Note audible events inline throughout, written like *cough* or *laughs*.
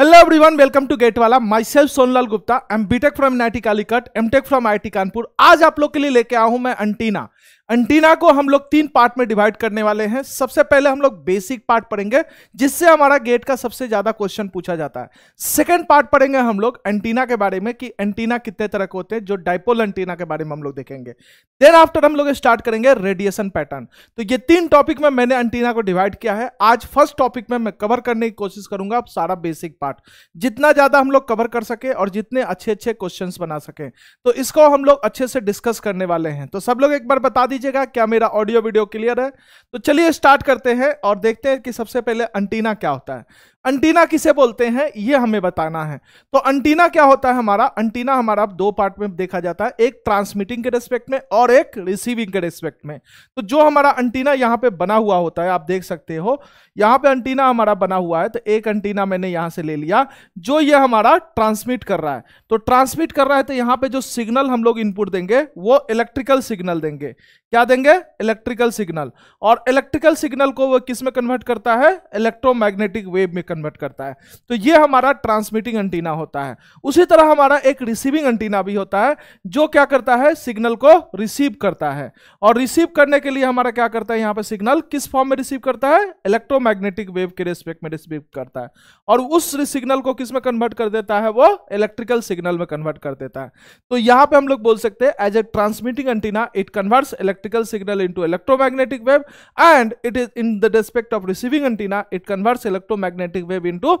Hello everyone welcome to GATE वाला myself Sonlal Gupta am BTech from NIT Calicut MTech from IIT Kanpur आज आप लोग के लिए लेके आया हूं मैं अंटीना एंटीना को हम लोग तीन पार्ट में डिवाइड करने वाले हैं सबसे पहले हम लोग बेसिक पार्ट पढ़ेंगे जिससे हमारा गेट का सबसे ज्यादा क्वेश्चन पूछा जाता है सेकंड पार्ट पढ़ेंगे हम लोग एंटीना के बारे में कि एंटीना कितने तरह के होते हैं जो डाइपोल एंटीना के बारे में हम लोग देखेंगे देन आफ्टर हम लोग स्टार्ट करेंगे रेडिएशन पैटर्न तो ये तीन टॉपिक में मैंने एंटीना को डिवाइड किया है आज फर्स्ट टॉपिक में मैं कवर करने की कोशिश करूंगा सारा बेसिक पार्ट जितना ज्यादा हम लोग कवर कर सके और जितने अच्छे अच्छे क्वेश्चन बना सके तो इसको हम लोग अच्छे से डिस्कस करने वाले हैं तो सब लोग एक बार बता दीजिएगा क्या मेरा ऑडियो वीडियो क्लियर है तो चलिए स्टार्ट करते हैं और देखते हैं कि सबसे पहले अंटीना क्या होता है अंटीना किसे बोलते हैं ये हमें बताना है तो अंटीना क्या होता है हमारा अंटीना हमारा दो पार्ट में देखा जाता है एक ट्रांसमिटिंग के रेस्पेक्ट में और एक रिसीविंग के रेस्पेक्ट में तो जो हमारा अंटीना यहाँ पे बना हुआ होता है आप देख सकते हो यहाँ पे अंटीना हमारा बना हुआ है तो एक अंटीना मैंने यहाँ से ले लिया जो ये हमारा ट्रांसमिट कर रहा है तो ट्रांसमिट कर रहा है तो यहाँ पे जो सिग्नल हम लोग इनपुट देंगे वो इलेक्ट्रिकल सिग्नल देंगे क्या देंगे इलेक्ट्रिकल सिग्नल और इलेक्ट्रिकल सिग्नल को वह किस में कन्वर्ट करता है इलेक्ट्रोमैग्नेटिक वेव में कन्वर्ट करता है तो ये हमारा ट्रांसमिटिंग एंटीना होता है उसी तरह हमारा एक रिसीविंग एंटीना भी होता है जो क्या करता है सिग्नल को रिसीव करता है और रिसीव करने के लिए हमारा क्या करता है यहाँ पे सिग्नल किस फॉर्म में रिसीव करता है इलेक्ट्रोमैग्नेटिक वेव के रेस्पेक्ट में रिसीव करता है और उस सिग्नल को किस में कन्वर्ट कर देता है वो इलेक्ट्रिकल सिग्नल में कन्वर्ट कर देता है तो यहाँ पे हम लोग बोल सकते हैं as a transmitting antenna it converts electric electrical signal into electromagnetic wave and it is in the respect of receiving antenna it converts electromagnetic wave into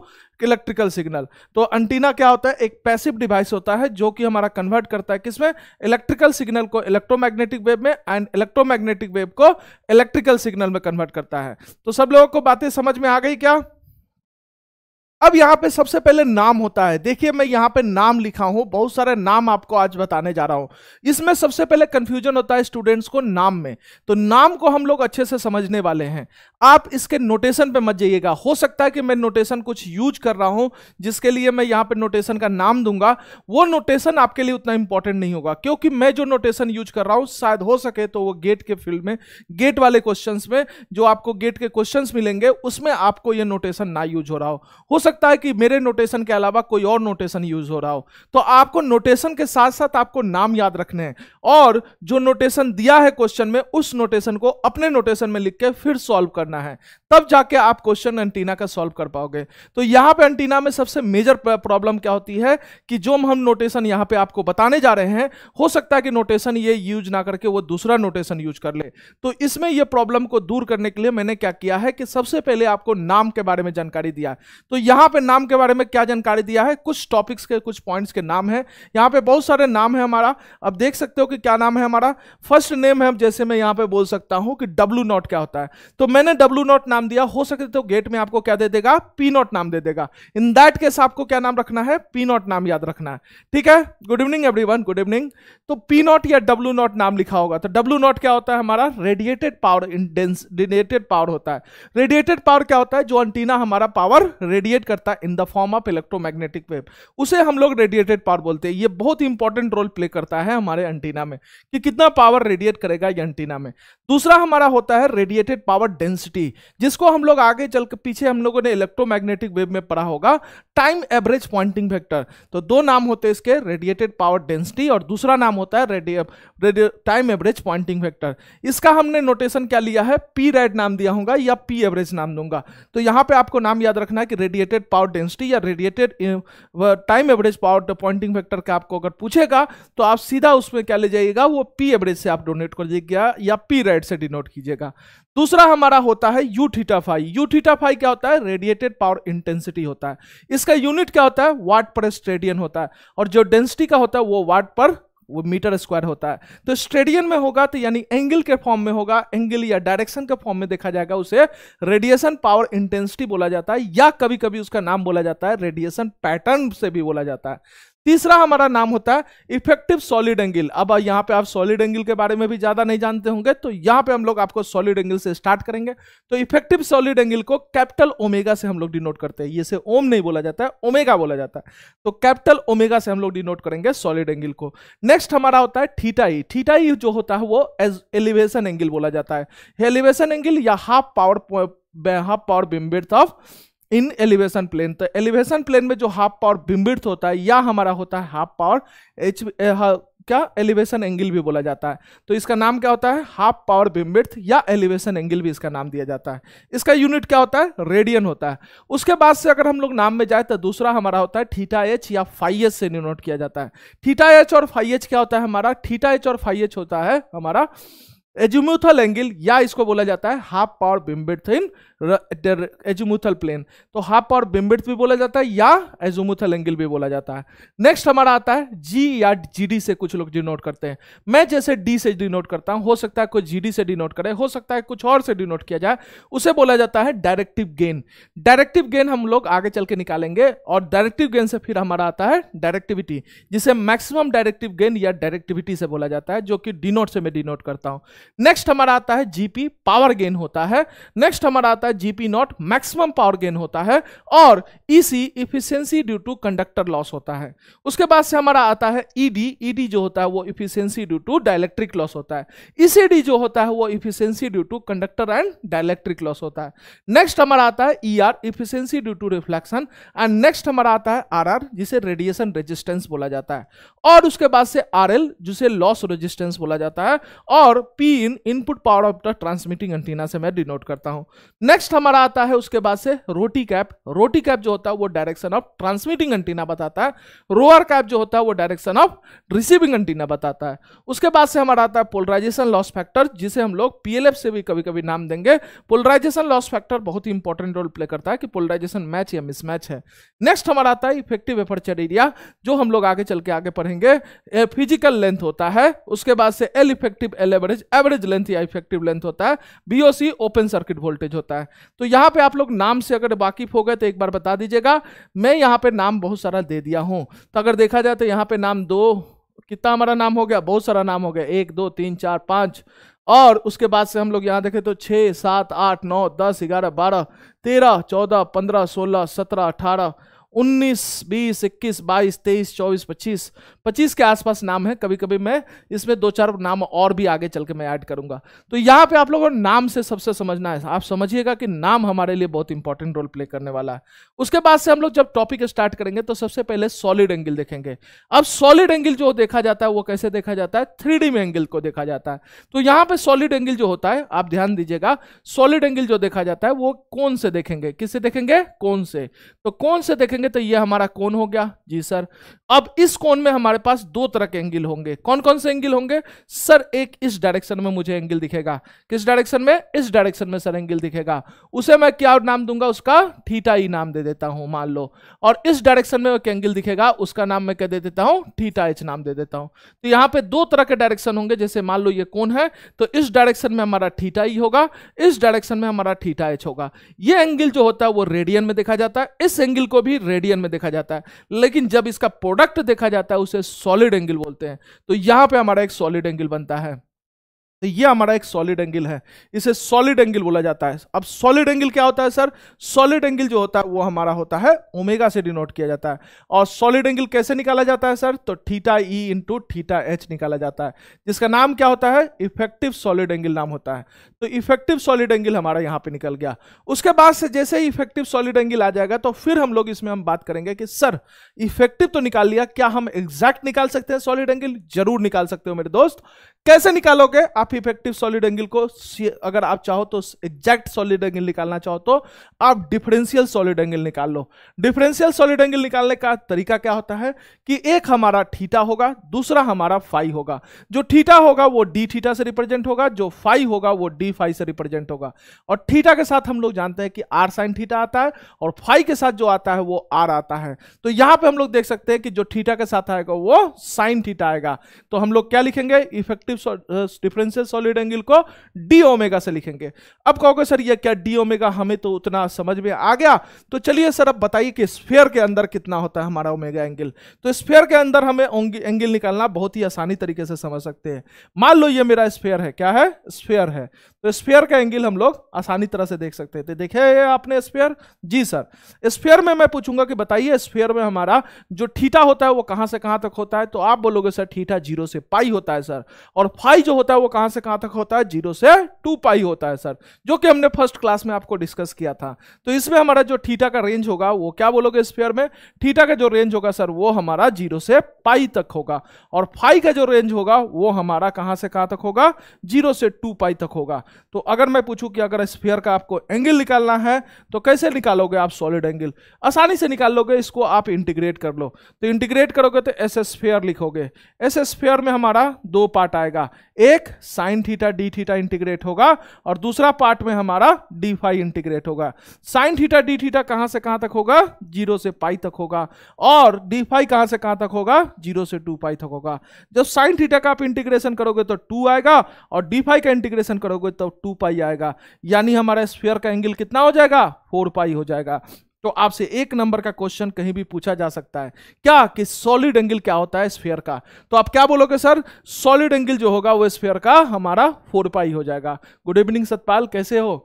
electrical signal तो antenna क्या होता है एक passive device होता है जो कि हमारा convert करता है किसमें electrical signal को electromagnetic wave में and electromagnetic wave को electrical signal में convert करता है तो सब लोगों को बातें समझ में आ गई क्या अब यहाँ पे सबसे पहले नाम होता है देखिए मैं यहाँ पे नाम लिखा हूँ बहुत सारे नाम आपको आज बताने जा रहा हूँ इसमें सबसे पहले कंफ्यूजन होता है स्टूडेंट्स को नाम में तो नाम को हम लोग अच्छे से समझने वाले हैं आप इसके नोटेशन पे मत जाइएगा हो सकता है कि मैं नोटेशन कुछ यूज कर रहा हूँ जिसके लिए मैं यहाँ पे नोटेशन का नाम दूंगा वो नोटेशन आपके लिए उतना इंपॉर्टेंट नहीं होगा क्योंकि मैं जो नोटेशन यूज कर रहा हूँ शायद हो सके तो वो गेट के फील्ड में गेट वाले क्वेश्चन में जो आपको गेट के क्वेश्चन मिलेंगे उसमें आपको ये नोटेशन ना यूज हो रहा हो सकता है कि मेरे नोटेशन के अलावा कोई और नोटेशन यूज हो रहा हो तो आपको नोटेशन के साथ साथ आपको नाम याद रखने हैं और जो नोटेशन दिया है क्वेश्चन में उस नोटेशन को अपने नोटेशन में लिख के फिर सॉल्व करना है तब जाके आप क्वेश्चन एंटीना का सॉल्व कर पाओगे तो यहां पर एंटीना में सबसे मेजर प्रॉब्लम क्या होती है कि जो हम नोटेशन यहां पर आपको बताने जा रहे हैं हो सकता है कि नोटेशन ये यूज ना करके वो दूसरा नोटेशन यूज कर ले तो इसमें यह प्रॉब्लम को दूर करने के लिए मैंने क्या किया है कि सबसे पहले आपको नाम के बारे में जानकारी दिया तो यहां यहाँ पे नाम के बारे में क्या जानकारी दिया है कुछ टॉपिक्स के कुछ पॉइंट्स के नाम है यहाँ पे बहुत सारे नाम है हमारा अब देख सकते हो कि क्या नाम है हमारा फर्स्ट नेम है जैसे मैं यहाँ पे बोल सकता हूँ कि डब्लू नॉट क्या होता है तो मैंने डब्लू नॉट नाम दिया हो सके तो गेट में आपको क्या दे देगा पी नॉट नाम दे देगा इन दैट केस आपको क्या नाम रखना है पी नॉट नाम याद रखना है ठीक है good evening every good evening तो पी नॉट या डब्लू नॉट नाम लिखा होगा तो डब्लू नॉट क्या होता है हमारा रेडिएटेड पावर रेडिएटेड पावर होता है रेडिएटेड पावर क्या होता है जो अंटीना हमारा पावर रेडिएट करता है in the form of electromagnetic wave उसे हम लोग रेडिएटेड पावर बोलते हैं ये बहुत इंपॉर्टेंट रोल प्ले करता है हमारे एंटीना में कि कितना पावर रेडिएट करेगा ये एंटीना में दूसरा हमारा होता है रेडिएटेड पावर डेंसिटी जिसको हम लोग आगे चल के पीछे हम लोगों ने इलेक्ट्रोमैग्नेटिक वेव में पढ़ा होगा टाइम एवरेज पॉइंटिंग फैक्टर तो दो नाम होते हैं इसके रेडिएटेड पावर डेंसिटी और दूसरा नाम होता है radio time average pointing factor इसका हमने नोटेशन क्या लिया है पी रेड नाम दिया होगा या पी एवरेज नाम दूंगा तो यहां पे आपको नाम याद रखना है कि रेडिएटेड रेडिएटेड पावर डेंसिटी या radiated time average power pointing factor का आपको अगर पूछेगा तो आप सीधा उसमें क्या ले जाइएगा वो पी एवरेज से आप डोनेट कर दीजिएगा या पी राइट से डिनोट कीजिएगा दूसरा हमारा होता है you theta phi U theta phi क्या होता है रेडिएटेड पावर इंटेंसिटी होता है इसका यूनिट क्या होता है वाट पर स्टेडियन होता है और जो डेंसिटी का होता है वो वाट पर वो मीटर स्क्वायर होता है तो स्टेडियन में होगा तो यानी एंगल के फॉर्म में होगा एंगल या डायरेक्शन के फॉर्म में देखा जाएगा उसे रेडिएशन पावर इंटेंसिटी बोला जाता है या कभी कभी उसका नाम बोला जाता है रेडिएशन पैटर्न से भी बोला जाता है तीसरा हमारा नाम होता है इफेक्टिव सॉलिड एंगल अब यहाँ पे आप सॉलिड एंगल के बारे में भी ज्यादा नहीं जानते होंगे तो यहाँ पे हम लोग आपको सॉलिड एंगल से स्टार्ट करेंगे तो इफेक्टिव सॉलिड एंगल को कैपिटल ओमेगा से हम लोग डिनोट करते हैं ये से ओम नहीं बोला जाता है ओमेगा बोला जाता है तो कैपिटल ओमेगा से हम लोग डिनोट करेंगे सॉलिड एंगल को नेक्स्ट हमारा होता है थीटाई थीटाई e। e जो होता है वो एज एलिवेशन एंगल बोला जाता है एलिवेशन एंगल या half power half power beamwidth of in elevation plane तो एलिवेशन प्लेन में जो हाफ पावर बिम्बिट होता है या हमारा होता है हाफ पावर एच क्या एलिवेशन एंगल भी बोला जाता है तो इसका नाम क्या होता है हाफ पावर बिम्बिथ या एलिवेशन एंगल भी इसका नाम दिया जाता है इसका यूनिट क्या होता है रेडियन होता है उसके बाद से अगर हम लोग नाम में जाए तो दूसरा हमारा होता है थीटा एच या फाइव एच से निनोट किया जाता है थीटा एच और फाइव एच क्या होता है हमारा थीटा एच और फाइव एच होता है हमारा एजुम्यूथल एंगल या इसको बोला जाता है half power beamwidth in azimuthal plane तो हाफ पावर बिम्बिथ भी बोला जाता है या एजुमुथल एंगल भी बोला जाता है नेक्स्ट हमारा आता है जी या जीडी से कुछ लोग डिनोट करते हैं मैं जैसे डी से डिनोट करता हूं हो सकता है कोई जीडी से डिनोट करे हो सकता है कुछ और से डिनोट किया जाए उसे बोला जाता है डायरेक्टिव गेन डायरेक्टिव गेन हम लोग आगे चल के निकालेंगे और डायरेक्टिव गेन से फिर हमारा आता है डायरेक्टिविटी जिसे मैक्सिमम डायरेक्टिव गेन या डायरेक्टिविटी से बोला जाता है जो कि डिनोट से मैं डिनोट करता हूं नेक्स्ट हमारा आता है जीपी पावर गेन होता है नेक्स्ट हमारा आता है GP not maximum power gain होता है और EC efficiency due to conductor loss होता है उसके बाद से हमारा आता है ईडी e ईडी e जो होता है वो efficiency due to dielectric loss होता है ईसीडी e जो होता है वो efficiency due to conductor and dielectric loss होता है नेक्स्ट हमारा आता है E R efficiency due to reflection and next हमारा आता है आर आर जिसे रेडिएशन रेजिस्टेंस बोला जाता है और उसके बाद से आर एल जिसे लॉस रेजिस्टेंस बोला जाता है और P P in input power of the transmitting antenna से मैं डिनोट करता हूं नेक्स्ट हमारा आता है उसके बाद से रोटी कैप रोटी कैप जो होता है वो डायरेक्शन ऑफ ट्रांसमिटिंग एंटीना बताता है रोअर कैप जो होता है वो डायरेक्शन ऑफ रिसीविंग एंटीना बताता है उसके बाद से हमारा आता है पोलराइजेशन लॉस फैक्टर जिसे हम लोग पीएलएफ से भी कभी कभी नाम देंगे पोलराइजेशन लॉस फैक्टर बहुत ही इंपॉर्टेंट रोल प्ले करता है कि पोलराइजेशन मैच या मिसमैच है नेक्स्ट हमारा आता है इफेक्टिव एफर्चर एरिया जो हम लोग आगे चल के आगे पढ़ेंगे फिजिकल लेंथ होता है उसके बाद से L effective L average average length या इफेक्टिव लेंथ होता है बीओसी ओपन सर्किट वोल्टेज होता है तो यहां पे आप लोग नाम से अगर वाकिफ हो गए तो एक बार बता दीजिएगा मैं यहां पे नाम बहुत सारा दे दिया हूं तो अगर देखा जाए तो यहां पे नाम दो कितना हमारा नाम हो गया बहुत सारा नाम हो गया एक दो तीन चार पांच और उसके बाद से हम लोग यहाँ देखें तो छः सात आठ नौ दस ग्यारह बारह तेरह चौदह पंद्रह सोलह सत्रह अठारह उन्नीस बीस इक्कीस बाईस तेईस चौबीस पच्चीस पच्चीस के आसपास नाम है कभी कभी मैं इसमें दो चार नाम और भी आगे चल के मैं ऐड करूंगा तो यहाँ पे आप लोगों को नाम से सबसे समझना है आप समझिएगा कि नाम हमारे लिए बहुत इंपॉर्टेंट रोल प्ले करने वाला है उसके बाद से हम लोग जब टॉपिक स्टार्ट करेंगे तो सबसे पहले सॉलिड एंगल देखेंगे अब सॉलिड एंगल जो देखा जाता है वो कैसे देखा जाता है थ्री में एंगल को देखा जाता है तो यहाँ पे सॉलिड एंगल जो होता है आप ध्यान दीजिएगा सॉलिड एंगल जो देखा जाता है वो कौन से देखेंगे किससे देखेंगे कौन से तो कौन से देखेंगे तो ये हमारा कौन हो गया जी सर अब इस कौन में हमारे हमारे पास दो तरह के एंगल होंगे कौन कौन से एंगल होंगे सर एक इस डायरेक्शन में मुझे एंगल दिखेगा किस डायरेक्शन में इस डायरेक्शन में सर एंगल दिखेगा उसे मैं क्या नाम दूंगा उसका थीटा ई नाम दे देता हूं मान लो और इस डायरेक्शन में एक एंगल दिखेगा उसका नाम मैं क्या दे देता हूं थीटा एच नाम दे देता हूं तो यहां पे दो तरह के डायरेक्शन होंगे जैसे मान लो ये कौन है तो इस डायरेक्शन में हमारा थीटा ई होगा इस डायरेक्शन में हमारा थीटा एच होगा ये एंगल जो होता है वो रेडियन में देखा जाता है इस एंगल को भी रेडियन में देखा जाता है लेकिन जब इसका प्रोडक्ट देखा जाता है उसे सॉलिड एंगल बोलते हैं तो यहां पे हमारा एक सॉलिड एंगल बनता है तो ये हमारा एक सॉलिड एंगल है इसे सॉलिड एंगल बोला जाता है अब सॉलिड एंगल क्या होता है सर सॉलिड एंगल जो होता है वो हमारा होता है ओमेगा से डिनोट किया जाता है और सॉलिड एंगल कैसे निकाला जाता है सर तो theta E into theta H निकाला जाता है जिसका नाम क्या होता है इफेक्टिव सॉलिड एंगल नाम होता है तो इफेक्टिव सॉलिड एंगल हमारा यहाँ पे निकल गया उसके बाद से जैसे ही इफेक्टिव सॉलिड एंगल आ जाएगा तो फिर हम लोग इसमें हम बात करेंगे कि सर इफेक्टिव तो निकाल लिया क्या हम एग्जैक्ट निकाल सकते हैं सॉलिड एंगल जरूर निकाल सकते हो मेरे दोस्त कैसे निकालोगे आप काफी इफेक्टिव सॉलिड एंगल को अगर आप चाहो तो एग्जैक्ट सॉलिड एंगल निकालना चाहो तो आप डिफरेंशियल सॉलिड एंगल निकाल लो डिफरेंशियल सॉलिड एंगल निकालने का तरीका क्या होता है कि एक हमारा थीटा होगा दूसरा हमारा फाई होगा जो थीटा होगा वो डी थीटा से रिप्रेजेंट होगा जो फाई होगा वो डी फाई से रिप्रेजेंट होगा और थीटा के साथ हम लोग जानते हैं कि आर साइन थीटा आता है और फाई के साथ जो आता है वो आर आता है तो यहां पर हम लोग देख सकते हैं कि जो थीटा के साथ आएगा वो साइन थीटा आएगा तो हम लोग क्या लिखेंगे इफेक्टिव डिफरेंशियल uh, से सॉलिड एंगल को डी ओमेगा से लिखेंगे अब कहोगे सर ये क्या डी ओमेगा हमें तो उतना समझ में आ गया तो चलिए सर अब बताइए कि स्फेयर के अंदर कितना होता है हमारा ओमेगा एंगल तो स्फेयर के अंदर हमें एंगल निकालना बहुत ही आसानी तरीके से समझ सकते हैं मान लो ये मेरा स्फेयर है क्या है स्फेयर है तो स्फेयर का एंगल हम लोग आसानी तरह से देख सकते थे तो देखे आपने स्फेयर जी सर स्फेयर में मैं पूछूंगा कि बताइए स्फेयर में हमारा जो थीटा होता है वो कहां से कहां तक होता है तो आप बोलोगे सर थीटा जीरो से पाई होता है सर और फाई जो होता है वो कहां कहां से कहां तक होता है जीरो से टू पाई होता है सर जो कि हमने फर्स्ट क्लास में आपको डिस्कस किया था तो इसमें हमारा जो थीटा का रेंज होगा वो क्या बोलोगे स्पेयर में थीटा का जो रेंज होगा सर वो हमारा जीरो से पाई तक होगा और फाई का जो रेंज होगा वो हमारा कहां से कहां तक होगा जीरो से टू पाई तक होगा तो अगर मैं पूछू कि अगर स्पेयर का आपको एंगल निकालना है तो कैसे निकालोगे आप सॉलिड एंगल आसानी से निकाल लोगे इसको आप इंटीग्रेट कर लो तो इंटीग्रेट करोगे तो एस स्फेयर लिखोगे एस स्फेयर में हमारा दो पार्ट आएगा एक sine theta D theta integrate होगा और दूसरा पार्ट में हमारा डी फाई इंटीग्रेट होगा साइन थीटा डी थीटा कहां से कहां तक होगा जीरो से पाई तक होगा और डी फाई कहां से कहां तक होगा जीरो से टू पाई तक होगा जब साइन थीटा का आप इंटीग्रेशन करोगे तो टू आएगा और डी फाई का इंटीग्रेशन करोगे तो टू पाई आएगा यानी हमारा स्फेयर का एंगल कितना हो जाएगा फोर पाई हो जाएगा तो आपसे एक नंबर का क्वेश्चन कहीं भी पूछा जा सकता है क्या कि सॉलिड एंगल क्या होता है स्फेयर का तो आप क्या बोलोगे सर सॉलिड एंगल जो होगा वो स्फेयर का हमारा फोर पाई हो जाएगा गुड इवनिंग सतपाल कैसे हो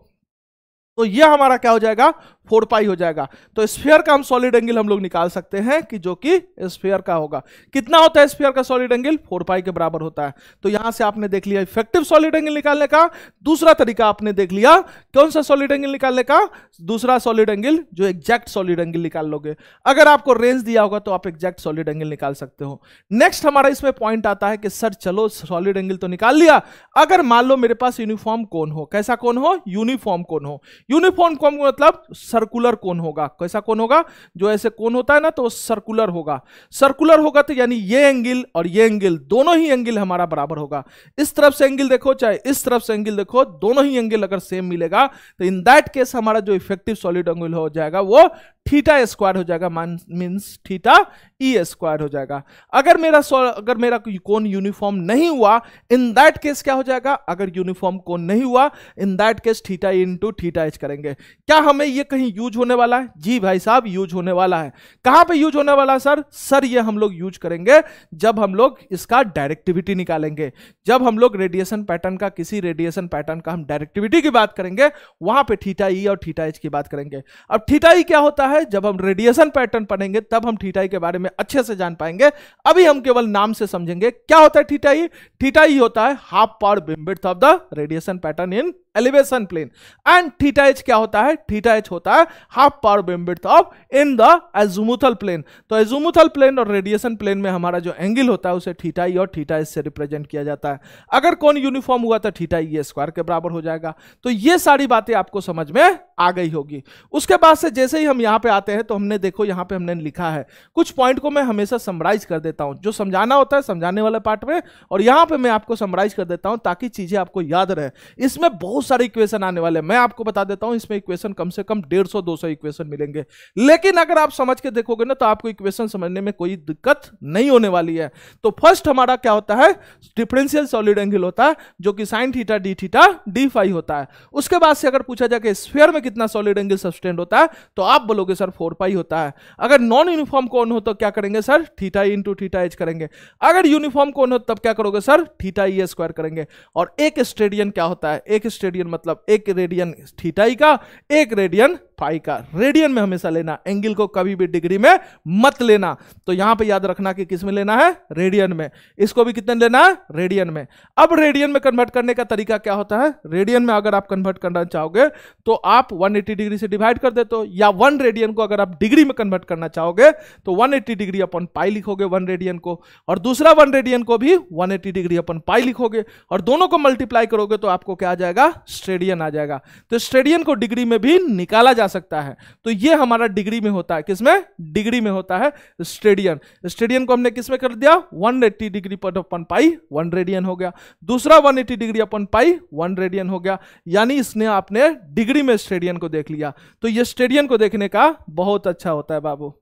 तो ये हमारा क्या हो जाएगा फोर पाई हो जाएगा तो स्फीयर का हम सॉलिड एंगल हम लोग निकाल सकते हैं कि जो कि स्फीयर का होगा कितना होता है स्फीयर का सॉलिड एंगल फोर पाई के बराबर होता है तो यहां से आपने देख लिया इफेक्टिव सॉलिड एंगल निकालने का दूसरा तरीका आपने देख लिया कौन सा सॉलिड एंगल निकालने का दूसरा सॉलिड एंगल जो एग्जैक्ट सॉलिड एंगल निकाल लोगे अगर आपको रेंज दिया होगा तो आप एग्जैक्ट सॉलिड एंगल निकाल सकते हो नेक्स्ट हमारा इसमें पॉइंट आता है कि सर चलो सॉलिड एंगल तो निकाल लिया अगर मान लो मेरे पास यूनिफॉर्म कौन हो कैसा कौन हो यूनिफॉर्म कौन हो यूनिफॉर्म कोन मतलब सर्कुलर कोन होगा कैसा कोन होगा जो ऐसे कोन होता है ना तो सर्कुलर होगा सर्कुलर होगा तो यानी ये एंगल और ये एंगल दोनों ही एंगल हमारा बराबर होगा इस तरफ से एंगल देखो चाहे इस तरफ से एंगल देखो दोनों ही एंगल अगर सेम मिलेगा तो इन दैट केस हमारा जो इफेक्टिव सॉलिड एंगल हो जाएगा वो थीटा स्क्वायर हो जाएगा means theta E e square हो जाएगा अगर मेरा अगर मेरा कोन यूनिफॉर्म नहीं हुआ इन दैट केस क्या हो जाएगा अगर यूनिफॉर्म कोन नहीं हुआ in that case theta into theta H करेंगे क्या हमें ये कहीं यूज होने वाला है जी भाई साहब यूज होने वाला है कहाँ पे यूज होने वाला सर सर ये हम लोग यूज करेंगे जब हम लोग इसका डायरेक्टिविटी निकालेंगे जब हम लोग रेडिएशन पैटर्न का किसी रेडिएशन पैटर्न का हम डायरेक्टिविटी की बात करेंगे वहां पर थीटा ई e और थीटा एच की बात करेंगे अब थीटा ई e क्या होता है है जब हम रेडिएशन पैटर्न पढ़ेंगे तब हम थीटाई e के बारे में अच्छे से जान पाएंगे अभी हम केवल नाम से समझेंगे क्या होता है थीटाई थीटाई e? e होता है half power beamwidth of the radiation pattern in elevation plane and theta H क्या होता है थीटा एच होता है half power beamwidth of in the azimuthal plane तो एजुमुथल प्लेन और रेडिएशन प्लेन में हमारा जो एंगल होता है उसे थीटा ई e और थीटा एच से रिप्रेजेंट किया जाता है अगर कौन यूनिफॉर्म हुआ तो थीटा ई स्क्वायर के बराबर हो जाएगा तो ये सारी बातें आपको समझ में आ गई होगी उसके बाद से जैसे ही हम यहाँ पे आते हैं तो हमने देखो यहाँ पे हमने लिखा है कुछ पॉइंट को मैं हमेशा समराइज कर देता हूँ जो समझाना होता है समझाने वाले पार्ट में और यहाँ पे मैं आपको समराइज कर देता हूँ ताकि चीजें आपको याद रहे इसमें बहुत बहुत सारे इक्वेशन आने वाले हैं मैं आपको बता देता हूं इसमें इक्वेशन कम से कम डेढ़ सौ दो सौ इक्वेशन मिलेंगे लेकिन अगर आप समझ के देखोगे ना तो आपको इक्वेशन समझने में कोई दिक्कत नहीं होने वाली है तो फर्स्ट हमारा क्या होता है डिफरेंशियल सॉलिड एंगल होता है जो कि sine theta D theta D phi होता है उसके बाद से अगर पूछा जाए कि स्फेयर में कितना सॉलिड एंगल सस्टेंड होता है तो आप बोलोगे सर फोर पाई होता है अगर नॉन यूनिफॉर्म कौन हो तो क्या करेंगे sir theta into theta H करेंगे अगर यूनिफॉर्म कौन हो तब क्या करोगे सर थीटा ई स्क्वायर करेंगे और एक स्टेडियन क्या होता है एक स्टेडियन रेडियन मतलब एक रेडियन थीटाई का एक रेडियन पाई का रेडियन में हमेशा लेना एंगल को कभी भी डिग्री में मत लेना तो यहां पे याद रखना कि किस में लेना है रेडियन में इसको भी कितने लेना है रेडियन में अब रेडियन में कन्वर्ट करने का तरीका क्या होता है रेडियन में अगर आप कन्वर्ट करना चाहोगे तो आप 180 डिग्री से डिवाइड कर देते हो या वन रेडियन को अगर आप डिग्री में कन्वर्ट करना चाहोगे तो वन डिग्री अपन पाई लिखोगे वन रेडियन को और दूसरा वन रेडियन को भी वन डिग्री अपन पाई लिखोगे और दोनों को मल्टीप्लाई करोगे तो आपको क्या आ जाएगा स्टेडियन आ जाएगा तो स्टेडियन को डिग्री में भी निकाला जा सकता है तो ये हमारा डिग्री में होता है किसमें डिग्री में होता है स्टेडियन स्टेडियन को हमने किसमें कर दिया 180 डिग्री पर अपन पाई वन रेडियन हो गया दूसरा 180 डिग्री अपन पाई वन रेडियन हो गया यानी इसने आपने डिग्री में स्टेडियन को देख लिया तो ये स्टेडियन को देखने का बहुत अच्छा होता है बाबू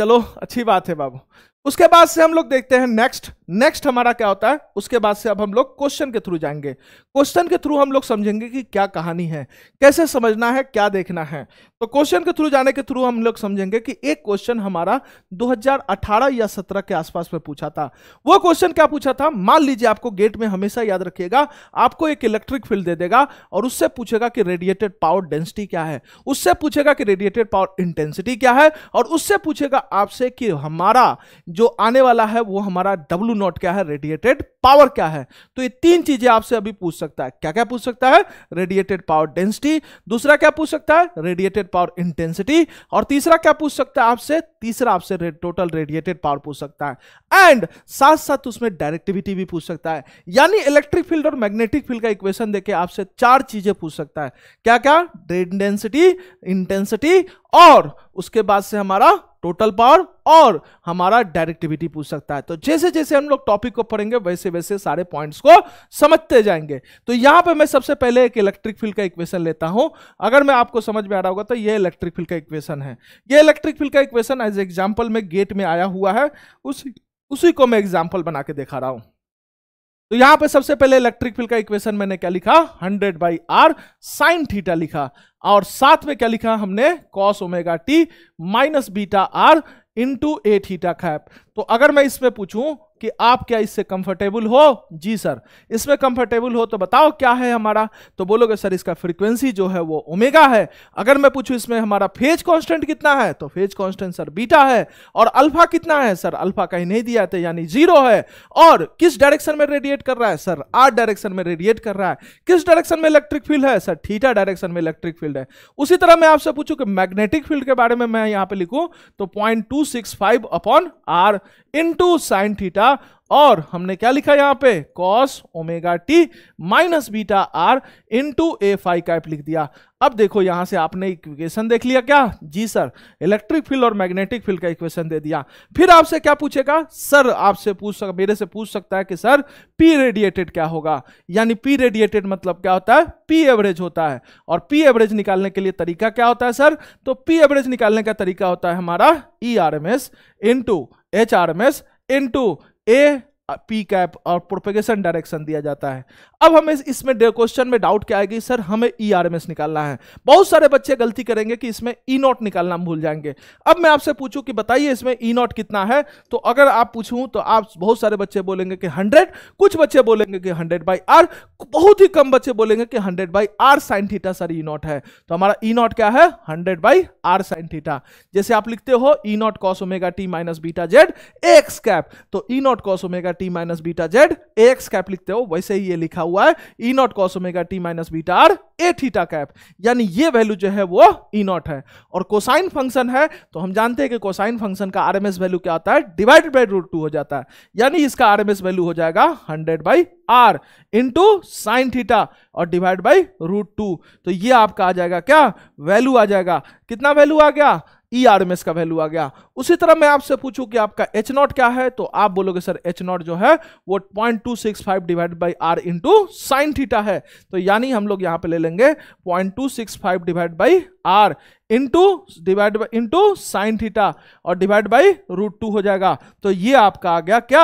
चलो अच्छी बात है बाबू उसके बाद से हम लोग देखते हैं नेक्स्ट नेक्स्ट हमारा क्या होता है उसके बाद से अब हम लोग क्वेश्चन के थ्रू जाएंगे क्वेश्चन के थ्रू हम लोग समझेंगे कि क्या कहानी है कैसे समझना है क्या देखना है तो क्वेश्चन के थ्रू जाने के थ्रू हम लोग समझेंगे कि एक क्वेश्चन हमारा 2018 या 17 के आसपास में पूछा था वो क्वेश्चन क्या पूछा था मान लीजिए आपको गेट में हमेशा याद रखिएगा आपको एक इलेक्ट्रिक फील्ड दे देगा और उससे पूछेगा कि रेडिएटेड पावर डेंसिटी क्या है उससे पूछेगा कि रेडिएटेड पावर इंटेंसिटी क्या है और उससे पूछेगा आपसे कि हमारा जो आने वाला है वो हमारा डब्ल्यू नॉट क्या है रेडिएटेड पावर क्या है तो ये तीन चीजें आपसे अभी पूछ सकता है क्या क्या पूछ सकता है रेडिएटेड पावर डेंसिटी दूसरा क्या पूछ सकता है रेडिएटेड पावर इंटेंसिटी और तीसरा क्या पूछ सकता है आपसे तीसरा आपसे टोटल रेडिएटेड पावर पूछ सकता है एंड साथ साथ उसमें डायरेक्टिविटी भी पूछ सकता है यानी इलेक्ट्रिक फील्ड और मैग्नेटिक फील्ड का इक्वेशन देखे आपसे चार चीजें पूछ सकता है क्या क्या डेंसिटी इंटेंसिटी और उसके बाद से हमारा टोटल पावर और हमारा डायरेक्टिविटी पूछ सकता है तो जैसे जैसे हम लोग टॉपिक को पढ़ेंगे वैसे वैसे सारे पॉइंट्स को समझते जाएंगे तो यहां पे मैं सबसे पहले एक इलेक्ट्रिक फील्ड का इक्वेशन लेता हूं अगर मैं आपको समझ में आ रहा होगा तो ये इलेक्ट्रिक फील्ड का इक्वेशन है ये इलेक्ट्रिक फील्ड का इक्वेशन एज एग्जाम्पल में गेट में आया हुआ है उसी उसी को मैं एग्जाम्पल बना के दिखा रहा हूं तो यहां पे सबसे पहले इलेक्ट्रिक फील्ड का इक्वेशन मैंने क्या लिखा 100 बाई आर साइन थीटा लिखा और साथ में क्या लिखा हमने cos omega T minus beta R into A theta cap तो अगर मैं इसमें पूछूं कि आप क्या इससे कंफर्टेबल हो जी सर इसमें कंफर्टेबल हो तो बताओ क्या है हमारा तो बोलोगे सर इसका फ्रीक्वेंसी जो है वो ओमेगा है अगर मैं पूछूं इसमें हमारा फेज कांस्टेंट कितना है तो फेज कांस्टेंट सर बीटा है और अल्फा कितना है सर अल्फा कहीं नहीं दिया था यानी जीरो है और किस डायरेक्शन में रेडिएट कर रहा है सर आर डायरेक्शन में रेडिएट कर रहा है किस डायरेक्शन में इलेक्ट्रिक फील्ड है सर थीटा डायरेक्शन में इलेक्ट्रिक फील्ड है उसी तरह मैं आपसे पूछू कि मैग्नेटिक फील्ड के बारे में मैं यहां पर लिखूं तो point two six five upon R into sine theta और हमने क्या लिखा यहां पे cos omega T minus beta R into A phi cap लिख दिया अब देखो यहां से आपने इक्वेशन देख लिया क्या जी सर इलेक्ट्रिक फील्ड और मैग्नेटिक फील्ड का इक्वेशन दे दिया फिर आपसे क्या पूछेगा सर आपसे पूछ सक मेरे से पूछ सकता है कि सर पी रेडिएटेड क्या होगा यानी पी रेडिएटेड मतलब क्या होता है पी एवरेज होता है और पी एवरेज निकालने के लिए तरीका क्या होता है सर तो पी एवरेज निकालने का तरीका होता है हमारा E R M S into H R M S into A P cap और प्रोपेगेशन डायरेक्शन दिया जाता है अब हमें इसमें क्वेश्चन में डाउट क्या आएगी सर हमें ई आर एम एस निकालना है बहुत सारे बच्चे गलती करेंगे कि इसमें ई e नॉट निकालना भूल जाएंगे अब मैं आपसे पूछूं कि बताइए इसमें ई e नॉट कितना है तो अगर आप पूछूं तो आप बहुत सारे बच्चे बोलेंगे कि हंड्रेड कुछ बच्चे बोलेंगे कि हंड्रेड बाई आर बहुत ही कम बच्चे बोलेंगे कि hundred by R sine theta sir E nought है तो हमारा ई e नॉट क्या है hundred by R sine theta जैसे आप लिखते हो E nought cos omega T minus beta Z X cap तो E nought cos omega T minus beta Z X cap लिखते हो वैसे ही ये लिखा हुआ हुआ है E nought cos omega T minus beta R A theta cap यानी ये वैल्यू जो है वो ई e नॉट है और कोसाइन फंक्शन है तो हम जानते हैं कि कोसाइन फंक्शन का आरएमएस वैल्यू क्या होता है डिवाइडेड बाई रूट टू हो जाता है यानी इसका आरएमएस वैल्यू हो जाएगा hundred by R into sine theta और डिवाइड बाई रूट टू तो ये आपका आ जाएगा क्या वैल्यू आ जाएगा कितना वैल्यू आ गया ई आर एम एस का वैल्यू आ गया उसी तरह मैं आपसे पूछूं कि आपका एच नॉट क्या है तो आप बोलोगे सर एच नॉट जो है वो point two six five divide by R into sine theta है तो यानी हम लोग यहाँ पे ले लेंगे point two six five divide by R into divide by into sine theta और डिवाइड बाई रूट टू हो जाएगा तो ये आपका आ गया क्या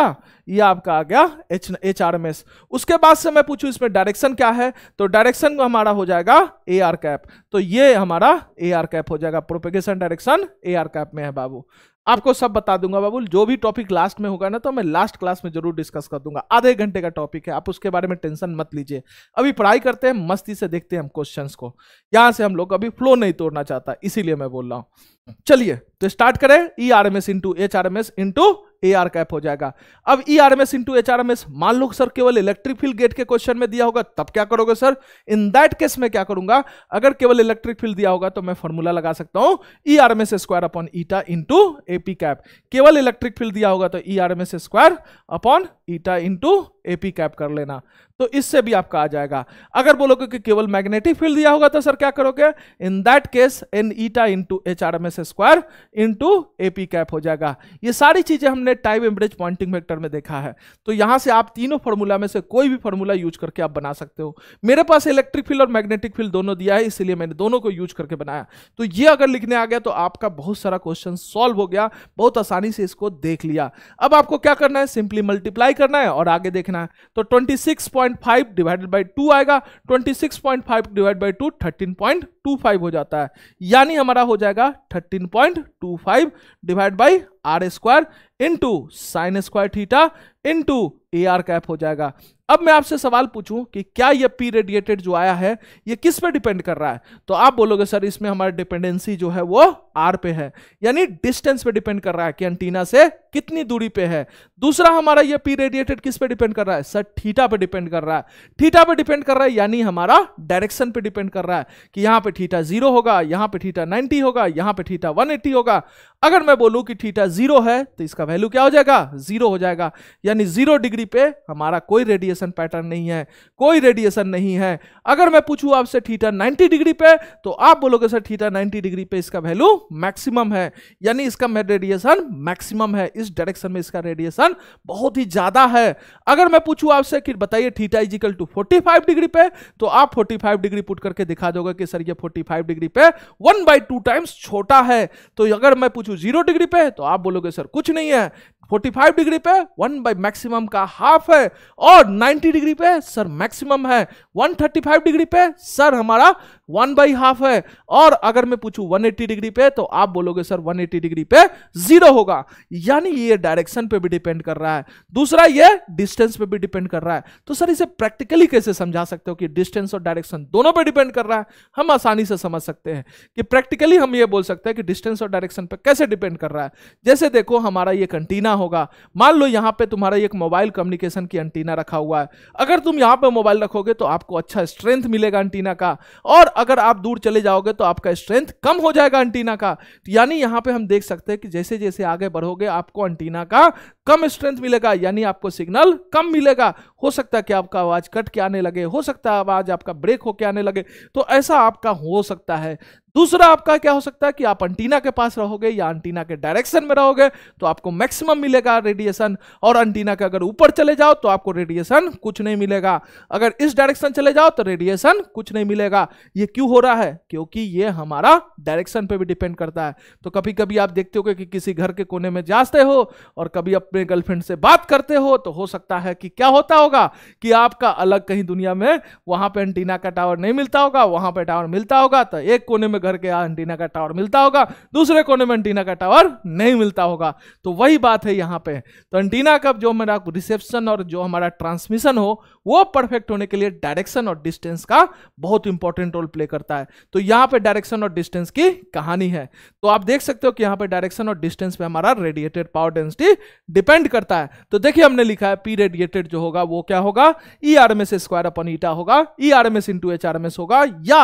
ये आपका आ गया H H R M S उसके बाद से मैं पूछूं इसमें डायरेक्शन क्या है तो डायरेक्शन हमारा हो जाएगा ए आर कैप तो ये हमारा ए आर कैप हो जाएगा propagation direction A R cap में है बाबू आपको सब बता दूंगा बाबुल जो भी टॉपिक लास्ट में होगा ना तो मैं लास्ट क्लास में जरूर डिस्कस कर दूंगा आधे घंटे का टॉपिक है आप उसके बारे में टेंशन मत लीजिए अभी पढ़ाई करते हैं मस्ती से देखते हैं हम क्वेश्चंस को यहाँ से हम लोग अभी फ्लो नहीं तोड़ना चाहता इसीलिए मैं बोल रहा हूँ चलिए तो स्टार्ट करें E R M S into H R M S into A R cap हो जाएगा अब E R M S into H R M S मान लो सर केवल इलेक्ट्रिक फील्ड गेट के क्वेश्चन में दिया होगा तब क्या करोगे सर इन दैट केस में क्या करूंगा अगर केवल इलेक्ट्रिक फील्ड दिया होगा तो मैं फॉर्मूला लगा सकता हूं E R M S square upon eta into AP cap केवल इलेक्ट्रिक फील्ड दिया होगा तो E R M S square upon eta into AP cap कर लेना तो इससे भी आपका आ जाएगा अगर बोलोगे कि केवल मैग्नेटिक फील्ड दिया होगा तो सर क्या करोगे इन दैट केस एन eta into H R M S square into AP cap हो जाएगा ये सारी चीजें हमने टाइम एवरेज पॉइंटिंग वेक्टर में देखा है तो यहां से आप तीनों फॉर्मूला में से कोई भी फॉर्मूला यूज करके आप बना सकते हो मेरे पास इलेक्ट्रिक फील्ड और मैग्नेटिक फील्ड दोनों दिया है इसलिए मैंने दोनों को यूज करके बनाया तो ये अगर लिखने आ गया तो आपका बहुत सारा क्वेश्चन सॉल्व हो गया बहुत आसानी से इसको देख लिया अब आपको क्या करना है सिंपली मल्टीप्लाई करना है और आगे देखना करना है तो 26.5 डिवाइडेड बाई टू आएगा 26.5 डिवाइड बाई टू 13.25 हो जाता है यानी हमारा हो जाएगा 13.25 divide by R square into sine square theta into A R cap हो जाएगा अब मैं आपसे सवाल पूछूं कि क्या ये पी रेडिएटेड जो आया है ये किस पे डिपेंड कर रहा है तो आप बोलोगे सर इसमें हमारी डिपेंडेंसी जो है वो आर पे है यानी डिस्टेंस पे डिपेंड कर रहा है कि एंटीना से कितनी दूरी पे है दूसरा हमारा ये पी रेडिएटेड किस पे डिपेंड कर रहा है सर थीटा पे डिपेंड कर रहा है थीटा पे डिपेंड कर रहा है यानी हमारा डायरेक्शन पे डिपेंड कर रहा है कि यहां पे थीटा जीरो होगा यहां पे थीटा नाइनटी होगा यहां पे थीटा वन एट्टी होगा अगर मैं बोलूं कि थीटा जीरो है तो इसका वैल्यू क्या हो जाएगा जीरो हो जाएगा यानी जीरो डिग्री पे हमारा कोई रेडिएशन पैटर्न नहीं है कोई रेडिएशन नहीं है अगर मैं पूछूं आपसे थीटा नाइन्टी डिग्री पे तो आप बोलोगे सर थीटा नाइन्टी डिग्री पे इसका वैल्यू मैक्सिमम है यानी इसका रेडिएशन मैक्सिमम है इस डायरेक्शन में इसका रेडिएशन बहुत ही ज्यादा है अगर मैं पूछूं आपसे कि बताइए थीटा इजिकल टू 45 डिग्री पे तो आप 45 डिग्री पुट करके दिखा दोगे कि सर ये 45 डिग्री पे वन बाई टू टाइम्स छोटा है तो अगर मैं पूछूं जीरो डिग्री पे तो आप बोलोगे सर कुछ नहीं है 45 डिग्री पे वन बाई मैक्सिमम का हाफ है और 90 डिग्री पे सर मैक्सिमम है 135 डिग्री पे सर हमारा वन बाई हाफ है और अगर मैं पूछूं 180 डिग्री पे तो आप बोलोगे सर 180 डिग्री पे जीरो होगा यानी ये डायरेक्शन पे भी डिपेंड कर रहा है दूसरा ये डिस्टेंस पे भी डिपेंड कर रहा है तो सर इसे प्रैक्टिकली कैसे समझा सकते हो कि डिस्टेंस और डायरेक्शन दोनों पे डिपेंड कर रहा है हम आसानी से समझ सकते हैं कि प्रैक्टिकली हम ये बोल सकते हैं कि डिस्टेंस और डायरेक्शन पर कैसे डिपेंड कर रहा है जैसे देखो हमारा ये कंटीना होगा मान लो यहाँ पे तुम्हारा एक मोबाइल कम्युनिकेशन की एंटीना रखा हुआ है अगर तुम यहाँ पे मोबाइल रखोगे तो आपको अच्छा स्ट्रेंथ मिलेगा एंटीना का और अगर आप दूर चले जाओगे तो आपका स्ट्रेंथ कम हो जाएगा एंटीना का तो यानी यहाँ पे हम देख सकते हैं कि जैसे जैसे आगे बढ़ोगे आपको एंटीना का कम स्ट्रेंथ मिलेगा यानी आपको सिग्नल कम मिलेगा हो सकता है कि आपका आवाज कट के आने लगे हो सकता है आवाज आपका ब्रेक होके आने लगे तो ऐसा आपका हो सकता है दूसरा आपका क्या हो सकता है कि आप अंटीना के पास रहोगे या अंटीना के डायरेक्शन में रहोगे तो आपको मैक्सिमम मिलेगा रेडिएशन और अंटीना के अगर ऊपर चले जाओ तो आपको रेडिएशन कुछ नहीं मिलेगा अगर इस डायरेक्शन चले जाओ तो रेडिएशन कुछ नहीं मिलेगा ये क्यों हो रहा है क्योंकि ये हमारा डायरेक्शन पे भी डिपेंड करता है तो कभी कभी आप देखते हो कि, कि किसी घर के कोने में जाते हो और कभी अपने गर्लफ्रेंड से बात करते हो तो हो सकता है कि क्या होता होगा कि आपका अलग कहीं दुनिया में वहां पर एंटीना का टावर नहीं मिलता होगा वहां पर टावर मिलता होगा तो एक कोने में करके एंटीना का टावर मिलता होगा दूसरे कोने में एंटीना का टावर नहीं मिलता होगा तो वही बात है यहाँ पे तो एंटीना का जो मेरा रिसेप्शन और जो हमारा ट्रांसमिशन हो वो परफेक्ट होने के लिए डायरेक्शन और डिस्टेंस का बहुत इंपॉर्टेंट रोल प्ले करता है तो यहाँ पे डायरेक्शन और डिस्टेंस की कहानी है तो आप देख सकते हो कि यहाँ पे डायरेक्शन और डिस्टेंस पे हमारा रेडिएटेड पावर डेंसिटी डिपेंड करता है तो देखिए हमने लिखा है पी रेडिएटेड जो होगा वो क्या होगा E R M S square upon eta होगा E R M S into H R M S होगा या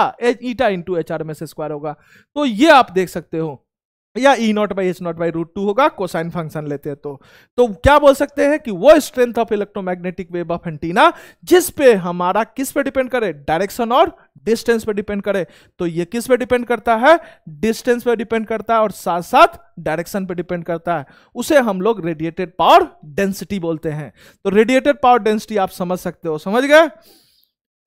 eta into H R M S square square होगा तो ये आप देख सकते हो या E nought by H nought by root two होगा कोसाइन फंक्शन लेते हैं तो तो क्या बोल सकते हैं कि वो strength of electromagnetic wave of antenna जिस पे हमारा किस पे डिपेंड करे डायरेक्शन और डिस्टेंस पे डिपेंड करे तो ये किस पे डिपेंड करता है डिस्टेंस पे डिपेंड करता है और साथ साथ डायरेक्शन पे डिपेंड करता है उसे हम लोग रेडिएटेड पावर डेंसिटी बोलते हैं तो रेडिएटेड पावर डेंसिटी आप समझ सकते हो समझ गए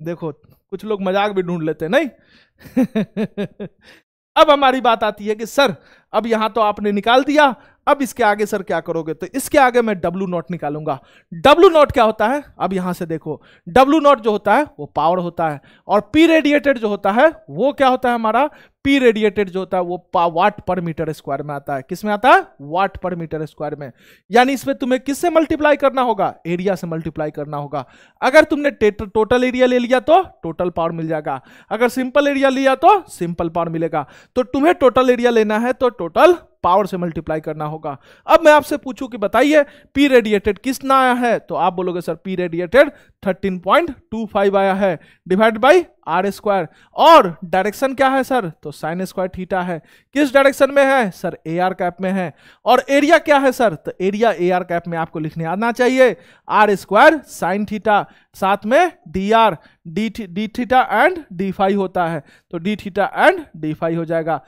देखो कुछ लोग मजाक भी ढूंढ लेते हैं नहीं *laughs* अब हमारी बात आती है कि सर अब यहां तो आपने निकाल दिया अब इसके आगे सर क्या करोगे तो इसके आगे मैं डब्लू नॉट निकालूंगा डब्लू नॉट क्या होता है अब यहां से देखो डब्लू नॉट जो होता है वो पावर होता है और पी रेडिएटेड जो होता है वो क्या होता है हमारा पी रेडिएटेड जो होता है वो वाट पर मीटर स्क्वायर में आता है किस में आता है वाट पर मीटर स्क्वायर में यानी इसमें तुम्हें किससे मल्टीप्लाई करना होगा एरिया से मल्टीप्लाई करना होगा अगर तुमने टोटल एरिया ले लिया तो टोटल पावर मिल जाएगा अगर सिंपल एरिया लिया तो सिंपल पावर मिलेगा तो तुम्हें टोटल एरिया लेना है तो टोटल पावर से मल्टीप्लाई करना होगा अब मैं आपसे पूछूं कि बताइए पी रेडिएटेड किसना आया है तो आप बोलोगे सर पी रेडिएटेड 13.25 आया है डिवाइड बाई आर स्क्वायर और डायरेक्शन क्या है सर तो साइन स्क्वायर थीटा है किस डायरेक्शन में है सर ए आर कैप में है और एरिया क्या है सर तो एरिया ए आर कैप में आपको लिखने आना चाहिए आर स्क्वायर साइन थीटा साथ में D R D D theta and D phi होता है तो D theta and D phi हो जाएगा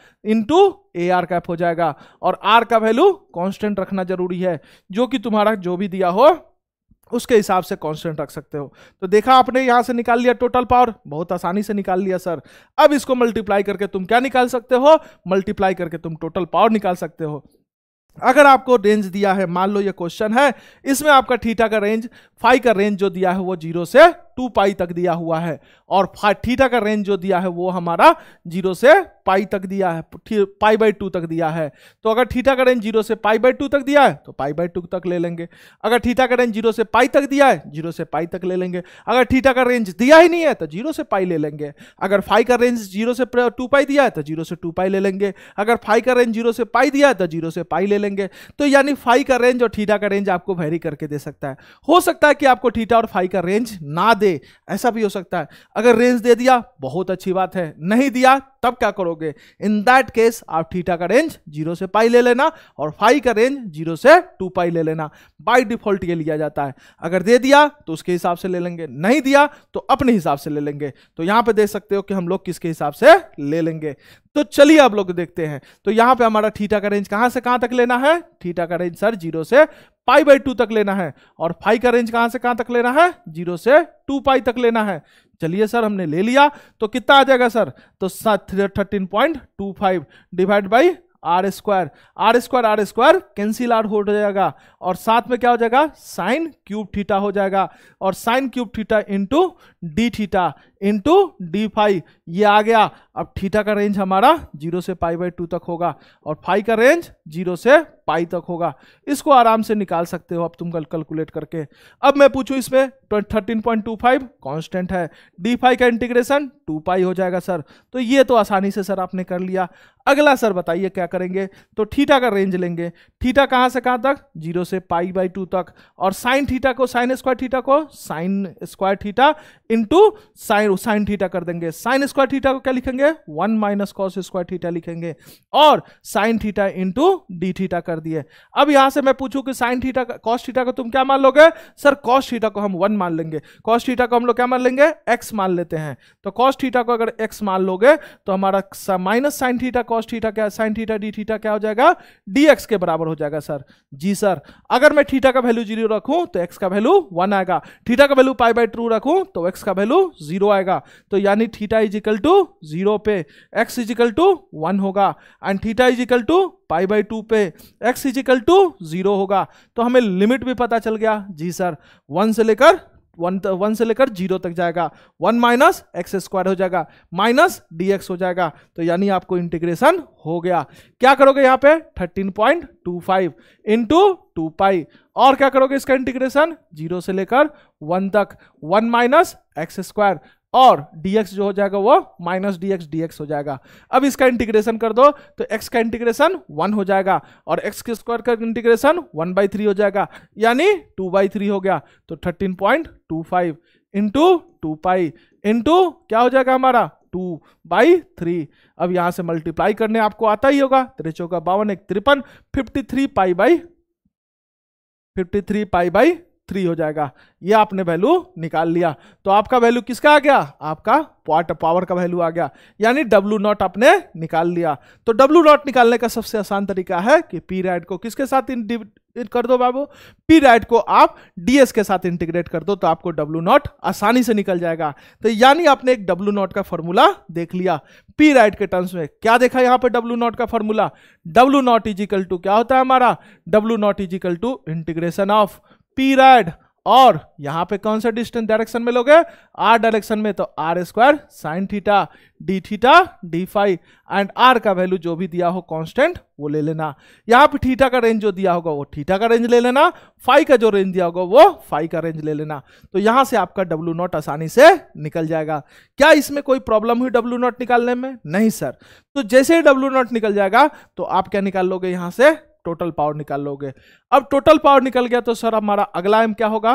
टू ए आर कैप हो जाएगा और आर का वैल्यू कांस्टेंट रखना जरूरी है जो कि तुम्हारा जो भी दिया हो उसके हिसाब से कांस्टेंट रख सकते हो तो देखा आपने यहां से निकाल लिया टोटल पावर बहुत आसानी से निकाल लिया सर अब इसको मल्टीप्लाई करके तुम क्या निकाल सकते हो मल्टीप्लाई करके तुम टोटल पावर निकाल सकते हो अगर आपको रेंज दिया है मान लो ये क्वेश्चन है इसमें आपका थीटा का रेंज फाइव का रेंज जो दिया है वो जीरो से टू पाई तक दिया हुआ है और थीटा का रेंज जो दिया है वो हमारा जीरो से पाई तक दिया है पाई बाई टू तक दिया है तो अगर थीटा का रेंज जीरो से पाई बाई टू तक दिया है तो पाई बाई टू तक ले लेंगे अगर थीटा का रेंज जीरो से पाई तक दिया है जीरो से पाई तक ले लेंगे अगर थीटा का रेंज दिया ही नहीं है तो जीरो से पाई ले लेंगे अगर फाइव का रेंज जीरो से टू पाई दिया है तो जीरो से टू पाई ले लेंगे अगर फाइव का रेंज जीरो से पाई दिया है तो जीरो से पाई ले लेंगे तो यानी फाइव का रेंज और थीटा का रेंज आपको वेरी करके दे सकता है हो सकता है कि आपको थीटा और फाइव का रेंज ना दे दे ऐसा भी हो सकता है अगर रेंज दे दिया बहुत अच्छी बात है नहीं दिया तब क्या करोगे इन दैट केस आप थीटा का रेंज जीरो से पाई ले लेना और फाई का रेंज जीरो से टू पाई ले लेना बाई डिफॉल्ट ये लिया जाता है अगर दे दिया तो उसके हिसाब से ले लेंगे नहीं दिया तो अपने हिसाब से ले लेंगे तो यहाँ पे देख सकते हो कि हम लोग किसके हिसाब से ले लेंगे तो चलिए आप लोग देखते हैं तो यहाँ पे हमारा थीटा का रेंज कहाँ से कहाँ तक लेना है थीटा का रेंज सर जीरो से पाई बाई टू तक लेना है और फाई का रेंज कहां से कहां तक लेना है जीरो से टू पाई तक लेना है चलिए सर हमने ले लिया तो कितना आ जाएगा सर तो thirteen point two five divide by R square R square R square cancel R हो जाएगा और साथ में क्या हो जाएगा साइन क्यूब थीटा हो जाएगा और sine cube theta into D theta into D phi ये आ गया अब थीटा का रेंज हमारा जीरो से पाई बाई टू तक होगा और फाइव का रेंज जीरो से पाई तक होगा इसको आराम से निकाल सकते हो अब तुम कल कैलकुलेट करके अब मैं पूछूं इसमें thirteen point two five constant है डी फाइव का इंटीग्रेशन टू पाई हो जाएगा सर तो ये तो आसानी से सर आपने कर लिया अगला सर बताइए क्या करेंगे तो ठीटा का रेंज लेंगे ठीटा कहाँ से कहाँ तक जीरो से पाई बाई टू तक और साइन ठीटा को साइन स्क्वायर थीटा को sine square theta into sine वो साइन थीटा कर देंगे साइन स्क्वायर थीटा को क्या लिखेंगे one minus cos square theta लिखेंगे और sine theta into D theta कर दिए अब यहां से मैं पूछूं कि साइन थीटा कॉस थीटा को तुम क्या मान लोगे सर कॉस थीटा को हम वन मान लेंगे कॉस थीटा को हम लोग क्या मान लेंगे एक्स मान लेते हैं तो कॉस थीटा को अगर एक्स मान लोगे तो हमारा minus sine theta cos theta क्या साइन थीटा डी थीटा क्या हो जाएगा डी एक्स के बराबर हो जाएगा सर जी सर अगर मैं थीटा का वैल्यू जीरो रखूं तो एक्स का वैल्यू वन आएगा थीटा का वैल्यू पाई बाई टू रखूं तो एक्स का वैल्यू जीरो आएगा आएगा तो यानी theta is equal to zero पे X is equal to one होगा and theta is equal to pi by two पे X is equal to zero होगा तो हमें लिमिट भी पता चल गया जी सर वन से लेकर वन वन से लेकर जीरो तक जाएगा वन माइनस एक्स स्क्वायर हो जाएगा माइनस डी एक्स हो जाएगा तो यानी आपको इंटीग्रेशन हो गया क्या करोगे यहाँ पे thirteen point two five into two pi और क्या करोगे इसका इंटीग्रेशन जीरो से लेकर वन तक वन माइनस एक्स स्क्वायर और dx जो हो जाएगा वो माइनस डी एक्स हो जाएगा अब इसका इंटीग्रेशन कर दो तो x का इंटीग्रेशन वन हो जाएगा और x के स्क्वायर का इंटीग्रेशन वन बाई थ्री हो जाएगा यानी टू बाई थ्री हो गया तो thirteen point two five into two pi into क्या हो जाएगा हमारा टू बाई थ्री अब यहाँ से मल्टीप्लाई करने आपको आता ही होगा तेरे चौका बावन एक तिरपन fifty three pi by fifty three pi by three हो जाएगा ये आपने वैल्यू निकाल लिया तो आपका वैल्यू किसका आ गया आपका पॉट पावर का वैल्यू आ गया यानी डब्ल्यू नॉट आपने निकाल लिया तो डब्ल्यू नॉट निकालने का सबसे आसान तरीका है कि पी राइट को किसके साथ कर दो बाबू पी राइट को आप डीएस के साथ इंटीग्रेट कर दो तो आपको डब्ल्यू नॉट आसानी से निकल जाएगा तो यानी आपने एक डब्ल्यू नॉट का फॉर्मूला देख लिया पी राइट के टर्म्स में क्या देखा यहां पे डब्ल्यू नॉट का formula W nought is equal to क्या होता है हमारा W nought is equal to integration of period और यहां पे कौन सा डिस्टेंस डायरेक्शन में लोगे आर डायरेक्शन में तो R square sine theta D theta D phi and R का वैल्यू जो भी दिया हो कांस्टेंट वो ले लेना यहाँ पे थीटा का रेंज जो दिया होगा वो थीटा का रेंज ले लेना फाइव का जो रेंज दिया होगा वो फाइव का रेंज ले लेना तो यहां से आपका डब्ल्यू नॉट आसानी से निकल जाएगा क्या इसमें कोई प्रॉब्लम हुई डब्ल्यू नॉट निकालने में नहीं सर तो जैसे ही डब्ल्यू नॉट निकल जाएगा तो आप क्या निकाल लोगे यहां से टोटल पावर निकाल लोगे अब टोटल पावर निकल गया तो सर हमारा अगला एम क्या होगा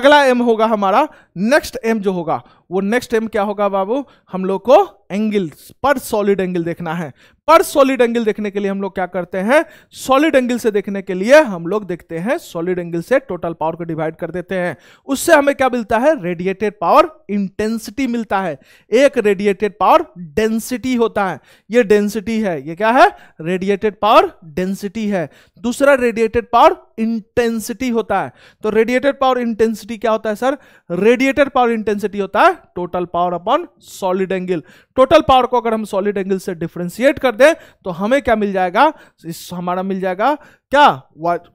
अगला एम होगा हमारा नेक्स्ट एम जो होगा वो नेक्स्ट एम क्या होगा बाबू हम लोग को एंगल पर सॉलिड एंगल देखना है पर सॉलिड एंगल देखने के लिए हम लोग क्या करते हैं सॉलिड एंगल से देखने के लिए हम लोग देखते हैं सॉलिड एंगल से टोटल पावर को डिवाइड कर देते हैं उससे हमें क्या मिलता है रेडिएटेड पावर इंटेंसिटी मिलता है एक रेडिएटेड पावर डेंसिटी होता है ये डेंसिटी है ये क्या है रेडिएटेड पावर डेंसिटी है दूसरा रेडिएटेड पावर इंटेंसिटी होता है तो रेडिएटेड पावर इंटेंसिटी क्या होता है सर रेडिएटेड पावर इंटेंसिटी होता है total power upon solid angle total power को अगर हम सॉलिड एंगल से डिफ्रेंशिएट कर दें तो हमें क्या मिल जाएगा इस हमारा मिल जाएगा क्या वाट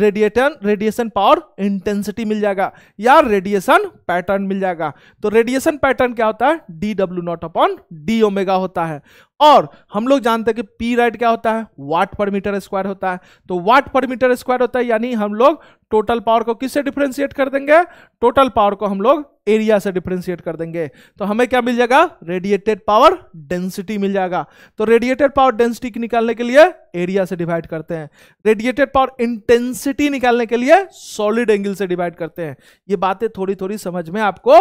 रेडिएटन रेडिएशन पावर इंटेंसिटी मिल जाएगा या रेडिएशन पैटर्न मिल जाएगा तो रेडिएशन पैटर्न क्या होता है D W not upon D omega होता है और हम लोग जानते हैं कि पी राइट क्या होता है वाट पर मीटर स्क्वायर होता है तो वाट पर मीटर स्क्वायर होता है यानी हम लोग टोटल पावर को किससे डिफ्रेंशिएट कर देंगे टोटल पावर को हम लोग एरिया से डिफ्रेंशिएट कर देंगे तो हमें क्या मिल जाएगा रेडिएटेड पावर डेंसिटी मिल जाएगा तो रेडिएटेड पावर डेंसिटी निकालने के लिए एरिया से डिवाइड करते हैं रेडिएटेड पावर इंटेंसिटी निकालने के लिए सॉलिड एंगल से डिवाइड करते हैं ये बातें थोड़ी थोड़ी समझ में आपको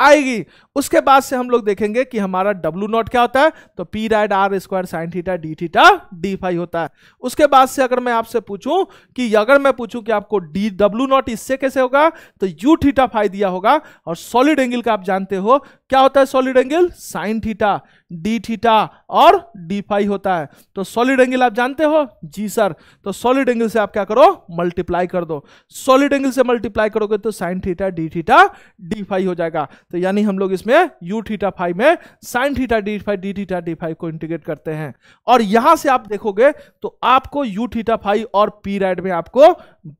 आएगी उसके बाद से हम लोग देखेंगे कि हमारा डब्लू नॉट क्या होता है तो P rad R square sine theta D theta D five होता है उसके बाद से अगर मैं आपसे पूछूं कि अगर मैं पूछूं कि आपको डी डब्लू नॉट इससे कैसे होगा तो यू थीटा फाइव दिया होगा और सॉलिड एंगल का आप जानते हो क्या होता है solid angle sine theta D theta और डी फाइव होता है तो सॉलिड एंगल आप जानते हो जी सर तो सॉलिड एंगल से आप क्या करो मल्टीप्लाई कर दो सॉलिड एंगल से मल्टीप्लाई करोगे तो sine theta D theta D five हो जाएगा तो यानी हम लोग इसमें यू थीटा फाइव में sine theta D phi D theta D phi को इंटीग्रेट करते हैं और यहां से आप देखोगे तो आपको यू थीटा फाइव और पी राइड में आपको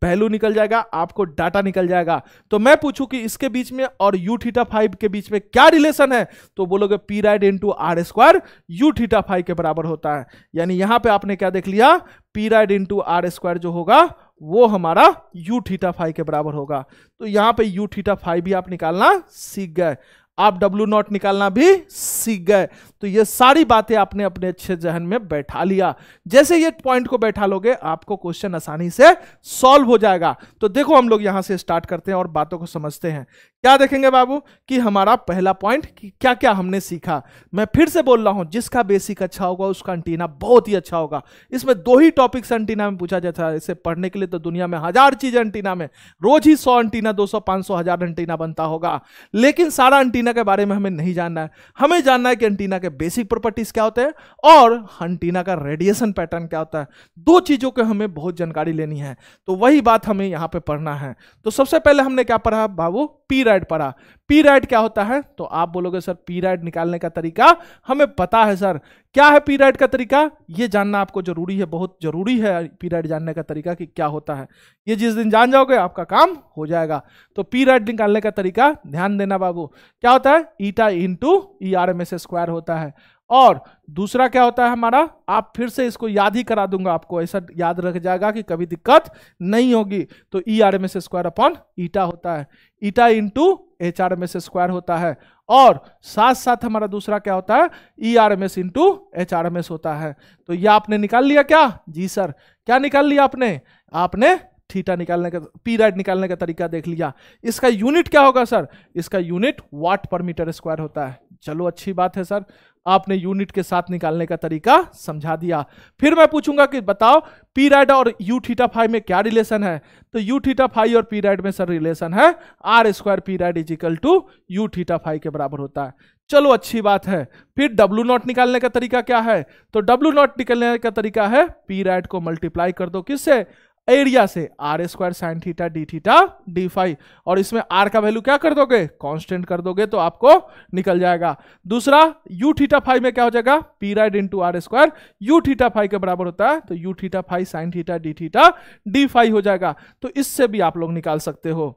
वैल्यू निकल जाएगा आपको डाटा निकल जाएगा तो मैं पूछूं कि इसके बीच में और यू थीटा फाइव के बीच में क्या रिलेशन है तो बोलोगे P rad into R square U theta phi के बराबर होता है यानी यहां पे आपने क्या देख लिया P rad into R square जो होगा वो हमारा यू थीटा फाइव के बराबर होगा तो यहां पे यू थीटा फाइव भी आप निकालना सीख गए आप डब्ल्यू नॉट निकालना भी सीख गए तो ये सारी बातें आपने अपने अच्छे जहन में बैठा लिया जैसे ये पॉइंट को बैठा लोगे आपको क्वेश्चन आसानी से सॉल्व हो जाएगा तो देखो हम लोग यहां से स्टार्ट करते हैं और बातों को समझते हैं क्या देखेंगे बाबू कि हमारा पहला पॉइंट क्या क्या हमने सीखा मैं फिर से बोल रहा हूं जिसका बेसिक अच्छा होगा उसका अंटीना बहुत ही अच्छा होगा इसमें दो ही टॉपिक्स अंटीना में पूछा जाता है इसे पढ़ने के लिए तो दुनिया में हजार चीज अंटीना में रोज ही सौ अंटीना दो सौ पांच सौ हजार अंटीना बनता होगा लेकिन सारा अंटीना के बारे में हमें नहीं जानना है हमें जानना है कि अंटीना के बेसिक प्रॉपर्टीज क्या होते हैं और अंटीना का रेडिएशन पैटर्न क्या होता है दो चीजों की हमें बहुत जानकारी लेनी है तो वही बात हमें यहाँ पे पढ़ना है तो सबसे पहले हमने क्या पढ़ा बाबू पी राइट पढ़ा पी राइट क्या होता है तो आप बोलोगे सर पी राइट निकालने का तरीका हमें पता है सर क्या है पी राइट का तरीका ये जानना आपको जरूरी है बहुत जरूरी है पी राइट जानने का तरीका कि क्या होता है ये जिस दिन जान जाओगे आपका काम हो जाएगा तो पी राइट निकालने का तरीका ध्यान देना बाबू क्या होता है eta into E R M S square होता है और दूसरा क्या होता है हमारा आप फिर से इसको याद ही करा दूंगा आपको ऐसा याद रख जाएगा कि कभी दिक्कत नहीं होगी तो E R M S square upon eta होता है eta into H R M S square होता है और साथ साथ हमारा दूसरा क्या होता है E R M S into H R M S होता है तो ये आपने निकाल लिया क्या जी सर क्या निकाल लिया आपने आपने थीटा निकालने का पी राइट निकालने का तरीका देख लिया इसका यूनिट क्या होगा सर इसका unit watt per metre square होता है चलो अच्छी बात है सर आपने यूनिट के साथ निकालने का तरीका समझा दिया फिर मैं पूछूंगा कि बताओ पी राइड और यू थीटा फाइव में क्या रिलेशन है तो यू थीटा फाइव और पी राइड में सर रिलेशन है R square P rad is equal to U theta phi के बराबर होता है चलो अच्छी बात है फिर डब्ल्यू नॉट निकालने का तरीका क्या है तो डब्लू नॉट निकालने का तरीका है पी राइड को मल्टीप्लाई कर दो किससे एरिया से R square sine theta D theta D phi और इसमें आर का वैल्यू क्या कर दोगे कांस्टेंट कर दोगे तो आपको निकल जाएगा दूसरा यू थीटा फाइव में क्या हो जाएगा P rad into R square U theta phi के बराबर होता है तो you theta five sine theta D theta D five हो जाएगा तो इससे भी आप लोग निकाल सकते हो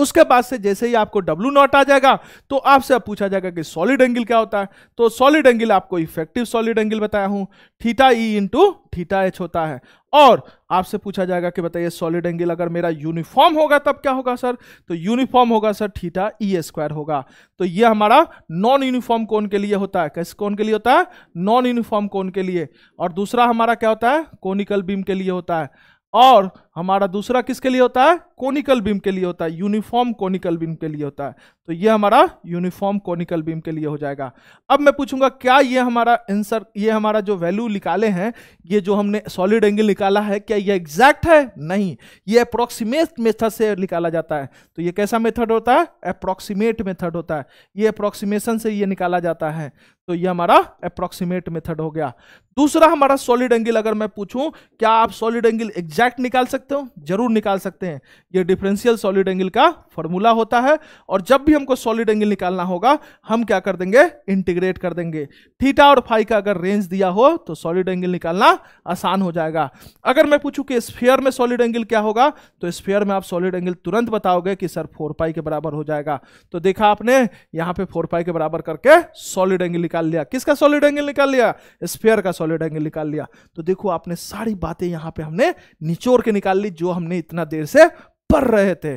उसके बाद से जैसे ही आपको W नॉट आ जाएगा तो आपसे अब पूछा जाएगा कि सॉलिड एंगल क्या होता है तो सॉलिड एंगल आपको इफेक्टिव सॉलिड एंगल बताया हूं theta E into theta H होता है और आपसे पूछा जाएगा कि बताइए सॉलिड एंगल अगर मेरा यूनिफॉर्म होगा तब क्या होगा सर तो यूनिफॉर्म होगा सर थीटा ई स्क्वायर होगा तो यह हमारा नॉन यूनिफॉर्म कौन के लिए होता है कैसे कौन के लिए होता है नॉन यूनिफॉर्म कौन के लिए और दूसरा हमारा क्या होता है कोनिकल बीम के लिए होता है और हमारा दूसरा किसके लिए होता है कोनिकल बीम के लिए होता है यूनिफॉर्म कोनिकल बीम के लिए होता है तो ये हमारा यूनिफॉर्म कोनिकल बीम के लिए हो जाएगा अब मैं पूछूंगा क्या ये हमारा आंसर ये हमारा जो वैल्यू निकाले हैं ये जो हमने सॉलिड एंगल निकाला है क्या ये एग्जैक्ट है नहीं ये अप्रोक्सीमेट मेथड से निकाला जाता है तो ये कैसा मेथड होता है अप्रोक्सीमेट मेथड होता है ये अप्रोक्सीमेशन से ये निकाला जाता है तो ये हमारा अप्रोक्सीमेट मेथड हो गया दूसरा हमारा सॉलिड एंगल अगर मैं पूछूं क्या आप सॉलिड एंगल एग्जैक्ट निकाल सकते सकते हो जरूर निकाल सकते हैं ये डिफरेंशियल सॉलिड एंगल का फॉर्मूला होता है और जब भी हमको सॉलिड एंगल निकालना होगा हम क्या कर देंगे इंटीग्रेट कर देंगे थीटा और फाइव का अगर रेंज दिया हो तो सॉलिड एंगल निकालना आसान हो जाएगा अगर मैं पूछूँ कि स्फेयर में सॉलिड एंगल क्या होगा तो स्फेयर में आप सॉलिड एंगल तुरंत बताओगे कि सर फोर पाई के बराबर हो जाएगा तो देखा आपने यहाँ पे फोर पाई के बराबर करके सॉलिड एंगल निकाल लिया किसका सॉलिड एंगल निकाल लिया स्फेयर का सॉलिड एंगल निकाल लिया तो देखो आपने सारी बातें यहाँ पे हमने निचोड़ के निकाल निकाल ली जो हमने इतना देर से पढ़ रहे थे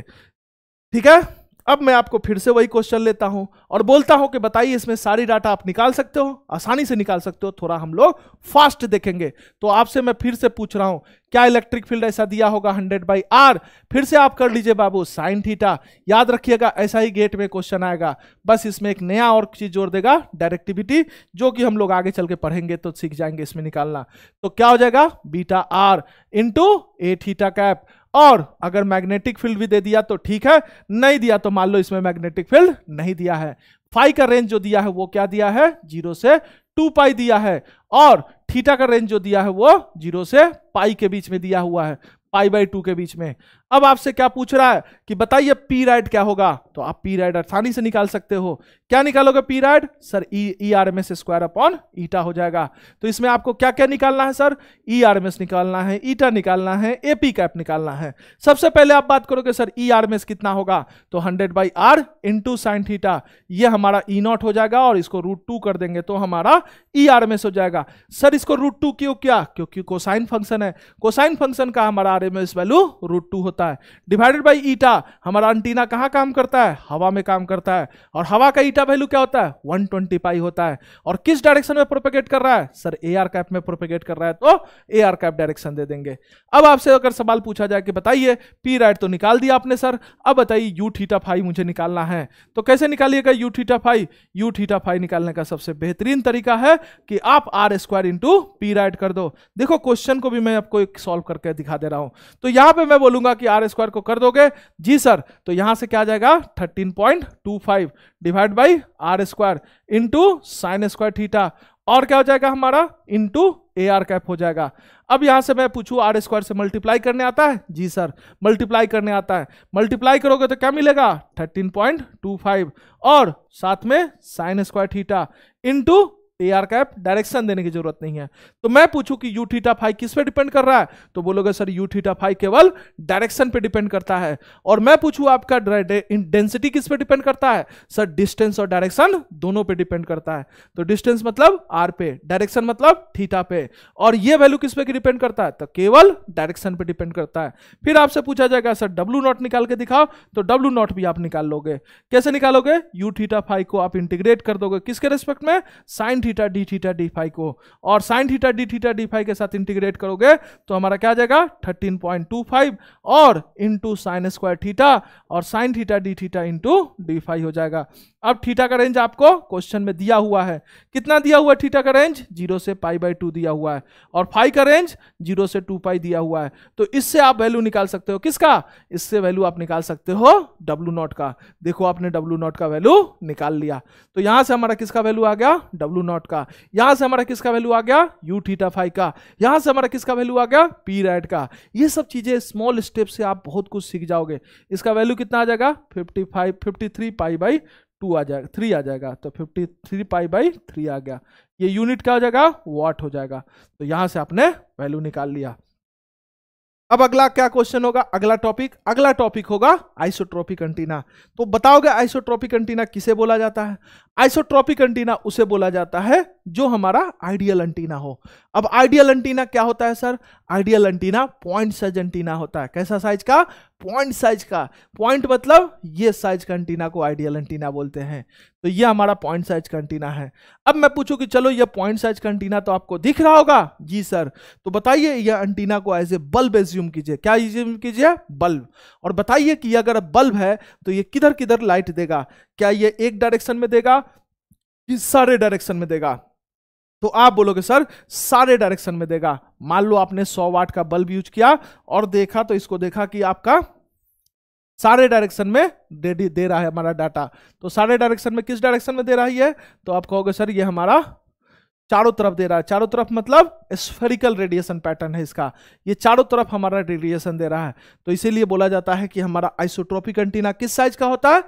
ठीक है अब मैं आपको फिर से वही क्वेश्चन लेता हूं और बोलता हूं कि बताइए इसमें सारी डाटा आप निकाल सकते हो आसानी से निकाल सकते हो थोड़ा हम लोग फास्ट देखेंगे तो आपसे मैं फिर से पूछ रहा हूं क्या इलेक्ट्रिक फील्ड ऐसा दिया होगा हंड्रेड बाई आर फिर से आप कर लीजिए बाबू साइन थीटा याद रखिएगा ऐसा ही गेट में क्वेश्चन आएगा बस इसमें एक नया और चीज जोड़ देगा डायरेक्टिविटी जो कि हम लोग आगे चल के पढ़ेंगे तो सीख जाएंगे इसमें निकालना तो क्या हो जाएगा beta R into A theta cap और अगर मैग्नेटिक फील्ड भी दे दिया तो ठीक है नहीं दिया तो मान लो इसमें मैग्नेटिक फील्ड नहीं दिया है फाई का रेंज जो दिया है वो क्या दिया है जीरो से टू पाई दिया है और थीटा का रेंज जो दिया है वो जीरो से पाई के बीच में दिया हुआ है पाई बाई टू के बीच में अब आपसे क्या पूछ रहा है कि बताइए पी राइड क्या होगा तो आप पी राइड आसानी से निकाल सकते हो क्या निकालोगे P rad sir E R M S square upon eta हो जाएगा तो इसमें आपको क्या क्या निकालना है sir E R M S निकालना है ईटा निकालना है एपी कैप निकालना है सबसे पहले आप बात करोगे sir E R M S कितना होगा तो hundred by R into sine theta ये हमारा ई e नॉट हो जाएगा और इसको रूट टू कर देंगे तो हमारा ई आर एम एस हो जाएगा सर इसको रूट टू क्यों क्या क्योंकि कोसाइन फंक्शन है कोसाइन फंक्शन का हमारा R M S value root two होता होता है डिवाइडेड बाई ईटा हमारा एंटीना कहाँ काम करता है हवा में काम करता है और हवा का ईटा वैल्यू क्या होता है 120 पाई होता है और किस डायरेक्शन में प्रोपेगेट कर रहा है सर ए आर कैप में प्रोपेगेट कर रहा है तो ए आर कैप डायरेक्शन दे देंगे अब आपसे अगर सवाल पूछा जाए कि बताइए पी राइट तो निकाल दिया आपने सर अब बताइए यू थीटा फाई मुझे निकालना है तो कैसे निकालिएगा u theta phi u theta phi निकालने का सबसे बेहतरीन तरीका है कि आप R square into P write कर दो देखो क्वेश्चन को भी मैं आपको एक सॉल्व करके दिखा दे रहा हूं तो यहां पे मैं बोलूंगा कि कि आर स्क्वायर को कर दोगे जी सर तो यहां से क्या आ जाएगा 13.25 divide by R square into sine square theta और क्या हो जाएगा हमारा इंटू ए आर कैप हो जाएगा अब यहां से मैं पूछूं आर स्क्वायर से मल्टीप्लाई करने आता है जी सर मल्टीप्लाई करने आता है मल्टीप्लाई करोगे तो क्या मिलेगा 13.25 और साथ में sine square theta into A R का डायरेक्शन देने की जरूरत नहीं है तो मैं पूछूं कि यू थीटा फाइव किस पे डिपेंड कर रहा है तो बोलोगे सर यू थीटा फाइव केवल डायरेक्शन पे डिपेंड करता है और मैं पूछूं आपका डेंसिटी किस पे डिपेंड करता है सर डिस्टेंस और डायरेक्शन दोनों पे डिपेंड करता है तो डिस्टेंस मतलब आर पे डायरेक्शन मतलब थीटा पे और ये वैल्यू किस पे डिपेंड करता है तो केवल डायरेक्शन पे डिपेंड करता है फिर आपसे पूछा जाएगा सर डब्ल्यू नॉट निकाल के दिखाओ तो डब्ल्यू नॉट भी आप निकाल लोगे कैसे निकालोगे यू थीटा फाइव को आप इंटीग्रेट कर दोगे किसके रेस्पेक्ट में sine theta D theta D phi को और sine theta D theta D phi के साथ इंटीग्रेट करोगे तो हमारा क्या आ जाएगा थर्टीन पॉइंट टू फाइव और इंटू साइन स्क्वायर थीटा और sine theta D theta into D five हो जाएगा अब थीटा का रेंज आपको क्वेश्चन में दिया हुआ है कितना दिया हुआ है थीटा का रेंज जीरो से पाई बाई टू दिया हुआ है और फाइव का रेंज जीरो से टू पाई दिया हुआ है तो इससे आप वैल्यू निकाल सकते हो किसका इससे वैल्यू आप निकाल सकते हो डब्ल्यू नॉट का देखो आपने डब्ल्यू नॉट का वैल्यू निकाल लिया तो यहां से हमारा किसका वैल्यू आ गया डब्ल्यू नॉट नॉट का यहां से हमारा किसका वैल्यू आ गया यू थीटा फाइव का यहां से हमारा किसका वैल्यू आ गया पी राइट का ये सब चीजें स्मॉल स्टेप से आप बहुत कुछ सीख जाओगे इसका वैल्यू कितना आ जाएगा fifty five fifty three pi by two आ जाएगा थ्री आ जाएगा तो fifty three pi by three आ गया ये यूनिट क्या हो जाएगा वॉट हो जाएगा तो यहां से आपने वैल्यू निकाल लिया अब अगला क्या क्वेश्चन होगा अगला टॉपिक अगला टॉपिक होगा आइसोट्रॉपिक एंटीना तो बताओगे आइसोट्रॉपिक एंटीना किसे बोला जाता है आइसोट्रॉपिक एंटीना उसे बोला जाता है जो हमारा आइडियल एंटीना हो अब आइडियल एंटीना क्या होता है sir ideal antenna point size antenna होता है कैसा साइज का पॉइंट साइज का पॉइंट मतलब ये साइज का एंटीना को आइडियल एंटीना बोलते हैं तो ये हमारा पॉइंट साइज का एंटीना है अब मैं पूछूं कि चलो ये पॉइंट साइज का एंटीना तो आपको दिख रहा होगा जी सर तो बताइए यह एंटीना को एज ए बल्ब एज्यूम कीजिए क्या एज्यूम कीजिए बल्ब और बताइए कि अगर बल्ब है तो ये किधर किधर लाइट देगा क्या ये एक डायरेक्शन में देगा कि सारे डायरेक्शन में देगा तो आप बोलोगे सर सारे डायरेक्शन में देगा मान लो आपने 100 वाट का बल्ब यूज किया और देखा तो इसको देखा कि आपका सारे डायरेक्शन में दे दे रहा है हमारा डाटा तो सारे डायरेक्शन में किस डायरेक्शन में दे रहा है तो आप कहोगे सर ये हमारा चारों तरफ दे रहा है चारों तरफ मतलब स्फेरिकल रेडिएशन पैटर्न है इसका ये चारों तरफ हमारा रेडिएशन दे रहा है तो इसीलिए बोला जाता है कि हमारा आइसोट्रोपिक एंटीना किस साइज का होता है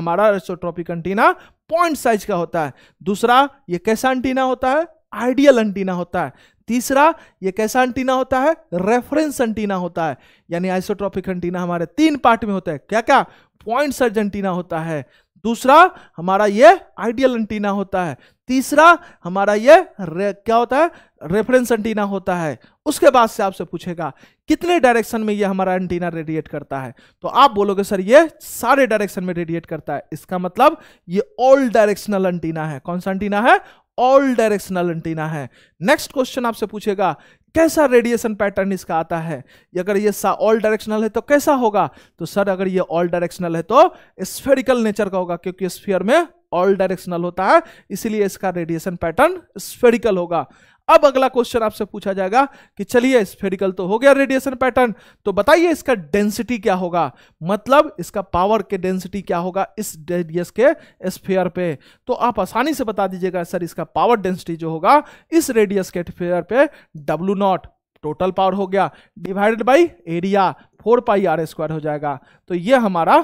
हमारा आइसोट्रोपिक एंटीना पॉइंट साइज का होता है दूसरा ये कैसा एंटीना होता है आइडियल एंटीना होता है तीसरा ये कैसा एंटीना होता है रेफरेंस एंटीना होता है यानी आइसोट्रॉपिक एंटीना हमारे तीन पार्ट में होता है क्या क्या पॉइंट सर्ज एंटीना होता है दूसरा हमारा ये आइडियल एंटीना होता है तीसरा हमारा ये क्या होता है रेफरेंस एंटीना होता है उसके बाद से आपसे पूछेगा कितने डायरेक्शन में ये हमारा एंटीना रेडिएट करता है तो आप बोलोगे सर ये सारे डायरेक्शन में रेडिएट करता है इसका मतलब ये ऑल डायरेक्शनल एंटीना है कौन सा एंटीना है ऑल डायरेक्शनल एंटीना है नेक्स्ट क्वेश्चन आपसे पूछेगा कैसा रेडिएशन पैटर्न इसका आता है अगर ये ऑल डायरेक्शनल है तो कैसा होगा तो सर अगर ये ऑल डायरेक्शनल है तो स्फेरिकल नेचर का होगा क्योंकि स्फीयर में ऑल डायरेक्शनल होता है इसीलिए इसका रेडिएशन पैटर्न स्फेरिकल होगा अब अगला क्वेश्चन आपसे पूछा जाएगा कि चलिए स्फेरिकल तो हो गया रेडिएशन पैटर्न तो बताइए इसका डेंसिटी क्या होगा मतलब इसका पावर के डेंसिटी क्या होगा इस रेडियस के स्फेयर पे तो आप आसानी से बता दीजिएगा सर इसका पावर डेंसिटी जो होगा इस रेडियस के स्फेयर पे डब्लू नॉट टोटल पावर हो गया divided by area four pi R square हो जाएगा तो ये हमारा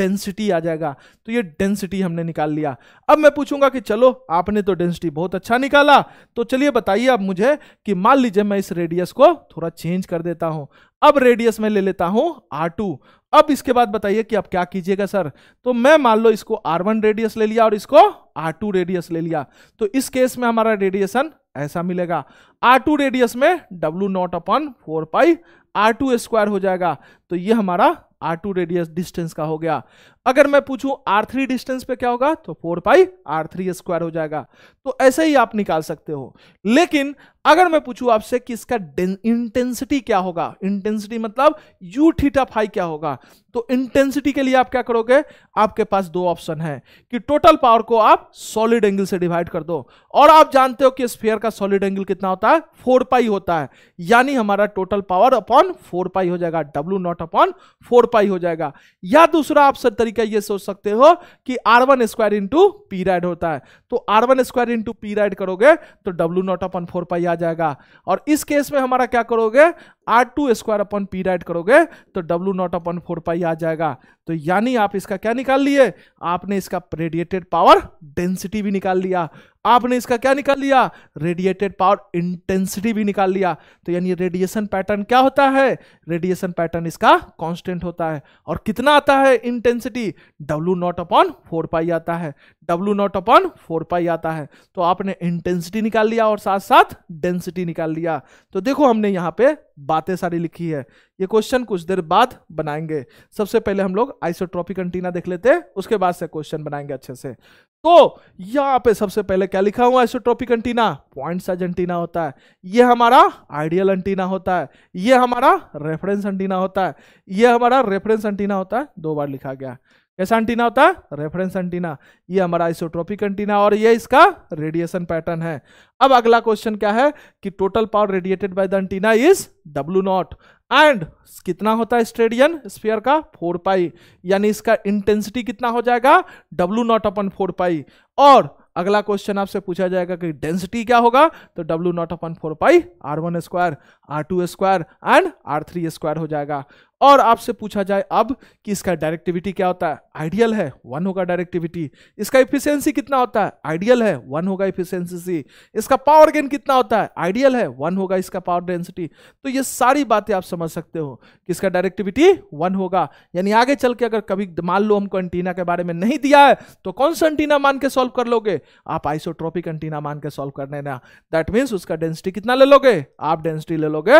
डेंसिटी आ जाएगा तो ये डेंसिटी हमने निकाल लिया अब मैं पूछूंगा कि चलो आपने तो डेंसिटी बहुत अच्छा निकाला तो चलिए बताइए आप मुझे कि मान लीजिए मैं इस रेडियस को थोड़ा चेंज कर देता हूं अब रेडियस में ले लेता हूं आर टू अब इसके बाद बताइए कि आप क्या कीजिएगा सर तो मैं मान लो इसको आर वन रेडियस ले लिया और इसको आर टू रेडियस ले लिया तो इस केस में हमारा रेडिएशन ऐसा मिलेगा आर टू रेडियस में W naught upon four pi R two square हो जाएगा तो ये हमारा आर टू रेडियस डिस्टेंस का हो गया अगर मैं पूछूं आर थ्री डिस्टेंस पे क्या होगा तो four pi R three square हो जाएगा तो ऐसे ही आप निकाल सकते हो लेकिन अगर मैं पूछूं आपसे कि इसका इंटेंसिटी क्या होगा इंटेंसिटी मतलब यू थीटा फाई क्या होगा तो इंटेंसिटी के लिए आप क्या करोगे आपके पास दो ऑप्शन है कि टोटल पावर को आप सॉलिड एंगल से डिवाइड कर दो और आप जानते हो कि स्फेयर का सॉलिड एंगल कितना होता है फोर पाई होता है यानी हमारा total power upon four pi हो जाएगा W not upon four pi हो जाएगा या दूसरा आप सर तरीका यह सोच सकते हो कि R one square into P rad होता है तो R one square into P rad करोगे तो W not upon four pi आ जाएगा और इस केस में हमारा क्या करोगे R two square upon P rad करोगे तो W naught upon four pi आ जाएगा तो यानी आप इसका क्या निकाल लिए आपने इसका रेडिएटेड पावर डेंसिटी भी निकाल लिया आपने इसका क्या निकाल लिया रेडिएटेड पावर इंटेंसिटी भी निकाल लिया तो यानी रेडिएशन पैटर्न क्या होता है रेडिएशन पैटर्न इसका कांस्टेंट होता है और कितना आता है intensity W not upon four pi आता है W not upon four pi आता है तो आपने इंटेंसिटी निकाल लिया और साथ साथ डेंसिटी निकाल लिया तो देखो हमने यहाँ पे बातें सारी लिखी है ये क्वेश्चन कुछ देर बाद बनाएंगे सबसे पहले हम लोग आइसोट्रॉपिक एंटीना देख लेते हैं उसके बाद से क्वेश्चन बनाएंगे अच्छे से तो यहाँ पे सबसे पहले क्या लिखा हुआ isotropic antenna point size antenna होता है ये हमारा आइडियल एंटीना होता है ये हमारा रेफरेंस एंटीना होता है ये हमारा रेफरेंस एंटीना होता है दो बार लिखा गया कैसा एंटीना होता है रेफरेंस एंटीना ये हमारा आइसोट्रोपिक एंटीना और ये इसका रेडिएशन पैटर्न है अब अगला क्वेश्चन क्या है कि total power radiated by the antenna is W naught and कितना होता है स्टेडियन स्फीयर का फोर पाई यानी इसका इंटेंसिटी कितना हो जाएगा W naught upon four pi और अगला क्वेश्चन आपसे पूछा जाएगा कि डेंसिटी क्या होगा तो W naught upon four pi R one square R two square and R three square हो जाएगा और आपसे पूछा जाए अब कि इसका डायरेक्टिविटी क्या होता है आइडियल है वन होगा डायरेक्टिविटी इसका इफिशियंसी कितना होता है आइडियल है वन होगा इफिशियंसी इसका पावर गेन कितना होता है आइडियल है वन होगा इसका पावर डेंसिटी तो ये सारी बातें आप समझ सकते हो कि इसका डायरेक्टिविटी वन होगा यानी आगे चल के अगर कभी मान लो हमको एंटीना के बारे में नहीं दिया है तो कौन सा एंटीना मान के सॉल्व कर लोगे आप आइसोट्रोपिक एंटीना मान के सॉल्व कर लेना दैट मीन्स उसका डेंसिटी कितना ले लोगे आप डेंसिटी ले लोगे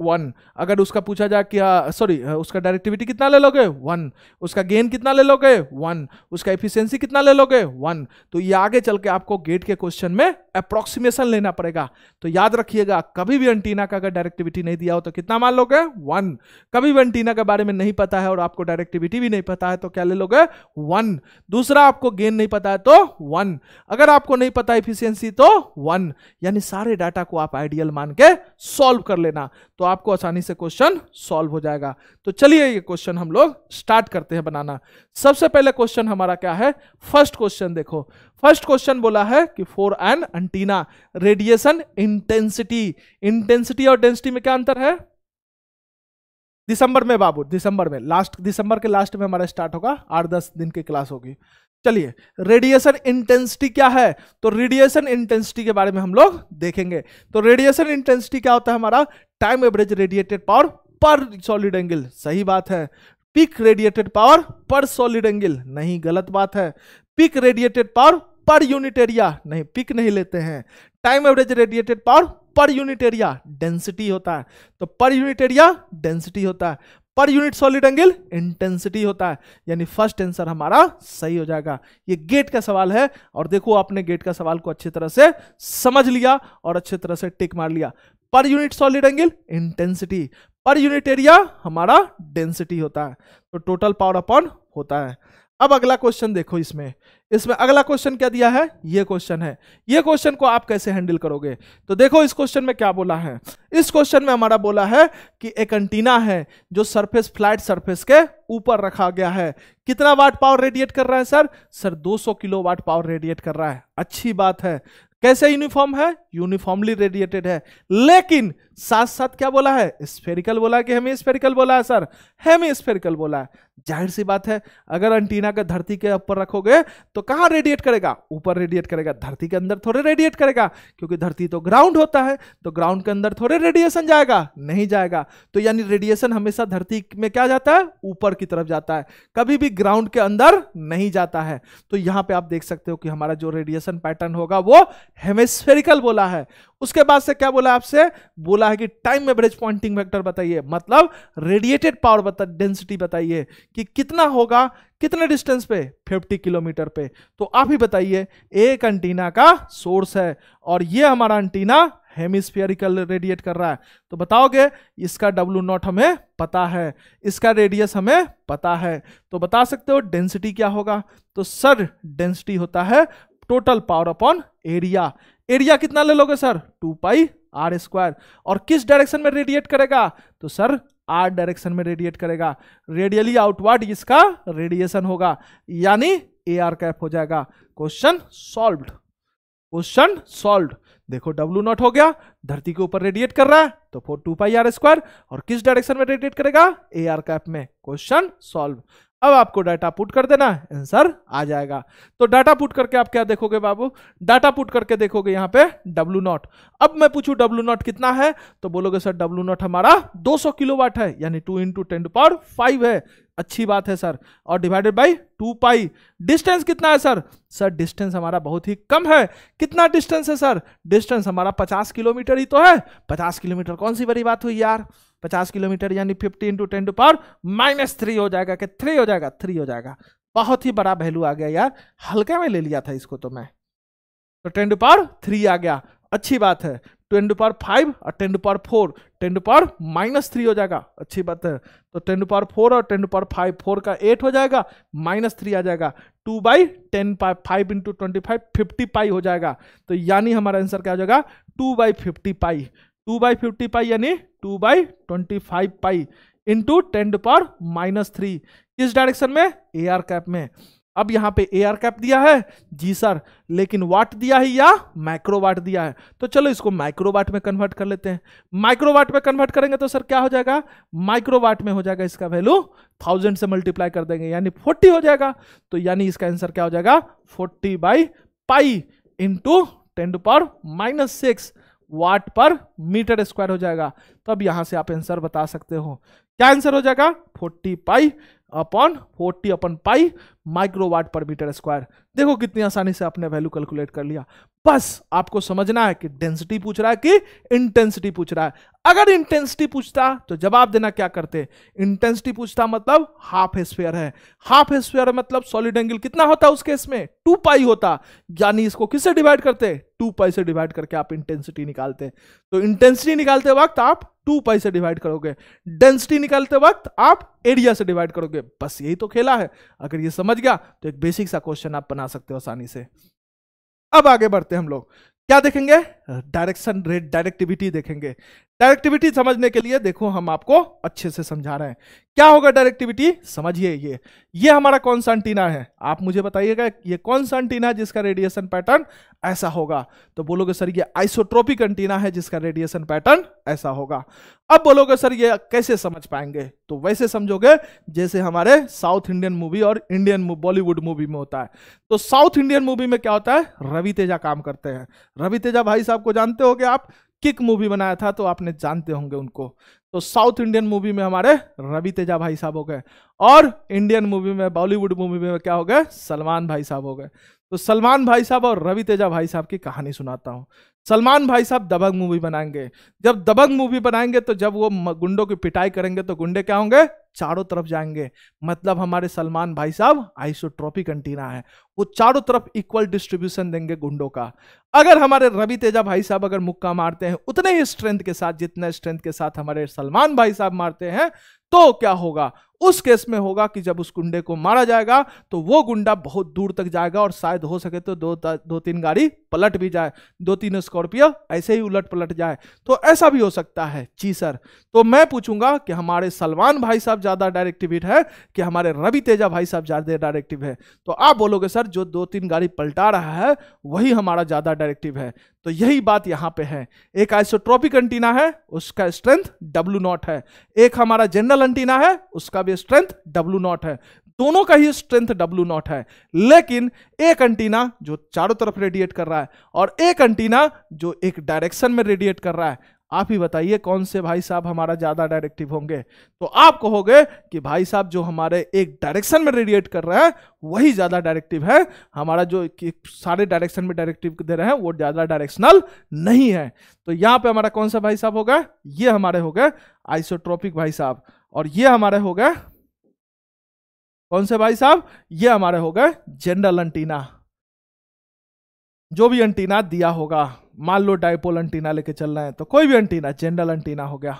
वन अगर उसका पूछा जाए कि सॉरी हाँ, उसका डायरेक्टिविटी कितना ले लोगे वन उसका गेन कितना ले लोगे वन उसका एफिशिएंसी कितना ले लोगे वन तो ये आगे चल के आपको गेट के क्वेश्चन में अप्रोक्सीमेशन लेना पड़ेगा तो याद रखिएगा कभी भी एंटीना का अगर डायरेक्टिविटी नहीं दिया हो तो कितना मान लोगे वन कभी भी एंटीना के बारे में नहीं पता है और आपको डायरेक्टिविटी भी नहीं पता है तो क्या ले लोगे वन दूसरा आपको गेन नहीं पता है तो वन अगर आपको नहीं पता एफिशियंसी तो वन यानी सारे डाटा को आप आइडियल मान के सॉल्व कर लेना तो आपको आसानी से क्वेश्चन सॉल्व हो जाएगा तो चलिए ये क्वेश्चन हम लोग स्टार्ट करते हैं बनाना सबसे पहले क्वेश्चन हमारा क्या है फर्स्ट क्वेश्चन देखो फर्स्ट क्वेश्चन बोला है कि for an antenna radiation intensity intensity और डेंसिटी में क्या अंतर है दिसंबर में बाबू दिसंबर में लास्ट दिसंबर के लास्ट में हमारा स्टार्ट होगा आठ दस दिन की क्लास होगी चलिए रेडिएशन इंटेंसिटी क्या है तो रेडिएशन इंटेंसिटी के बारे में हम लोग देखेंगे तो रेडिएशन इंटेंसिटी क्या होता है हमारा time average radiated power per solid angle सही बात है peak radiated power per solid angle नहीं गलत बात है peak radiated power per unit area नहीं पिक नहीं लेते हैं time average radiated power per unit area density होता है तो पर यूनिट एरिया डेंसिटी होता है पर यूनिट सॉलिड एंगल इंटेंसिटी होता है यानी फर्स्ट आंसर हमारा सही हो जाएगा ये गेट का सवाल है और देखो आपने गेट का सवाल को अच्छी तरह से समझ लिया और अच्छे तरह से टिक मार लिया per unit solid angle intensity per unit area हमारा डेंसिटी होता है तो टोटल पावर अपॉन होता है अब अगला क्वेश्चन देखो इसमें इसमें अगला क्वेश्चन क्या दिया है ये क्वेश्चन है ये क्वेश्चन को आप कैसे हैंडल करोगे तो देखो इस क्वेश्चन में क्या बोला है इस क्वेश्चन में हमारा बोला है कि एक एंटीना है जो सरफेस फ्लैट सरफेस के ऊपर रखा गया है कितना वाट पावर रेडिएट कर रहा है sir sir 200 kilowatt power radiate कर रहा है अच्छी बात है कैसे यूनिफॉर्म है यूनिफॉर्मली रेडिएटेड है लेकिन साथ साथ क्या बोला है स्फेरिकल बोला कि हमें स्फेरिकल बोला है सर हेमी स्फेरिकल बोला है जाहिर सी बात है अगर एंटीना का धरती के ऊपर रखोगे तो कहाँ रेडिएट करेगा ऊपर रेडिएट करेगा धरती के अंदर थोड़े रेडिएट करेगा क्योंकि धरती तो ग्राउंड होता है तो ग्राउंड के अंदर थोड़े रेडिएशन जाएगा नहीं जाएगा तो यानी रेडिएशन हमेशा धरती में क्या जाता है ऊपर की तरफ जाता है कभी भी ग्राउंड के अंदर नहीं जाता है तो यहाँ पे आप देख सकते हो कि हमारा जो रेडिएशन पैटर्न होगा वो हेमेस्फेरिकल बोला है उसके बाद से क्या बोला आपसे बोला है कि टाइम एवरेज पॉइंटिंग वेक्टर बताइए मतलब रेडिएटेड पावर बता डेंसिटी बताइए कि कितना होगा कितने डिस्टेंस पे 50 किलोमीटर पे तो आप ही बताइए एक एंटीना का सोर्स है और ये हमारा एंटीना हेमिस्फेरिकल रेडिएट कर रहा है तो बताओगे इसका डब्लू नॉट हमें पता है इसका रेडियस हमें पता है तो बता सकते हो डेंसिटी क्या होगा तो सर डेंसिटी होता है total power upon area area कितना ले लोगे sir two pi R square और किस डायरेक्शन में रेडिएट करेगा तो सर आर डायरेक्शन में रेडिएट करेगा रेडियली आउटवर्ड इसका रेडिएशन होगा यानी ए आर कैप हो जाएगा क्वेश्चन सॉल्व क्वेश्चन सॉल्व देखो डब्लू नॉट हो गया धरती के ऊपर रेडिएट कर रहा है तो four two pi R square और किस डायरेक्शन में रेडिएट करेगा ए आर कैप में क्वेश्चन सॉल्व अब आपको डाटा पुट कर देना आंसर आ जाएगा तो डाटा पुट करके आप क्या देखोगे बाबू डाटा पुट करके देखोगे यहाँ पे डब्लू नॉट अब मैं पूछू डब्लू नॉट कितना है तो बोलोगे सर डब्लू नॉट हमारा 200 किलोवाट है यानी two into ten power five है अच्छी बात है सर और divided by two pi distance कितना है सर सर डिस्टेंस हमारा बहुत ही कम है कितना डिस्टेंस है सर डिस्टेंस हमारा पचास किलोमीटर ही तो है पचास किलोमीटर कौन सी बड़ी बात हुई यार पचास किलोमीटर यानी 50 into ten to power minus three हो जाएगा कि थ्री हो जाएगा थ्री हो जाएगा बहुत ही बड़ा वैल्यू आ गया यार हल्के में ले लिया था इसको तो मैं तो टेन टू पावर थ्री आ गया अच्छी बात है टेन टू पावर फाइव और ten to power four ten to power minus three हो जाएगा अच्छी बात है तो टेन टू पावर फोर और ten to power five four का एट हो जाएगा माइनस थ्री आ जाएगा two by ten pi five into twenty five fifty pi हो जाएगा तो यानी हमारा आंसर क्या हो जाएगा two by fifty pi two by fifty pi यानी two by twenty five pi into ten पर माइनस थ्री किस डायरेक्शन में ए आर कैप में अब यहाँ पे ए आर कैप दिया है जी सर लेकिन वाट दिया है या माइक्रोवाट दिया है तो चलो इसको माइक्रोवाट में कन्वर्ट कर लेते हैं माइक्रोवाट में कन्वर्ट करेंगे तो सर क्या हो जाएगा माइक्रोवाट में हो जाएगा इसका वैल्यू थाउजेंड से मल्टीप्लाई कर देंगे यानी फोर्टी हो जाएगा तो यानी इसका आंसर क्या हो जाएगा forty by pi into ten पर minus six watt per metre square हो जाएगा तब तो यहां से आप आंसर बता सकते हो क्या आंसर हो जाएगा forty pi upon forty upon pi microwatt per metre square देखो कितनी आसानी से आपने वैल्यू कैलकुलेट कर लिया बस आपको समझना है कि डेंसिटी पूछ रहा है कि इंटेंसिटी पूछ रहा है अगर इंटेंसिटी पूछता तो जवाब देना क्या करते इंटेंसिटी पूछता मतलब हाफ स्पेयर है हाफ स्पेयर मतलब सॉलिड एंगल कितना होता उस केस में टू पाई होता यानी इसको किससे डिवाइड करते टू पाई से डिवाइड करके आप इंटेंसिटी निकालते तो इंटेंसिटी निकालते वक्त आप टू पाई से डिवाइड करोगे डेंसिटी निकालते वक्त आप एरिया से डिवाइड करोगे बस यही तो खेला है अगर ये समझ गया तो एक बेसिक सा क्वेश्चन आप बना सकते हो आसानी से अब आगे बढ़ते हम लोग क्या देखेंगे डायरेक्शन रेट डायरेक्टिविटी देखेंगे डायरेक्टिविटी समझने के लिए देखो हम आपको अच्छे से समझा रहे हैं क्या होगा डायरेक्टिविटी समझिए ये ये हमारा कौन सा एंटीना है आप मुझे बताइएगा ये कौन सा एंटीना है जिसका रेडिएशन पैटर्न ऐसा होगा तो बोलोगे सर ये आइसोट्रोपिक एंटीना है जिसका रेडिएशन पैटर्न ऐसा होगा अब बोलोगे सर ये कैसे समझ पाएंगे तो वैसे समझोगे जैसे हमारे साउथ इंडियन मूवी और इंडियन बॉलीवुड मूवी में होता है तो साउथ इंडियन मूवी में क्या होता है रवि तेजा काम करते हैं रवि तेजा भाई साहब को जानते हो आप किक मूवी बनाया था तो आपने जानते होंगे उनको तो साउथ इंडियन मूवी में हमारे रवि तेजा भाई साहब हो गए और इंडियन मूवी में बॉलीवुड मूवी में क्या हो गए सलमान भाई साहब हो गए तो सलमान भाई साहब और रवि तेजा भाई साहब की कहानी सुनाता हूँ सलमान भाई साहब दबंग मूवी बनाएंगे जब दबंग मूवी बनाएंगे तो जब वो गुंडों की पिटाई करेंगे तो गुंडे क्या होंगे चारों तरफ जाएंगे मतलब हमारे सलमान भाई साहब आइसोट्रोपिक कंटीना है वो चारों तरफ इक्वल डिस्ट्रीब्यूशन देंगे गुंडों का अगर हमारे रवि तेजा भाई साहब अगर मुक्का मारते हैं उतने ही स्ट्रेंथ के साथ जितने स्ट्रेंथ के साथ हमारे सलमान भाई साहब मारते हैं तो क्या होगा उस केस में होगा कि जब उस गुंडे को मारा जाएगा तो वो गुंडा बहुत दूर तक जाएगा और शायद हो सके तो दो दो तीन गाड़ी पलट भी जाए दो तीन स्कॉर्पियो ऐसे ही उलट पलट जाए तो ऐसा भी हो सकता है जी सर तो मैं पूछूंगा कि हमारे सलमान भाई साहब ज्यादा डायरेक्टिव हिट है कि हमारे रवि तेजा भाई साहब ज्यादा डायरेक्टिव है तो आप बोलोगे सर जो दो तीन गाड़ी पलटा रहा है वही हमारा ज्यादा डायरेक्टिव है तो यही बात यहां पे है एक आइसोट्रोपिक एंटीना है उसका स्ट्रेंथ डब्ल्यू नॉट है एक हमारा जनरल एंटीना है उसका ये स्ट्रेंथ डब्ल्यू नॉट है दोनों का ही स्ट्रेंथ डब्ल्यू नॉट है लेकिन एक एंटीना जो चारों तरफ रेडिएट कर रहा है और एक एंटीना जो एक डायरेक्शन में रेडिएट कर रहा है आप ही बताइए कौन से भाई साहब हमारा ज्यादा डायरेक्टिव होंगे तो आप कहोगे कि भाई साहब जो हमारे एक डायरेक्शन में रेडिएट कर रहे हैं वही ज्यादा डायरेक्टिव है हमारा जो सारे डायरेक्शन में डायरेक्टिव दे रहे हैं वो ज्यादा डायरेक्शनल नहीं है तो यहां पे हमारा कौन सा भाई साहब होगा ये हमारे हो गए आइसोट्रोपिक भाई साहब और ये हमारे हो गए कौन से भाई साहब ये हमारे हो गए जनरल एंटीना जो भी एंटीना दिया होगा मान लो डायपोल एंटीना लेके चल रहे हैं तो कोई भी एंटीना जनरल एंटीना हो गया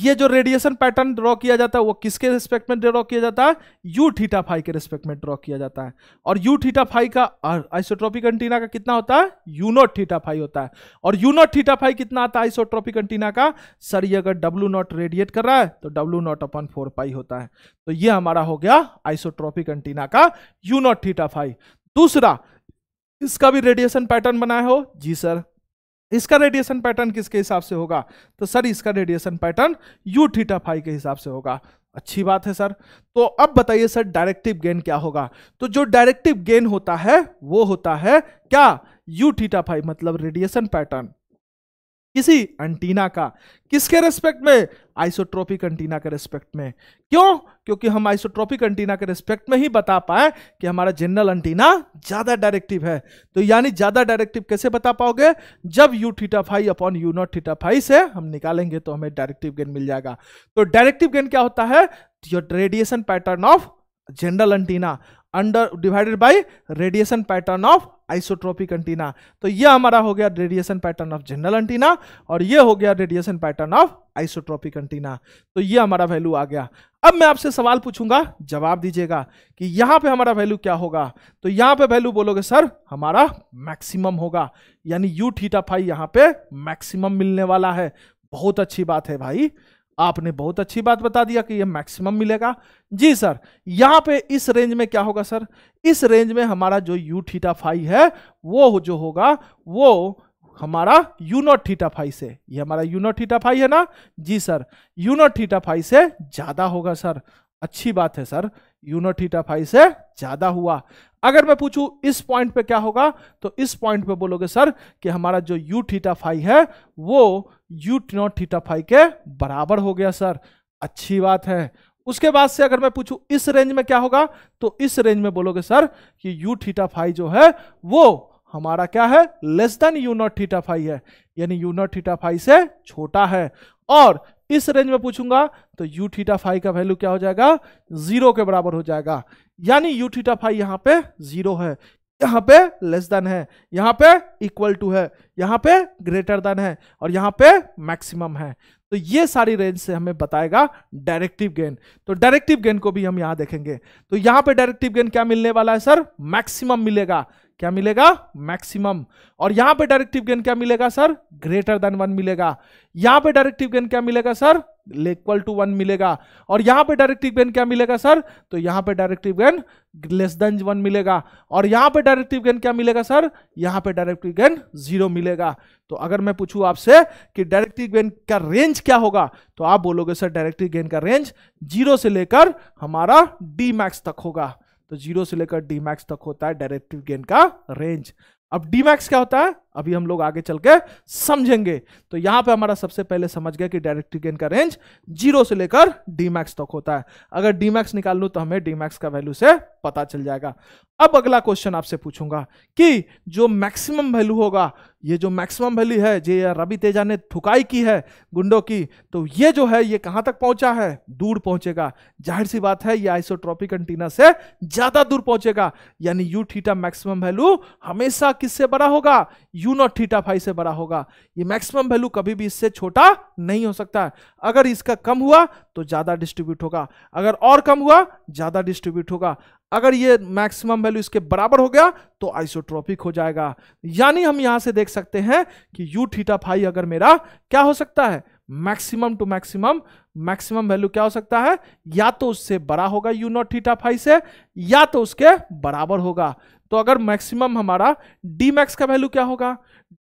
ये जो रेडिएशन पैटर्न ड्रॉ किया जाता है वो किसके रिस्पेक्ट में ड्रॉ किया जाता है यू थीटा फाइव के रिस्पेक्ट में ड्रॉ किया जाता है और यू थीटा फाइव का आइसोट्रॉपिक एंटीना का कितना होता है यू नॉट थीटा फाइव होता है और यू नॉट थीटा फाइव कितना आता है आइसोट्रॉपिक एंटीना का सर ये अगर डब्ल्यू नॉट रेडिएट कर रहा है तो W naught upon four pi होता है तो ये हमारा हो गया आइसोट्रॉपिक एंटीना का यू नॉट थीटा फाइव दूसरा इसका भी रेडिएशन पैटर्न बनाया हो जी सर इसका रेडिएशन पैटर्न किसके हिसाब से होगा तो सर इसका radiation pattern u theta phi के हिसाब से होगा अच्छी बात है सर तो अब बताइए सर डायरेक्टिव गेन क्या होगा तो जो डायरेक्टिव गेन होता है वो होता है क्या यू थीटा फाइव मतलब रेडिएशन पैटर्न किसी एंटीना का किसके रेस्पेक्ट में आइसोट्रोपिक एंटीना के रेस्पेक्ट में क्यों क्योंकि हम आइसोट्रोपिक एंटीना के रेस्पेक्ट में ही बता पाए कि हमारा जनरल एंटीना ज्यादा डायरेक्टिव है तो यानी ज्यादा डायरेक्टिव कैसे बता पाओगे जब u theta phi upon you naught theta phi से हम निकालेंगे तो हमें डायरेक्टिव गेन मिल जाएगा तो डायरेक्टिव गेन क्या होता है radiation pattern of general antenna under divided by radiation pattern of isotropic antenna तो ये हमारा हो गया radiation pattern of general antenna और ये हो गया radiation pattern of isotropic antenna तो ये हमारा वैल्यू आ गया अब मैं आपसे सवाल पूछूंगा जवाब दीजिएगा कि यहां पे हमारा वैल्यू क्या होगा तो यहां पे वैल्यू बोलोगे सर हमारा मैक्सिमम होगा यानी यू थीटा फाइव यहां पे मैक्सिमम मिलने वाला है बहुत अच्छी बात है भाई आपने बहुत अच्छी बात बता दिया कि ये मैक्सिमम मिलेगा जी सर यहाँ पे इस रेंज में क्या होगा सर इस रेंज में हमारा जो यू थीटा फाई है वो जो होगा वो हमारा यू नॉट थीटा फाई से ये हमारा यू नॉट थीटा फाई है ना जी sir you naught theta phi से ज्यादा होगा सर अच्छी बात है sir you naught theta phi से ज्यादा हुआ अगर मैं पूछूं इस पॉइंट पे क्या होगा तो इस पॉइंट पे बोलोगे सर कि हमारा जो यू थीटा फाई है वो यू नॉट थीटा फाइव के बराबर हो गया सर अच्छी बात है उसके बाद से अगर मैं पूछूं इस रेंज में क्या होगा तो इस रेंज में बोलोगे सर कि यू थीटा फाइव जो है वो हमारा क्या है less than u naught theta phi है यानी यू नॉट थीटा फाइव से छोटा है और इस रेंज में पूछूंगा तो यू थीटा फाइव का वैल्यू क्या हो जाएगा जीरो के बराबर हो जाएगा यानी यू थीटा फाइव यहाँ पे जीरो है यहाँ पे लेस देन है यहाँ पे इक्वल टू है यहाँ पे ग्रेटर देन है और यहाँ पे मैक्सिमम है तो ये सारी रेंज से हमें बताएगा डायरेक्टिव गेन तो डायरेक्टिव गेन को भी हम यहाँ देखेंगे तो यहाँ पे डायरेक्टिव गेन क्या मिलने वाला है सर मैक्सिमम मिलेगा क्या मिलेगा मैक्सिमम और यहाँ पे डायरेक्टिव गेन क्या मिलेगा सर ग्रेटर देन वन मिलेगा यहाँ पे डायरेक्टिव गेन क्या मिलेगा सर इक्वल टू वन मिलेगा और यहां पे डायरेक्टिव गेन क्या मिलेगा सर तो यहां पे directive gain less than one मिलेगा और यहां पे डायरेक्टिव गेन क्या मिलेगा सर यहां पे डायरेक्टिव गेन जीरो मिलेगा तो अगर मैं पूछूं आपसे कि डायरेक्टिव गेन का रेंज क्या होगा तो आप बोलोगे सर डायरेक्टिव गेन का रेंज जीरो से लेकर हमारा डी मैक्स तक होगा तो जीरो से लेकर डी मैक्स तक होता है डायरेक्टिव गेन का रेंज अब डीमैक्स क्या होता है अभी हम लोग आगे चल के समझेंगे तो यहां पे हमारा सबसे पहले समझ गया कि डायरेक्ट्री गेन का रेंज जीरो से लेकर डीमैक्स तक होता है अगर डीमैक्स निकाल लू तो हमें डीमैक्स का वैल्यू से पता चल जाएगा अब अगला क्वेश्चन आपसे पूछूंगा कि जो मैक्सिमम वैल्यू होगा ये जो मैक्सिमम वैल्यू है जे रवि तेजा ने थुकाई की है गुंडों की तो ये जो है ये कहाँ तक पहुंचा है दूर पहुंचेगा जाहिर सी बात है ये आइसोट्रॉपिक एंटीना से ज्यादा दूर पहुंचेगा यानी यू थीटा मैक्सिमम वैल्यू हमेशा किससे बड़ा होगा यू नॉट थीटा फाइव से बड़ा होगा ये मैक्सिमम वैल्यू कभी भी इससे छोटा नहीं हो सकता है अगर इसका कम हुआ तो ज्यादा डिस्ट्रीब्यूट होगा अगर और कम हुआ ज्यादा डिस्ट्रीब्यूट होगा अगर ये मैक्सिमम वैल्यू इसके बराबर हो गया तो आइसोट्रोपिक हो जाएगा यानी हम यहां से देख सकते हैं कि यू थीटा फाइव अगर मेरा क्या हो सकता है maximum to maximum maximum value क्या हो सकता है या तो उससे बड़ा होगा यू नॉट थीटा फाइव से या तो उसके बराबर होगा तो अगर मैक्सिमम हमारा डी मैक्स का वैल्यू क्या होगा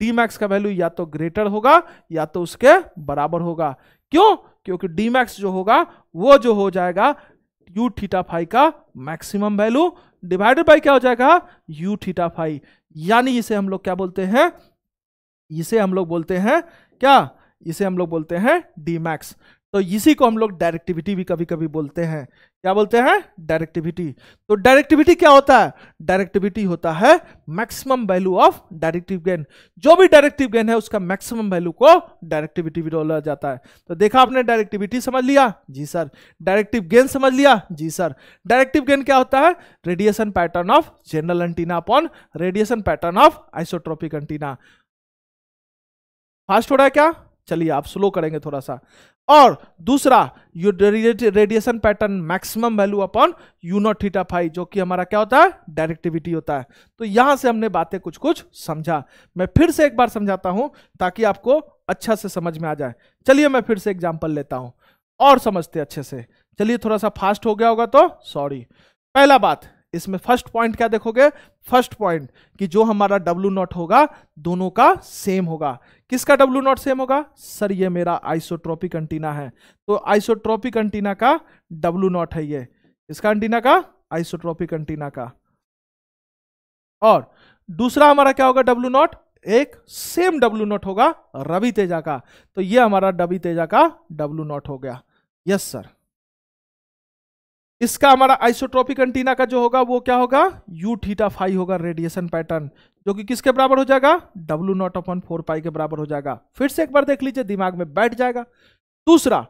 डी मैक्स का वैल्यू या तो ग्रेटर होगा या तो उसके बराबर होगा क्यों क्योंकि डी मैक्स जो होगा वो जो हो जाएगा यू थीटा फाइव का मैक्सिमम वैल्यू डिवाइडेड बाई क्या हो जाएगा यू थीटा फाइव यानी इसे हम लोग क्या बोलते हैं इसे हम लोग बोलते हैं क्या इसे हम लोग बोलते हैं डी मैक्स तो इसी को हम लोग डायरेक्टिविटी भी कभी कभी बोलते हैं क्या बोलते हैं डायरेक्टिविटी तो डायरेक्टिविटी क्या होता है डायरेक्टिविटी होता है maximum value of directive gain जो भी डायरेक्टिव गेन है उसका मैक्सिमम वैल्यू को डायरेक्टिविटी भी बोला जाता है तो देखा आपने डायरेक्टिविटी समझ लिया जी सर डायरेक्टिव गेन समझ लिया जी सर डायरेक्टिव गेन क्या होता है radiation pattern of general antenna upon radiation pattern of isotropic antenna fast हो रहा है क्या चलिए आप स्लो करेंगे थोड़ा सा और दूसरा u radiation pattern maximum value upon you naught theta phi जो कि हमारा क्या होता है डायरेक्टिविटी होता है तो यहां से हमने बातें कुछ कुछ समझा मैं फिर से एक बार समझाता हूं ताकि आपको अच्छा से समझ में आ जाए चलिए मैं फिर से एग्जाम्पल लेता हूं और समझते अच्छे से चलिए थोड़ा सा फास्ट हो गया होगा तो सॉरी पहला बात इसमें फर्स्ट पॉइंट क्या देखोगे फर्स्ट पॉइंट कि जो हमारा डब्ल्यू नॉट होगा दोनों का सेम होगा किसका डब्ल्यू नॉट सेम होगा सर ये मेरा आइसोट्रोपिक एंटीना है तो आइसोट्रोपिक एंटीना का डब्ल्यू नॉट है ये इसका एंटीना का आइसोट्रोपिक एंटीना का और दूसरा हमारा क्या होगा डब्ल्यू नॉट एक सेम डब्ल्यू नॉट होगा रवि तेजा का तो ये हमारा रवि तेजा का डब्ल्यू नॉट हो गया यस सर इसका हमारा आइसोट्रोपिक एंटीना का जो होगा वो क्या होगा यू थीटा फाइव होगा रेडिएशन पैटर्न जो कि किसके बराबर हो जाएगा W naught upon four pi के बराबर हो जाएगा फिर से एक बार देख लीजिए दिमाग में बैठ जाएगा दूसरा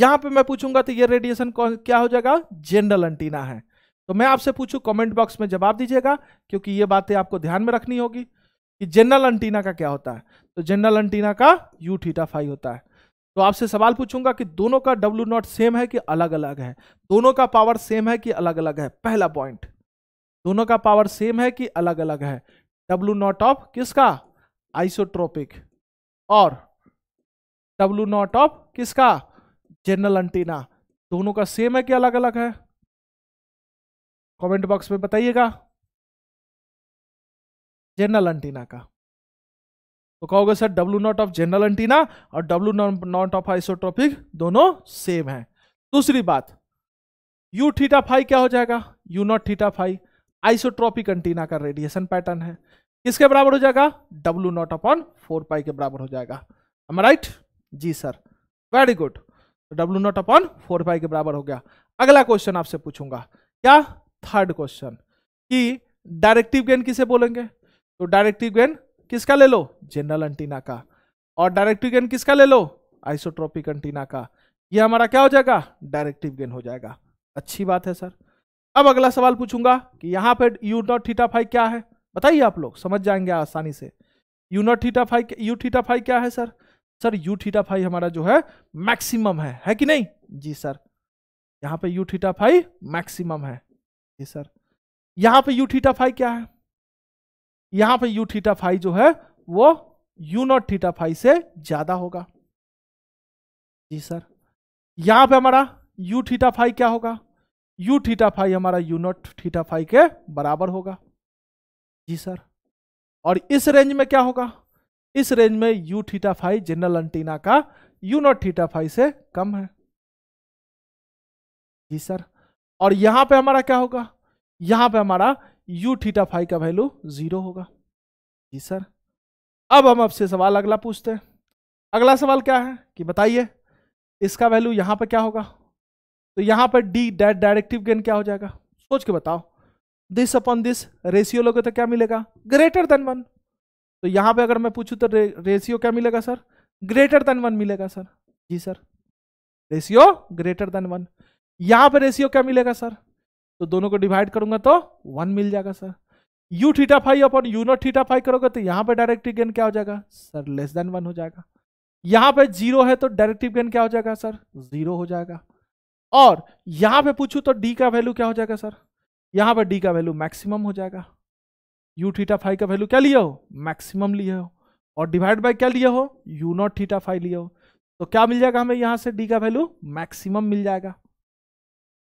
यहां पे मैं पूछूंगा तो ये रेडिएशन क्या हो जाएगा जनरल एंटीना है तो मैं आपसे पूछू कॉमेंट बॉक्स में जवाब दीजिएगा क्योंकि ये बातें आपको ध्यान में रखनी होगी कि जनरल एंटीना का क्या होता है तो जनरल एंटीना का यू थीटा फाइव होता है तो आपसे सवाल पूछूंगा कि दोनों का डब्ल्यू नॉट सेम है कि अलग अलग है दोनों का पावर सेम है कि अलग अलग है पहला पॉइंट दोनों का पावर सेम है कि अलग अलग है डब्ल्यू नॉट ऑफ किसका आइसोट्रोपिक और डब्ल्यू नॉट ऑफ किसका जनरल एंटीना दोनों का सेम है कि अलग अलग है कमेंट बॉक्स में बताइएगा जनरल एंटीना का तो कहोगे sir W naught of general antenna और डब्ल्यू नॉट ऑफ आइसोट्रोपिक दोनों सेम है दूसरी बात यू थीटा फाइव क्या हो जाएगा U naught theta phi isotropic antenna का रेडिएशन पैटर्न है किसके बराबर हो जाएगा W not upon four pi के बराबर हो जाएगा हम राइट जी sir very good W not upon four pi के बराबर हो गया अगला क्वेश्चन आपसे पूछूंगा क्या थर्ड क्वेश्चन कि डायरेक्टिव गेन किसे बोलेंगे तो डायरेक्टिव गेन किसका ले लो जनरल एंटीना का और डायरेक्टिव गेन किसका ले लो आइसोट्रोपिक एंटीना का ये हमारा क्या हो जाएगा डायरेक्टिव गेन हो जाएगा अच्छी बात है सर अब अगला सवाल पूछूंगा कि यहाँ पे यू नॉट थीटा फाइव क्या है बताइए आप लोग समझ जाएंगे आसानी से U naught theta phi U theta phi क्या है sir sir you theta five हमारा जो है मैक्सिमम है है कि नहीं जी सर यहाँ पे यू थीटा फाइव मैक्सिमम है जी सर यहाँ पे यू थीटा फाइव क्या है यहां पर यू थीटा फाइव जो है वो यू नॉट थीटा फाइव से ज्यादा होगा जी सर यहां पे हमारा यू थीटा फाइव क्या होगा यू थीटा फाइव हमारा यू नॉट थीटा फाइव के बराबर होगा जी सर और इस रेंज में क्या होगा इस रेंज में U theta phi general antenna का यू नॉट थीटा फाइव से कम है जी सर और यहां पे हमारा क्या होगा यहां पे हमारा यू थीटा फाइव का वैल्यू जीरो होगा जी सर अब हम आपसे सवाल अगला पूछते हैं अगला सवाल क्या है कि बताइए इसका वैल्यू यहां पर क्या होगा तो यहां पर डी डेट डायरेक्टिव गेन क्या हो जाएगा सोच के बताओ दिस अपॉन दिस रेशियो लोगे तो क्या मिलेगा ग्रेटर देन वन तो यहां पे अगर मैं पूछूं तो रे, रेशियो क्या मिलेगा सर ग्रेटर देन वन मिलेगा सर जी sir ratio greater than one यहां पे रेशियो क्या मिलेगा सर तो दोनों को डिवाइड करूंगा तो वन मिल जाएगा sir you theta phi upon U naught theta phi करोगे तो यहाँ पे डायरेक्टिव गेन क्या हो जाएगा सर लेस देन वन हो जाएगा यहाँ पे जीरो है तो डायरेक्टिव गेन क्या हो जाएगा सर जीरो हो जाएगा और यहाँ पे पूछू तो डी का वैल्यू क्या हो जाएगा सर यहाँ पे डी का वैल्यू मैक्सिमम हो जाएगा यू थीटा फाइव का वैल्यू क्या लिए हो मैक्सिमम लिए हो और डिवाइड बाई क्या लिए हो यू नॉट थीटा फाइव लिए हो तो क्या मिल जाएगा हमें यहाँ से डी का वैल्यू मैक्सिमम मिल जाएगा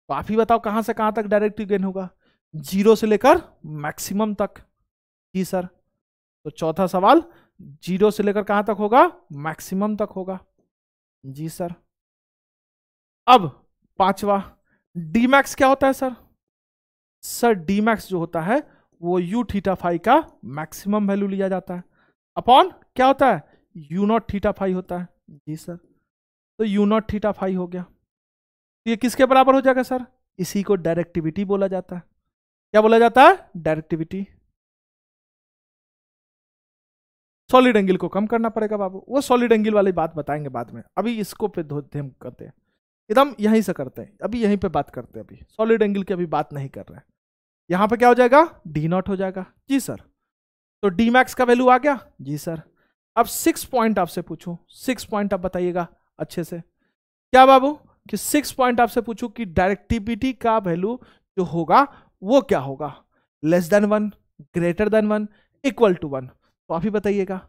तो आप ही बताओ कहां से कहां तक डायरेक्ट गेन होगा जीरो से लेकर मैक्सिमम तक जी सर तो चौथा सवाल जीरो से लेकर कहां तक होगा मैक्सिमम तक होगा जी सर अब पांचवा डी मैक्स क्या होता है सर सर डी मैक्स जो होता है वो यू थीटा फाइव का मैक्सिमम वैल्यू लिया जाता है अपॉन क्या होता है यू नॉट थीटा फाइव होता है जी सर तो यू नॉट थीटा फाइव हो गया तो ये किसके बराबर हो जाएगा सर इसी को डायरेक्टिविटी बोला जाता है क्या बोला जाता है डायरेक्टिविटी सॉलिड एंगल को कम करना पड़ेगा बाबू वो सॉलिड एंगल वाली बात बताएंगे बाद में अभी इसको पे हम करते हैं एकदम यहीं से करते हैं अभी यहीं पे बात करते हैं अभी सॉलिड एंगल की अभी बात नहीं कर रहे हैं यहां पे क्या हो जाएगा डी नॉट हो जाएगा जी सर तो डी मैक्स का वैल्यू आ गया जी सर अब सिक्स पॉइंट आपसे पूछू सिक्स पॉइंट आप बताइएगा अच्छे से क्या बाबू कि सिक्स पॉइंट आपसे पूछू कि डायरेक्टिविटी का वैल्यू जो होगा वो क्या होगा less than one greater than one equal to one तो आप ही बताइएगा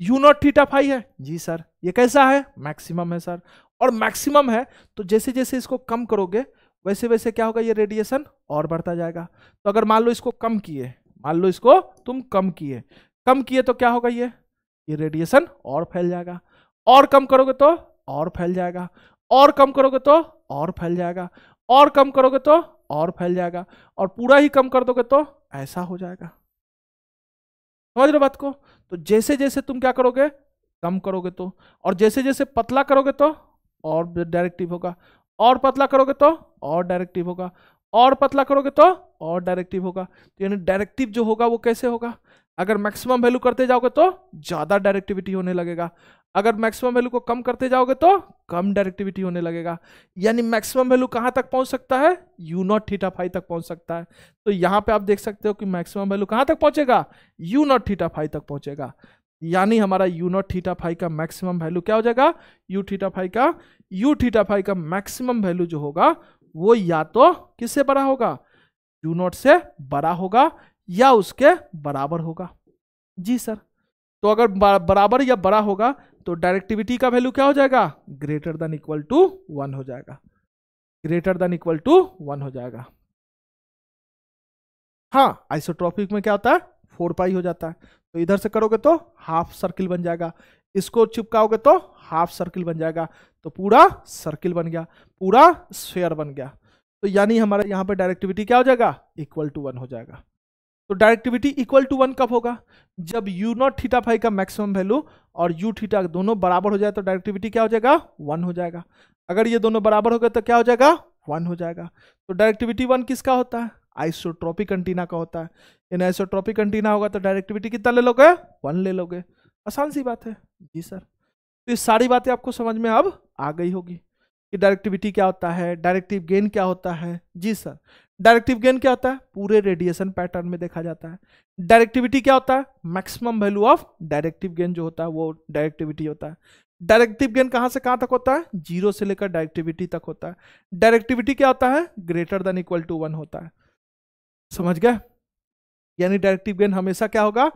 यू नॉट थीटा फाइव है जी सर ये कैसा है मैक्सिमम है सर और मैक्सिमम है तो जैसे जैसे इसको कम करोगे वैसे वैसे क्या होगा ये रेडिएशन और बढ़ता जाएगा तो अगर मान लो इसको कम किए मान लो इसको तुम कम किए कम किए तो क्या होगा ये ये रेडिएशन और फैल जाएगा और कम करोगे तो और फैल जाएगा और कम करोगे तो और फैल जाएगा और कम करोगे तो और फैल जाएगा और पूरा ही कम कर दोगे तो ऐसा हो जाएगा समझ रहे बात को तो जैसे जैसे तुम क्या करोगे कम करोगे तो और जैसे जैसे पतला करोगे तो और डायरेक्टिव होगा और पतला करोगे तो और डायरेक्टिव होगा और पतला करोगे तो और डायरेक्टिव होगा तो यानी डायरेक्टिव जो होगा वो कैसे होगा अगर मैक्सिमम वैल्यू करते जाओगे तो ज़्यादा डायरेक्टिविटी होने लगेगा अगर मैक्सिमम वैल्यू को कम करते जाओगे तो कम डायरेक्टिविटी होने लगेगा यानी मैक्सिमम वैल्यू कहां तक पहुंच सकता है यू नॉट थीटा फाइव तक पहुंच सकता है तो यहां पे आप देख सकते हो कि मैक्सिमम वैल्यू कहां तक पहुंचेगा यू नॉट थीटा फाइव तक पहुंचेगा यानी हमारा यू नॉट थीटा फाइव का मैक्सिमम वैल्यू क्या हो जाएगा यू थीटा फाइव का यू थीटा फाइव का मैक्सिमम वैल्यू जो होगा वो या तो किससे बड़ा होगा यू नॉट से बड़ा होगा या उसके बराबर होगा जी सर तो अगर बराबर या बड़ा होगा तो डायरेक्टिविटी का वैल्यू क्या हो जाएगा greater than equal to one हो जाएगा greater than equal to one हो जाएगा हाँ आइसोट्रॉपिक में क्या होता है फोर पाई हो जाता है तो इधर से करोगे तो हाफ सर्किल बन जाएगा इसको चिपकाओगे तो हाफ सर्किल बन जाएगा तो पूरा सर्किल बन गया पूरा स्फेयर बन गया तो यानी हमारा यहाँ पर डायरेक्टिविटी क्या हो जाएगा इक्वल टू वन हो जाएगा तो डायरेक्टिविटी इक्वल टू वन कब होगा जब यू नॉट थीटा फाइव का मैक्सिमम वैल्यू और यू थीटा दोनों बराबर हो जाए तो डायरेक्टिविटी क्या हो जाएगा वन हो जाएगा अगर ये दोनों बराबर हो गए तो क्या हो जाएगा वन हो जाएगा तो डायरेक्टिविटी वन किसका होता है आइसोट्रॉपिक एंटीना का होता है इन आइसोट्रॉपिक एंटीना होगा तो डायरेक्टिविटी कितना ले लोगे वन ले लोगे आसान सी बात है जी सर तो ये सारी बातें आपको समझ में अब आ गई होगी कि डायरेक्टिविटी क्या होता है डायरेक्टिव गेन क्या होता है जी सर डायरेक्टिव गेन क्या होता है पूरे रेडिएशन पैटर्न में देखा जाता है डायरेक्टिविटी क्या होता है maximum value of directive gain जो होता है वो डायरेक्टिविटी होता है डायरेक्टिव गेन कहां से कहां तक होता है जीरो से लेकर डायरेक्टिविटी तक होता है डायरेक्टिविटी क्या होता है greater than equal to one होता है समझ गए यानी डायरेक्टिव गेन हमेशा क्या होगा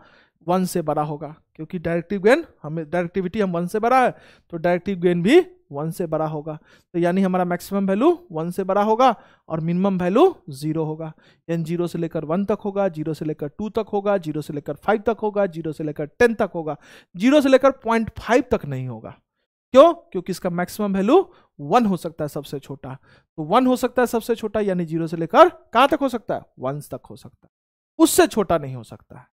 वन से बड़ा होगा क्योंकि डायरेक्टिव गेन हमें डायरेक्टिविटी हम वन से बड़ा है तो डायरेक्टिव गेन भी वन से बड़ा होगा तो यानी हमारा मैक्सिमम वैल्यू वन से बड़ा होगा और मिनिमम वैल्यू जीरो होगा यानी जीरो से लेकर वन तक होगा जीरो से लेकर टू तक होगा जीरो से लेकर फाइव तक होगा जीरो से लेकर टेन तक होगा जीरो से लेकर पॉइंट फाइव तक नहीं होगा क्यों क्योंकि इसका मैक्सिमम वैल्यू वन हो सकता है सबसे छोटा तो वन हो सकता है सबसे छोटा यानी जीरो से लेकर कहाँ तक हो सकता है वन तक हो सकता है उससे छोटा नहीं हो सकता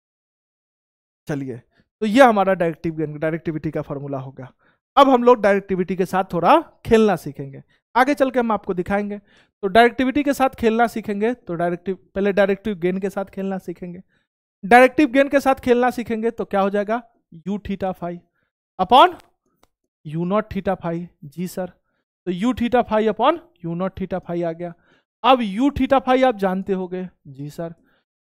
चलिए तो यह हमारा डायरेक्टिव डायरेक्टिविटी का फॉर्मूला हो गया अब हम लोग डायरेक्टिविटी के साथ थोड़ा खेलना सीखेंगे आगे चल के हम आपको दिखाएंगे तो डायरेक्टिविटी के साथ खेलना सीखेंगे तो डायरेक्टिव पहले डायरेक्टिव गेन के साथ खेलना सीखेंगे डायरेक्टिव गेन के साथ खेलना सीखेंगे तो क्या हो जाएगा you theta phi upon you naught theta five जी सर तो you theta phi upon you naught theta phi आ गया अब यू थीटा फाइव आप जानते गए जी sir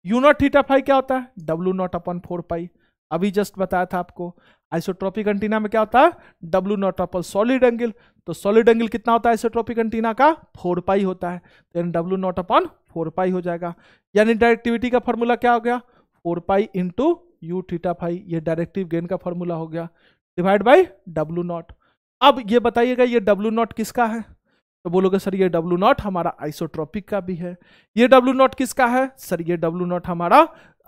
you naught theta phi क्या होता है W not upon four pi अभी जस्ट बताया था आपको आइसोट्रॉपिक एंटीना में क्या होता है W naught triple solid angle तो सॉलिड एंगल कितना होता है आइसोट्रॉपिक एंटीना का फोर पाई होता है तो यानी W not upon four pi हो जाएगा यानी डायरेक्टिविटी का फॉर्मूला क्या हो गया four pi into U theta phi ये डायरेक्टिव गेन का फॉर्मूला हो गया डिवाइड बाई डब्ल्यू नॉट अब ये बताइएगा ये डब्ल्यू नॉट किसका है तो बोलोगे सर ये डब्ल्यू नॉट हमारा आइसोट्रॉपिक का भी है ये डब्ल्यू नॉट किसका है सर ये डब्ल्यू नॉट हमारा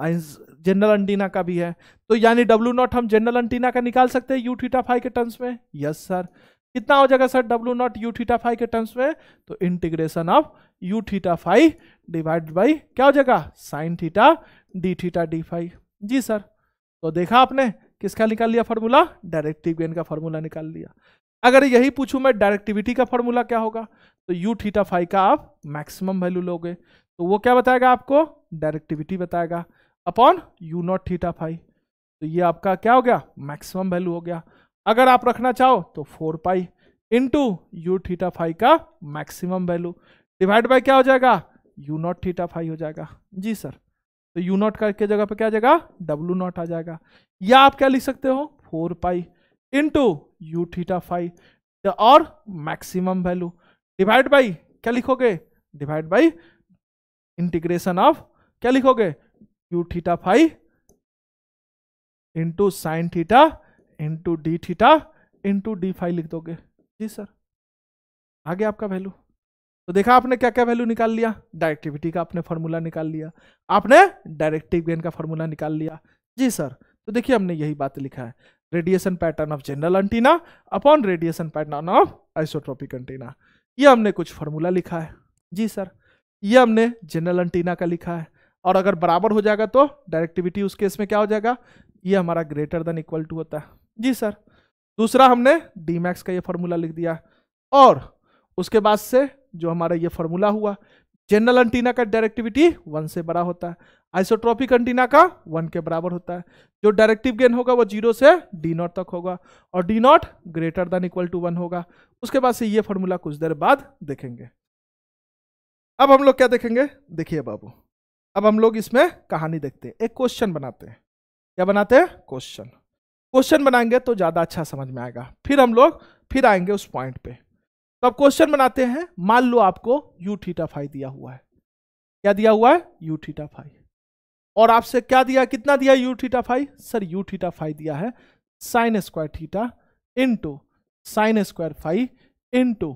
जनरल एंटीना का भी है तो यानी डब्ल्यू नॉट हम जनरल एंटीना का निकाल सकते हैं यू थीटा फाइव के टर्म्स में यस सर कितना हो जाएगा sir W naught U theta phi के टर्म्स में तो integration of U theta five divide by क्या हो जाएगा sine theta D theta D five जी सर तो देखा आपने किसका निकाल लिया फार्मूला डायरेक्टिव गेन का फार्मूला निकाल लिया अगर यही पूछूं मैं डायरेक्टिविटी का फार्मूला क्या होगा तो यू थीटा फाइव का आप मैक्सिमम वैल्यू लोगे तो वो क्या बताएगा आपको डायरेक्टिविटी बताएगा upon you naught theta phi तो ये आपका क्या हो गया मैक्सिमम वैल्यू हो गया अगर आप रखना चाहो तो four pi into U theta five का मैक्सिमम वैल्यू डिवाइड बाय क्या हो जाएगा यू नॉट थीटा फाइव हो जाएगा जी सर तो यू नॉट करके जगह पे क्या जाएगा डब्ल्यू नॉट आ जाएगा या आप क्या लिख सकते हो four pi into U theta phi तो और मैक्सिमम वैल्यू डिवाइड बाई क्या लिखोगे डिवाइड बाई इंटीग्रेशन ऑफ क्या लिखोगे Q theta five into sine theta into D theta into D phi लिख दोगे जी सर आ गया आपका वैल्यू तो देखा आपने क्या क्या वैल्यू निकाल लिया डायरेक्टिविटी का आपने फॉर्मूला निकाल लिया आपने डायरेक्टिव गेन का फॉर्मूला निकाल लिया जी सर तो देखिए हमने यही बात लिखा है radiation pattern of general antenna upon radiation pattern of isotropic antenna ये हमने कुछ फॉर्मूला लिखा है जी सर ये हमने जनरल एंटीना का लिखा है और अगर बराबर हो जाएगा तो डायरेक्टिविटी उस केस में क्या हो जाएगा ये हमारा ग्रेटर देन इक्वल टू होता है जी सर दूसरा हमने डी मैक्स का ये फार्मूला लिख दिया और उसके बाद से जो हमारा ये फार्मूला हुआ जनरल एंटीना का डायरेक्टिविटी वन से बड़ा होता है आइसोट्रॉपिक एंटीना का वन के बराबर होता है जो डायरेक्टिव गेन होगा वो जीरो से डी नॉट तक होगा और D naught greater than equal to one होगा उसके बाद से ये फार्मूला कुछ देर बाद देखेंगे अब हम लोग क्या देखेंगे देखिए बाबू अब हम लोग इसमें कहानी देखते हैं एक क्वेश्चन बनाते हैं क्या बनाते हैं क्वेश्चन क्वेश्चन बनाएंगे तो ज़्यादा अच्छा समझ में आएगा फिर हम लोग फिर आएंगे उस पॉइंट पे तो अब क्वेश्चन बनाते हैं मान लो आपको यू थीटा फाइव दिया हुआ है क्या दिया हुआ है यू थीटा फाइव और आपसे क्या दिया कितना दिया U theta phi sir you theta phi दिया है sine square theta into sine square phi into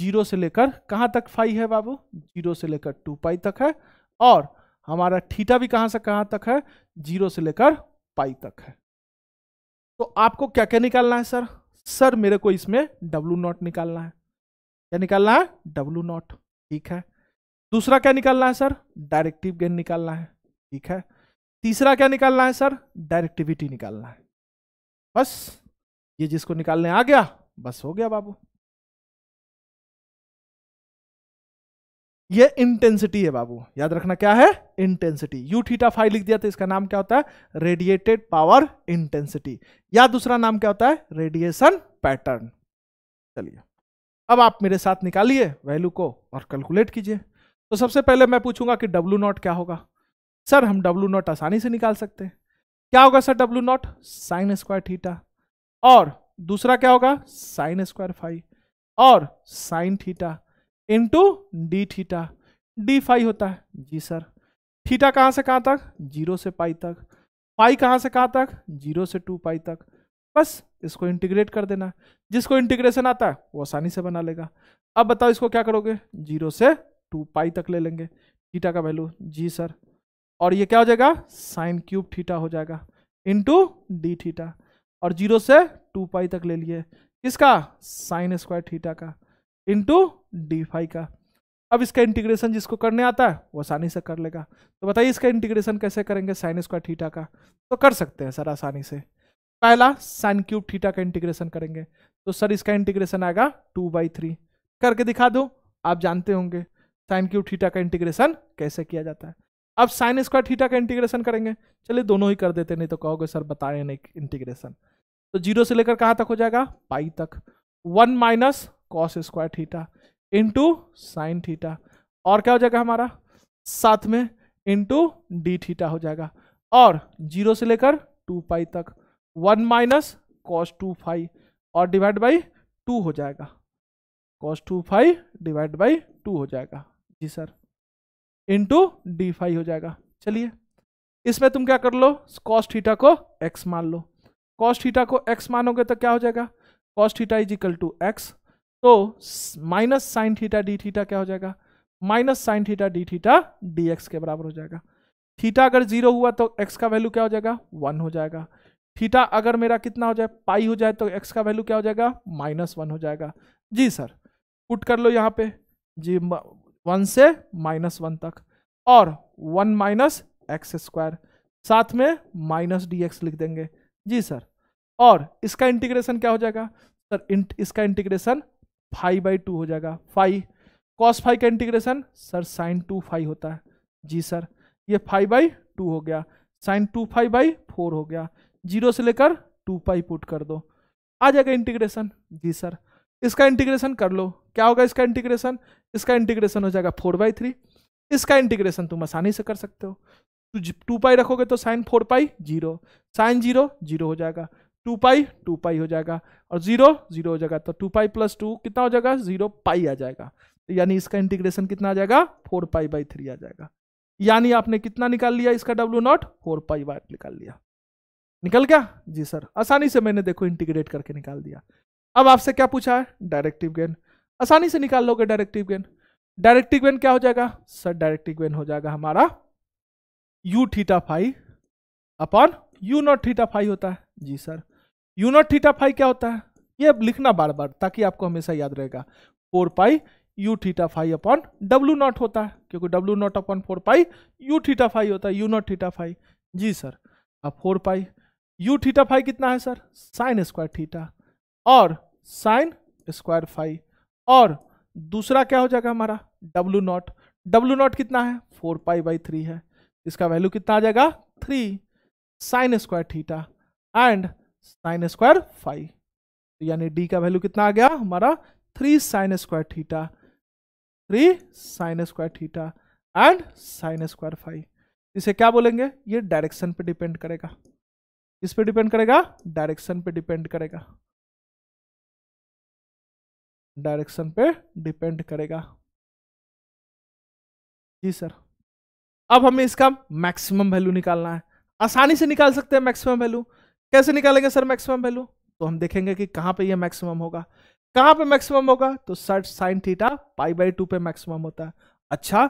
zero से लेकर कहाँ तक फाइव है बाबू जीरो से लेकर टू पाई तक है और हमारा थीटा भी कहां से कहां तक है जीरो से लेकर पाई तक है तो आपको क्या क्या निकालना है सर सर मेरे को इसमें डब्लू नॉट निकालना है क्या निकालना है डब्लू नॉट ठीक है दूसरा क्या निकालना है सर डायरेक्टिव गेन निकालना है ठीक है तीसरा क्या निकालना है सर डायरेक्टिविटी निकालना है बस ये जिसको निकालने आ गया बस हो गया बाबू ये इंटेंसिटी है बाबू याद रखना क्या है इंटेंसिटी यू थीटा फाइव लिख दिया था तो इसका नाम क्या होता है रेडिएटेड पावर इंटेंसिटी या दूसरा नाम क्या होता है रेडिएशन पैटर्न चलिए अब आप मेरे साथ निकालिए वैल्यू को और कैलकुलेट कीजिए तो सबसे पहले मैं पूछूंगा कि डब्ल्यू नॉट क्या होगा सर हम डब्ल्यू नॉट आसानी से निकाल सकते हैं क्या होगा sir W naught sine square theta और दूसरा क्या होगा साइन स्क्वायर फाइव और sine theta into D theta D phi होता है जी सर थीटा कहाँ से कहाँ तक जीरो से पाई तक पाई कहाँ से कहाँ तक जीरो से टू पाई तक बस इसको इंटीग्रेट कर देना जिसको इंटीग्रेशन आता है वो आसानी से बना लेगा अब बताओ इसको क्या करोगे जीरो से टू पाई तक ले लेंगे थीटा का वैल्यू जी सर और ये क्या हो जाएगा साइन क्यूब थीटा हो जाएगा इंटू डी थीटा और जीरो से टू पाई तक ले लिए किसका साइन स्क्वायर थीटा का इंटू डी फाइव का अब इसका इंटीग्रेशन जिसको करने आता है वो आसानी से कर लेगा तो बताइए इसका इंटीग्रेशन कैसे करेंगे साइन स्क्वायर थीटा का तो कर सकते हैं सर आसानी से पहला साइन क्यूब थीटा का इंटीग्रेशन करेंगे तो सर इसका इंटीग्रेशन आएगा टू बाई थ्री करके दिखा दो आप जानते होंगे साइन क्यूब थीटा का इंटीग्रेशन कैसे किया जाता है अब साइन स्क्वायर थीटा का इंटीग्रेशन करेंगे चलिए दोनों ही कर देते नहीं तो कहोगे सर बताए नहीं इंटीग्रेशन तो जीरो से लेकर कहाँ तक हो जाएगा पाई तक one minus cos square theta into sine theta और क्या हो जाएगा हमारा साथ में इंटू डी थीटा हो जाएगा और जीरो से लेकर टू पाई तक one minus cos two five और डिवाइड बाई टू हो जाएगा cos two five divide by two हो जाएगा जी सर इंटू डी फाइव हो जाएगा चलिए इसमें तुम क्या कर लो कॉस थीटा को एक्स मान लो कॉस थीटा को एक्स मानोगे तो क्या हो जाएगा cos theta is equal to X तो minus sine theta D theta क्या हो जाएगा minus sine theta D theta D X के बराबर हो जाएगा थीटा अगर जीरो हुआ तो एक्स का वैल्यू क्या हो जाएगा वन हो जाएगा थीटा अगर मेरा कितना हो जाए पाई हो जाए तो एक्स का वैल्यू क्या हो जाएगा माइनस वन हो जाएगा जी सर पुट कर लो यहाँ पे जी वन से माइनस वन तक और वन माइनस एक्स स्क्वायर साथ में माइनस डी एक्स लिख देंगे जी सर और इसका इंटीग्रेशन क्या हो जाएगा सर इसका इंटीग्रेशन फाइव बाई टू हो जाएगा फाइव कॉस फाइव का integration sir sine two phi होता है जी सर ये फाइव बाई टू हो गया sine two five by four हो गया जीरो से लेकर टू पाई पुट कर दो आ जाएगा इंटीग्रेशन जी सर इसका इंटीग्रेशन कर लो क्या होगा इसका इंटीग्रेशन इसका इंटीग्रेशन हो जाएगा फोर बाई थ्री इसका इंटीग्रेशन तुम आसानी से कर सकते हो तो टू पाई रखोगे तो sine four pi zero sine zero zero हो जाएगा टू पाई टू पाई हो जाएगा और जीरो जीरो हो जाएगा तो टू पाई प्लस टू कितना हो जाएगा जीरो पाई आ जाएगा तो यानी इसका इंटीग्रेशन कितना आ जाएगा फोर पाई बाई थ्री आ जाएगा यानी आपने कितना निकाल लिया इसका W naught four pi by निकाल लिया निकल गया जी सर आसानी से मैंने देखो इंटीग्रेट करके निकाल दिया अब आपसे क्या पूछा है डायरेक्टिव गेन आसानी से निकाल लोगे डायरेक्टिव गेन डायरेक्टिव गेन क्या हो जाएगा सर डायरेक्टिव गेन हो जाएगा हमारा U theta phi upon you naught theta phi होता है जी sir you naught theta phi क्या होता है ये अब लिखना बार बार ताकि आपको हमेशा याद रहेगा four pi U theta phi upon W naught होता है क्योंकि W not upon four pi U theta phi होता है यू नॉट थीटा फाइव जी सर अब four pi U theta phi कितना है सर साइन स्क्वायर थीटा और साइन स्क्वायर फाइव और दूसरा क्या हो जाएगा हमारा डब्ल्यू नॉट डब्ल्यू नॉट कितना है फोर पाई बाई थ्री है इसका वैल्यू कितना आ जाएगा three sine square theta and sine square phi तो यानी डी का वैल्यू कितना आ गया हमारा three sine square theta three sine square theta and sine square phi इसे क्या बोलेंगे ये डायरेक्शन पे डिपेंड करेगा इस पे डिपेंड करेगा डायरेक्शन पे डिपेंड करेगा डायरेक्शन पे डिपेंड करेगा जी सर अब हमें इसका मैक्सिमम वैल्यू निकालना है आसानी से निकाल सकते हैं मैक्सिमम वैल्यू कैसे निकालेंगे सर मैक्सिमम वैल्यू तो हम देखेंगे कि कहाँ पे ये मैक्सिमम होगा कहाँ पे मैक्सिमम होगा तो sir sine theta pi by two पे मैक्सिमम होता है अच्छा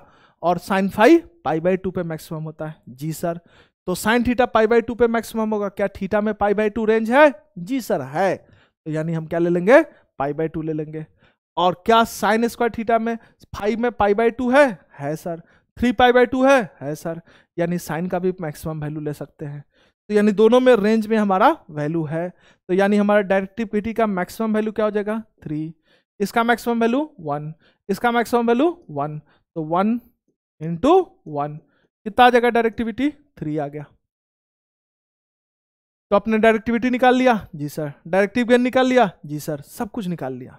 और sine phi pi by two पे मैक्सिमम होता है जी सर तो sine theta pi by two पे मैक्सिमम होगा क्या थीटा में पाई बाई टू रेंज है जी सर है तो यानी हम क्या ले लेंगे पाई बाई टू ले लेंगे और क्या साइन स्क्वायर थीटा में फाइव में पाई बाई टू है है sir three pi by two है है सर यानी साइन का भी मैक्सिमम वैल्यू ले सकते हैं तो यानी दोनों में रेंज में हमारा वैल्यू है तो यानी हमारा डायरेक्टिविटी का मैक्सिमम वैल्यू क्या हो जाएगा थ्री इसका मैक्सिमम वैल्यू वन इसका मैक्सिमम वैल्यू वन तो वन इंटू वन कितना आ जाएगा डायरेक्टिविटी थ्री आ गया तो आपने डायरेक्टिविटी निकाल लिया जी सर डायरेक्टिव गेन निकाल लिया जी सर सब कुछ निकाल लिया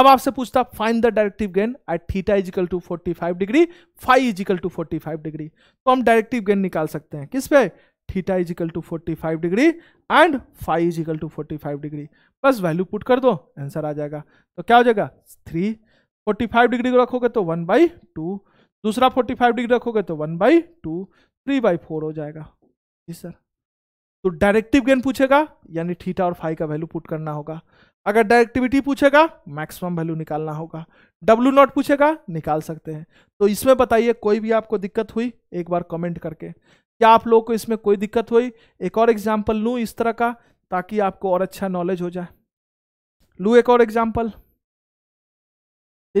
अब आपसे पूछता find the directive gain at theta is equal to 45 degree five is equal to 45 degree तो हम डायरेक्टिव गेन निकाल सकते हैं किस पे theta is equal to forty five degree and five is equal to forty five degree बस वैल्यू पुट कर दो आंसर आ जाएगा तो क्या हो जाएगा थ्री फोर्टी फाइव डिग्री को रखोगे तो वन बाई टू दूसरा फोर्टी फाइव डिग्री रखोगे तो one by two three by four हो जाएगा जी सर तो डायरेक्टिव गेन पूछेगा यानी थीटा और फाइव का वैल्यू पुट करना होगा अगर डायरेक्टिविटी पूछेगा मैक्सिमम वैल्यू निकालना होगा डब्ल्यू नॉट पूछेगा निकाल सकते हैं तो इसमें बताइए कोई भी आपको दिक्कत हुई एक बार कमेंट करके क्या आप लोगों को इसमें कोई दिक्कत हुई एक और एग्जाम्पल लूँ इस तरह का ताकि आपको और अच्छा नॉलेज हो जाए लू एक और एग्जाम्पल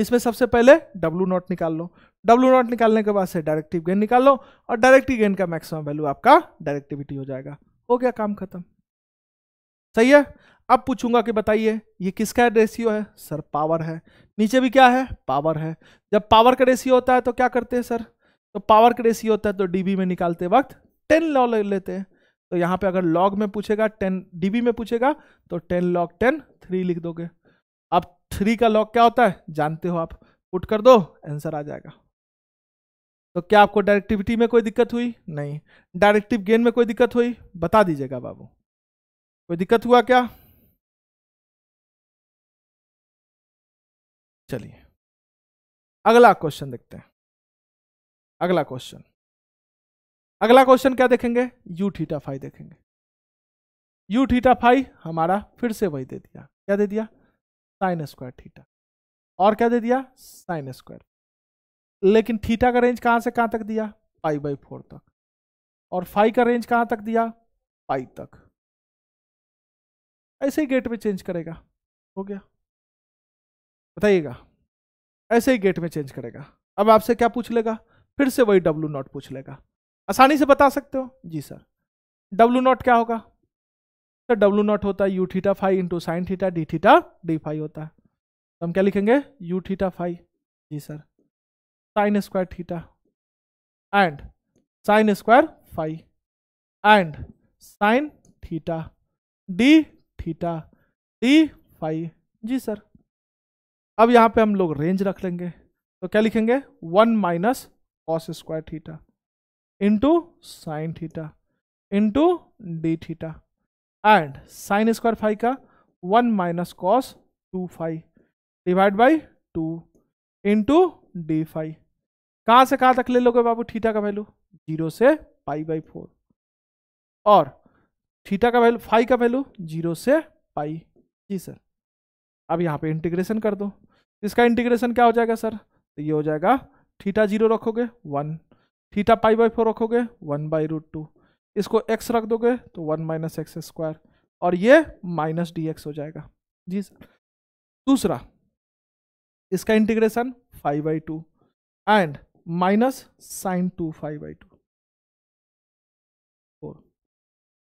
इसमें सबसे पहले डब्लू नॉट निकाल लो डब्लू नॉट निकालने के बाद से डायरेक्टिव गेन निकाल लो और डायरेक्टिव गेन का मैक्सिमम वैल्यू आपका डायरेक्टिविटी हो जाएगा हो गया काम खत्म सही है अब पूछूंगा कि बताइए ये किसका रेशियो है सर पावर है नीचे भी क्या है पावर है जब पावर का रेशियो होता है तो क्या करते हैं सर तो पावर का रेशियो होता है तो डीबी में निकालते वक्त टेन लॉ ले लेते हैं तो यहाँ पे अगर लॉग में पूछेगा टेन डीबी में पूछेगा तो टेन लॉग टेन थ्री लिख दोगे अब थ्री का लॉग क्या होता है जानते हो आप पुट कर दो आंसर आ जाएगा तो क्या आपको डायरेक्टिविटी में कोई दिक्कत हुई नहीं डायरेक्टिव गेन में कोई दिक्कत हुई बता दीजिएगा बाबू कोई दिक्कत हुआ क्या चलिए अगला क्वेश्चन देखते हैं अगला क्वेश्चन अगला क्वेश्चन क्या देखेंगे यू थीटा फाइव देखेंगे यू थीटा फाइव हमारा फिर से वही दे दिया क्या दे दिया साइन स्क्वायर थीटा और क्या दे दिया साइन स्क्वायर लेकिन थीटा का रेंज कहां से कहां तक दिया फाइव बाई फोर तक और फाइव का रेंज कहां तक दिया फाइव तक ऐसे ही गेट में चेंज करेगा हो गया बताइएगा ऐसे ही गेट में चेंज करेगा अब आपसे क्या पूछ लेगा फिर से वही डब्ल्यू नॉट पूछ लेगा आसानी से बता सकते हो जी सर डब्ल्यू नॉट क्या होगा सर डब्ल्यू नॉट होता है you theta five into sine theta D theta D five होता है तो हम क्या लिखेंगे यू थीटा फाइव जी sir sine square theta and sine square five and sine theta D theta D five जी सर अब यहाँ पे हम लोग रेंज रख लेंगे तो क्या लिखेंगे one minus cos square theta into sine theta into D theta and sine square five का one minus cos two five divide by two into D five कहाँ से कहाँ तक ले लोगे बाबू थीटा का वैल्यू जीरो से पाई बाई फोर और थीटा का वैल्यू फाइव का वैल्यू जीरो से पाई जी सर अब यहाँ पे इंटीग्रेशन कर दो इसका इंटीग्रेशन क्या हो जाएगा सर तो ये हो जाएगा थीटा जीरो रखोगे one theta pi by four रखोगे वन बाई रूट टू इसको एक्स रख दोगे तो वन माइनस एक्स स्क्वायर और ये माइनस डी एक्स हो जाएगा जी सर दूसरा इसका integration five by two and minus sine two five by two four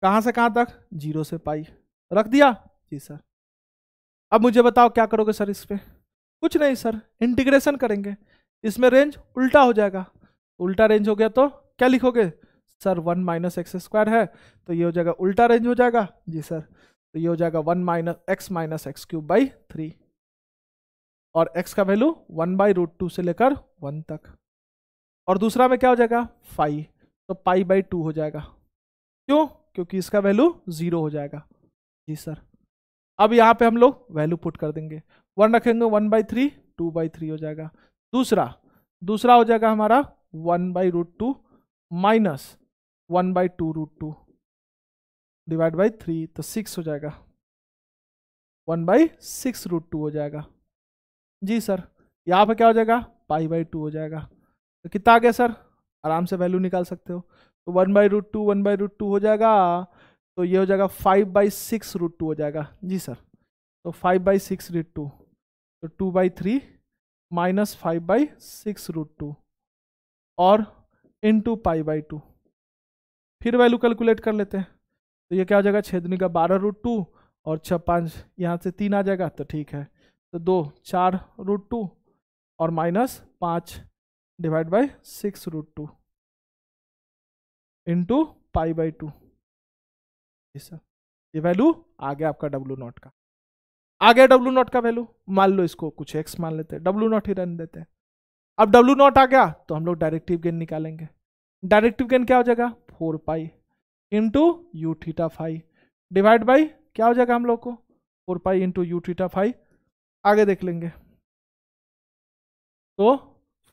कहाँ से कहाँ तक जीरो से पाई रख दिया जी सर अब मुझे बताओ क्या करोगे सर इस पर कुछ नहीं सर इंटीग्रेशन करेंगे इसमें रेंज उल्टा हो जाएगा उल्टा रेंज हो गया तो क्या लिखोगे sir one minus X square है तो ये हो जाएगा उल्टा रेंज हो जाएगा जी सर तो ये हो जाएगा one minus X minus X cube by three और एक्स का value one by root two से लेकर वन तक और दूसरा में क्या हो जाएगा फाइव तो पाई बाई टू हो जाएगा क्यों क्योंकि इसका वैल्यू जीरो हो जाएगा जी सर अब यहाँ पे हम लोग वैल्यू पुट कर देंगे वन रखेंगे one by three two by three हो जाएगा दूसरा दूसरा हो जाएगा हमारा one by root two minus one by two root two divide by three तो सिक्स हो जाएगा one by six root two हो जाएगा जी सर यहाँ पर क्या हो जाएगा पाई बाई टू हो जाएगा तो कितना आ गया सर आराम से वैल्यू निकाल सकते हो तो one by root two one by root two हो जाएगा तो ये हो जाएगा five by six root two हो जाएगा जी सर तो five by six root two तो two by three minus five by six root two और into pi by two फिर वैल्यू कैलकुलेट कर लेते हैं तो ये क्या हो जाएगा छेदनी का बारह रूट टू और छः पाँच यहाँ से तीन आ जाएगा तो ठीक है तो दो चार रूट टू और माइनस पाँच divide by six root two into pi by two जी सर ये वैल्यू आ गया आपका डब्लू नॉट का आ गया डब्ल्यू नॉट का वैल्यू मान लो इसको कुछ एक्स मान लेते हैं डब्ल्यू नॉट ही रन देते हैं अब डब्ल्यू नॉट आ गया तो हम लोग डायरेक्टिव गेन निकालेंगे डायरेक्टिव गेन क्या हो जाएगा four pi into U theta five divide by क्या हो जाएगा हम लोग को four pi into U theta five आगे देख लेंगे तो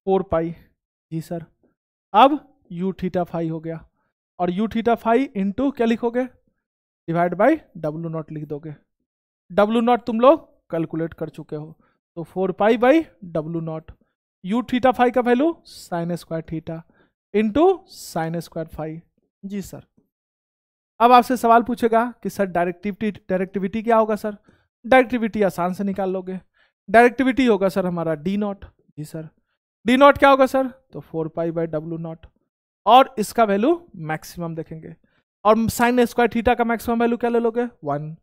फोर पाई जी सर अब यू थीटा फाइव हो गया और यू थीटा फाइव इंटू क्या लिखोगे डिवाइड बाई डब्ल्यू नॉट लिख दोगे डब्लू नॉट तुम लोग कैलकुलेट कर चुके हो तो four pi by W naught U theta five का value sine square theta into sine square five जी सर अब आपसे सवाल पूछेगा कि सर डायरेक्टिविटी डायरेक्टिविटी क्या होगा सर डायरेक्टिविटी आसान से निकाल लोगे डायरेक्टिविटी होगा सर हमारा डी नॉट जी सर डी नॉट क्या होगा सर तो four pi by W naught और इसका वैल्यू मैक्सिमम देखेंगे और साइन स्क्वायर थीटा का मैक्सिमम वैल्यू क्या ले लोगे वन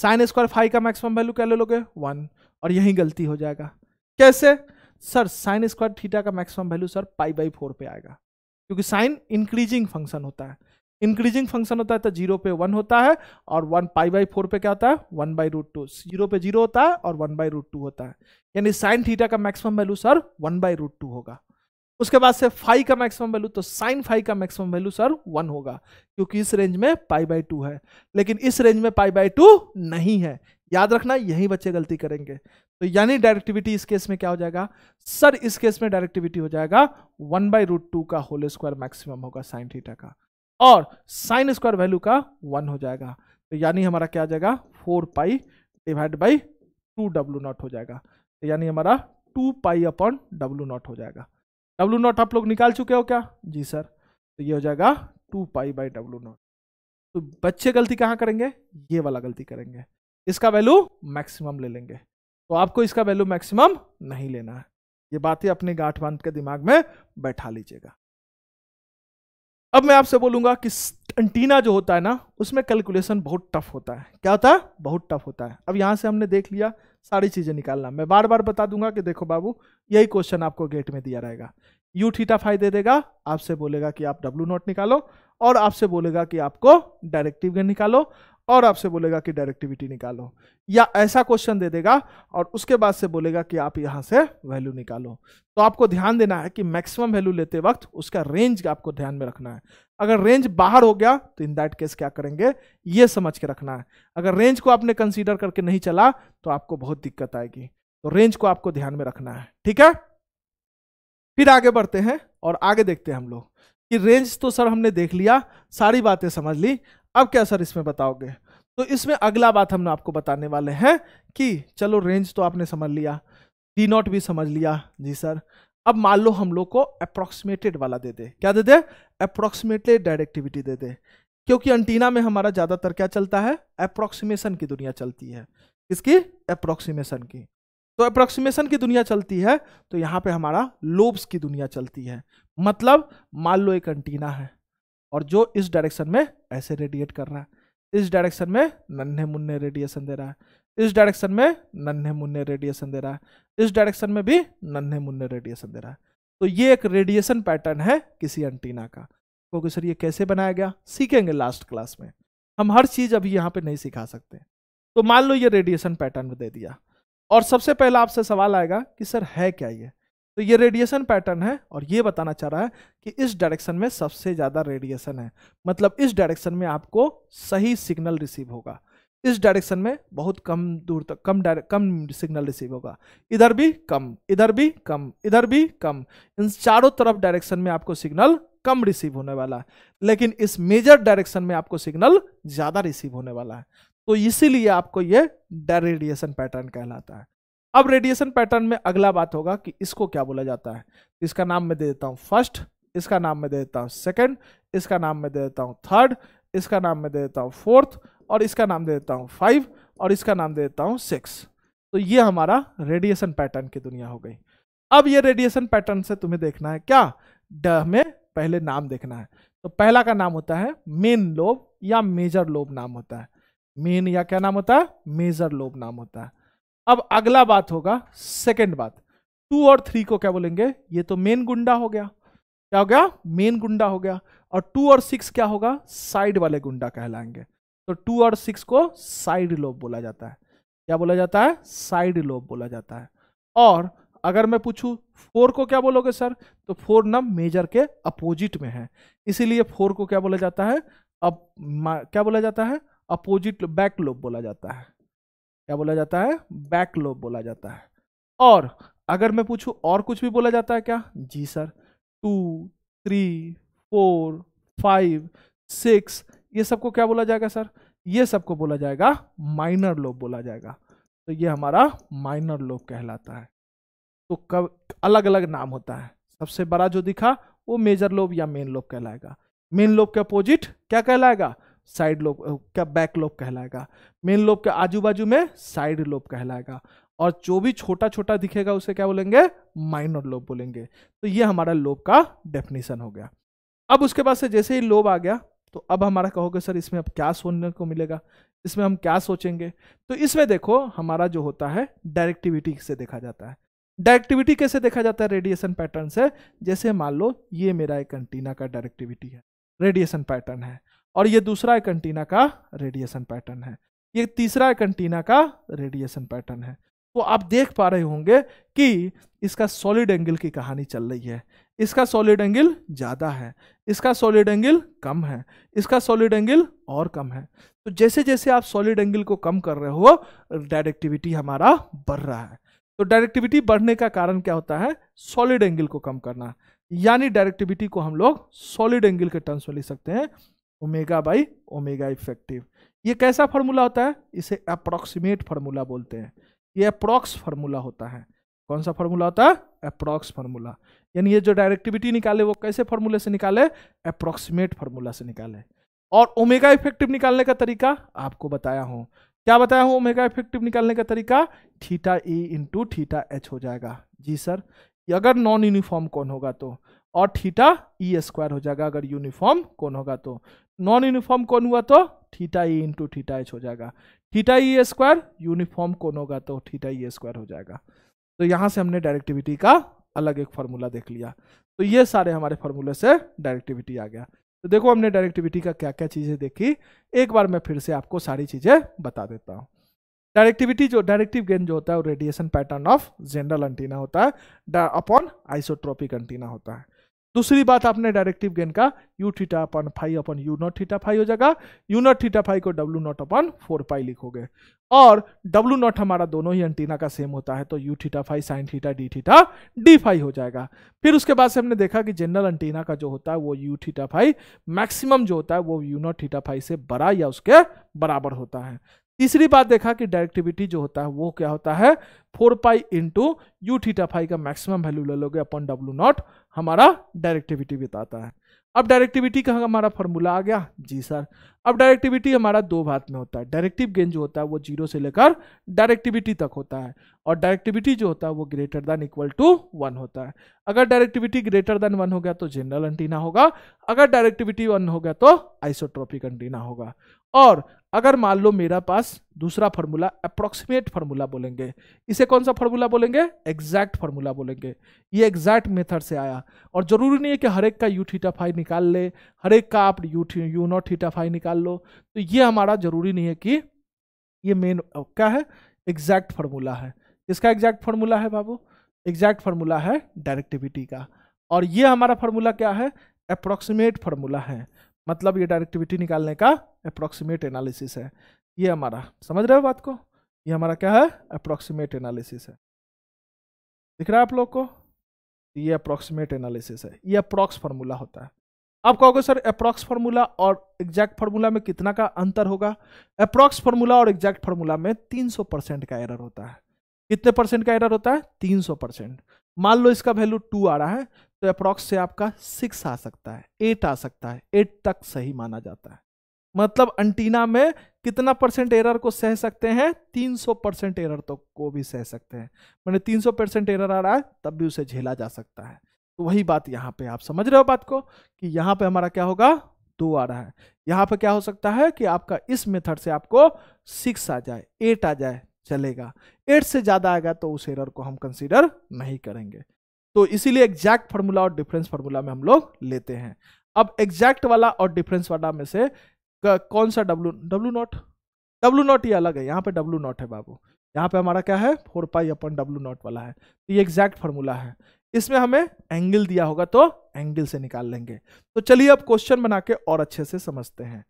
साइन स्क्वायर फाइव का मैक्सिमम वैल्यू क्या ले लोगे वन और यही गलती हो जाएगा कैसे सर साइन स्क्वायर थीटा का maximum value sir pi by four पे आएगा क्योंकि साइन इंक्रीजिंग फंक्शन होता है इंक्रीजिंग फंक्शन होता है तो जीरो पे वन होता है और वन पाई बाई फोर पे क्या होता है one by root two zero पे जीरो होता है और वन बाई रूट टू होता है यानी साइन थीटा का maximum value sir one by root two होगा उसके बाद से फाइव का मैक्सिमम वैल्यू तो साइन फाइव का मैक्सिमम वैल्यू सर वन होगा क्योंकि इस रेंज में पाई बाई टू है लेकिन इस रेंज में पाई बाई टू नहीं है याद रखना यही बच्चे गलती करेंगे तो यानी डायरेक्टिविटी इस केस में क्या हो जाएगा सर इस केस में डायरेक्टिविटी हो जाएगा वन बाई रूट टू का होल स्क्वायर मैक्सिमम होगा साइन थीटा का और साइन स्क्वायर वैल्यू का वन हो जाएगा तो यानी हमारा क्या आ जाएगा four pi divide by two W naught हो जाएगा तो यानी हमारा two pi upon W naught हो जाएगा डब्लू नॉट आप लोग निकाल चुके हो क्या जी सर तो ये हो जाएगा two pi by W naught तो बच्चे गलती कहाँ करेंगे ये वाला गलती करेंगे इसका वैल्यू मैक्सिमम ले लेंगे तो आपको इसका वैल्यू मैक्सिमम नहीं लेना है ये बात ही अपने गांठ बांध के दिमाग में बैठा लीजिएगा अब मैं आपसे बोलूंगा कि एंटीना जो होता है ना उसमें कैलकुलेशन बहुत टफ होता है क्या होता है बहुत टफ होता है अब यहाँ से हमने देख लिया सारी चीज़ें निकालना मैं बार बार बता दूंगा कि देखो बाबू यही क्वेश्चन आपको गेट में दिया रहेगा यू थीटा फाइव दे देगा आपसे बोलेगा कि आप डब्ल्यू नॉट निकालो और आपसे बोलेगा कि आपको डायरेक्टिव गेन निकालो और आपसे बोलेगा कि डायरेक्टिविटी निकालो या ऐसा क्वेश्चन दे देगा और उसके बाद से बोलेगा कि आप यहां से वैल्यू निकालो तो आपको ध्यान देना है कि मैक्सिमम वैल्यू लेते वक्त उसका रेंज आपको ध्यान में रखना है अगर रेंज बाहर हो गया तो इन दैट केस क्या करेंगे ये समझ के रखना है अगर रेंज को आपने कंसिडर करके नहीं चला तो आपको बहुत दिक्कत आएगी तो रेंज को आपको ध्यान में रखना है ठीक है फिर आगे बढ़ते हैं और आगे देखते हैं हम लोग कि रेंज तो सर हमने देख लिया सारी बातें समझ ली अब क्या सर इसमें बताओगे तो इसमें अगला बात हम आपको बताने वाले हैं कि चलो रेंज तो आपने समझ लिया डी नॉट भी समझ लिया जी सर अब मान लो हम लोग को अप्रोक्सीमेटेड वाला दे दे क्या दे दे अप्रोक्सीमेटेड डायरेक्टिविटी दे दे क्योंकि अंटीना में हमारा ज़्यादातर क्या चलता है अप्रोक्सीमेशन की दुनिया चलती है इसकी अप्रोक्सीमेशन की तो अप्रोक्सीमेशन की दुनिया चलती है तो यहाँ पे हमारा लोब्स की दुनिया चलती है मतलब मान लो एक अंटीना है और जो इस डायरेक्शन में ऐसे रेडिएट कर रहा है इस डायरेक्शन में नन्हे मुन्ने रेडिएशन दे रहा है इस डायरेक्शन में नन्हे मुन्ने रेडिएशन दे रहा है इस डायरेक्शन में भी नन्हे मुन्ने रेडिएशन दे रहा है तो ये एक रेडिएशन पैटर्न है किसी एंटीना का क्योंकि तो सर ये कैसे बनाया गया सीखेंगे लास्ट क्लास में हम हर चीज़ अभी यहाँ पे नहीं सिखा सकते तो मान लो ये रेडिएशन पैटर्न दे दिया और सबसे पहला आपसे सवाल आएगा कि सर है क्या ये तो ये रेडिएशन पैटर्न है और ये बताना चाह रहा है कि इस डायरेक्शन में सबसे ज़्यादा रेडिएशन है मतलब इस डायरेक्शन में आपको सही सिग्नल रिसीव होगा इस डायरेक्शन में बहुत कम दूर तक कम कम सिग्नल रिसीव होगा इधर भी कम इधर भी कम इधर भी कम इन चारों तरफ डायरेक्शन में आपको सिग्नल कम रिसीव होने वाला है लेकिन इस मेजर डायरेक्शन में आपको सिग्नल ज़्यादा रिसीव होने वाला है तो इसीलिए आपको ये डायरेडिएशन पैटर्न कहलाता है अब रेडिएशन पैटर्न में अगला बात होगा कि इसको क्या बोला जाता है इसका नाम मैं दे देता हूँ फर्स्ट इसका नाम मैं दे देता हूँ सेकेंड इसका नाम मैं दे देता हूँ थर्ड इसका नाम मैं दे देता हूँ फोर्थ और इसका नाम दे देता हूँ फाइव और इसका नाम दे देता हूँ सिक्स तो ये हमारा रेडिएशन पैटर्न की दुनिया हो गई अब ये रेडिएशन पैटर्न से तुम्हें देखना है क्या ड में पहले नाम देखना है तो पहला का नाम होता है मेन लोब या मेजर लोब नाम होता है मेन या क्या नाम होता है मेजर लोब नाम होता है अब अगला बात होगा सेकेंड बात टू और थ्री को क्या बोलेंगे ये तो मेन गुंडा हो गया क्या हो गया मेन गुंडा हो गया और टू और सिक्स क्या होगा साइड वाले गुंडा कहलाएंगे तो टू और सिक्स को साइड लोब बोला जाता है क्या बोला जाता है साइड लोब बोला जाता है और अगर मैं पूछूं फोर को क्या बोलोगे सर तो फोर ना मेजर के अपोजिट में है इसीलिए फोर को क्या बोला जाता है अब क्या बोला जाता है अपोजिट बैक लोब बोला जाता है क्या बोला जाता है बैक लोब बोला जाता है और अगर मैं पूछूं और कुछ भी बोला जाता है क्या जी sir two three four five six ये सबको क्या बोला जाएगा सर ये सबको बोला जाएगा माइनर लोब बोला जाएगा तो ये हमारा माइनर लोब कहलाता है तो कब अलग अलग नाम होता है सबसे बड़ा जो दिखा वो मेजर लोब या मेन लोब कहलाएगा मेन लोब के अपोजिट क्या कहलाएगा साइड लोब क्या बैक लोब कहलाएगा मेन लोब के आजू बाजू में साइड लोब कहलाएगा और जो भी छोटा छोटा दिखेगा उसे क्या बोलेंगे माइनर लोब बोलेंगे तो ये हमारा लोब का डेफिनेशन हो गया अब उसके बाद से जैसे ही लोब आ गया तो अब हमारा कहोगे सर इसमें अब क्या सोचने को मिलेगा इसमें हम क्या सोचेंगे तो इसमें देखो हमारा जो होता है डायरेक्टिविटी से देखा जाता है डायरेक्टिविटी कैसे देखा जाता है रेडिएशन पैटर्न से जैसे मान लो ये मेरा एक कंटीना का डायरेक्टिविटी है रेडिएशन पैटर्न है और ये दूसरा एक कंटीना का रेडिएशन पैटर्न है ये तीसरा कंटीना का रेडिएशन पैटर्न है तो आप देख पा रहे होंगे कि इसका सॉलिड एंगल की कहानी चल रही है इसका सॉलिड एंगल ज़्यादा है इसका सॉलिड एंगल कम है इसका सॉलिड एंगल और कम है तो जैसे जैसे आप सॉलिड एंगल को कम कर रहे हो डायरेक्टिविटी हमारा बढ़ रहा है तो डायरेक्टिविटी बढ़ने का कारण क्या होता है सॉलिड एंगल को कम करना यानी डायरेक्टिविटी को हम लोग सॉलिड एंगल के टर्म्स में लिख सकते हैं ओमेगा बाई ओमेगा इफेक्टिव ये कैसा फार्मूला होता है इसे अप्रॉक्सीमेट फार्मूला बोलते हैं ये अप्रॉक्स फार्मूला होता है कौन सा फार्मूला होता है अप्रॉक्स फार्मूला यानी ये जो डायरेक्टिविटी निकाले वो कैसे फार्मूले से निकाले अप्रॉक्सीमेट फार्मूला से निकाले और ओमेगा इफेक्टिव निकालने का तरीका आपको बताया हूँ क्या बताया हूँ ओमेगा इफेक्टिव निकालने का तरीका theta E into theta H हो जाएगा जी सर अगर नॉन यूनिफॉर्म कौन होगा तो और थीटा ई e स्क्वायर हो जाएगा अगर यूनिफॉर्म कौन होगा तो नॉन यूनिफॉर्म कौन हुआ तो theta E e into theta H हो जाएगा थीटा ई स्क्वायर यूनिफॉर्म कौन होगा तो थीटा ई e स्क्वायर हो जाएगा तो यहाँ से हमने डायरेक्टिविटी का अलग एक फार्मूला देख लिया तो ये सारे हमारे फार्मूले से डायरेक्टिविटी आ गया तो देखो हमने डायरेक्टिविटी का क्या क्या चीज़ें देखी एक बार मैं फिर से आपको सारी चीज़ें बता देता हूँ डायरेक्टिविटी जो डायरेक्टिव गेन जो होता है वो radiation pattern of general antenna होता है अपॉन आइसोट्रोपिक एंटीना होता है दूसरी बात आपने डायरेक्टिव गेन का U theta upon five upon U naught theta five हो जाएगा यू नॉट थीटा फाइव को W naught upon four pi लिखोगे और डब्लू नॉट हमारा दोनों ही एंटीना का सेम होता है तो you theta five sine theta D theta D five हो जाएगा फिर उसके बाद से हमने देखा कि जनरल एंटीना का जो होता है वो यू थीटा फाइव मैक्सिमम जो होता है वो यू नॉट थीटा फाइव से बड़ा या उसके बराबर होता है तीसरी बात देखा कि डायरेक्टिविटी जो होता है वो क्या होता है four pi into U theta phi का मैक्सिमम वैल्यू ले लोगे अपन डब्ल्यू नॉट हमारा डायरेक्टिविटी बताता है अब डायरेक्टिविटी का हमारा फॉर्मूला आ गया जी सर अब डायरेक्टिविटी हमारा दो भाग में होता है डायरेक्टिव गेन जो होता है वो जीरो से लेकर डायरेक्टिविटी तक होता है और डायरेक्टिविटी जो होता है वो greater than equal to one होता है अगर डायरेक्टिविटी ग्रेटर दैन वन हो गया तो जनरल एंटीना होगा अगर डायरेक्टिविटी वन हो गया तो आइसोट्रोपिक एंटीना होगा और अगर मान लो मेरा पास दूसरा फार्मूला अप्रोक्सीमेट फार्मूला बोलेंगे इसे कौन सा फार्मूला बोलेंगे एग्जैक्ट फार्मूला बोलेंगे ये एग्जैक्ट मेथड से आया और ज़रूरी नहीं है कि हर एक का यू थीटा फाइव निकाल ले हर एक का आप यू थी यू नॉट थीटा फाइव निकाल लो तो ये हमारा ज़रूरी नहीं है कि ये मेन क्या है एग्जैक्ट फार्मूला है किसका एग्जैक्ट फार्मूला है बाबू एग्जैक्ट फार्मूला है डायरेक्टिविटी का और ये हमारा फार्मूला क्या है अप्रोक्सीमेट फार्मूला है मतलब ये डायरेक्टिविटी निकालने का अप्रोक्सीमेट एनालिसिस है ये हमारा समझ रहे हो बात को ये हमारा क्या है अप्रोक्सीमेट एनालिसिस है दिख रहा है आप लोग को ये अप्रोक्सीमेट एनालिसिस है ये अप्रोक्स फार्मूला होता है आप कहोगे सर अप्रोक्स फार्मूला और एग्जैक्ट फार्मूला में कितना का अंतर होगा अप्रोक्स फार्मूला और एग्जैक्ट फार्मूला में 300 परसेंट का एरर होता है कितने परसेंट का एरर होता है 300 परसेंट मान लो इसका वैल्यू टू आ रहा है तो अप्रॉक्स से आपका सिक्स आ सकता है एट आ सकता है एट तक सही माना जाता है मतलब अंटीना में कितना परसेंट एरर को सह सकते हैं 300 परसेंट एरर तो को भी सह सकते हैं मैंने 300 परसेंट एरर आ रहा है तब भी उसे झेला जा सकता है तो वही बात यहाँ पे आप समझ रहे हो बात को कि यहाँ पे हमारा क्या होगा दो आ रहा है यहाँ पे क्या हो सकता है कि आपका इस मेथड से आपको सिक्स आ जाए एट आ जाए चलेगा एट से ज़्यादा आएगा तो उस एरर को हम कंसिडर नहीं करेंगे तो इसीलिए एग्जैक्ट फार्मूला और डिफरेंस फार्मूला में हम लोग लेते हैं अब एग्जैक्ट वाला और डिफरेंस वाला में से कौन सा W W naught W naught ये अलग है यहाँ पे डब्लू नॉट है बाबू यहाँ पे हमारा क्या है four pi upon W naught वाला है तो ये एग्जैक्ट फार्मूला है इसमें हमें एंगल दिया होगा तो एंगल से निकाल लेंगे तो चलिए अब क्वेश्चन बना के और अच्छे से समझते हैं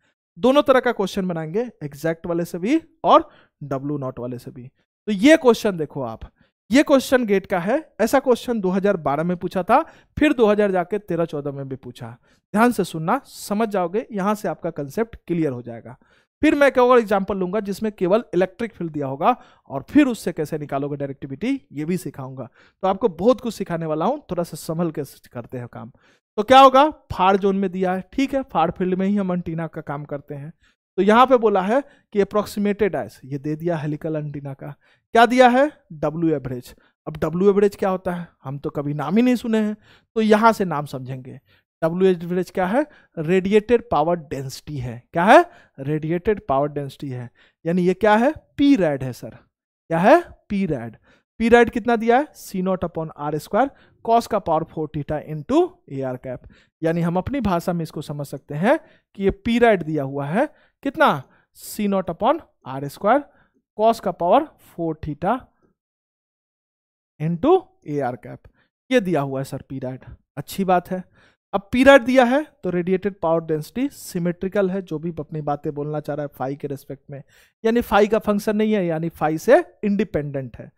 दोनों तरह का क्वेश्चन बनाएंगे एग्जैक्ट वाले से भी और डब्लू नॉट वाले से भी तो ये क्वेश्चन देखो आप ये क्वेश्चन गेट का है ऐसा क्वेश्चन 2012 में पूछा था फिर 2000 जाके तेरह चौदह में भी पूछा ध्यान से सुनना समझ जाओगे यहां से आपका कंसेप्ट क्लियर हो जाएगा फिर मैं केवल एग्जाम्पल लूंगा जिसमें केवल इलेक्ट्रिक फील्ड दिया होगा और फिर उससे कैसे निकालोगे डायरेक्टिविटी ये भी सिखाऊंगा तो आपको बहुत कुछ सिखाने वाला हूँ थोड़ा सा संभल के करते हैं काम तो क्या होगा फार जोन में दिया है ठीक है फार फील्ड में ही हम अंटीना का काम करते हैं तो यहाँ पे बोला है कि अप्रोक्सीमेटेड आइस ये दे दिया हेलिकल अंटीना का क्या दिया है डब्ल्यू एवरेज अब डब्ल्यू एवरेज क्या होता है हम तो कभी नाम ही नहीं सुने हैं तो यहाँ से नाम समझेंगे डब्ल्यू एवरेज क्या है रेडिएटेड पावर डेंसिटी है क्या है रेडिएटेड पावर डेंसिटी है यानी ये क्या है पी रेड है सर क्या है पी रेड पी रेड कितना दिया है C naught upon R square cos का power four theta into A R cap यानी हम अपनी भाषा में इसको समझ सकते हैं कि ये पी रेड दिया हुआ है कितना C naught upon R square cos का power four theta into A R cap ये दिया हुआ है सर पीरियड अच्छी बात है अब पीरियड दिया है तो रेडिएटेड पावर डेंसिटी सिमेट्रिकल है जो भी अपनी बातें बोलना चाह रहा है फाइव के रिस्पेक्ट में यानी फाइव का फंक्शन नहीं है यानी फाइव से इंडिपेंडेंट है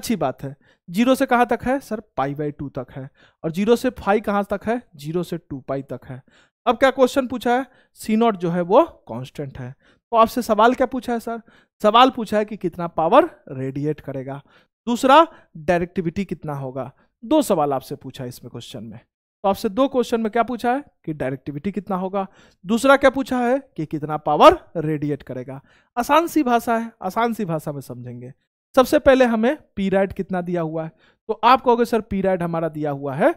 अच्छी बात है जीरो से कहाँ तक है सर पाई बाई टू तक है और जीरो से फाइव कहाँ तक है जीरो से टू पाई तक है अब क्या क्वेश्चन पूछा है सी नॉट जो है वो कांस्टेंट है तो आपसे सवाल क्या पूछा है सर सवाल पूछा है कि कितना पावर रेडिएट करेगा दूसरा डायरेक्टिविटी कितना होगा दो सवाल आपसे पूछा है इसमें क्वेश्चन में तो आपसे दो क्वेश्चन में क्या पूछा है कि डायरेक्टिविटी कितना होगा दूसरा क्या पूछा है कि कितना पावर रेडिएट करेगा आसान सी भाषा है आसान सी भाषा में समझेंगे सबसे पहले हमें पीराइड कितना दिया हुआ है तो आप कहोगे सर पीराइड हमारा दिया हुआ है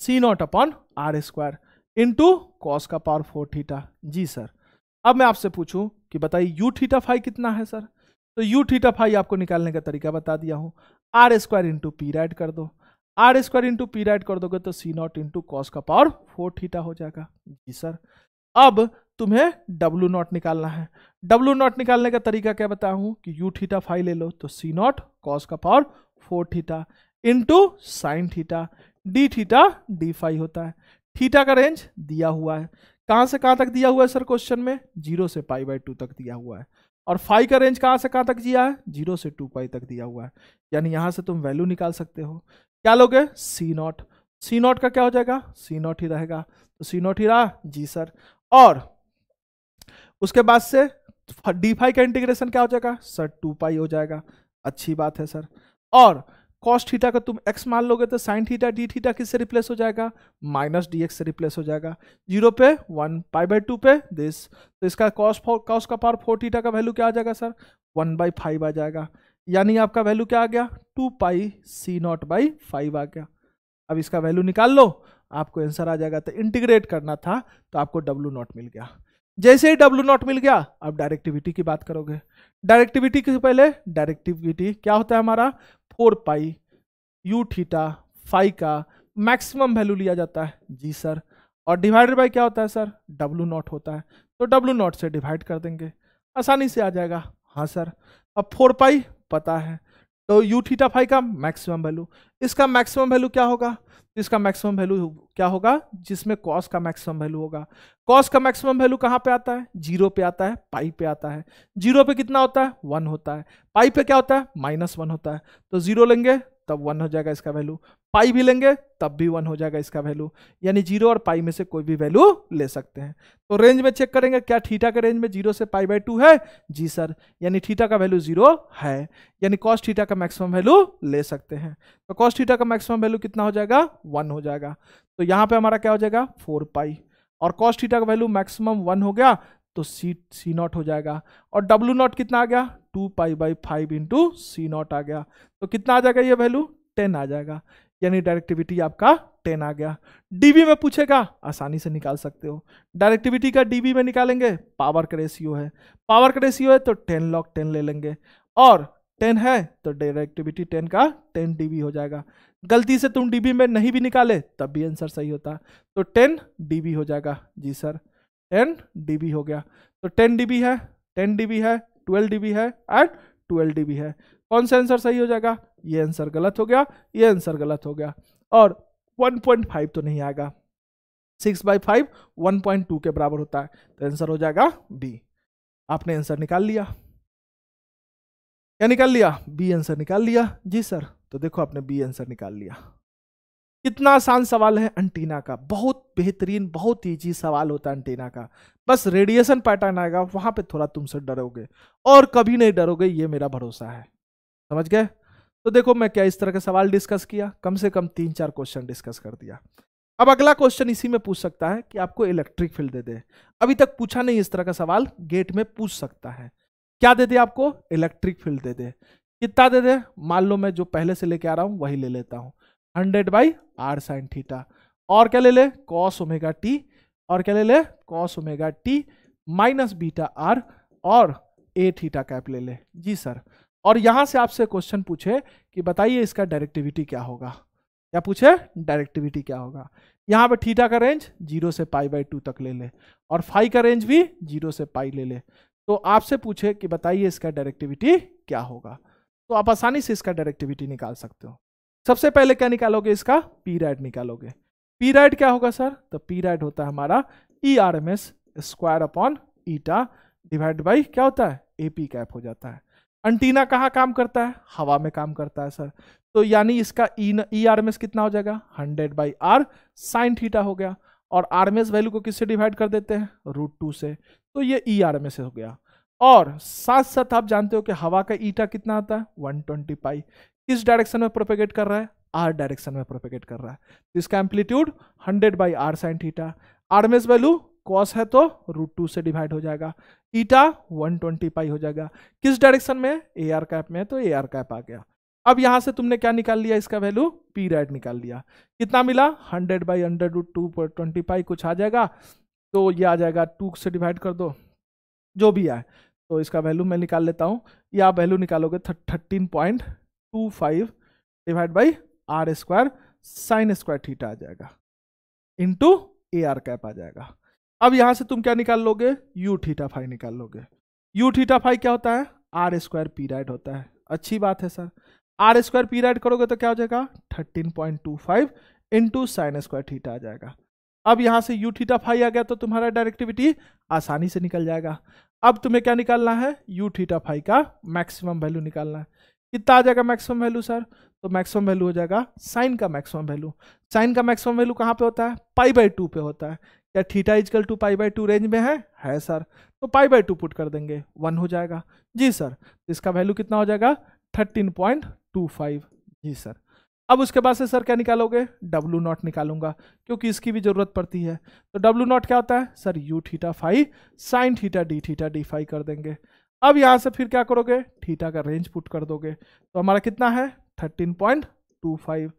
C naught upon R square into cos का पावर फोर थीटा जी सर अब मैं आपसे पूछूं कि बताइए यू थीटा फाई कितना है सर तो यू थीटा फाई आपको निकालने का तरीका बता दिया हूं R square into P write कर दो R square into P write कर दोगे तो सी नॉट इंटू कॉस का पावर फोर थीटा हो जाएगा जी सर अब तुम्हें डब्लू नॉट निकालना है डब्लू नॉट निकालने का तरीका क्या बताऊं कि यू थीटा फाइव ले लो तो सी नॉट कॉस का power four theta into sine theta D theta D five होता है थीटा का रेंज दिया हुआ है कहाँ से कहाँ तक दिया हुआ है सर क्वेश्चन में जीरो से पाई बाई टू तक दिया हुआ है और फाइव का रेंज कहाँ से कहाँ तक दिया है जीरो से टू पाई तक दिया हुआ है यानी यहाँ से तुम वैल्यू निकाल सकते हो क्या लोगे सी नॉट सी नॉट का क्या हो जाएगा सी नॉट ही रहेगा तो सी नॉट ही रहा जी सर और उसके बाद से डी फाइव का इंटीग्रेशन क्या हो जाएगा सर टू पाई हो जाएगा अच्छी बात है सर और कॉस्ट थीटा का तुम एक्स मान लोगे तो साइन थीटा डी थीटा किससे रिप्लेस हो जाएगा माइनस डी एक्स से रिप्लेस हो जाएगा जीरो पे वन पाई बाई टू पे दिस तो इसका कॉस कॉस का पावर फोर थीटा का वैल्यू क्या आ जाएगा सर वन बाई फाइव आ जाएगा यानी आपका वैल्यू क्या आ गया two pi C naught by five आ गया अब इसका वैल्यू निकाल लो आपको आंसर आ जाएगा तो इंटीग्रेट करना था तो आपको डब्लू नॉट मिल गया जैसे ही डब्लू नॉट मिल गया आप डायरेक्टिविटी की बात करोगे डायरेक्टिविटी के पहले डायरेक्टिविटी क्या होता है हमारा four pi U theta phi का मैक्सिमम वैल्यू लिया जाता है जी सर और डिवाइडेड बाय क्या होता है सर डब्लू नॉट होता है तो डब्लू नॉट से डिवाइड कर देंगे आसानी से आ जाएगा हाँ सर अब फोर पाई पता है तो यू थीटा फाई का मैक्सिमम वैल्यू इसका मैक्सिमम वैल्यू क्या होगा इसका मैक्सिमम वैल्यू क्या होगा जिसमें कॉस का मैक्सिमम वैल्यू होगा कॉस का मैक्सिमम वैल्यू कहाँ पे आता है जीरो पे आता है पाई पे आता है जीरो पे कितना होता है वन होता है पाई पे क्या होता है माइनस वन होता है तो जीरो लेंगे तब वन हो जाएगा इसका वैल्यू पाई भी लेंगे तब भी वन हो जाएगा इसका वैल्यू यानी जीरो और पाई में से कोई भी वैल्यू ले सकते हैं तो रेंज में चेक करेंगे क्या थीटा के रेंज में जीरो से पाई बाई टू है जी सर यानी थीटा का वैल्यू जीरो है यानी कॉस्ट थीटा का मैक्सिमम वैल्यू ले सकते हैं तो कॉस्ट थीटा का मैक्सिमम वैल्यू कितना हो जाएगा वन हो जाएगा तो यहाँ पर हमारा क्या हो जाएगा फोर पाई और कॉस्ट थीटा का वैल्यू मैक्सिमम वन हो गया तो सी सी नॉट हो जाएगा और डब्ल्यू नॉट कितना आ गया two pi by five into C naught आ गया तो कितना आ जाएगा ये वैल्यू टेन आ जाएगा यानी डायरेक्टिविटी आपका टेन आ गया डीबी में पूछेगा आसानी से निकाल सकते हो डायरेक्टिविटी का डीबी में निकालेंगे पावर का रेशियो है पावर का रेशियो है तो टेन लॉक टेन ले लेंगे और टेन है तो डायरेक्टिविटी टेन का टेन डीबी हो जाएगा गलती से तुम डीबी में नहीं भी निकाले तब भी आंसर सही होता तो टेन डीबी हो जाएगा जी सर टेन डीबी हो गया तो टेन डीबी है टेन डीबी है ट्वेल्व डीबी है एंड ट्वेल्व डीबी है कौन सा आंसर सही हो जाएगा ये आंसर गलत हो गया ये आंसर गलत हो गया और 1.5 तो नहीं आएगा six by five one point two के बराबर होता है तो आंसर हो जाएगा बी आपने आंसर निकाल लिया क्या निकाल लिया बी आंसर निकाल लिया जी सर तो देखो आपने बी आंसर निकाल लिया कितना आसान सवाल है एंटीना का बहुत बेहतरीन बहुत ईजी सवाल होता है एंटीना का बस रेडिएशन पैटर्न आएगा वहां पे थोड़ा तुमसे डरोगे और कभी नहीं डरोगे ये मेरा भरोसा है समझ गए तो देखो मैं क्या इस तरह का सवाल डिस्कस किया कम से कम तीन चार क्वेश्चन डिस्कस कर दिया अब अगला क्वेश्चन इसी में पूछ सकता है कि आपको इलेक्ट्रिक फील्ड दे दे अभी तक पूछा नहीं इस तरह का सवाल गेट में पूछ सकता है क्या दे दे आपको इलेक्ट्रिक फील्ड दे दे कितना दे दे मान लो मैं जो पहले से लेके आ रहा हूँ वही ले लेता हूँ hundred by R sine theta और क्या ले ले कॉस ओमेगा टी और क्या ले ले cos omega T minus beta R और ए थीटा कैप ले ले जी सर और यहां से आपसे क्वेश्चन पूछे कि बताइए इसका डायरेक्टिविटी क्या होगा या पूछे डायरेक्टिविटी क्या होगा यहाँ पे थीटा का रेंज जीरो से पाई बाई टू तक ले ले और फाई का रेंज भी जीरो से पाई ले ले तो आपसे पूछे कि बताइए इसका डायरेक्टिविटी क्या होगा तो आप आसानी से इसका डायरेक्टिविटी निकाल सकते हो सबसे पहले क्या निकालोगे इसका पी राइड निकालोगे पी राइड क्या होगा सर तो पी राइड होता है हमारा E R M S square upon eta divide by क्या होता है ए पी कैप हो जाता है अंटीना कहाँ काम करता है हवा में काम करता है सर तो यानी इसका ई आर एम एस कितना हो जाएगा hundred by R sine theta हो गया और आर एम एस वैल्यू को किससे डिवाइड कर देते हैं रूट टू से तो ये ई आर एम एस हो गया और साथ साथ आप जानते हो कि हवा का ईटा कितना आता है वन ट्वेंटी पाई किस डायरेक्शन में प्रोपेगेट कर रहा है आर डायरेक्शन में प्रोपेगेट कर रहा है तो इसका amplitude hundred by R sine theta R M S value cos है तो रूट टू से डिवाइड हो जाएगा ईटा 120 ट्वेंटी पाई हो जाएगा किस डायरेक्शन में ए आर कैप में है तो ए आर कैप आ गया अब यहां से तुमने क्या निकाल लिया इसका वैल्यू पी रेड निकाल लिया कितना मिला hundred by hundred root two per twenty pi कुछ आ जाएगा तो ये आ जाएगा टू से डिवाइड कर दो जो भी आए तो इसका वैल्यू मैं निकाल लेता हूँ या आप वैल्यू निकालोगे thirteen point two five divide by R square sine square theta आ जाएगा इंटू ए आर कैप आ जाएगा अब यहां से तुम क्या निकाल लोगे यू थीटा फाइव निकाल लोगे यू थीटा फाइव क्या होता है आर स्क्वायर पीराइड होता है अच्छी बात है सर आर स्क्वायर पीराइड करोगे तो क्या हो जाएगा thirteen point two five into sine square theta आ जाएगा अब यहाँ से यू थीटा फाइव आ गया तो तुम्हारा डायरेक्टिविटी आसानी से निकल जाएगा अब तुम्हें क्या निकालना है यू थीटा फाइव का मैक्सिमम वैल्यू निकालना है कितना आ जाएगा मैक्सिमम वैल्यू सर तो मैक्सिमम वैल्यू हो जाएगा साइन का मैक्सिमम वैल्यू साइन का मैक्सिमम वैल्यू कहाँ पे होता है पाई बाई टू पे होता है क्या theta equal to pi by two range में है है सर तो पाई बाई टू पुट कर देंगे वन हो जाएगा जी सर इसका वैल्यू कितना हो जाएगा थर्टीन पॉइंट टू फाइव जी सर अब उसके बाद से सर क्या निकालोगे डब्लू नॉट निकालूंगा क्योंकि इसकी भी ज़रूरत पड़ती है तो डब्लू नॉट क्या होता है sir you theta five sine theta D theta D phi कर देंगे अब यहाँ से फिर क्या करोगे थीटा का रेंज पुट कर दोगे तो हमारा कितना है थर्टीन पॉइंट टू फाइव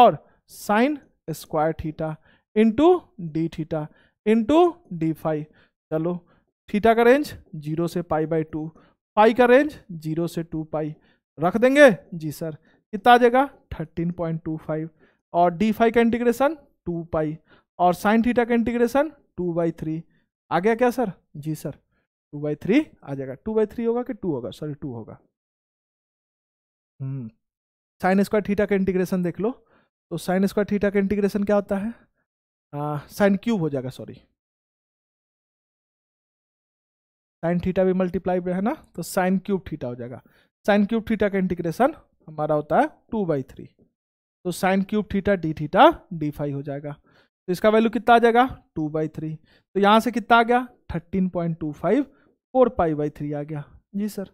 और sine square theta into D theta into D phi चलो थीटा का रेंज जीरो से पाई बाई टू पाई का रेंज जीरो से टू पाई रख देंगे जी सर कितना आ जाएगा थर्टीन पॉइंट टू फाइव और डी फाइव का इंटीग्रेशन टू पाई और साइन थीटा का इंटीग्रेशन टू बाई थ्री आ गया क्या सर जी सर टू बाई थ्री आ जाएगा टू बाई थ्री होगा कि टू होगा सॉरी टू होगा साइन स्क्वायर थीटा का इंटीग्रेशन देख लो तो साइन स्क्वायर थीटा का इंटीग्रेशन क्या होता है साइन क्यूब हो जाएगा सॉरी साइन थीटा भी मल्टीप्लाई में है ना तो साइन क्यूब थीटा हो जाएगा साइन क्यूब थीटा का इंटीग्रेशन हमारा होता है टू बाई थ्री तो sine cube theta D theta D five हो जाएगा तो इसका वैल्यू कितना आ जाएगा टू बाई थ्री तो यहाँ से कितना आ गया thirteen point two five four pi by three आ गया जी सर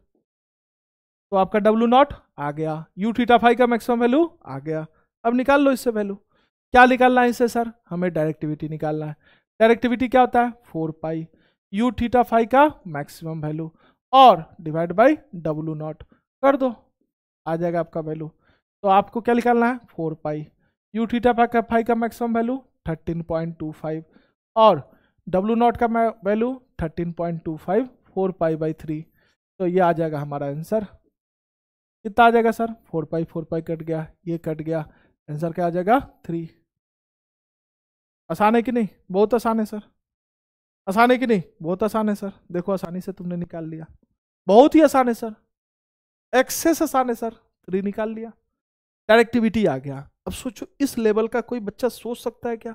तो आपका डब्ल्यू नॉट आ गया यू थीटा फाइव का मैक्सिमम वैल्यू आ गया अब निकाल लो इससे वैल्यू क्या निकालना है इसे सर हमें डायरेक्टिविटी निकालना है डायरेक्टिविटी क्या होता है four pi U theta five का मैक्सिमम वैल्यू और डिवाइड बाई डब्लू नॉट कर दो आ जाएगा आपका वैल्यू तो आपको क्या निकालना है four pi U theta five का फाइव का maximum value thirteen point two five और डब्लू नॉट का value thirteen point two five four pi by three तो ये आ जाएगा हमारा आंसर कितना आ जाएगा sir four pi four pi cut गया ये कट गया आंसर क्या आ जाएगा थ्री आसान है कि नहीं बहुत आसान है सर आसान है कि नहीं बहुत आसान है सर देखो आसानी से तुमने निकाल लिया बहुत ही आसान है सर एक्सेस आसान है सर थ्री निकाल लिया डायरेक्टिविटी आ गया अब सोचो इस लेवल का कोई बच्चा सोच सकता है क्या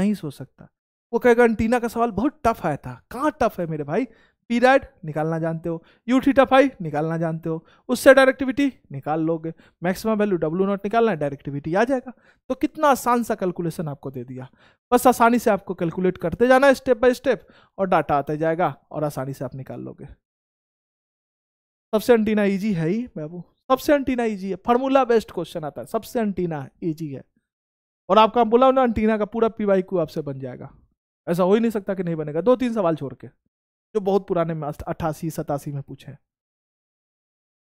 नहीं सोच सकता वो कहेगा एंटीना का सवाल बहुत टफ आया था कहाँ टफ है मेरे भाई पी डैट निकालना जानते हो यू थीटा फाइव निकालना जानते हो उससे डायरेक्टिविटी निकाल लोगे मैक्सिमम वैल्यू डब्ल्यू नॉट निकालना है डायरेक्टिविटी आ जाएगा तो कितना आसान सा कैलकुलेशन आपको दे दिया बस आसानी से आपको कैलकुलेट करते जाना है स्टेप बाय स्टेप और डाटा आता जाएगा और आसानी से आप निकाल लोगे सबसे एंटीना ईजी है ही बाबू सबसे एंटीना ईजी है फार्मूला बेस्ड क्वेश्चन आता है सबसे एंटीना ईजी है और आपका बोला ना एंटीना का पूरा पी आपसे बन जाएगा ऐसा हो ही नहीं सकता कि नहीं बनेगा दो तीन सवाल छोड़ के जो बहुत पुराने मास्टर अट्ठासी सतासी में पूछे हैं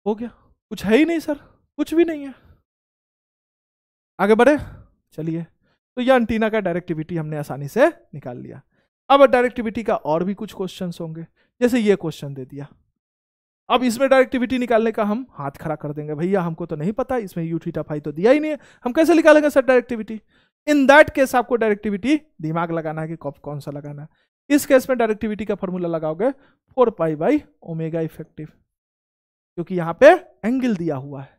हो गया कुछ है ही नहीं सर कुछ भी नहीं है आगे बढ़े चलिए तो यह एंटीना का डायरेक्टिविटी हमने आसानी से निकाल लिया अब डायरेक्टिविटी का और भी कुछ क्वेश्चंस होंगे जैसे ये क्वेश्चन दे दिया अब इसमें डायरेक्टिविटी निकालने का हम हाथ खड़ा कर देंगे भैया हमको तो नहीं पता इसमें यू थीटा फाइव तो दिया ही नहीं है हम कैसे निकालेंगे sir directivity in that case आपको डायरेक्टिविटी दिमाग लगाना है कि कौन सा लगाना है इस केस में डायरेक्टिविटी का फॉर्मूला लगाओगे four pi by omega effective क्योंकि यहाँ पे एंगल दिया हुआ है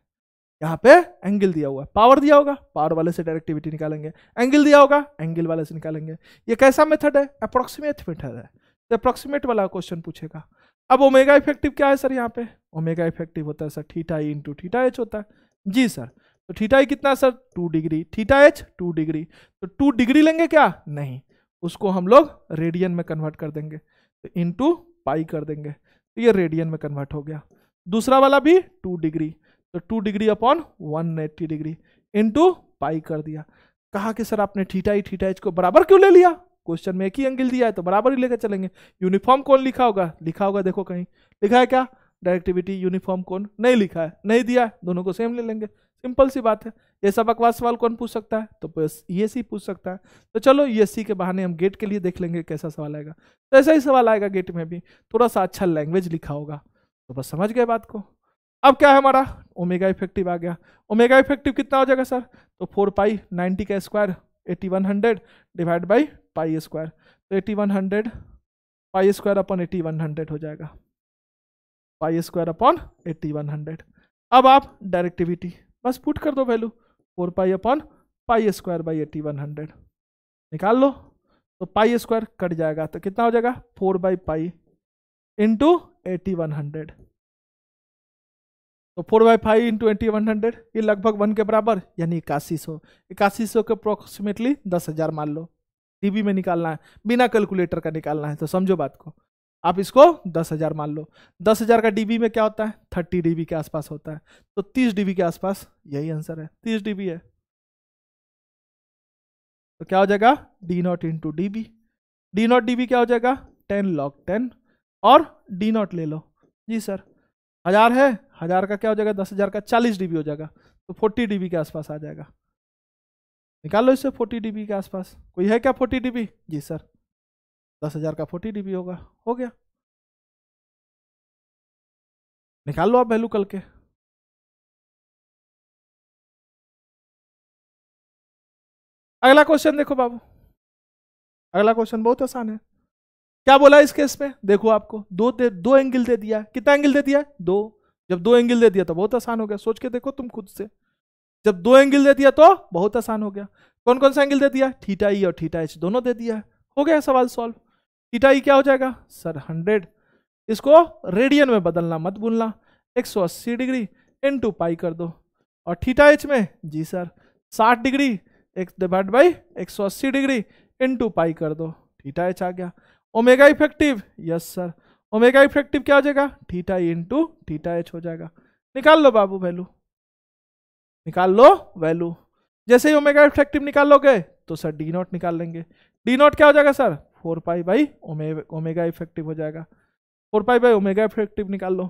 यहाँ पे एंगल दिया हुआ है पावर दिया होगा पावर वाले से डायरेक्टिविटी निकालेंगे एंगल दिया होगा एंगल वाले से निकालेंगे ये कैसा मेथड है अप्रोक्सीमेट मेथड है तो अप्रोक्सीमेट वाला क्वेश्चन पूछेगा अब ओमेगा इफेक्टिव क्या है सर यहाँ पे ओमेगा इफेक्टिव होता है sir theta in into theta H होता है जी सर तो ठीटाई कितना sir two degree theta H two degree तो टू डिग्री लेंगे क्या नहीं उसको हम लोग रेडियन में कन्वर्ट कर देंगे तो टू पाई कर देंगे तो ये रेडियन में कन्वर्ट हो गया दूसरा वाला भी टू डिग्री तो two degree upon one eighty degree into pi कर दिया कहा कि सर आपने ठीटा ही ठीटा एच को बराबर क्यों ले लिया क्वेश्चन में एक ही एंगल दिया है तो बराबर ही लेकर चलेंगे यूनिफॉर्म कौन लिखा होगा लिखा होगा देखो कहीं लिखा है क्या डायरेक्टिविटी यूनिफॉर्म कौन नहीं लिखा है नहीं दिया है दोनों को सेम ले लेंगे सिंपल सी बात है ऐसा बकवास सवाल कौन पूछ सकता है तो ये सी पूछ सकता है तो चलो ये सी के बहाने हम गेट के लिए देख लेंगे कैसा सवाल आएगा तो ऐसा ही सवाल आएगा गेट में भी थोड़ा सा अच्छा लैंग्वेज लिखा होगा तो बस समझ गए बात को अब क्या है हमारा ओमेगा इफेक्टिव आ गया ओमेगा इफेक्टिव कितना हो जाएगा सर तो फोर पाई नाइन्टी का square eighty one hundred divide by pi square तो eighty one hundred pi square upon eighty one hundred हो जाएगा pi square upon eighty one hundred अब आप डायरेक्टिविटी बस पुट कर दो value four pi upon pi square by eighty one hundred निकाल लो तो पाई स्क्वायर कट जाएगा तो कितना हो जाएगा four by pi into eighty one hundred तो four by five into eighty one hundred ये लगभग वन के बराबर यानी इक्यासी सौ इक्यासी सौ के अप्रोक्सीमेटली दस हज़ार मान लो डीबी में निकालना है बिना कैलकुलेटर का निकालना है तो समझो बात को आप इसको दस हजार मान लो दस हजार का डीबी में क्या होता है थर्टी डीबी के आसपास होता है तो तीस डीबी के आसपास यही आंसर है तीस डीबी है तो क्या हो जाएगा D naught into dB D naught dB क्या हो जाएगा टेन लॉक टेन और डी नॉट ले लो जी सर हजार है हजार का क्या हो जाएगा दस हजार का चालीस डीबी हो जाएगा तो फोर्टी डीबी के आसपास आ जाएगा निकाल लो इससे फोर्टी डीबी के आसपास कोई है क्या फोर्टी डीबी जी सर दस हज़ार का फोर्टी डी होगा हो गया निकाल लो आप वैल्यू कल के अगला क्वेश्चन देखो बाबू अगला क्वेश्चन बहुत आसान है क्या बोला इस केस में देखो आपको दो दे, दो एंगल दे दिया कितना एंगल दे दिया दो जब दो एंगल दे दिया तो बहुत आसान हो गया सोच के देखो तुम खुद से जब दो एंगल दे दिया तो बहुत आसान हो गया कौन कौन सा एंगल दे दिया थीटा ई और थीटा एच दोनों दे दिया है हो गया सवाल सॉल्व थीटा ई क्या हो जाएगा सर हंड्रेड इसको रेडियन में बदलना मत भूलना 180 डिग्री इन टू पाई कर दो और थीटा एच में जी सर 60 डिग्री एक divide by 180 degree into pi कर दो थीटा एच आ गया omega effective yes sir omega effective क्या हो जाएगा theta E into theta H हो जाएगा निकाल लो बाबू वैल्यू निकाल लो वैल्यू जैसे ही ओमेगा इफेक्टिव निकाल लोगे तो सर डी नॉट निकाल लेंगे डी नॉट क्या हो जाएगा सर फोर पाई बाई ओमे ओमेगा इफेक्टिव हो जाएगा four pi by omega effective निकाल लो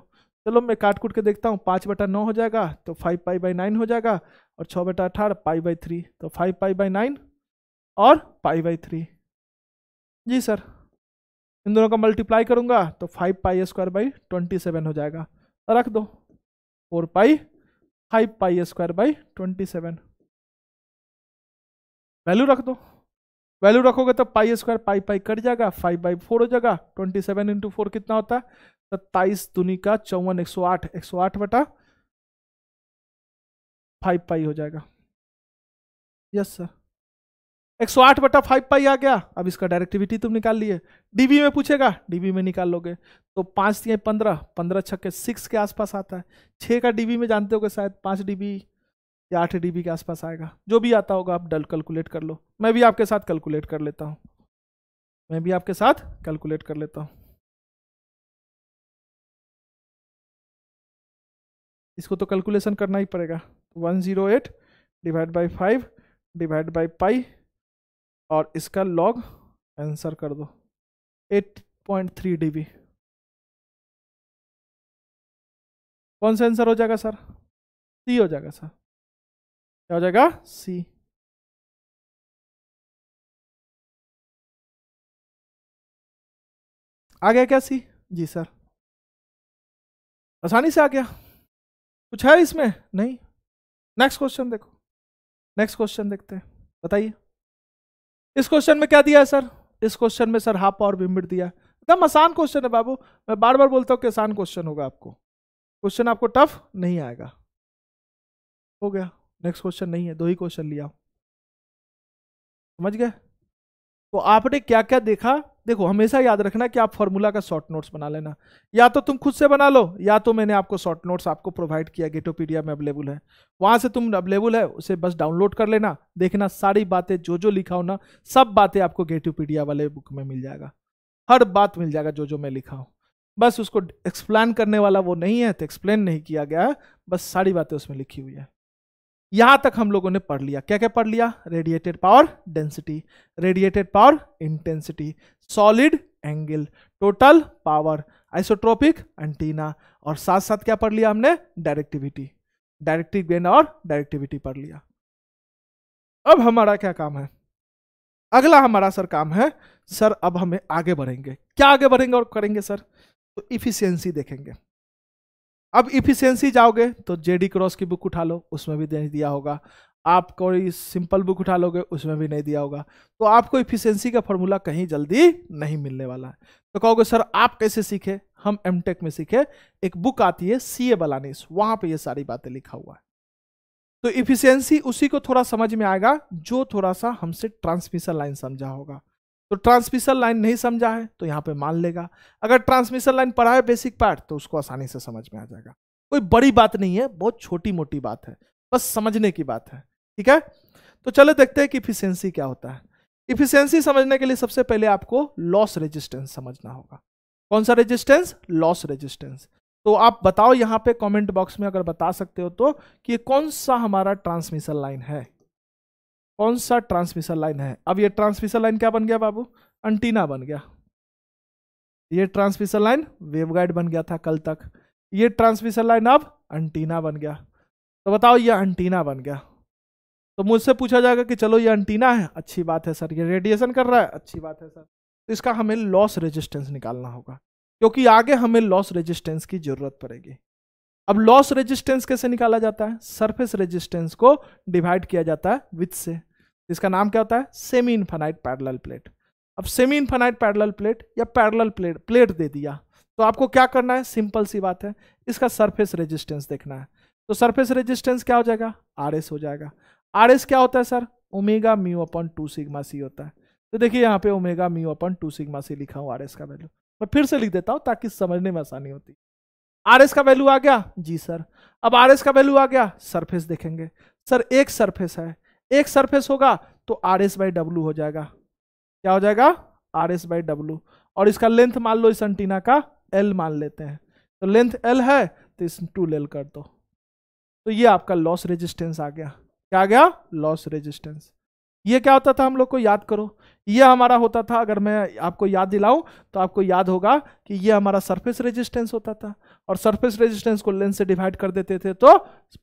चलो मैं काट कूट के देखता हूँ पाँच बटा नौ हो जाएगा तो फाइव पाई बाई नाइन हो जाएगा और छः बटा अठारह पाई बाई थ्री तो फाइव पाई बाई नाइन और पाई बाई थ्री जी सर इन दोनों का मल्टीप्लाई करूँगा तो five pi square by twenty seven हो जाएगा रख दो four pi five pi square by twenty seven value रख दो वैल्यू रखोगे तो pi square pi pi cut जाएगा फाइव बाई फोर हो जाएगा ट्वेंटी सेवन इंटू फोर कितना होता है सत्ताईस दुनी का चौवन एक सौ आठ एक सौ आठ बटा फाइव पाई हो जाएगा यस सर एक सौ आठ बटा फाइव पाई आ गया अब इसका डायरेक्टिविटी तुम निकाल लिए डीबी में पूछेगा डीबी में निकाल लोगे तो पाँच तीन पंद्रह पंद्रह छक्के सिक्स के आसपास आता है छः का डीबी में जानते गए शायद पाँच डीबी या आठ डी के आसपास आएगा जो भी आता होगा आप डल कैलकुलेट कर लो मैं भी आपके साथ कैलकुलेट कर लेता हूँ मैं भी आपके साथ कैलकुलेट कर लेता हूँ इसको तो कैलकुलेशन करना ही पड़ेगा one zero eight divide by five divide by pi और इसका लॉग आंसर कर दो eight point three D B कौन सा आंसर हो जाएगा सर सी हो जाएगा सर क्या हो जाएगा सी आ गया क्या सी जी सर आसानी से आ गया कुछ है इसमें नहीं नेक्स्ट क्वेश्चन देखो नेक्स्ट क्वेश्चन देखते हैं बताइए इस क्वेश्चन में क्या दिया है सर इस क्वेश्चन में सर हाफ और विमिट दिया है एकदम आसान क्वेश्चन है बाबू मैं बार बार बोलता हूँ कि आसान क्वेश्चन होगा आपको क्वेश्चन आपको टफ नहीं आएगा हो गया नेक्स्ट क्वेश्चन नहीं है दो ही क्वेश्चन लिया समझ गए तो आपने क्या क्या देखा देखो हमेशा याद रखना कि आप फॉर्मूला का शॉर्ट नोट्स बना लेना या तो तुम खुद से बना लो या तो मैंने आपको शॉर्ट नोट्स आपको प्रोवाइड किया गेटोपीडिया में अवेलेबल है वहां से तुम अवेलेबल है उसे बस डाउनलोड कर लेना देखना सारी बातें जो जो लिखा हो ना सब बातें आपको गेटोपीडिया वाले बुक में मिल जाएगा हर बात मिल जाएगा जो जो मैं लिखा हूँ बस उसको एक्सप्लेन करने वाला वो नहीं है तो एक्सप्लेन नहीं किया गया है बस सारी बातें उसमें लिखी हुई है यहां तक हम लोगों ने पढ़ लिया क्या क्या पढ़ लिया radiated power density radiated power intensity solid angle total power isotropic antenna और साथ साथ क्या पढ़ लिया हमने डायरेक्टिविटी डायरेक्टिव गेन और डायरेक्टिविटी पढ़ लिया अब हमारा क्या काम है अगला हमारा सर काम है सर अब हमें आगे बढ़ेंगे क्या आगे बढ़ेंगे और करेंगे सर तो इफिशियंसी देखेंगे अब इफिशियंसी जाओगे तो जेडी क्रॉस की बुक उठा लो उसमें भी नहीं दिया होगा आप कोई सिंपल बुक उठा लोगे उसमें भी नहीं दिया होगा तो आपको इफिशियंसी का फॉर्मूला कहीं जल्दी नहीं मिलने वाला है तो कहोगे सर आप कैसे सीखे हम एम में सीखे एक बुक आती है सी ए बलानीस वहाँ पर यह सारी बातें लिखा हुआ है तो इफिशियंसी उसी को थोड़ा समझ में आएगा जो थोड़ा सा हमसे ट्रांसमिशन लाइन समझा होगा तो ट्रांसमिशन लाइन नहीं समझा है तो यहाँ पे मान लेगा अगर ट्रांसमिशन लाइन पढ़ा है बेसिक पार्ट तो उसको आसानी से समझ में आ जाएगा कोई बड़ी बात नहीं है बहुत छोटी मोटी बात है बस समझने की बात है ठीक है तो चलो देखते हैं कि इफिशियंसी क्या होता है इफिशियंसी समझने के लिए सबसे पहले आपको लॉस रेजिस्टेंस समझना होगा कौन सा रेजिस्टेंस लॉस रेजिस्टेंस तो आप बताओ यहाँ पे कमेंट बॉक्स में अगर बता सकते हो तो कि कौन सा हमारा ट्रांसमिशन लाइन है कौन सा ट्रांसमिशन लाइन है अब ये ट्रांसमिशन लाइन क्या बन गया बाबू अंटीना बन गया ये ट्रांसमिशन लाइन वेवगाइड बन गया था कल तक ये ट्रांसमिशन लाइन अब अंटीना बन गया तो बताओ ये अंटीना बन गया तो मुझसे पूछा जाएगा कि चलो ये अंटीना है अच्छी बात है सर ये रेडिएशन कर रहा है अच्छी बात है सर तो इसका हमें लॉस रेजिस्टेंस निकालना होगा क्योंकि आगे हमें लॉस रेजिस्टेंस की जरूरत पड़ेगी अब लॉस रेजिस्टेंस कैसे निकाला जाता है सरफेस रेजिस्टेंस को डिवाइड किया जाता है विथ से इसका नाम क्या होता है सेमी इन्फेनाइट पैरल प्लेट अब सेमी इन्फेनाइट पैरल प्लेट या पैरल प्लेट प्लेट दे दिया तो आपको क्या करना है सिंपल सी बात है इसका सरफेस रेजिस्टेंस देखना है तो सरफेस रेजिस्टेंस क्या हो जाएगा आर हो जाएगा आर क्या होता है sir omega mu upon two sigma C होता है तो देखिए यहाँ पे omega mu upon two sigma C लिखा हूँ आर का वैल्यू मैं फिर से लिख देता हूँ ताकि समझने में आसानी होती आर एस का वैल्यू आ गया जी सर अब आर एस का वैल्यू आ गया सरफेस देखेंगे सर एक सरफेस है एक सरफेस होगा तो आर एस बाई डब्लू हो जाएगा क्या हो जाएगा आर एस बाई डब्लू और इसका लेंथ मान लो इस एंटीना का एल मान लेते हैं तो लेंथ एल है तो इस टू एल कर दो तो ये आपका लॉस रेजिस्टेंस आ गया क्या आ गया लॉस रेजिस्टेंस ये क्या होता था हम लोग को याद करो ये हमारा होता था अगर मैं आपको याद दिलाऊं तो आपको याद होगा कि ये हमारा सरफेस रेजिस्टेंस होता था और सरफेस रेजिस्टेंस को लेंथ से डिवाइड कर देते थे तो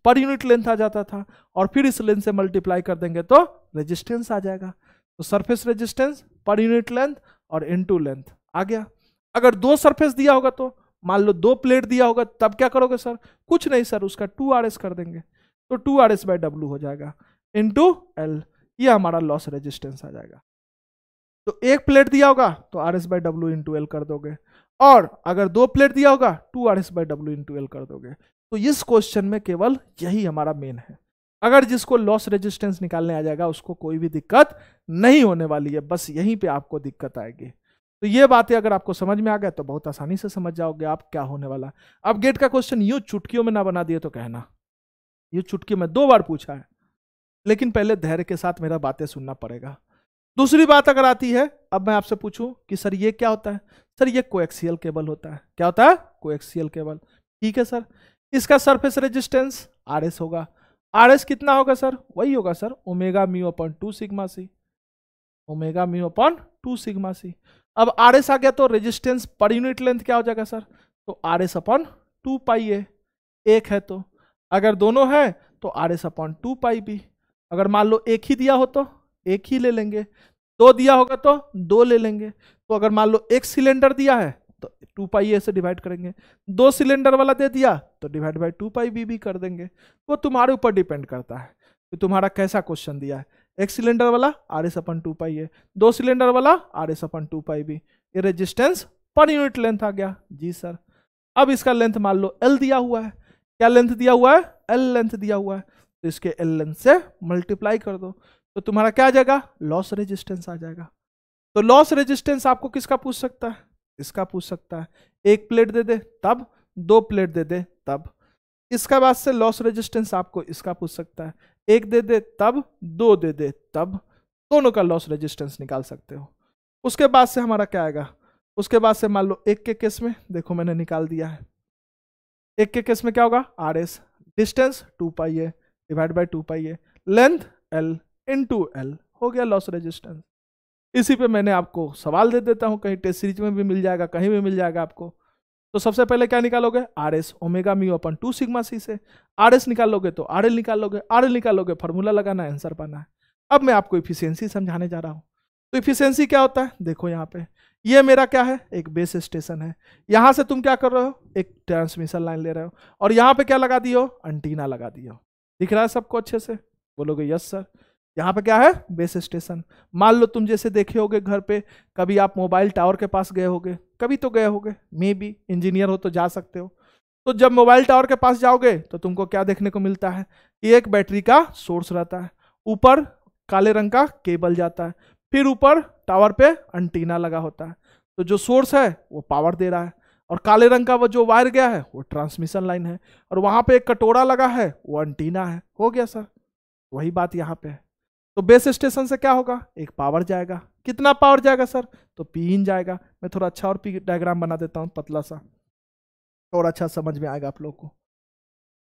पर यूनिट लेंथ आ जाता था और फिर इस लेंथ से मल्टीप्लाई कर देंगे तो रेजिस्टेंस आ जाएगा तो surface resistance per unit length और इनटू लेंथ आ गया अगर दो सरफेस दिया होगा तो मान लो दो प्लेट दिया होगा तब क्या करोगे सर कुछ नहीं सर उसका टू आर एस कर देंगे तो two R S by W हो जाएगा इंटू एल ये हमारा लॉस रेजिस्टेंस आ जाएगा तो एक प्लेट दिया होगा तो R S by W into L कर दोगे और अगर दो प्लेट दिया होगा two R S by W into कर दोगे तो इस क्वेश्चन में केवल यही हमारा मेन है अगर जिसको लॉस रेजिस्टेंस निकालने आ जाएगा उसको कोई भी दिक्कत नहीं होने वाली है बस यहीं पे आपको दिक्कत आएगी तो ये बातें अगर आपको समझ में आ गया तो बहुत आसानी से समझ जाओगे आप क्या होने वाला अब गेट का क्वेश्चन यू चुटकियों में ना बना दिए तो कहना यू चुटकी में दो बार पूछा है लेकिन पहले धैर्य के साथ मेरा बातें सुनना पड़ेगा दूसरी बात अगर आती है अब मैं आपसे पूछूं कि सर ये क्या होता है सर ये कोएक्सियल केबल होता है क्या होता है कोएक्सियल केबल ठीक है सर इसका सरफेस रेजिस्टेंस आर होगा आर कितना होगा सर वही होगा sir omega mu upon two sigma C omega mu upon two sigma C अब आर आ गया तो रेजिस्टेंस पर यूनिट लेंथ क्या हो जाएगा सर तो R S upon two pi A एक है तो अगर दोनों है तो R S upon two pi B अगर मान लो एक ही दिया हो तो एक ही ले लेंगे दो दिया होगा तो दो ले लेंगे तो अगर मान लो एक सिलेंडर दिया है तो टू पाई ए से डिवाइड करेंगे दो सिलेंडर वाला दे दिया तो divide by two pi B भी कर देंगे वो तुम्हारे ऊपर डिपेंड करता है कि तुम्हारा कैसा क्वेश्चन दिया है एक सिलेंडर वाला R S upon two pi A दो सिलेंडर वाला R S upon two pi B ये रेजिस्टेंस पर यूनिट लेंथ आ गया जी सर अब इसका लेंथ मान लो एल दिया हुआ है क्या लेंथ दिया हुआ है एल लेंथ दिया हुआ है तो इसके एल लेंथ से मल्टीप्लाई कर दो तो तुम्हारा क्या आ जाएगा लॉस रेजिस्टेंस आ जाएगा तो लॉस रेजिस्टेंस आपको किसका पूछ सकता है इसका पूछ सकता है एक प्लेट दे दे तब दो प्लेट दे दे तब इसके बाद से लॉस रेजिस्टेंस आपको इसका पूछ सकता है एक दे दे तब दो दे दे तब दोनों का लॉस रेजिस्टेंस निकाल सकते हो उसके बाद से हमारा क्या आएगा उसके बाद से मान लो एक के केस में देखो मैंने निकाल दिया है एक के केस में क्या होगा R S distance two pi A divide by two pi A length L into L हो गया लॉस रेजिस्टेंस इसी पे मैंने आपको सवाल दे देता हूँ कहीं टेस्ट सीरीज में भी मिल जाएगा कहीं भी मिल जाएगा आपको तो सबसे पहले क्या निकालोगे R S omega mu upon two sigma C से आर एस निकालोगे तो आर एल निकालोगे आर एल निकालोगे फार्मूला लगाना है आंसर पाना है अब मैं आपको इफिशियंसी समझाने जा रहा हूँ तो इफिशियंसी क्या होता है देखो यहाँ पे ये मेरा क्या है एक बेस स्टेशन है यहाँ से तुम क्या कर रहे हो एक ट्रांसमिशन लाइन ले रहे हो और यहाँ पे क्या लगा दियो अंटीना लगा दियो दिख रहा है सबको अच्छे से बोलोगे यस सर यहाँ पे क्या है बेस स्टेशन मान लो तुम जैसे देखे होगे घर पे कभी आप मोबाइल टावर के पास गए होगे कभी तो गए होगे मे बी इंजीनियर हो तो जा सकते हो तो जब मोबाइल टावर के पास जाओगे तो तुमको क्या देखने को मिलता है कि एक बैटरी का सोर्स रहता है ऊपर काले रंग का केबल जाता है फिर ऊपर टावर पे अंटीना लगा होता है तो जो सोर्स है वो पावर दे रहा है और काले रंग का वो जो वायर गया है वो ट्रांसमिशन लाइन है और वहाँ पे एक कटोरा लगा है वो अंटीना है हो गया सर वही बात यहाँ पे है तो बेस स्टेशन से क्या होगा एक पावर जाएगा कितना पावर जाएगा सर तो पी इन जाएगा मैं थोड़ा अच्छा और पी डायग्राम बना देता हूँ पतला सा और अच्छा समझ में आएगा आप लोग को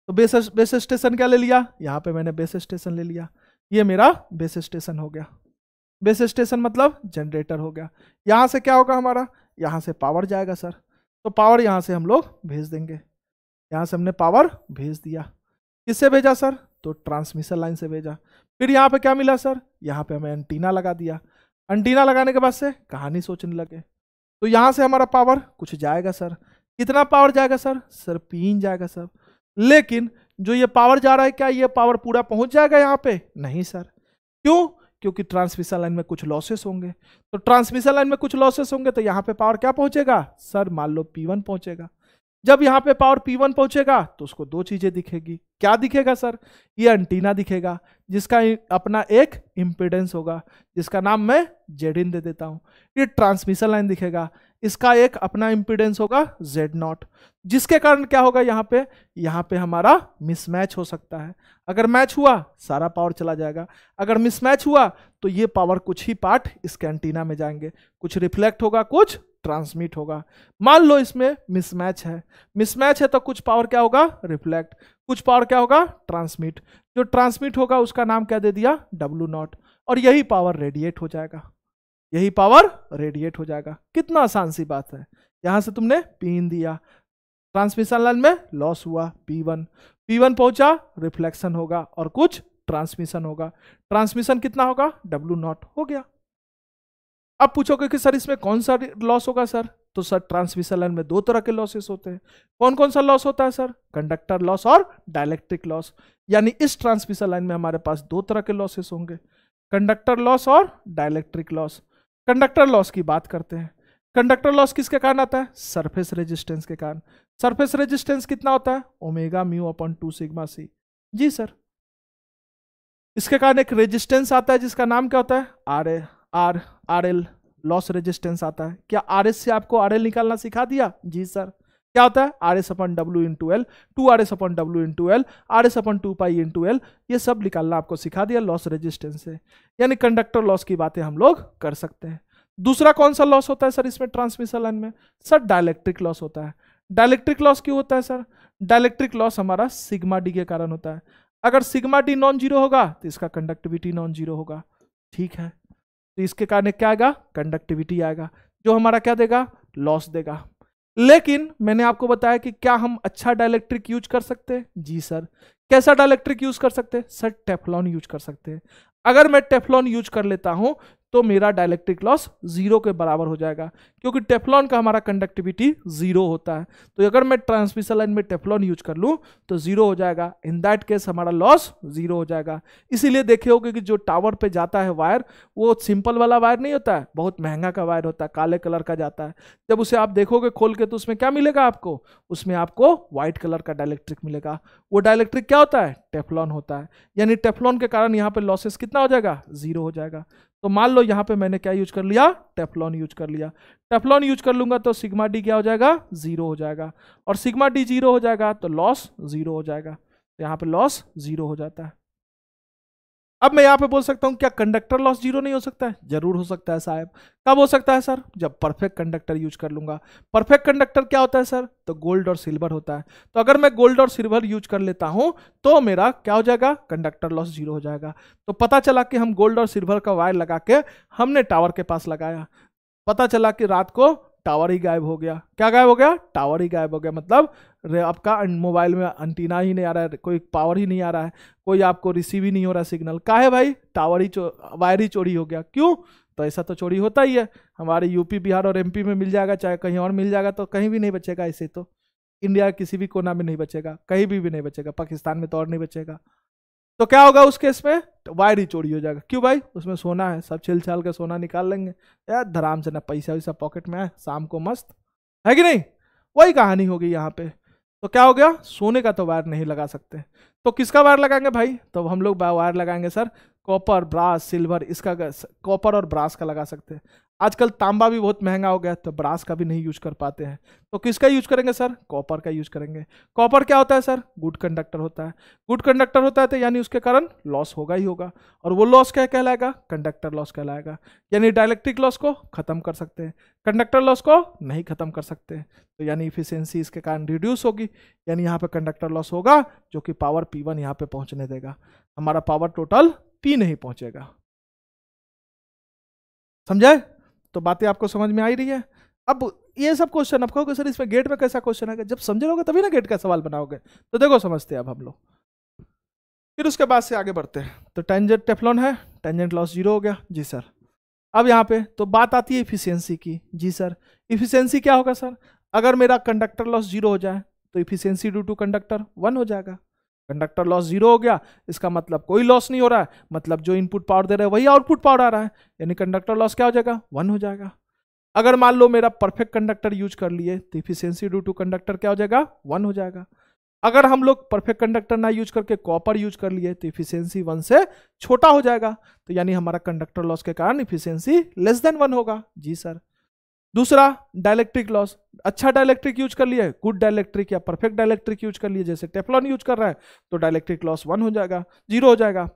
तो बेस बेस स्टेशन क्या ले लिया यहाँ पे मैंने बेस स्टेशन ले लिया ये मेरा बेस स्टेशन हो गया बेस स्टेशन मतलब जनरेटर हो गया यहाँ से क्या होगा हमारा यहाँ से पावर जाएगा सर तो पावर यहाँ से हम लोग भेज देंगे यहाँ से हमने पावर भेज दिया किससे भेजा सर तो ट्रांसमिशन लाइन से भेजा फिर यहाँ पे क्या मिला सर यहाँ पे हमें एंटीना लगा दिया एंटीना लगाने के बाद से कहानी सोचने लगे तो यहाँ से हमारा पावर कुछ जाएगा सर कितना पावर जाएगा सर सर पीन जाएगा सर लेकिन जो ये पावर जा रहा है क्या ये पावर पूरा पहुंच जाएगा यहाँ पे नहीं सर क्यों क्योंकि ट्रांसमिशन लाइन में कुछ लॉसेस होंगे तो ट्रांसमिशन लाइन में कुछ लॉसेस होंगे तो यहाँ पे पावर क्या पहुंचेगा सर मान लो पी वन पहुंचेगा जब यहां पे पावर P1 पहुंचेगा तो उसको दो चीजें दिखेगी क्या दिखेगा सर ये एंटीना दिखेगा जिसका अपना एक इम्पिडेंस होगा जिसका नाम मैं जेडिन दे देता हूँ ये ट्रांसमिशन लाइन दिखेगा इसका एक अपना इम्पिडेंस होगा जेड नॉट जिसके कारण क्या होगा यहाँ पे यहाँ पे हमारा मिसमैच हो सकता है अगर मैच हुआ सारा पावर चला जाएगा अगर मिसमैच हुआ तो ये पावर कुछ ही पार्ट इसके एंटीना में जाएंगे कुछ रिफ्लेक्ट होगा कुछ ट्रांसमिट होगा मान लो इसमें मिसमैच है मिसमैच है तो कुछ पावर क्या होगा रिफ्लेक्ट कुछ पावर क्या होगा ट्रांसमिट जो ट्रांसमिट होगा उसका नाम क्या दे दिया डब्लू नॉट और यही पावर रेडिएट हो जाएगा यही पावर रेडिएट हो जाएगा कितना आसान सी बात है यहां से तुमने पीन दिया ट्रांसमिशन लाइन में लॉस हुआ पी वन पी वन पहुंचा रिफ्लेक्शन होगा और कुछ ट्रांसमिशन होगा ट्रांसमिशन कितना होगा डब्लू नॉट हो गया अब पूछोगे कि सर इसमें कौन सा लॉस होगा सर तो सर ट्रांसमिशन लाइन में दो तरह के लॉसेस होते हैं कौन कौन सा लॉस होता है सर कंडक्टर लॉस और डायलेक्ट्रिक लॉस यानी इस ट्रांसमिशन लाइन में हमारे पास दो तरह के लॉसेस होंगे कंडक्टर लॉस और डायलेक्ट्रिक लॉस कंडक्टर लॉस की बात करते हैं कंडक्टर लॉस किसके कारण आता है सरफेस रेजिस्टेंस के कारण सरफेस रेजिस्टेंस कितना होता है omega mu upon two sigma C जी सर इसके कारण एक रेजिस्टेंस आता है जिसका नाम क्या होता है R R R L loss resistance आता है क्या आर एस से आपको आर एल निकालना सिखा दिया जी सर क्या होता है R S upon W into L two R S upon W into L R S upon two pi into L ये सब निकालना आपको सिखा दिया लॉस रेजिस्टेंस से यानी कंडक्टर लॉस की बातें हम लोग कर सकते हैं दूसरा कौन सा लॉस होता है सर इसमें ट्रांसमिशन लाइन में सर डायलैक्ट्रिक लॉस होता है डायलेक्ट्रिक लॉस क्यों होता है सर डायलैक्ट्रिक लॉस हमारा सिग्मा डी के कारण होता है अगर सिग्मा डी नॉन जीरो होगा तो इसका कंडक्टिविटी नॉन जीरो होगा ठीक है तो इसके कारण क्या आएगा कंडक्टिविटी आएगा जो हमारा क्या देगा लॉस देगा लेकिन मैंने आपको बताया कि क्या हम अच्छा डायलैक्ट्रिक यूज कर सकते हैं जी सर कैसा डायलैक्ट्रिक यूज कर सकते हैं सर टेफलॉन यूज कर सकते हैं अगर मैं टेफलॉन यूज कर लेता हूं तो मेरा डायलेक्ट्रिक लॉस जीरो के बराबर हो जाएगा क्योंकि टेफलॉन का हमारा कंडक्टिविटी जीरो होता है तो अगर मैं ट्रांसमिशन लाइन में टेफलॉन यूज कर लूँ तो जीरो हो जाएगा इन दैट केस हमारा लॉस जीरो हो जाएगा इसीलिए देखे होगे कि जो टावर पे जाता है वायर वो सिंपल वाला वायर नहीं होता है बहुत महंगा का वायर होता है काले कलर का जाता है जब उसे आप देखोगे खोल के तो उसमें क्या मिलेगा आपको उसमें आपको व्हाइट कलर का डायलैक्ट्रिक मिलेगा वो डायलैक्ट्रिक क्या होता है टेफलॉन होता है यानी टेफलॉन के कारण यहाँ पर लॉसेस कितना हो जाएगा जीरो हो जाएगा तो मान लो यहाँ पे मैंने क्या यूज कर लिया टेफलॉन यूज कर लिया टेफलॉन यूज कर लूंगा तो सिग्मा डी क्या हो जाएगा जीरो हो जाएगा और सिग्मा डी जीरो हो जाएगा तो लॉस जीरो हो जाएगा तो यहाँ पे लॉस जीरो हो जाता है अब मैं यहाँ पे बोल सकता हूँ क्या कंडक्टर लॉस जीरो नहीं हो सकता है जरूर हो सकता है साहब कब हो सकता है सर जब परफेक्ट कंडक्टर यूज कर लूंगा परफेक्ट कंडक्टर क्या होता है सर तो गोल्ड और सिल्वर होता है तो अगर मैं गोल्ड और सिल्वर यूज कर लेता हूँ तो मेरा क्या हो जाएगा कंडक्टर लॉस जीरो हो जाएगा तो पता चला कि हम गोल्ड और सिल्वर का वायर लगा के हमने टावर के पास लगाया पता चला कि रात को टावर ही गायब हो गया क्या गायब हो गया टावर ही गायब हो गया मतलब आपका अं, मोबाइल में अंटीना ही नहीं आ रहा है कोई पावर ही नहीं आ रहा है कोई आपको रिसीव ही नहीं हो रहा सिग्नल का है भाई टावर ही वायर ही चोरी हो गया क्यों तो ऐसा तो चोरी होता ही है हमारे यूपी बिहार और एमपी में मिल जाएगा चाहे कहीं और मिल जाएगा तो कहीं भी नहीं बचेगा ऐसे तो इंडिया किसी भी कोना में नहीं बचेगा कहीं भी भी नहीं बचेगा पाकिस्तान में तो और नहीं बचेगा तो क्या होगा उस केस में तो वायर ही चोरी हो जाएगा क्यों भाई उसमें सोना है सब छिल छाल के सोना निकाल लेंगे यार धराम से ना पैसा वैसा पॉकेट में आए शाम को मस्त है कि नहीं वही कहानी होगी यहाँ पे तो क्या हो गया सोने का तो वायर नहीं लगा सकते तो किसका वायर लगाएंगे भाई तो हम लोग वायर लगाएंगे सर कॉपर ब्रास सिल्वर इसका कॉपर और ब्रास का लगा सकते हैं आजकल तांबा भी बहुत महंगा हो गया तो ब्रास का भी नहीं यूज कर पाते हैं तो किसका यूज करेंगे सर कॉपर का यूज करेंगे कॉपर क्या होता है सर गुड कंडक्टर होता है गुड कंडक्टर होता है तो यानी उसके कारण लॉस होगा ही होगा और वो लॉस क्या कहलाएगा कंडक्टर लॉस कहलाएगा यानी डायलेक्ट्रिक लॉस को खत्म कर सकते हैं कंडक्टर लॉस को नहीं खत्म कर सकते तो यानी इफिशियंसी इसके कारण रिड्यूस होगी यानी यहाँ पर कंडक्टर लॉस होगा जो कि पावर पी वन यहाँ पे पहुँचने देगा हमारा पावर टोटल पी नहीं पहुंचेगा समझाए तो बातें आपको समझ में आ रही है अब ये सब क्वेश्चन आप कहोगे सर इसमें गेट में कैसा क्वेश्चन है जब समझे लोगे तभी ना गेट का सवाल बनाओगे तो देखो समझते हैं अब हम लोग फिर उसके बाद से आगे बढ़ते हैं तो टेंजेंट टेफलॉन है टेंजेंट लॉस जीरो हो गया जी सर अब यहाँ पे तो बात आती है इफिशियंसी की जी सर इफिशियंसी क्या होगा सर अगर मेरा कंडक्टर लॉस जीरो हो जाए तो efficiency due to conductor one हो जाएगा कंडक्टर लॉस जीरो हो गया इसका मतलब कोई लॉस नहीं हो रहा है मतलब जो इनपुट पावर दे रहा है वही आउटपुट पावर आ रहा है यानी कंडक्टर लॉस क्या हो जाएगा वन हो जाएगा अगर मान लो मेरा परफेक्ट कंडक्टर यूज कर लिए तो इफिशियंसी ड्यू टू कंडक्टर क्या हो जाएगा वन हो जाएगा अगर हम लोग परफेक्ट कंडक्टर ना यूज करके कॉपर यूज कर लिए तो इफिशियंसी वन से छोटा हो जाएगा तो यानी हमारा कंडक्टर लॉस के कारण इफिशियंसी लेस देन वन होगा जी सर दूसरा डायलैक्ट्रिक लॉस अच्छा डायलैक्ट्रिक यूज कर लिया गुड डायलैक्ट्रिक या परफेक्ट डायलैक्ट्रिक यूज कर लिया जैसे टेफलॉन यूज कर रहा है तो डायलैक्ट्रिक लॉस वन हो जाएगा जीरो हो जाएगा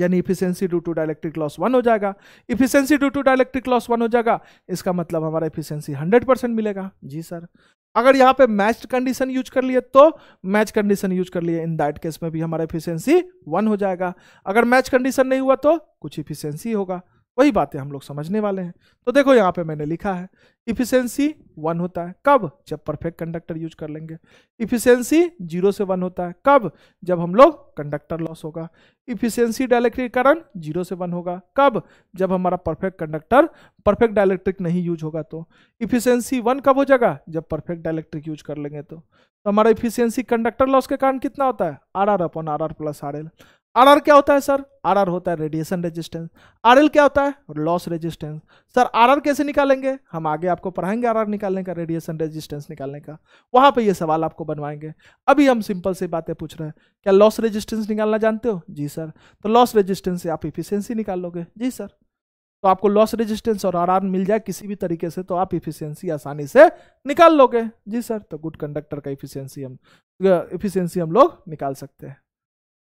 यानी efficiency due to dielectric loss one हो जाएगा efficiency due to dielectric loss one हो जाएगा इसका मतलब हमारा इफिशियंसी हंड्रेड परसेंट मिलेगा जी सर अगर यहाँ पे मैच कंडीशन यूज कर लिए तो मैच कंडीशन यूज कर लिए इन दैट केस में भी हमारा इफिशियंसी वन हो जाएगा अगर मैच कंडीशन नहीं हुआ तो कुछ इफिशियंसी होगा वही बातें हम लोग समझने वाले हैं तो देखो यहाँ पे मैंने लिखा है इफिशियंसी वन होता है कब जब परफेक्ट कंडक्टर यूज कर लेंगे इफिशियंसी जीरो से वन होता है कब जब हम लोग कंडक्टर लॉस होगा इफिशियंसी डायलेक्ट्रिकरण कारण जीरो से वन होगा कब जब हमारा परफेक्ट कंडक्टर परफेक्ट डायलेक्ट्रिक नहीं यूज होगा तो इफिशियंसी वन कब हो जाएगा जब परफेक्ट डायलेक्ट्रिक यूज कर लेंगे तो, तो हमारा इफिशियंसी कंडक्टर लॉस के कारण कितना होता है R R upon R R plus R L R क्या होता है सर आर होता है रेडिएशन रेजिस्टेंस एल क्या होता है लॉस रेजिस्टेंस सर आर कैसे निकालेंगे हम आगे आपको पढ़ाएंगे आर निकालने का रेडिएशन रेजिस्टेंस निकालने का वहाँ पे ये सवाल आपको बनवाएंगे अभी हम सिंपल से बातें पूछ रहे हैं क्या लॉस रेजिस्टेंस निकालना जानते हो जी सर तो लॉस रेजिस्टेंस से आप इफिशियंसी निकाल लोगे जी सर तो आपको लॉस रेजिस्टेंस और आर मिल जाए किसी भी तरीके से तो आप इफिशियंसी आसानी से निकाल लोगे जी सर तो गुड कंडक्टर का इफिशियंसी हम इफिशियंसी हम लोग निकाल सकते हैं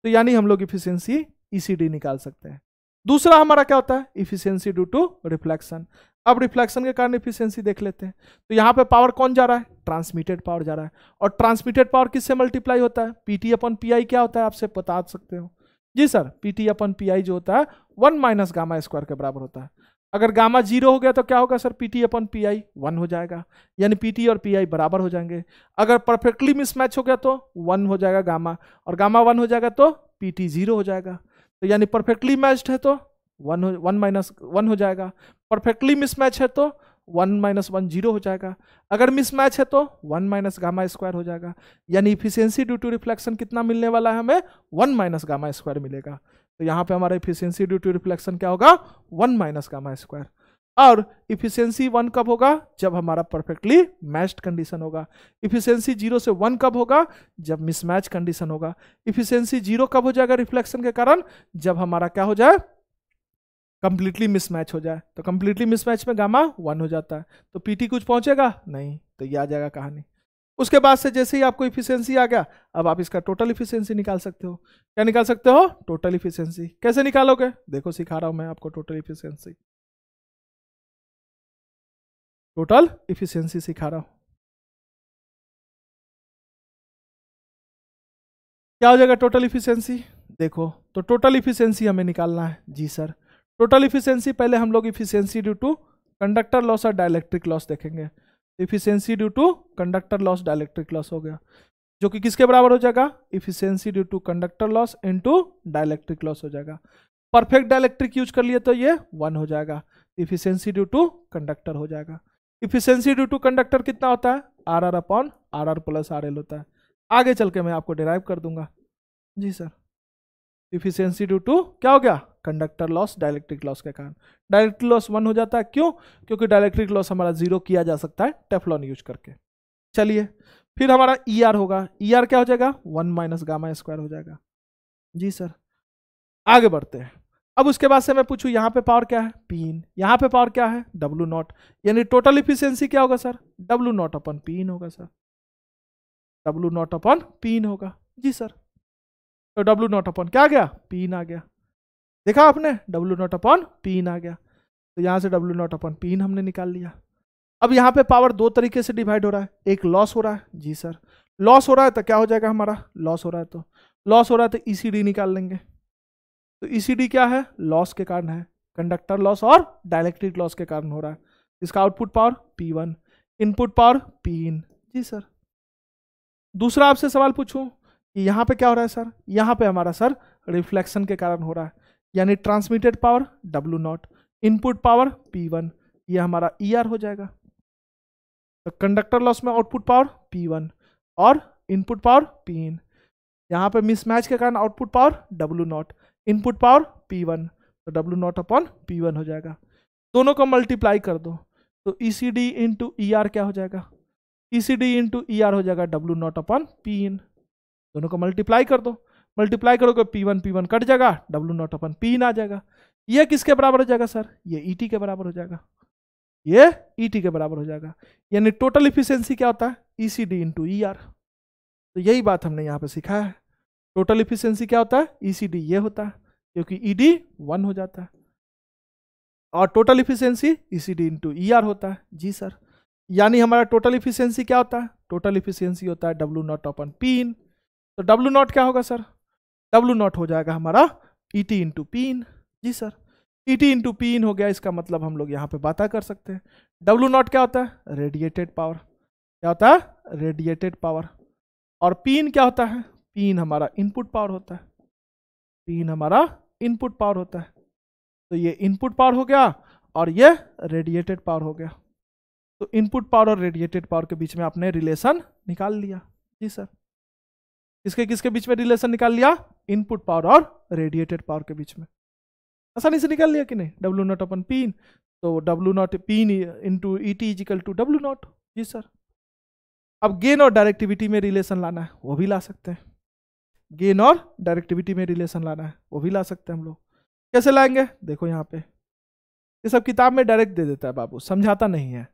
तो यानी हम लोग इफिशियंसी ईसीडी e निकाल सकते हैं दूसरा हमारा क्या होता है इफिशियंसी ड्यू टू रिफ्लेक्शन अब रिफ्लेक्शन के कारण इफिशियंसी देख लेते हैं तो यहाँ पे पावर कौन जा रहा है ट्रांसमिटेड पावर जा रहा है और ट्रांसमिटेड पावर किससे मल्टीप्लाई होता है पीटी अपन पीआई क्या होता है आपसे बता सकते हो जी सर पीटी अपन पीआई जो होता है वन माइनस गामा स्क्वायर के बराबर होता है अगर गामा जीरो हो गया तो क्या होगा sir P T upon P I one हो जाएगा यानी पी टी और पी आई बराबर हो जाएंगे अगर परफेक्टली मिसमैच हो गया तो वन हो जाएगा गामा और गामा वन हो जाएगा तो पी टी जीरो हो जाएगा तो यानी परफेक्टली मैच्ड है तो वन हो वन माइनस वन हो जाएगा परफेक्टली मिसमैच है तो वन माइनस वन जीरो हो जाएगा अगर मिसमैच है तो वन माइनस गामा स्क्वायर हो जाएगा यानी इफिशियंसी ड्यू टू रिफ्लेक्शन कितना मिलने वाला है हमें वन माइनस गामा स्क्वायर मिलेगा तो यहाँ पे हमारा इफिशियंसी ड्यू टू रिफ्लेक्शन क्या होगा वन माइनस गामा स्क्वायर और इफिशियंसी वन कब होगा जब हमारा परफेक्टली मैच्ड कंडीशन होगा इफिशियंसी जीरो से वन कब होगा जब मिसमैच कंडीशन होगा इफिशियंसी जीरो कब हो जाएगा रिफ्लेक्शन के कारण जब हमारा क्या हो जाए कंप्लीटली मिसमैच हो जाए तो कंप्लीटली मिसमैच में गामा वन हो जाता है तो पीटी कुछ पहुंचेगा नहीं तो ये आ जाएगा कहानी उसके बाद से जैसे ही आपको इफिशियंसी आ गया अब आप इसका टोटल इफिशियंसी निकाल सकते हो क्या निकाल सकते हो टोटल इफिशियंसी कैसे निकालोगे देखो सिखा रहा हूं मैं आपको टोटल इफिशियंसी टोटल इफिशियंसी सिखा रहा हूं क्या हो जाएगा टोटल इफिशियंसी देखो तो टोटल इफिशियंसी हमें निकालना है जी सर टोटल इफिशियंसी पहले हम लोग efficiency due to conductor loss और डायलैक्ट्रिक लॉस देखेंगे efficiency due to conductor loss dielectric loss हो गया जो कि किसके बराबर हो जाएगा efficiency due to conductor loss into dielectric loss हो जाएगा परफेक्ट डायलैक्ट्रिक यूज कर लिए तो ये वन हो जाएगा इफिशियंसी ड्यू टू कंडक्टर हो जाएगा इफिशियंसी ड्यू टू कंडक्टर कितना होता है R R upon R R plus R L होता है आगे चल के मैं आपको डिराइव कर दूंगा जी सर इफिशियंसी ड्यू टू क्या हो गया कंडक्टर लॉस डायलेक्ट्रिक लॉस के कारण डायलेक्ट्रिक लॉस वन हो जाता है क्यों क्योंकि डायलेक्ट्रिक लॉस हमारा जीरो किया जा सकता है टेफलॉन यूज करके चलिए फिर हमारा ई e ER होगा ई e ER क्या हो जाएगा वन माइनस गामा स्क्वायर हो जाएगा जी सर आगे बढ़ते हैं अब उसके बाद से मैं पूछूं यहाँ पे पावर क्या है पी इन यहाँ पे पावर क्या है डब्ल्यू नॉट यानी टोटल इफिशियंसी क्या होगा sir W naught upon P in होगा sir W naught upon P in होगा जी सर तो डब्ल्यू नॉट अपन क्या गया पी इन आ गया देखा आपने W not upon P in आ गया तो यहाँ से W not upon P in हमने निकाल लिया अब यहाँ पे पावर दो तरीके से डिवाइड हो रहा है एक लॉस हो रहा है जी सर लॉस हो रहा है तो क्या हो जाएगा हमारा लॉस हो रहा है तो लॉस हो रहा है तो ई e निकाल लेंगे तो ई e क्या है लॉस के कारण है कंडक्टर लॉस और डायलेक्ट्रिक लॉस के कारण हो रहा है इसका output power P one input power P in जी सर दूसरा आपसे सवाल पूछूं कि यहाँ पे क्या हो रहा है सर यहाँ पे हमारा सर रिफ्लेक्शन के कारण हो रहा है यानी transmitted power W naught input power P one ये हमारा ई e ER हो जाएगा कंडक्टर लॉस में आउटपुट पावर पी वन और इनपुट पावर पी इन यहाँ पर मिसमैच के कारण output power W naught input power P one तो W not upon P one हो जाएगा दोनों को मल्टीप्लाई कर दो तो E C D into E R क्या हो जाएगा E C D into E R हो जाएगा W not upon P in दोनों को मल्टीप्लाई कर दो मल्टीप्लाई करोगे P one P one cut जाएगा W naught upon P in आ जाएगा ये किसके बराबर हो जाएगा सर ये ई e टी के बराबर हो जाएगा ये ई e टी के बराबर हो जाएगा यानी टोटल इफिशियंसी क्या होता है E C D into E R तो यही बात हमने यहाँ पर सीखा है टोटल इफिशियंसी क्या होता है ई सी डी ये होता है क्योंकि ई डी वन हो जाता है और total efficiency E C D into E R होता है जी सर यानी हमारा टोटल इफिशियंसी क्या होता है टोटल इफिशियंसी होता है W naught upon P in तो डब्ल्यू नॉट क्या होगा सर डब्लू नॉट हो जाएगा हमारा E T into P in जी sir E T into P in हो गया इसका मतलब हम लोग यहाँ पे बात कर सकते हैं डब्लू नॉट क्या होता है रेडिएटेड पावर क्या होता है रेडिएटेड पावर और पी इन क्या होता है पी इन हमारा इनपुट पावर होता है पी इन हमारा इनपुट पावर होता है तो ये इनपुट पावर हो गया और ये रेडिएटेड पावर हो गया तो इनपुट पावर और रेडिएटेड पावर के बीच में आपने रिलेशन निकाल लिया जी सर किसके किसके बीच में रिलेशन निकाल लिया इनपुट पावर और रेडिएटेड पावर के बीच में आसानी से निकाल लिया कि नहीं डब्ल्यू नॉट अपन पीन तो W naught P in into E T is equal to W naught जी सर अब गेन और डायरेक्टिविटी में रिलेशन लाना है वो भी ला सकते हैं गेन और डायरेक्टिविटी में रिलेशन लाना है वो भी ला सकते हैं हम लोग कैसे लाएंगे देखो यहाँ पे ये सब किताब में डायरेक्ट दे देता है बाबू समझाता नहीं है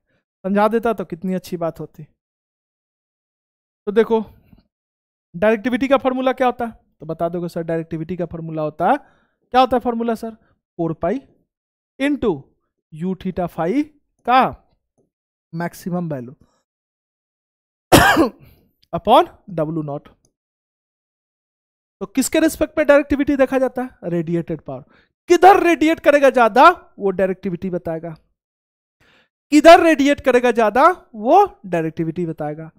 समझा देता तो कितनी अच्छी बात होती तो देखो डायरेक्टिविटी का फॉर्मूला क्या होता है तो बता दोगे सर डायरेक्टिविटी का फॉर्मूला होता है क्या होता है formula sir four pi into U theta five का maximum value upon W naught तो किसके रिस्पेक्ट में डायरेक्टिविटी देखा जाता है रेडिएटेड पावर किधर रेडिएट करेगा ज्यादा वो डायरेक्टिविटी बताएगा किधर रेडिएट करेगा ज्यादा वो डायरेक्टिविटी बताएगा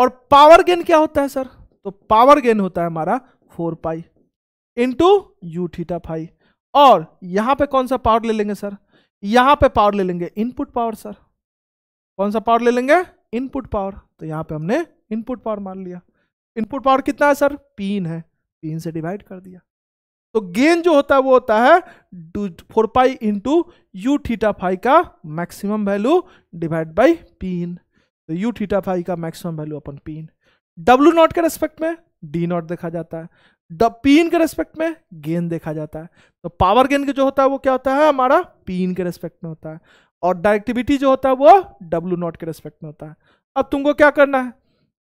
और पावर गेन क्या होता है सर तो पावर गेन होता है हमारा four pi into U theta phi और यहां पे कौन सा पावर ले लेंगे सर यहां पे पावर ले लेंगे इनपुट पावर सर कौन सा पावर ले लेंगे इनपुट पावर तो यहां पे हमने इनपुट पावर मान लिया इनपुट पावर कितना है सर तीन है तीन से डिवाइड कर दिया तो गेन जो होता है वो होता है four pi into U theta five का maximum value divide by P in तो यू थीटा फाइव का maximum value upon P in W naught के रेस्पेक्ट में डी नॉट देखा जाता है पी इन के रेस्पेक्ट में गेन देखा जाता है तो पावर गेन जो होता है वो क्या होता है हमारा पी इन के रेस्पेक्ट में होता है और डायरेक्टिविटी जो होता है वो डब्ल्यू नॉट के रेस्पेक्ट में होता है अब तुमको क्या करना है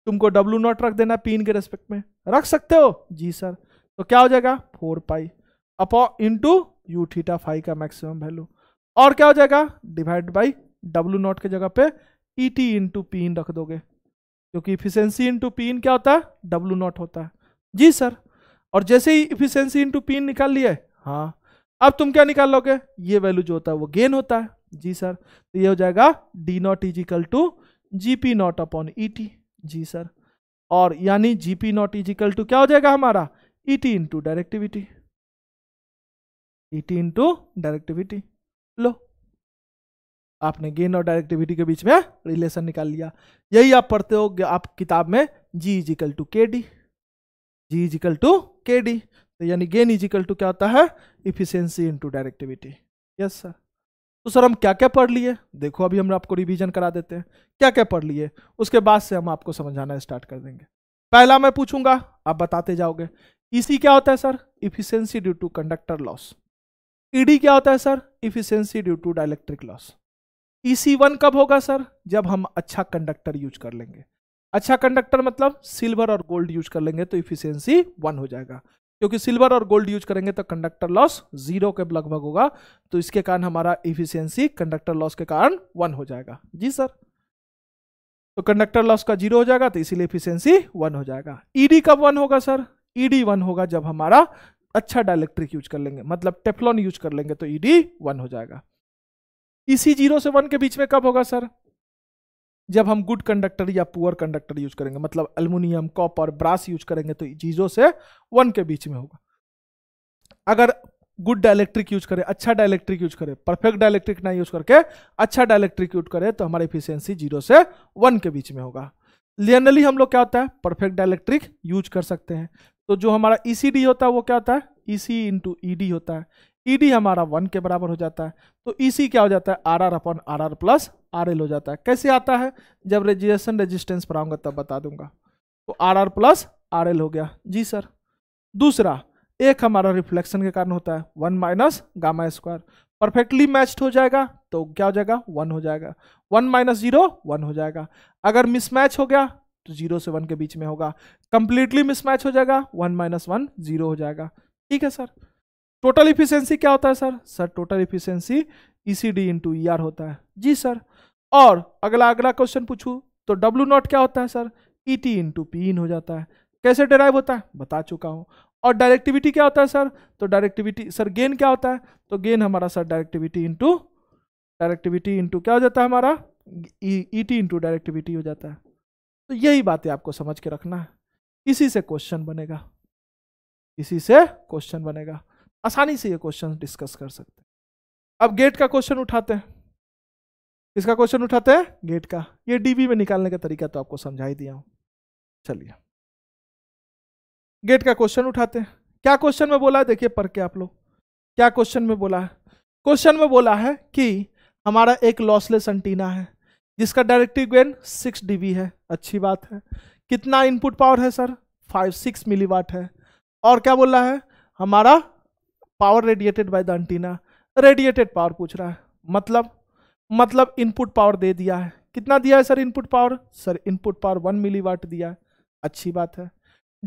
तुमको डब्ल्यू नॉट रख देना पी इन के रेस्पेक्ट में रख सकते हो जी सर तो क्या हो जाएगा फोर पाई अपो into U theta five का मैक्सिमम वैल्यू और क्या हो जाएगा डिवाइड बाई डब्ल्यू नॉट के जगह पे E T to P in रख दोगे क्योंकि इफिशियंसी इंटू पी इन क्या होता है डब्लू नॉट होता है जी सर और जैसे ही इफिशियंसी इंटू पी इन निकाल लिया हाँ अब तुम क्या निकाल लोगे ये वैल्यू जो होता है वो गेन होता है जी सर तो ये हो जाएगा D naught is equal to G P naught upon E T जी सर और यानी G P naught is equal to क्या हो जाएगा हमारा E T into directivity E T into directivity लो आपने गेन और डायरेक्टिविटी के बीच में रिलेशन हाँ, निकाल लिया यही आप पढ़ते हो आप किताब में G is equal to K D G is equal to K D तो यानी गेन इजिकल टू क्या होता है efficiency to directivity yes sir तो सर हम क्या क्या पढ़ लिए देखो अभी हम आपको रिविजन करा देते हैं क्या क्या पढ़ लिए उसके बाद से हम आपको समझाना स्टार्ट कर देंगे पहला मैं पूछूंगा आप बताते जाओगे ईसी e क्या होता है sir efficiency due to conductor loss ED क्या होता है sir efficiency due to dielectric loss E e one कब होगा सर जब हम अच्छा कंडक्टर यूज कर लेंगे अच्छा कंडक्टर मतलब सिल्वर और गोल्ड यूज कर लेंगे तो इफिशियंसी वन हो जाएगा क्योंकि सिल्वर और गोल्ड यूज करेंगे तो कंडक्टर लॉस जीरो के लगभग होगा तो इसके कारण हमारा इफिशियंसी कंडक्टर लॉस के कारण वन हो जाएगा जी सर तो कंडक्टर लॉस का जीरो हो जाएगा तो इसीलिए इफिशियंसी वन हो जाएगा ईडी e कब वन होगा सर ईडी e वन होगा जब हमारा अच्छा डायलेक्ट्रिक यूज कर लेंगे मतलब टेफलॉन यूज कर लेंगे तो ईडी वन हो जाएगा इसी जीरो से वन के बीच में कब होगा सर जब हम गुड कंडक्टर या पुअर कंडक्टर यूज करेंगे मतलब अल्मोनियम कॉपर ब्रास यूज करेंगे तो जीरो से वन के बीच में होगा अगर गुड डायलेक्ट्रिक यूज करें अच्छा डायलेक्ट्रिक यूज करें परफेक्ट डायलेक्ट्रिक ना यूज करके अच्छा डायलेक्ट्रिक यूज करें तो हमारा इफिशियंसी जीरो से वन के बीच में होगा जनरली हम लोग क्या होता है परफेक्ट डायलेक्ट्रिक यूज कर सकते हैं तो जो हमारा ई e होता है वो क्या होता है ई सी इंटू होता है ED हमारा वन के बराबर हो जाता है तो EC क्या हो जाता है R R upon R R plus R L हो जाता है कैसे आता है जब रेजिएशन रेजिस्टेंस पर आऊँगा तब बता दूंगा तो R R plus R L हो गया जी सर दूसरा एक हमारा रिफ्लेक्शन के कारण होता है one minus gamma square perfectly matched हो जाएगा तो क्या हो जाएगा वन हो जाएगा वन माइनस जीरो वन हो जाएगा अगर मिसमैच हो गया तो जीरो से वन के बीच में होगा कंप्लीटली मिसमैच हो जाएगा वन माइनस वन जीरो हो जाएगा ठीक है सर टोटल इफिशियंसी क्या होता है sir sir total efficiency E C D into E R होता है जी सर और अगला अगला क्वेश्चन पूछू तो डब्ल्यू नॉट क्या होता है sir E T into P in हो जाता है कैसे डिराइव होता है बता चुका हूँ और डायरेक्टिविटी क्या होता है सर तो डायरेक्टिविटी सर गेन क्या होता है तो गेन हमारा sir directivity into directivity into क्या हो जाता है हमारा ई टी इंटू डायरेक्टिविटी हो जाता है तो यही बातें आपको समझ के रखना है इसी से क्वेश्चन बनेगा इसी से क्वेश्चन बनेगा आसानी से ये क्वेश्चन डिस्कस कर सकते हैं अब गेट का क्वेश्चन उठाते हैं इसका क्वेश्चन उठाते हैं गेट का ये डीबी में निकालने का तरीका तो आपको समझा ही दिया हूं चलिए गेट का क्वेश्चन उठाते हैं क्या क्वेश्चन में बोला है देखिए पढ़ के आप लोग क्या क्वेश्चन में बोला है क्वेश्चन में बोला है कि हमारा एक लॉसलेस एंटीना है जिसका डायरेक्टिव गेन सिक्स डीबी है अच्छी बात है कितना इनपुट पावर है सर फाइव सिक्स मिलीवाट है और क्या बोला है हमारा power radiated by the antenna radiated power पूछ रहा है मतलब मतलब इनपुट पावर दे दिया है कितना दिया है sir input power sir input power one milliwatt दिया है अच्छी बात है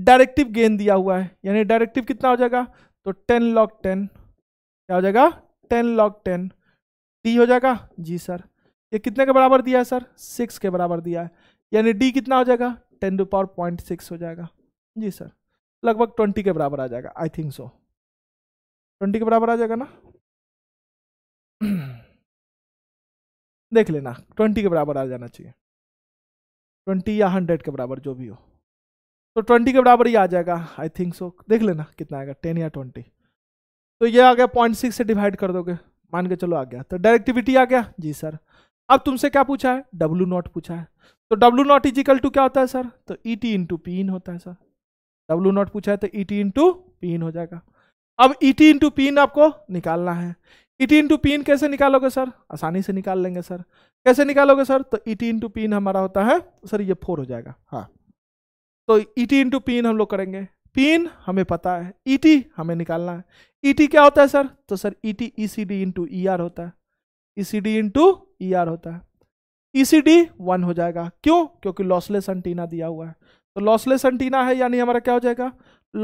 डायरेक्टिव गेन दिया हुआ है यानी डायरेक्टिव कितना हो जाएगा तो टेन लॉक टेन क्या हो जाएगा टेन लॉक टेन डी हो जाएगा जी सर ये कितने के बराबर दिया है सर सिक्स के बराबर दिया है यानी डी कितना हो जाएगा ten to power point six हो जाएगा जी सर लगभग ट्वेंटी के बराबर आ जाएगा आई थिंक सो ट्वेंटी के बराबर आ जाएगा ना देख लेना ट्वेंटी के बराबर आ जाना चाहिए ट्वेंटी या हंड्रेड के बराबर जो भी हो तो ट्वेंटी के बराबर ही आ जाएगा आई थिंक सो देख लेना कितना आएगा टेन या ट्वेंटी तो ये आ गया पॉइंट सिक्स से डिवाइड कर दोगे मान के चलो आ गया तो डायरेक्टिविटी आ गया जी सर अब तुमसे क्या पूछा है डब्ल्यू नॉट पूछा है तो डब्ल्यू नॉट इजिकल टू क्या होता है सर तो E T into P in होता है सर डब्ल्यू नॉट पूछा है तो E T into P in हो जाएगा अब ई टी इंटू पिन आपको निकालना है ई टी इंटू पिन कैसे निकालोगे सर आसानी से निकाल लेंगे सर कैसे निकालोगे सर तो ई टी इंटू पिन हमारा होता है सर ये फोर हो जाएगा हाँ तो ई टी इंटू पिन हम लोग करेंगे पिन हमें पता है ई e टी हमें निकालना है ई e टी क्या होता है सर तो sir E T E C D into E R होता है E C D into E R होता है ई सी डी वन हो जाएगा क्यों क्योंकि लॉसलेस एंटीना दिया हुआ है तो लॉसलेस एंटीना है यानी हमारा क्या हो जाएगा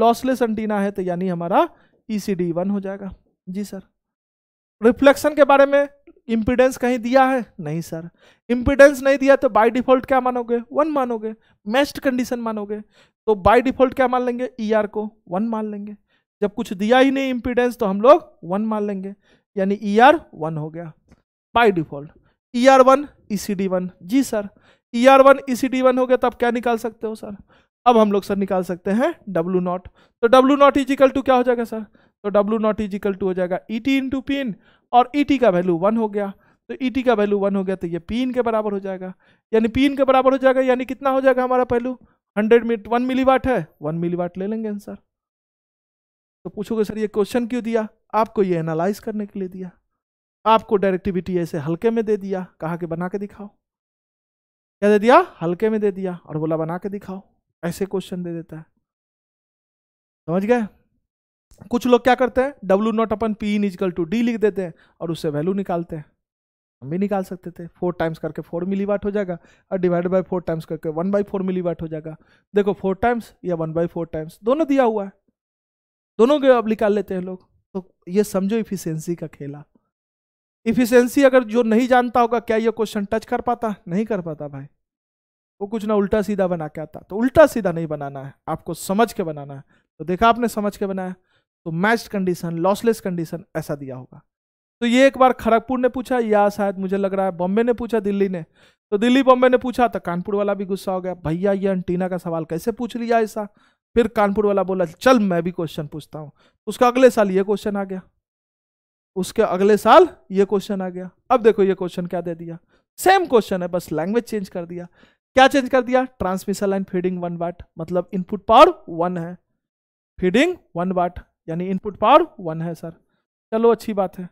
लॉसलेस एंटीना है तो यानी हमारा ई सी डी वन हो जाएगा जी सर रिफ्लेक्शन के बारे में इम्पिडेंस कहीं दिया है नहीं सर इम्पिडेंस नहीं दिया तो बाय डिफॉल्ट क्या मानोगे वन मानोगे मैच्ड कंडीशन मानोगे तो बाय डिफॉल्ट क्या मान लेंगे ई e ER को वन मान लेंगे जब कुछ दिया ही नहीं इम्पिडेंस तो हम लोग वन मान लेंगे यानी ई आर वन हो गया by default E R one E C D one जी sir E R one E C D one हो गया तो आप क्या निकाल सकते हो सर अब हम लोग सर निकाल सकते हैं डब्लू नॉट तो डब्लू नॉट इजिकल टू क्या हो जाएगा सर तो डब्लू नॉट इजिकल टू हो जाएगा ई टी इंटू पिन और ई e टी का वैल्यू वन हो गया तो ई e टी का वैल्यू वन हो गया तो ये पिन के बराबर हो जाएगा यानी पिन के बराबर हो जाएगा यानी कितना हो जाएगा हमारा पहलू hundred minute one milliwatt है वन मिली वाट ले लेंगे आंसर तो पूछोगे सर ये क्वेश्चन क्यों दिया आपको ये एनालाइज करने के लिए दिया आपको डायरेक्टिविटी ऐसे हल्के में दे दिया कहा कि बना के दिखाओ क्या दे दिया हल्के में दे दिया और बोला बना के दिखाओ ऐसे क्वेश्चन दे देता है समझ गए कुछ लोग क्या करते हैं W naught upon P in equal to D लिख देते हैं और उससे वैल्यू निकालते हैं हम भी निकाल सकते थे फोर टाइम्स करके फोर मिली वाट हो जाएगा और डिवाइड बाई फोर टाइम्स करके one by four milliwatt हो जाएगा देखो फोर टाइम्स या वन बाई फोर टाइम्स दोनों दिया हुआ है दोनों के अब निकाल लेते हैं लोग तो ये समझो इफिशेंसी का खेला इफिशेंसी अगर जो नहीं जानता होगा क्या ये क्वेश्चन टच कर पाता नहीं कर पाता भाई वो कुछ ना उल्टा सीधा बना के आता तो उल्टा सीधा नहीं बनाना है आपको समझ के बनाना है तो देखा आपने समझ के बनाया तो मैच कंडीशन लॉसलेस कंडीशन ऐसा दिया होगा तो ये एक बार खड़गपुर ने पूछा या शायद मुझे लग रहा है बॉम्बे ने पूछा दिल्ली ने तो दिल्ली बॉम्बे ने पूछा तो कानपुर वाला भी गुस्सा हो गया भैया ये एंटीना का सवाल कैसे पूछ लिया ऐसा फिर कानपुर वाला बोला चल मैं भी क्वेश्चन पूछता हूँ तो उसका अगले साल ये क्वेश्चन आ गया उसके अगले साल ये क्वेश्चन आ गया अब देखो ये क्वेश्चन क्या दे दिया सेम क्वेश्चन है बस लैंग्वेज चेंज कर दिया क्या चेंज कर दिया transmission line feeding one watt मतलब इनपुट पावर वन है फीडिंग वन वाट यानी इनपुट पावर वन है सर चलो अच्छी बात है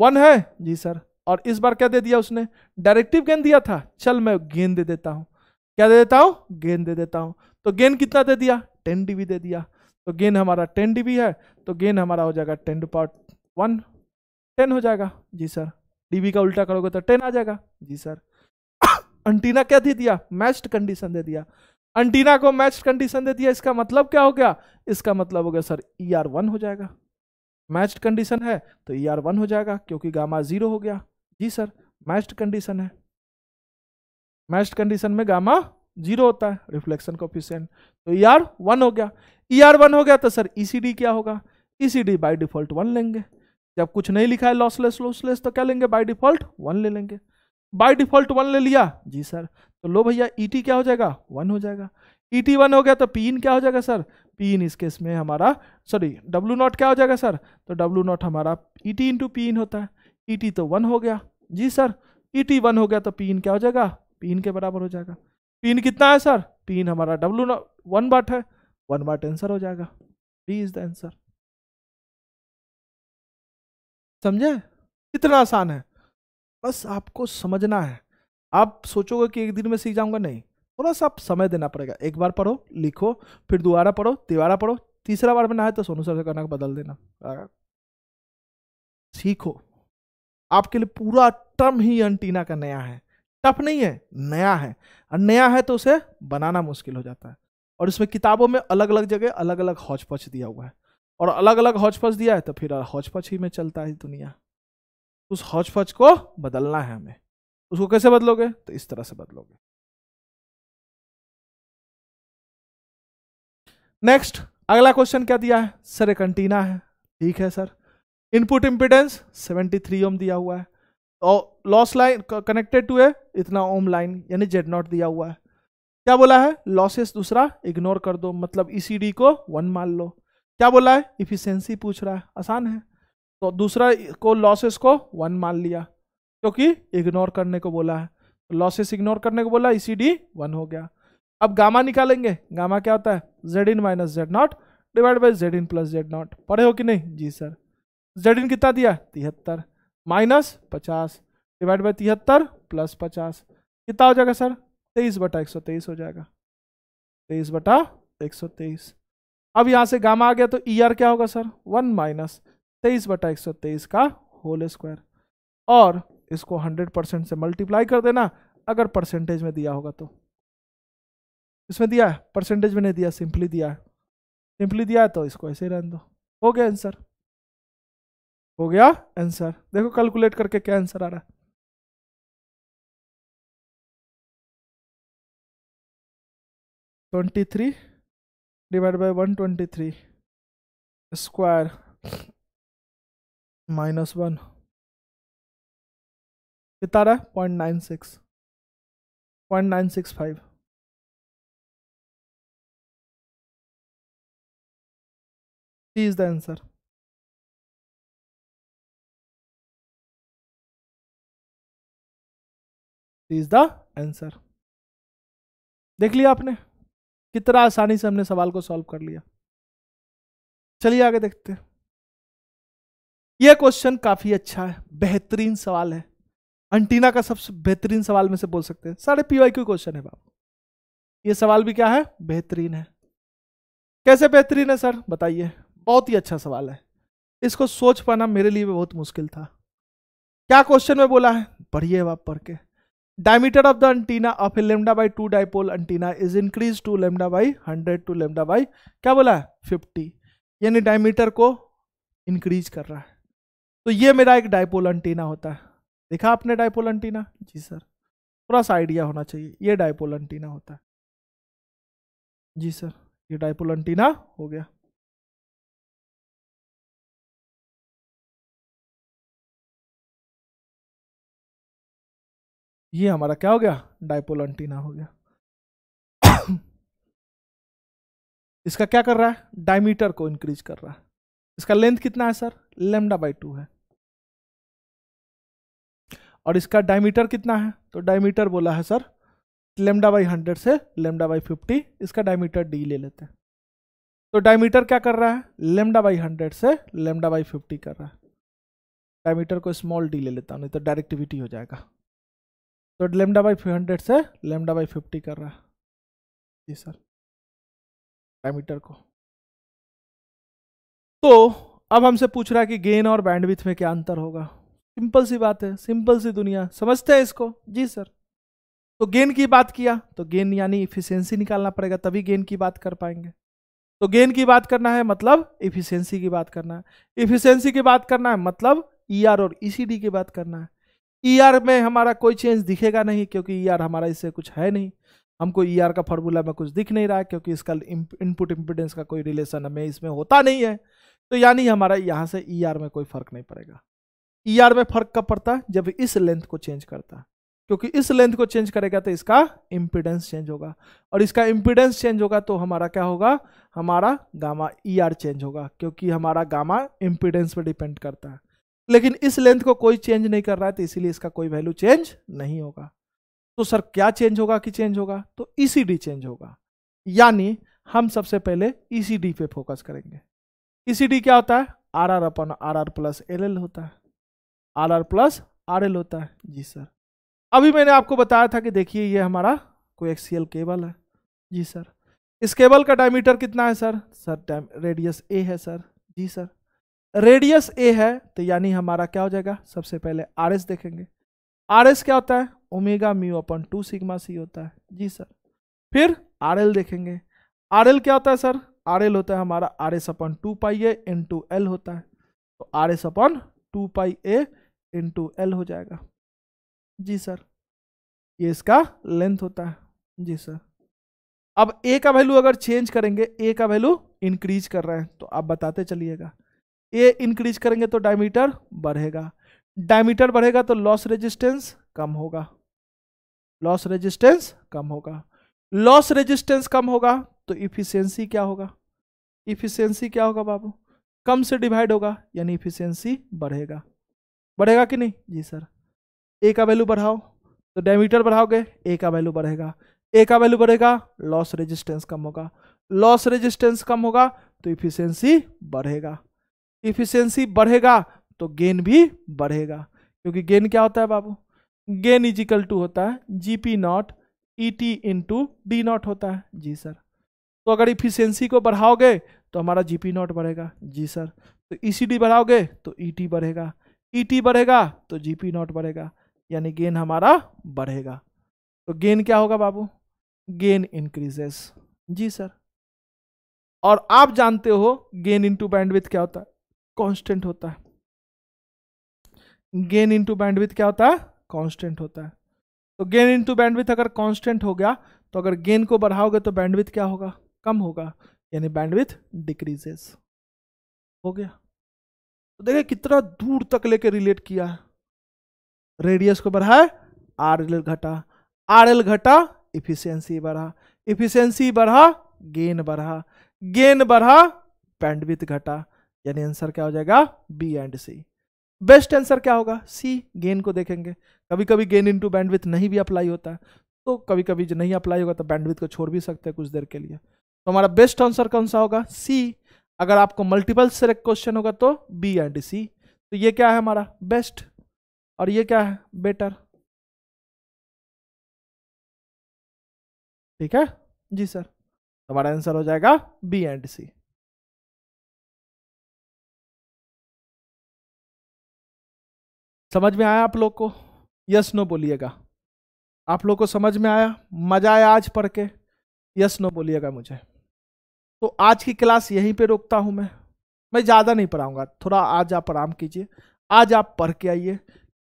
वन है जी सर और इस बार क्या दे दिया उसने डायरेक्टिव गेंद दिया था चल मैं गेंद दे देता हूँ क्या दे देता हूँ गेंद दे देता हूँ तो गेंद कितना दे दिया टेन डीबी दे दिया तो गेंद हमारा टेन डीबी है तो गेंद हमारा हो जाएगा ten to power one ten हो जाएगा जी सर डीबी का उल्टा करोगे तो टेन आ जाएगा जी सर अंटीना क्या दे दिया मैच्ड कंडीशन दे दिया अंटीना को मैच्ड कंडीशन दे दिया इसका मतलब क्या हो गया इसका मतलब हो गया sir E e R one हो जाएगा मैच्ड कंडीशन है तो ई e आर वन हो जाएगा क्योंकि गामा जीरो हो गया जी सर मैच्ड कंडीशन है मैच्ड कंडीशन में गामा जीरो होता है रिफ्लेक्शन कोफिशियंट तो ई e आर वन हो गया ई आर वन हो गया तो सर ई क्या होगा E C D by default one लेंगे जब कुछ नहीं लिखा है लॉसलेस लॉसलेस तो क्या लेंगे बाई डिफॉल्ट वन ले लेंगे बाय डिफॉल्ट वन ले लिया जी सर तो लो भैया ई e क्या हो जाएगा वन हो जाएगा ई टी वन हो गया तो पी इन क्या हो जाएगा सर पी इन इस केस में हमारा सॉरी डब्लू नॉट क्या हो जाएगा सर तो डब्लू नॉट हमारा E T into P in होता है ई e टी तो वन हो गया जी सर ई टी वन हो गया तो पी इन क्या हो जाएगा पी इन के बराबर हो जाएगा पी इन कितना है सर पी इन हमारा डब्लू नॉट वन बाट है वन बाट आंसर हो जाएगा बी इज द आंसर समझे इतना आसान है बस आपको समझना है आप सोचोगे कि एक दिन में सीख जाऊंगा नहीं थोड़ा सा आप समय देना पड़ेगा एक बार पढ़ो लिखो फिर दोबारा पढ़ो तिबारा पढ़ो तीसरा बार में ना है तो सोनू सर से करना बदल देना सीखो आपके लिए पूरा टर्म ही एंटीना का नया है टफ नहीं है नया है और नया है तो उसे बनाना मुश्किल हो जाता है और इसमें किताबों में अलग अलग जगह अलग अलग हौच दिया हुआ है और अलग अलग हौच दिया है तो फिर हौच ही में चलता है दुनिया उस हौज फौज को बदलना है हमें उसको कैसे बदलोगे तो इस तरह से बदलोगे नेक्स्ट अगला क्वेश्चन क्या दिया है सर एक अंटीना है ठीक है सर इनपुट इंपिडेंस 73 ओम दिया हुआ है और loss line connected to a इतना ओम लाइन यानी जेड नॉट दिया हुआ है क्या बोला है लॉसेस दूसरा इग्नोर कर दो मतलब ईसीडी e को वन मान लो क्या बोला है इफिशेंसी पूछ रहा है आसान है तो दूसरा को लॉसेस को वन मान लिया क्योंकि इग्नोर करने को बोला है लॉसेस तो इग्नोर करने को बोला ई वन हो गया अब गामा निकालेंगे गामा क्या होता है Z in minus Z naught divide by Z in plus Z naught पढ़े हो कि नहीं जी सर जेड इन कितना दिया तिहत्तर माइनस पचास डिवाइड बाई तिहत्तर प्लस पचास कितना हो जाएगा सर तेईस बटा एक सौ तेईस हो जाएगा तेईस बटा एक सौ तेईस अब यहाँ से गामा आ गया तो ई e आर क्या होगा सर वन माइनस तेईस बटा एक सौ तेईस का होल स्क्वायर और इसको हंड्रेड परसेंट से मल्टीप्लाई कर देना अगर परसेंटेज में दिया होगा तो इसमें दिया है परसेंटेज में नहीं दिया सिंपली दिया है सिंपली दिया है तो इसको ऐसे ही रहने दो हो गया आंसर हो गया आंसर देखो कैलकुलेट करके क्या आंसर आ रहा है twenty three divide by one twenty three square minus one कितना रहा है point nine six point nine six five C is the answer is the answer देख लिया आपने कितना आसानी से हमने सवाल को सॉल्व कर लिया चलिए आगे देखते हैं यह क्वेश्चन काफी अच्छा है बेहतरीन सवाल है अंटीना का सबसे बेहतरीन सवाल में से बोल सकते हैं सारे पीवाई क्यू क्वेश्चन है बाबू ये सवाल भी क्या है बेहतरीन है कैसे बेहतरीन है सर बताइए बहुत ही अच्छा सवाल है इसको सोच पाना मेरे लिए बहुत मुश्किल था क्या क्वेश्चन में बोला है पढ़िए बाप पढ़ के diameter of the antenna of a lambda by two dipole antenna is increase to lambda by hundred to lambda by क्या बोला है फिफ्टी यानी डायमीटर को इंक्रीज कर रहा है तो ये मेरा एक डायपोल एंटीना होता है देखा आपने डायपोल एंटीना जी सर थोड़ा सा आइडिया होना चाहिए ये डायपोल एंटीना होता है जी सर ये डायपोल एंटीना हो गया ये हमारा क्या हो गया डायपोल एंटीना हो गया इसका क्या कर रहा है डायमीटर को इंक्रीज कर रहा है इसका लेंथ कितना है सर लेमडा बाई टू है और इसका डायमीटर कितना है तो डायमीटर बोला है सर लेमडा बाई हंड्रेड से लेमडा बाई फिफ्टी इसका डायमीटर डी ले लेते हैं तो डायमीटर क्या कर रहा है लेमडा बाई हंड्रेड से लेमडा बाई फिफ्टी कर रहा है डायमीटर को स्मॉल डी ले लेता हूँ नहीं तो डायरेक्टिविटी हो जाएगा तो लेमडा बाई हंड्रेड से लेमडा बाई फिफ्टी कर रहा है जी सर डायमीटर को तो अब हमसे पूछ रहा है कि गेन और बैंडविथ में क्या अंतर होगा सिंपल सी बात है सिंपल सी दुनिया समझते हैं इसको जी सर तो गेन की बात किया तो गेन यानी इफिशियंसी निकालना पड़ेगा तभी गेन की बात कर पाएंगे तो गेन की बात करना है मतलब इफिशियंसी की बात करना है इफिशियंसी की बात करना है मतलब ई e ER और ई e की बात करना है ई e ER में हमारा कोई चेंज दिखेगा नहीं क्योंकि ई ER हमारा इससे कुछ है नहीं हमको ई ER का फॉर्मूला में कुछ दिख नहीं रहा है क्योंकि इसका इनपुट इम्पिडेंस का कोई रिलेशन हमें इसमें होता नहीं है तो यानी हमारा यहाँ से ई ER में कोई फर्क नहीं पड़ेगा ई e आर में फर्क कब पड़ता है जब इस लेंथ को चेंज करता है क्योंकि इस लेंथ को चेंज करेगा तो इसका इम्पिडेंस चेंज होगा और इसका इम्पिडेंस चेंज होगा तो हमारा क्या होगा हमारा गामा ई आर चेंज होगा क्योंकि हमारा गामा इम्पिडेंस पर डिपेंड करता है लेकिन इस लेंथ को कोई चेंज नहीं कर रहा है तो इसीलिए इसका कोई वैल्यू चेंज नहीं होगा तो सर क्या चेंज होगा कि चेंज होगा तो ई e चेंज होगा यानी हम सबसे पहले ई e पे फोकस करेंगे ई क्या होता है R R upon R R plus L होता है R R plus R L होता है जी सर अभी मैंने आपको बताया था कि देखिए ये हमारा कोई एक्सीएल केबल है जी सर इस केबल का डायमीटर कितना है सर सर रेडियस ए है सर जी सर रेडियस ए है तो यानी हमारा क्या हो जाएगा सबसे पहले आर एस देखेंगे आर एस क्या होता है omega mu upon two sigma C होता है जी सर फिर आर एल देखेंगे आर एल क्या होता है सर आर एल होता है हमारा R S upon two pi ए इन टू एल होता है तो R S upon two pi A into L हो जाएगा जी सर ये इसका लेंथ होता है जी सर अब ए का वैल्यू अगर चेंज करेंगे ए का वैल्यू इंक्रीज कर रहे हैं तो आप बताते चलिएगा ए इंक्रीज करेंगे तो डायमीटर बढ़ेगा डायमीटर बढ़ेगा तो लॉस रेजिस्टेंस कम होगा लॉस रेजिस्टेंस कम होगा लॉस रेजिस्टेंस कम होगा तो इफिशियंसी क्या होगा इफिशियंसी क्या होगा बाबू कम से डिवाइड होगा यानी इफिशियंसी बढ़ेगा बढ़ेगा कि नहीं जी सर ए का वैल्यू बढ़ाओ तो डायमीटर बढ़ाओगे ए का वैल्यू बढ़ेगा ए का वैल्यू बढ़ेगा लॉस रेजिस्टेंस कम होगा लॉस रेजिस्टेंस कम होगा तो इफिशियंसी बढ़ेगा इफिशियंसी बढ़ेगा तो गेन भी बढ़ेगा क्योंकि गेन क्या होता है बाबू गेन इजिकल टू होता है जी P naught E T into D naught होता है जी सर तो अगर इफिशियंसी को बढ़ाओगे तो हमारा जी पी नॉट बढ़ेगा जी सर तो ई सी डी बढ़ाओगे तो ई e टी बढ़ेगा ई e बढ़ेगा तो जीपी नॉट बढ़ेगा यानी गेन हमारा बढ़ेगा तो गेन क्या होगा बाबू गेन इंक्रीजेस जी सर और आप जानते हो गेन इनटू बैंडविथ क्या होता है कांस्टेंट होता है गेन इनटू बैंडविथ क्या होता है कांस्टेंट होता है तो गेन इनटू बैंडविथ अगर कांस्टेंट हो गया तो अगर गेन को बढ़ाओगे तो बैंडविथ क्या होगा कम होगा यानी बैंडविथ डिक्रीजेस हो गया तो देखिए कितना दूर तक लेके रिलेट किया है रेडियस को बढ़ाए आर एल घटा आर एल घटा इफिशियंसी बढ़ा इफिशियंसी बढ़ा गेन बढ़ा गेन बढ़ा बैंडविथ घटा यानी आंसर क्या हो जाएगा B and C best answer क्या होगा सी गेन को देखेंगे कभी कभी गेन इनटू बैंडविथ नहीं भी अप्लाई होता है तो कभी कभी जो नहीं अप्लाई होगा तो बैंडविथ को छोड़ भी सकते हैं कुछ देर के लिए तो हमारा बेस्ट आंसर कौन सा होगा सी अगर आपको मल्टीपल सेलेक्ट क्वेश्चन होगा तो बी एंड सी तो ये क्या है हमारा बेस्ट और ये क्या है बेटर ठीक है जी सर तो हमारा आंसर हो जाएगा बी एंड सी समझ में आया आप लोग को यस नो बोलिएगा आप लोग को समझ में आया मजा आया आज पढ़ के यस नो बोलिएगा मुझे तो आज की क्लास यहीं पे रोकता हूँ मैं मैं ज़्यादा नहीं पढ़ाऊंगा थोड़ा आज आप आराम कीजिए आज आप पढ़ के आइए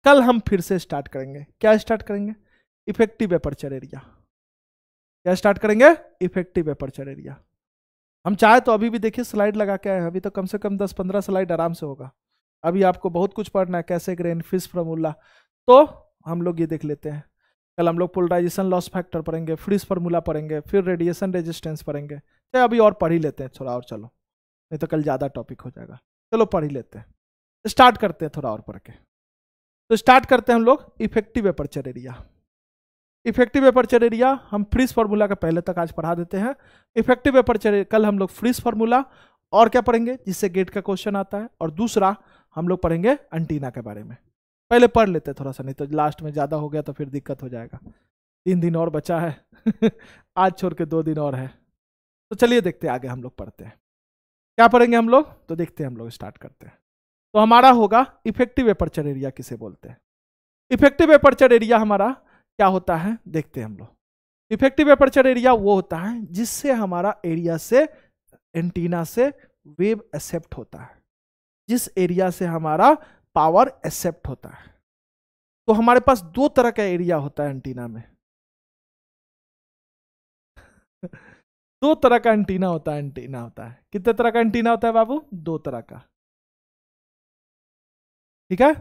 कल हम फिर से स्टार्ट करेंगे क्या स्टार्ट करेंगे इफेक्टिव एपरचर एरिया क्या स्टार्ट करेंगे इफेक्टिव एपरचर एरिया हम चाहे तो अभी भी देखिए स्लाइड लगा के आए अभी तो कम से कम दस पंद्रह स्लाइड आराम से होगा अभी आपको बहुत कुछ पढ़ना है कैसे ग्रेन फिस फार्मूला तो हम लोग ये देख लेते हैं कल हम लोग पोलराइजेशन लॉस फैक्टर पढ़ेंगे फ्रिज फार्मूला पढ़ेंगे फिर रेडिएशन रेजिस्टेंस पढ़ेंगे तो अभी और पढ़ ही लेते हैं थोड़ा और चलो नहीं तो कल ज़्यादा टॉपिक हो जाएगा चलो पढ़ ही लेते हैं स्टार्ट करते हैं थोड़ा और पढ़ के तो स्टार्ट करते हैं हम लोग effective aperture area effective aperture area हम फ्रीज फार्मूला का पहले तक आज पढ़ा देते हैं इफेक्टिव एपर्चर कल हम लोग फ्रीज फार्मूला और क्या पढ़ेंगे जिससे गेट का क्वेश्चन आता है और दूसरा हम लोग पढ़ेंगे एंटीना के बारे में पहले पढ़ लेते हैं थोड़ा सा नहीं तो लास्ट में ज़्यादा हो गया तो फिर दिक्कत हो जाएगा तीन दिन और बचा है *laughs* आज छोड़ के दो दिन और है तो चलिए देखते हैं आगे हम लोग पढ़ते हैं क्या पढ़ेंगे हम लोग तो देखते हैं हम लोग स्टार्ट करते हैं तो हमारा होगा इफेक्टिव एपर्चर एरिया किसे बोलते हैं इफेक्टिव एपर्चर एरिया हमारा क्या होता है देखते हैं हम लोग इफेक्टिव एपर्चर एरिया वो होता है जिससे हमारा एरिया से एंटीना से वेव एक्सेप्ट होता है जिस एरिया से हमारा पावर एक्सेप्ट होता है तो हमारे पास दो तरह का एरिया होता है एंटीना में दो तरह का एंटीना होता है एंटीना होता है कितने तरह का एंटीना होता है बाबू दो तरह का ठीक है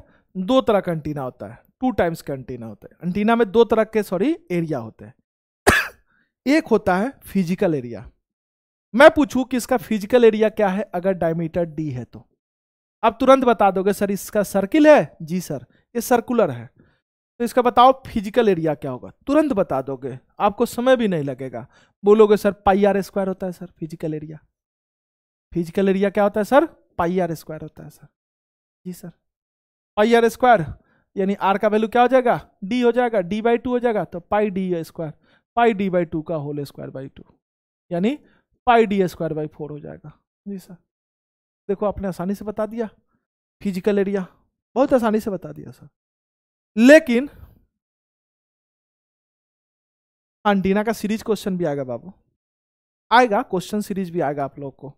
दो तरह का एंटीना होता है टू टाइम्स का एंटीना होता है एंटीना में दो तरह के सॉरी एरिया होते हैं *coughs* एक होता है फिजिकल एरिया मैं पूछूं कि इसका फिजिकल एरिया क्या है अगर डायमीटर डी है तो आप तुरंत बता दोगे सर इसका सर्किल है जी सर ये सर्कुलर है तो इसका बताओ फिजिकल एरिया क्या होगा तुरंत बता दोगे आपको समय भी नहीं लगेगा बोलोगे सर पाई आर स्क्वायर होता है sir physical area physical area क्या होता है सर पाई आर स्क्वायर होता है सर जी सर पाई आर स्क्वायर यानी आर का वैल्यू क्या हो जाएगा डी हो जाएगा डी बाई टू हो जाएगा तो pi D square pi D by two का होल स्क्वायर बाई टू यानी pi D square by four हो जाएगा जी सर देखो आपने आसानी से बता दिया फिजिकल एरिया बहुत आसानी से बता दिया सर लेकिन अंडीना का सीरीज क्वेश्चन भी आएगा बाबू आएगा क्वेश्चन सीरीज भी आएगा आप लोग को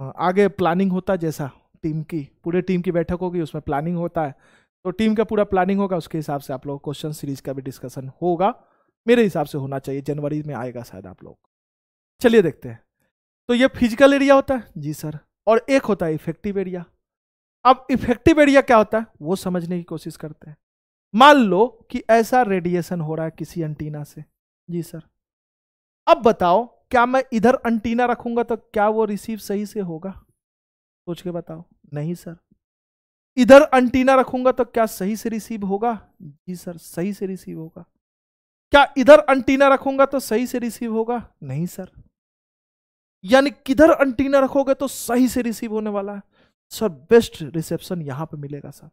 हाँ, आगे प्लानिंग होता जैसा टीम की पूरे टीम की बैठक होगी उसमें प्लानिंग होता है तो टीम का पूरा प्लानिंग होगा उसके हिसाब से आप लोग क्वेश्चन सीरीज का भी डिस्कशन होगा मेरे हिसाब से होना चाहिए जनवरी में आएगा शायद आप लोग चलिए देखते हैं तो ये फिजिकल एरिया होता है जी सर और एक होता है इफेक्टिव एरिया अब इफेक्टिव एरिया क्या होता है वो समझने की कोशिश करते हैं मान लो कि ऐसा रेडिएशन हो रहा है किसी एंटीना से जी सर अब बताओ क्या मैं इधर एंटीना रखूंगा तो क्या वो रिसीव सही से होगा सोच के बताओ नहीं सर इधर एंटीना रखूंगा तो क्या सही से रिसीव होगा जी सर सही से रिसीव होगा क्या इधर एंटीना रखूंगा तो सही से रिसीव होगा नहीं सर यानी किधर एंटीना रखोगे तो सही से रिसीव होने वाला है सर बेस्ट रिसेप्शन यहां पे मिलेगा सर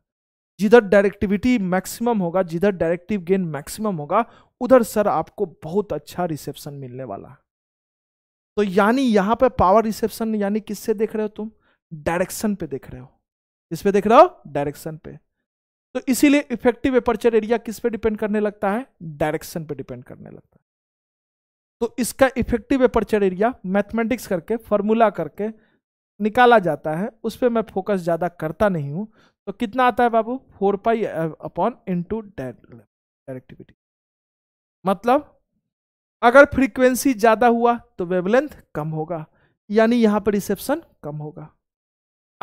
जिधर डायरेक्टिविटी मैक्सिमम होगा जिधर डायरेक्टिव गेन मैक्सिमम होगा उधर सर आपको बहुत अच्छा रिसेप्शन मिलने वाला तो यानी यहां पे पावर रिसेप्शन यानी किससे देख रहे हो तुम डायरेक्शन पे देख रहे हो किस पे देख रहे हो डायरेक्शन पे तो इसीलिए इफेक्टिव एपर्चर एरिया किस पे डिपेंड करने लगता है डायरेक्शन पे डिपेंड करने लगता है तो इसका इफेक्टिव एपर्चर एरिया मैथमेटिक्स करके फॉर्मूला करके निकाला जाता है उस पर मैं फोकस ज़्यादा करता नहीं हूं तो कितना आता है बाबू four pi upon into directivity मतलब अगर फ्रीक्वेंसी ज़्यादा हुआ तो वेवलेंथ कम होगा यानी यहाँ पर रिसेप्शन कम होगा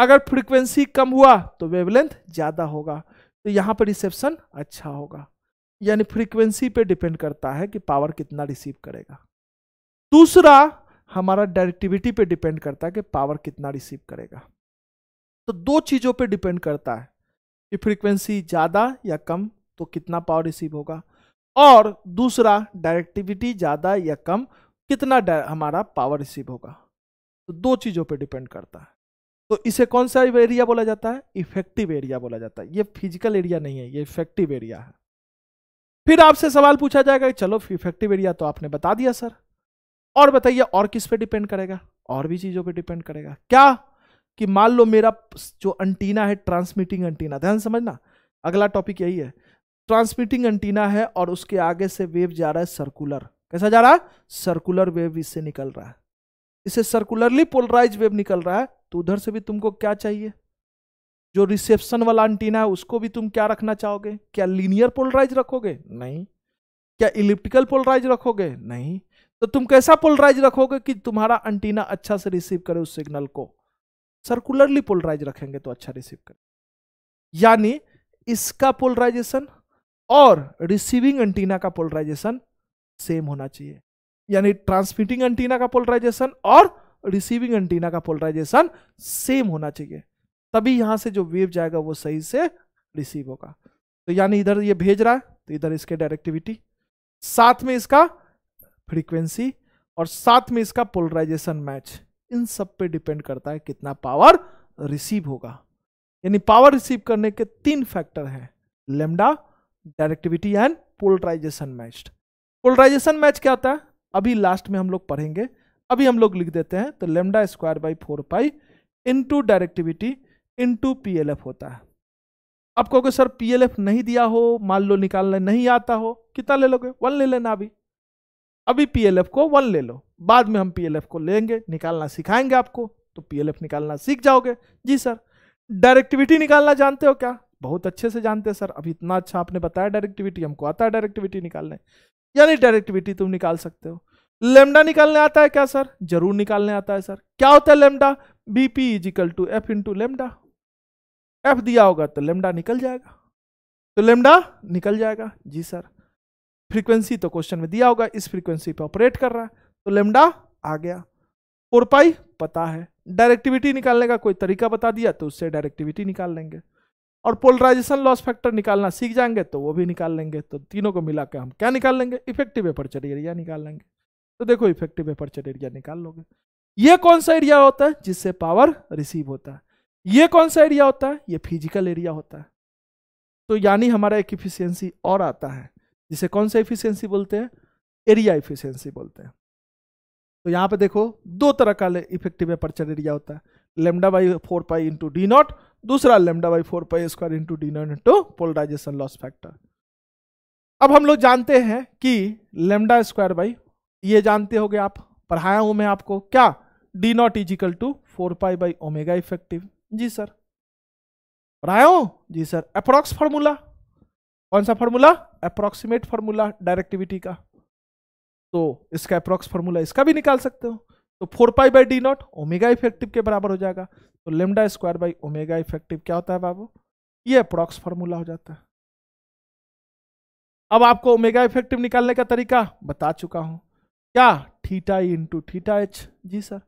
अगर फ्रीक्वेंसी कम हुआ तो वेवलेंथ ज़्यादा होगा तो यहाँ पर रिसेप्शन अच्छा होगा यानी फ्रीक्वेंसी पे डिपेंड करता है कि पावर कितना रिसीव करेगा दूसरा हमारा डायरेक्टिविटी पे डिपेंड करता है कि पावर कितना रिसीव करेगा तो दो चीज़ों पे डिपेंड करता है कि फ्रीक्वेंसी ज़्यादा या कम तो कितना पावर रिसीव होगा और दूसरा डायरेक्टिविटी ज़्यादा या कम कितना हमारा पावर रिसीव होगा तो दो चीज़ों पे डिपेंड करता है तो इसे कौन सा एरिया बोला जाता है इफेक्टिव एरिया बोला जाता है ये फिजिकल एरिया नहीं है ये इफेक्टिव एरिया है फिर आपसे सवाल पूछा जाएगा चलो इफेक्टिव एरिया तो आपने बता दिया सर और बताइए और किस पे डिपेंड करेगा और भी चीज़ों पे डिपेंड करेगा क्या कि मान लो मेरा जो अंटीना है ट्रांसमिटिंग अंटीना ध्यान समझना अगला टॉपिक यही है ट्रांसमिटिंग अंटीना है और उसके आगे से वेव जा रहा है सर्कुलर कैसा जा रहा है सर्कुलर वेव इससे निकल रहा है इसे सर्कुलरली पोलराइज वेव निकल रहा है तो उधर से भी तुमको क्या चाहिए जो रिसेप्शन वाला एंटीना है उसको भी तुम क्या रखना चाहोगे क्या लीनियर पोलराइज रखोगे नहीं क्या इलिप्टिकल पोलराइज रखोगे नहीं तो तुम कैसा पोलराइज रखोगे कि तुम्हारा एंटीना अच्छा से रिसीव करे उस सिग्नल को सर्कुलरली पोलराइज रखेंगे तो अच्छा रिसीव करें यानी इसका पोलराइजेशन और रिसीविंग एंटीना का पोलराइजेशन सेम होना चाहिए यानी ट्रांसमिटिंग एंटीना का पोलराइजेशन और रिसीविंग एंटीना का पोलराइजेशन सेम होना चाहिए तभी यहां से जो वेव जाएगा वो सही से रिसीव होगा तो यानी इधर ये भेज रहा है तो इधर इसके डायरेक्टिविटी साथ में इसका फ्रीक्वेंसी और साथ में इसका पोलराइजेशन मैच इन सब पे डिपेंड करता है कितना पावर रिसीव होगा यानी पावर रिसीव करने के तीन फैक्टर हैं lambda directivity and polarization match polarization match क्या होता है अभी लास्ट में हम लोग पढ़ेंगे अभी हम लोग लिख देते हैं तो lambda square by four pi into directivity into P होता है अब कहोगे सर पी नहीं दिया हो मान लो निकालने नहीं आता हो कितना ले लोगे वन ले लेना अभी अभी पी को वन ले लो बाद में हम पीएलएफ को लेंगे निकालना सिखाएंगे आपको तो पीएलएफ निकालना सीख जाओगे जी सर डायरेक्टिविटी निकालना जानते हो क्या बहुत अच्छे से जानते हैं सर अभी इतना अच्छा आपने बताया डायरेक्टिविटी हमको आता है डायरेक्टिविटी निकालने यानी डायरेक्टिविटी तुम निकाल सकते हो लेमडा निकालने आता है क्या सर जरूर निकालने आता है सर क्या होता है lambda VP equal to F into lambda F दिया होगा तो लेमडा निकल जाएगा तो लेमडा निकल जाएगा जी सर फ्रीक्वेंसी तो क्वेश्चन में दिया होगा इस फ्रीक्वेंसी पर ऑपरेट कर रहा है तो लेमडा आ गया फोर पाई पता है डायरेक्टिविटी निकालने का कोई तरीका बता दिया तो उससे डायरेक्टिविटी निकाल लेंगे और पोलराइजेशन लॉस फैक्टर निकालना सीख जाएंगे तो वो भी निकाल लेंगे तो तीनों को मिला के हम क्या निकाल लेंगे इफेक्टिव एपर्चर एरिया निकाल लेंगे तो देखो इफेक्टिव एपर्चर एरिया निकाल लोगे ये कौन सा एरिया होता है जिससे पावर रिसीव होता है ये कौन सा एरिया होता है ये फिजिकल एरिया होता है तो यानी हमारा एक इफिशियंसी और आता है जिसे कौन सा इफिशियंसी बोलते हैं एरिया इफिशियंसी बोलते हैं तो यहाँ पे देखो दो तरह का इफेक्टिव अपर्चर एरिया होता है lambda by four pi into D naught दूसरा lambda by four pi square into D naught into polarization loss factor अब हम लोग जानते हैं कि लेमडा स्क्वायर बाई ये जानते गए आप पढ़ाया हूं मैं आपको क्या D naught is equal to four pi by omega effective जी सर पढ़ाया हूं जी सर अप्रॉक्स फार्मूला कौन सा फॉर्मूला अप्रॉक्सीमेट फार्मूला डायरेक्टिविटी का तो इसका अप्रॉक्स फार्मूला इसका भी निकाल सकते हो तो four pi by D naught omega effective के बराबर हो जाएगा तो lambda square by omega effective क्या होता है बाबू ये अप्रॉक्स फॉर्मूला हो जाता है अब आपको ओमेगा इफेक्टिव निकालने का तरीका बता चुका हूं क्या theta E into theta H जी सर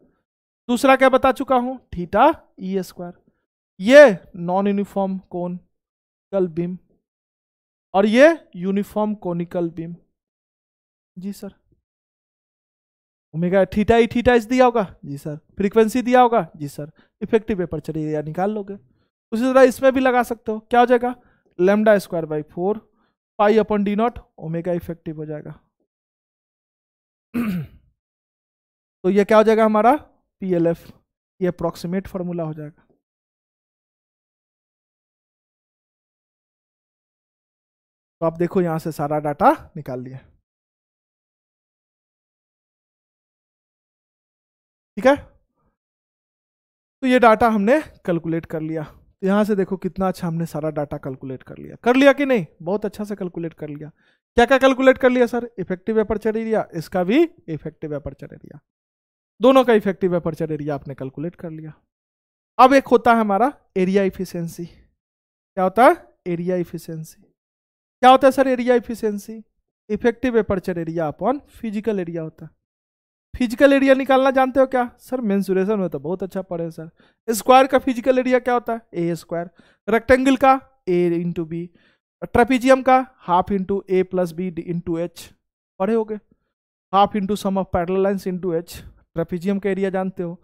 दूसरा क्या बता चुका हूं थीटा ई e स्क्वायर ये non uniform conical beam और ये यूनिफॉर्म कोनिकल बीम जी सर ओमेगा थीटा ही थीटा इस दिया होगा जी सर फ्रीक्वेंसी दिया होगा जी सर इफेक्टिव पेपर चलिए या निकाल लोगे उसी तरह इसमें भी लगा सकते हो क्या हो जाएगा lambda square by four pi upon D naught omega effective हो जाएगा तो ये क्या हो जाएगा हमारा पी एल एफ ये अप्रोक्सीमेट फार्मूला हो जाएगा तो आप देखो यहाँ से सारा डाटा निकाल लिया ठीक है तो ये डाटा हमने कैलकुलेट कर लिया तो यहां से देखो कितना अच्छा हमने सारा डाटा कैलकुलेट कर लिया कर लिया कि नहीं बहुत अच्छा से कैलकुलेट कर लिया क्या क्या कैलकुलेट कर लिया सर इफेक्टिव एपर्चर एरिया इसका भी इफेक्टिव एपर्चर एरिया दोनों का इफेक्टिव एपर्चर एरिया आपने कैलकुलेट कर लिया अब एक होता है हमारा एरिया इफिशियंसी क्या होता है एरिया इफिशियंसी क्या होता है sir area efficiency effective aperture area upon physical area होता है फिजिकल एरिया निकालना जानते हो क्या सर मेंसुरेशन में तो बहुत अच्छा पढ़े सर स्क्वायर का फिजिकल एरिया क्या होता है ए स्क्वायर रेक्टेंगल का ए इंटू बी ट्रेपीजियम का half into A plus B into H पढ़े हो गए half into sum of parallel lines into H trapezium का एरिया जानते हो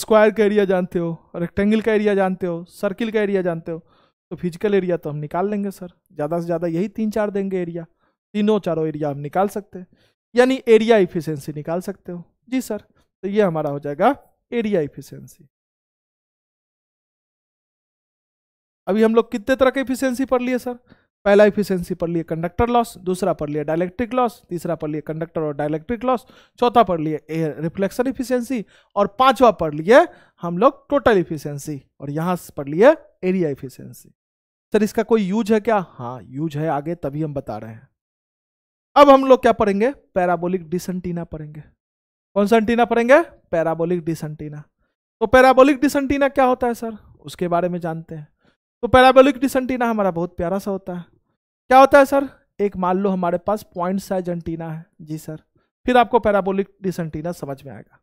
स्क्वायर का एरिया जानते हो रेक्टेंगल का एरिया जानते हो सर्किल का एरिया जानते हो तो फिजिकल एरिया तो हम निकाल लेंगे सर ज़्यादा से ज़्यादा यही तीन चार देंगे एरिया तीनों चारों एरिया हम निकाल सकते हैं यानी एरिया इफिशेंसी निकाल सकते हो जी सर तो ये हमारा हो जाएगा एरिया इफिशियंसी अभी हम लोग कितने तरह के इफिशियंसी पढ़ लिए सर पहला इफिशियंसी पढ़ लिए कंडक्टर लॉस दूसरा पढ़ लिया डायलेक्ट्रिक लॉस तीसरा पढ़ लिया कंडक्टर और डायलेक्ट्रिक लॉस चौथा पढ़ लिया एयर रिफ्लेक्शन इफिशियंसी और पांचवा पढ़ लिए हम लोग टोटल इफिशियंसी और यहां पढ़ लिए एरिया इफिशियंसी सर इसका कोई यूज है क्या हाँ यूज है आगे तभी हम बता रहे हैं अब हम लोग क्या पढ़ेंगे पैराबोलिक डिसंटीना पढ़ेंगे कौन सा एंटीना पढ़ेंगे पैराबोलिक डिसंटीना तो पैराबोलिक डिसंटीना क्या होता है सर उसके बारे में जानते हैं तो पैराबोलिक डिसंटीना हमारा बहुत प्यारा सा होता है क्या होता है सर एक मान लो हमारे पास पॉइंट साइज एंटीना है जी सर फिर आपको पैराबोलिक डिसंटीना समझ में आएगा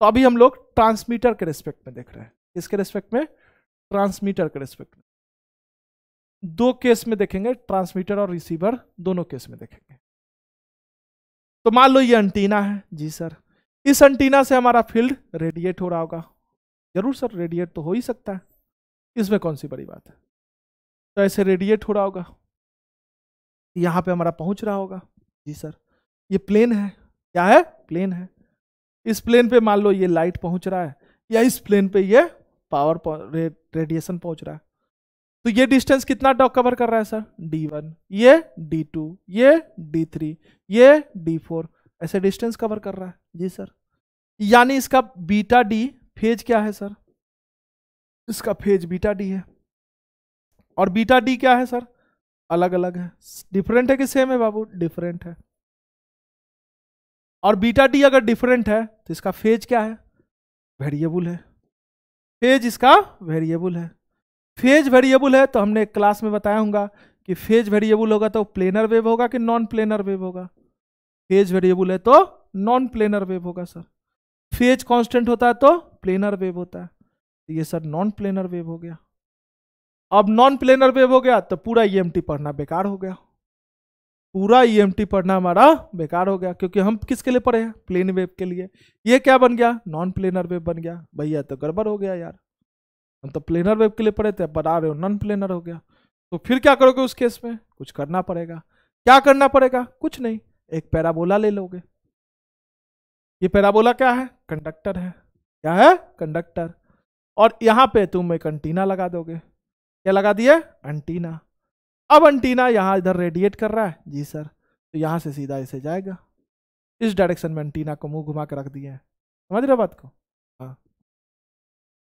तो अभी हम लोग ट्रांसमीटर के रिस्पेक्ट में देख रहे हैं इसके रिस्पेक्ट में ट्रांसमीटर के रिस्पेक्ट में दो केस में देखेंगे ट्रांसमीटर और रिसीवर दोनों केस में देखेंगे तो मान लो ये एंटीना है जी सर इस एंटीना से हमारा फील्ड रेडिएट हो रहा होगा जरूर सर रेडिएट तो हो ही सकता है इसमें कौन सी बड़ी बात है तो ऐसे रेडिएट हो रहा होगा यहाँ पे हमारा पहुंच रहा होगा जी सर ये प्लेन है क्या है प्लेन है इस प्लेन पे मान लो ये लाइट पहुंच रहा है या इस प्लेन पे ये पावर रे, रेडिएशन पहुंच रहा है तो ये डिस्टेंस कितना डॉक कवर कर रहा है सर d1 ये d2 ये d3 ये d4 ऐसे डिस्टेंस कवर कर रहा है जी सर यानी इसका बीटा डी फेज क्या है सर इसका फेज बीटा डी है और बीटा डी क्या है सर अलग अलग है डिफरेंट है कि सेम है बाबू डिफरेंट है और बीटा डी अगर डिफरेंट है तो इसका फेज क्या है वेरिएबल है फेज इसका वेरिएबल है फेज वेरिएबल है तो हमने क्लास में बताया होगा कि फेज वेरिएबल होगा तो प्लेनर वेव होगा कि नॉन प्लेनर वेव होगा फेज वेरिएबल है तो नॉन प्लेनर वेव होगा सर फेज कांस्टेंट होता है तो प्लेनर वेव होता है तो ये सर नॉन प्लेनर वेव हो गया अब नॉन प्लेनर वेव हो गया तो पूरा ई e पढ़ना बेकार हो गया पूरा ई e पढ़ना हमारा बेकार हो गया क्योंकि हम किसके लिए पढ़े हैं प्लेन वेव के लिए ये क्या बन गया नॉन प्लेनर वेव बन गया भैया तो गड़बड़ हो गया यार हम तो प्लेनर वेव के लिए पढ़े थे अब बना रहे हो नॉन प्लेनर हो गया तो फिर क्या करोगे उस केस में कुछ करना पड़ेगा क्या करना पड़ेगा कुछ नहीं एक पैराबोला ले लोगे ये पैराबोला क्या है कंडक्टर है क्या है कंडक्टर और यहाँ पे तुम एक अंटीना लगा दोगे क्या लगा दिए अंटीना अब अंटीना यहाँ इधर रेडिएट कर रहा है जी सर तो यहाँ से सीधा इसे जाएगा इस डायरेक्शन में अंटीना को मुंह घुमा के रख दिए हैं समझ रहे बात को हाँ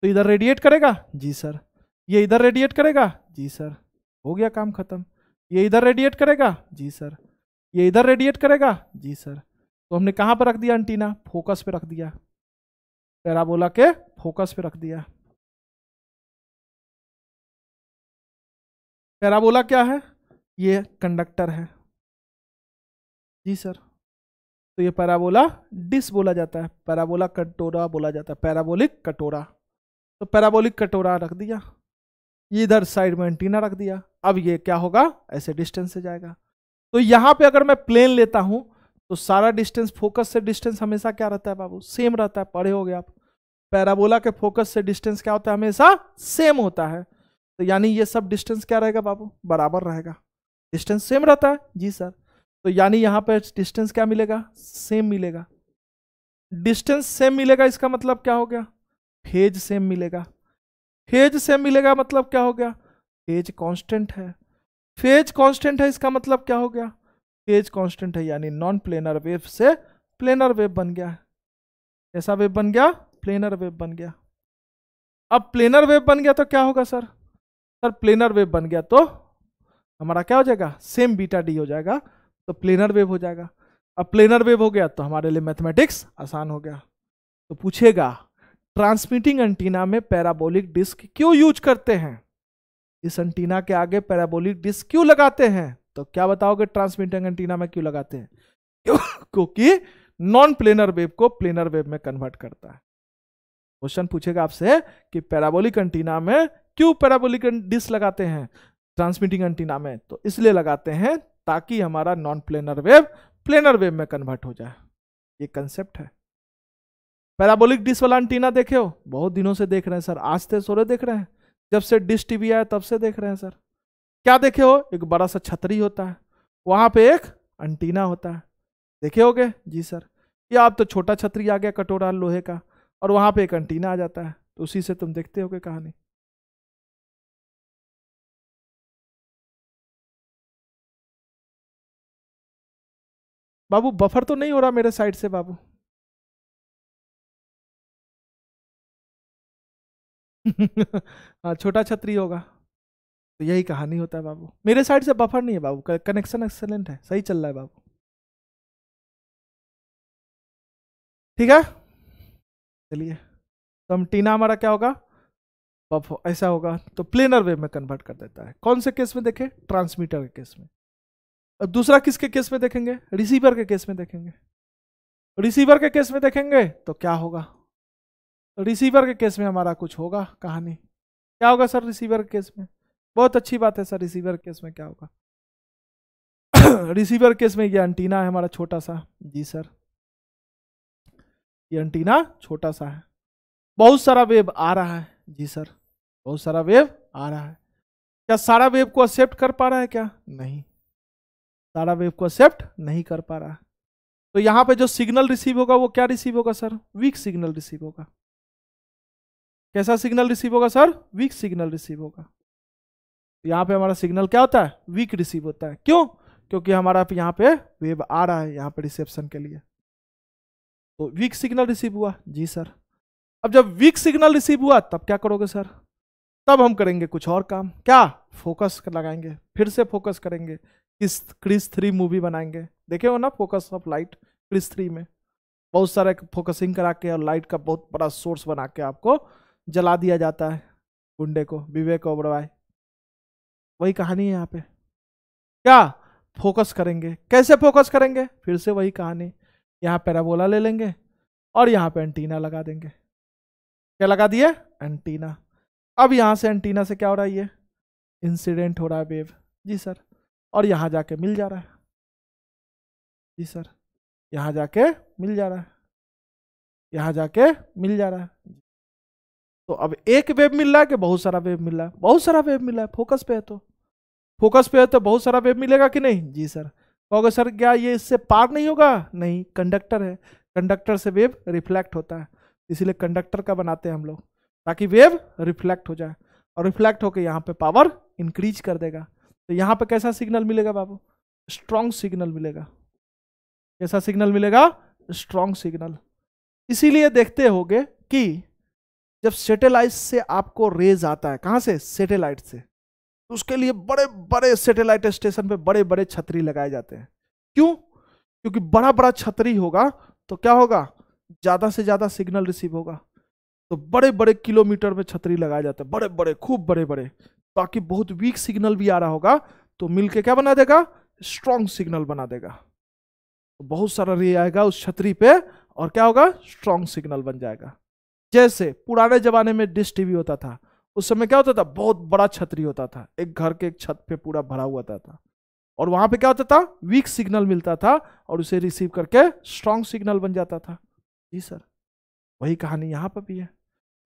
तो इधर रेडिएट करेगा जी सर ये इधर रेडिएट करेगा जी सर हो गया काम खत्म ये इधर रेडिएट करेगा जी सर ये इधर रेडिएट करेगा जी सर तो हमने कहाँ पर रख दिया एंटीना फोकस पे रख दिया पैराबोला के फोकस पे रख दिया पैराबोला क्या है ये कंडक्टर है जी सर तो ये पैराबोला डिस बोला जाता है पैराबोला कटोरा बोला जाता है पैराबोलिक कटोरा तो पैराबोलिक कटोरा रख दिया इधर साइड में एंटीना रख दिया अब ये क्या होगा ऐसे डिस्टेंस से जाएगा तो यहां पे अगर मैं प्लेन लेता हूं तो सारा डिस्टेंस फोकस से डिस्टेंस हमेशा क्या रहता है बाबू सेम रहता है पढ़े हो गए आप पैराबोला के फोकस से डिस्टेंस क्या होता है हमेशा सेम होता है तो यानी ये सब डिस्टेंस क्या रहेगा बाबू बराबर रहेगा डिस्टेंस सेम रहता है जी सर तो यानी यहाँ पर डिस्टेंस क्या मिलेगा सेम मिलेगा डिस्टेंस सेम मिलेगा इसका मतलब क्या हो गया फेज सेम मिलेगा फेज सेम मिलेगा मतलब क्या हो गया फेज कांस्टेंट है फेज कांस्टेंट है इसका मतलब क्या हो गया फेज कांस्टेंट है यानी नॉन प्लेनर वेव से प्लेनर वेव बन गया ऐसा वेव बन गया प्लेनर वेव बन गया अब प्लेनर वेव बन गया तो क्या होगा सर सर प्लेनर वेव बन गया तो हमारा क्या हो जाएगा सेम बीटा डी हो जाएगा तो प्लेनर वेव हो जाएगा अब प्लेनर वेव हो गया तो हमारे लिए मैथमेटिक्स आसान हो गया तो पूछेगा ट्रांसमिटिंग एंटीना में पैराबोलिक डिस्क क्यों यूज करते हैं इस एंटीना के आगे पैराबोलिक डिस्क क्यों लगाते हैं तो क्या बताओगे ट्रांसमिटिंग एंटीना में क्यों लगाते हैं क्योंकि नॉन प्लेनर वेव को प्लेनर वेव में कन्वर्ट करता है क्वेश्चन पूछेगा आपसे कि पैराबोलिक एंटीना में क्यों पैराबोलिक डिस लगाते हैं ट्रांसमिटिंग एंटीना में तो इसलिए लगाते हैं ताकि हमारा non planar wave planar wave में कन्वर्ट हो जाए ये कंसेप्ट है पैराबोलिक डिश वाला एंटीना देखे हो बहुत दिनों से देख रहे हैं सर आज से सोरे देख रहे हैं जब से डिश टीवी आया तब से देख रहे हैं सर क्या देखे हो एक बड़ा सा छतरी होता है वहां पे एक अंटीना होता है देखे हो गे? जी सर ये आप तो छोटा छतरी आ गया कटोरा लोहे का और वहां पे एक अंटीना आ जाता है तो उसी से तुम देखते हो कहानी बाबू बफर तो नहीं हो रहा मेरे साइड से बाबू *laughs* हाँ छोटा छतरी होगा तो यही कहानी होता है बाबू मेरे साइड से बफर नहीं है बाबू कनेक्शन एक्सेलेंट है सही चल रहा है बाबू ठीक है चलिए तो हम टीना हमारा क्या होगा बफ ऐसा होगा तो प्लेनर वेव में कन्वर्ट कर देता है कौन से केस में देखें ट्रांसमीटर के केस में और दूसरा किसके केस में देखेंगे रिसीवर के केस में देखेंगे रिसीवर के केस में देखेंगे तो क्या होगा रिसीवर तो के केस में हमारा कुछ होगा कहानी क्या होगा सर रिसीवर के केस में बहुत अच्छी बात है सर रिसीवर केस में क्या होगा *coughs* रिसीवर केस में ये एंटीना है हमारा छोटा सा जी सर ये एंटीना छोटा सा है बहुत सारा वेव आ रहा है जी सर बहुत सारा वेव आ रहा है क्या सारा वेव को एक्सेप्ट कर पा रहा है क्या नहीं सारा वेव को एक्सेप्ट नहीं कर पा रहा है तो यहाँ पे जो सिग्नल रिसीव होगा वो क्या रिसीव होगा सर वीक सिग्नल रिसीव होगा कैसा सिग्नल रिसीव होगा सर वीक सिग्नल रिसीव होगा यहाँ पे हमारा सिग्नल क्या होता है वीक रिसीव होता है क्यों क्योंकि हमारा यहाँ पे वेव आ रहा है यहाँ पे रिसेप्शन के लिए तो वीक सिग्नल रिसीव हुआ जी सर अब जब वीक सिग्नल रिसीव हुआ तब क्या करोगे सर तब हम करेंगे कुछ और काम क्या फोकस लगाएंगे फिर से फोकस करेंगे किस क्रिस थ्री मूवी बनाएंगे देखे हो ना फोकस ऑफ लाइट क्रिस थ्री में बहुत सारे फोकसिंग करा के और लाइट का बहुत बड़ा सोर्स बना के आपको जला दिया जाता है गुंडे को विवेक ओबरवाई वही कहानी है यहाँ पे क्या फोकस करेंगे कैसे फोकस करेंगे फिर से वही कहानी यहाँ पैराबोला ले लेंगे और यहाँ पे एंटीना लगा देंगे क्या लगा दिए एंटीना अब यहाँ से एंटीना से क्या हो रहा है ये इंसिडेंट हो रहा है वेव जी सर और यहाँ जाके मिल जा रहा है जी सर यहाँ जाके मिल जा रहा है यहाँ जाके मिल जा रहा है तो अब एक वेब मिल रहा है कि बहुत सारा वेब मिल रहा है बहुत सारा वेब मिला है फोकस पे है तो फोकस पे है तो बहुत सारा वेब मिलेगा कि नहीं जी सर कहोगे सर क्या ये इससे पार नहीं होगा नहीं कंडक्टर है कंडक्टर से वेव रिफ्लेक्ट होता है इसीलिए कंडक्टर का बनाते हैं हम लोग ताकि वेव रिफ्लेक्ट हो जाए और रिफ्लेक्ट होकर यहाँ पे पावर इंक्रीज कर देगा तो यहाँ पे कैसा सिग्नल मिलेगा बाबू स्ट्रांग सिग्नल मिलेगा कैसा सिग्नल मिलेगा स्ट्रॉन्ग सिग्नल इसीलिए देखते होगे कि जब सेटेलाइट से आपको रेज आता है कहाँ से सेटेलाइट से तो उसके लिए बड़े बड़े सैटेलाइट स्टेशन पे बड़े बड़े छतरी लगाए जाते हैं क्यों क्योंकि बड़ा बड़ा छतरी होगा तो क्या होगा ज़्यादा से ज़्यादा सिग्नल रिसीव होगा तो बड़े बड़े किलोमीटर में छतरी लगाए जाते हैं बड़े बड़े खूब बड़े बड़े ताकि बहुत वीक सिग्नल भी आ रहा होगा तो मिलके क्या बना देगा स्ट्रॉन्ग सिग्नल बना देगा तो बहुत सारा रे आएगा उस छतरी पे और क्या होगा स्ट्रॉन्ग सिग्नल बन जाएगा जैसे पुराने जमाने में डिश टीवी होता था उस समय क्या होता था बहुत बड़ा छतरी होता था एक घर के एक छत पे पूरा भरा हुआ था, था। और वहां पे क्या होता था वीक सिग्नल मिलता था और उसे रिसीव करके स्ट्रांग सिग्नल बन जाता था जी सर वही कहानी यहाँ पर भी है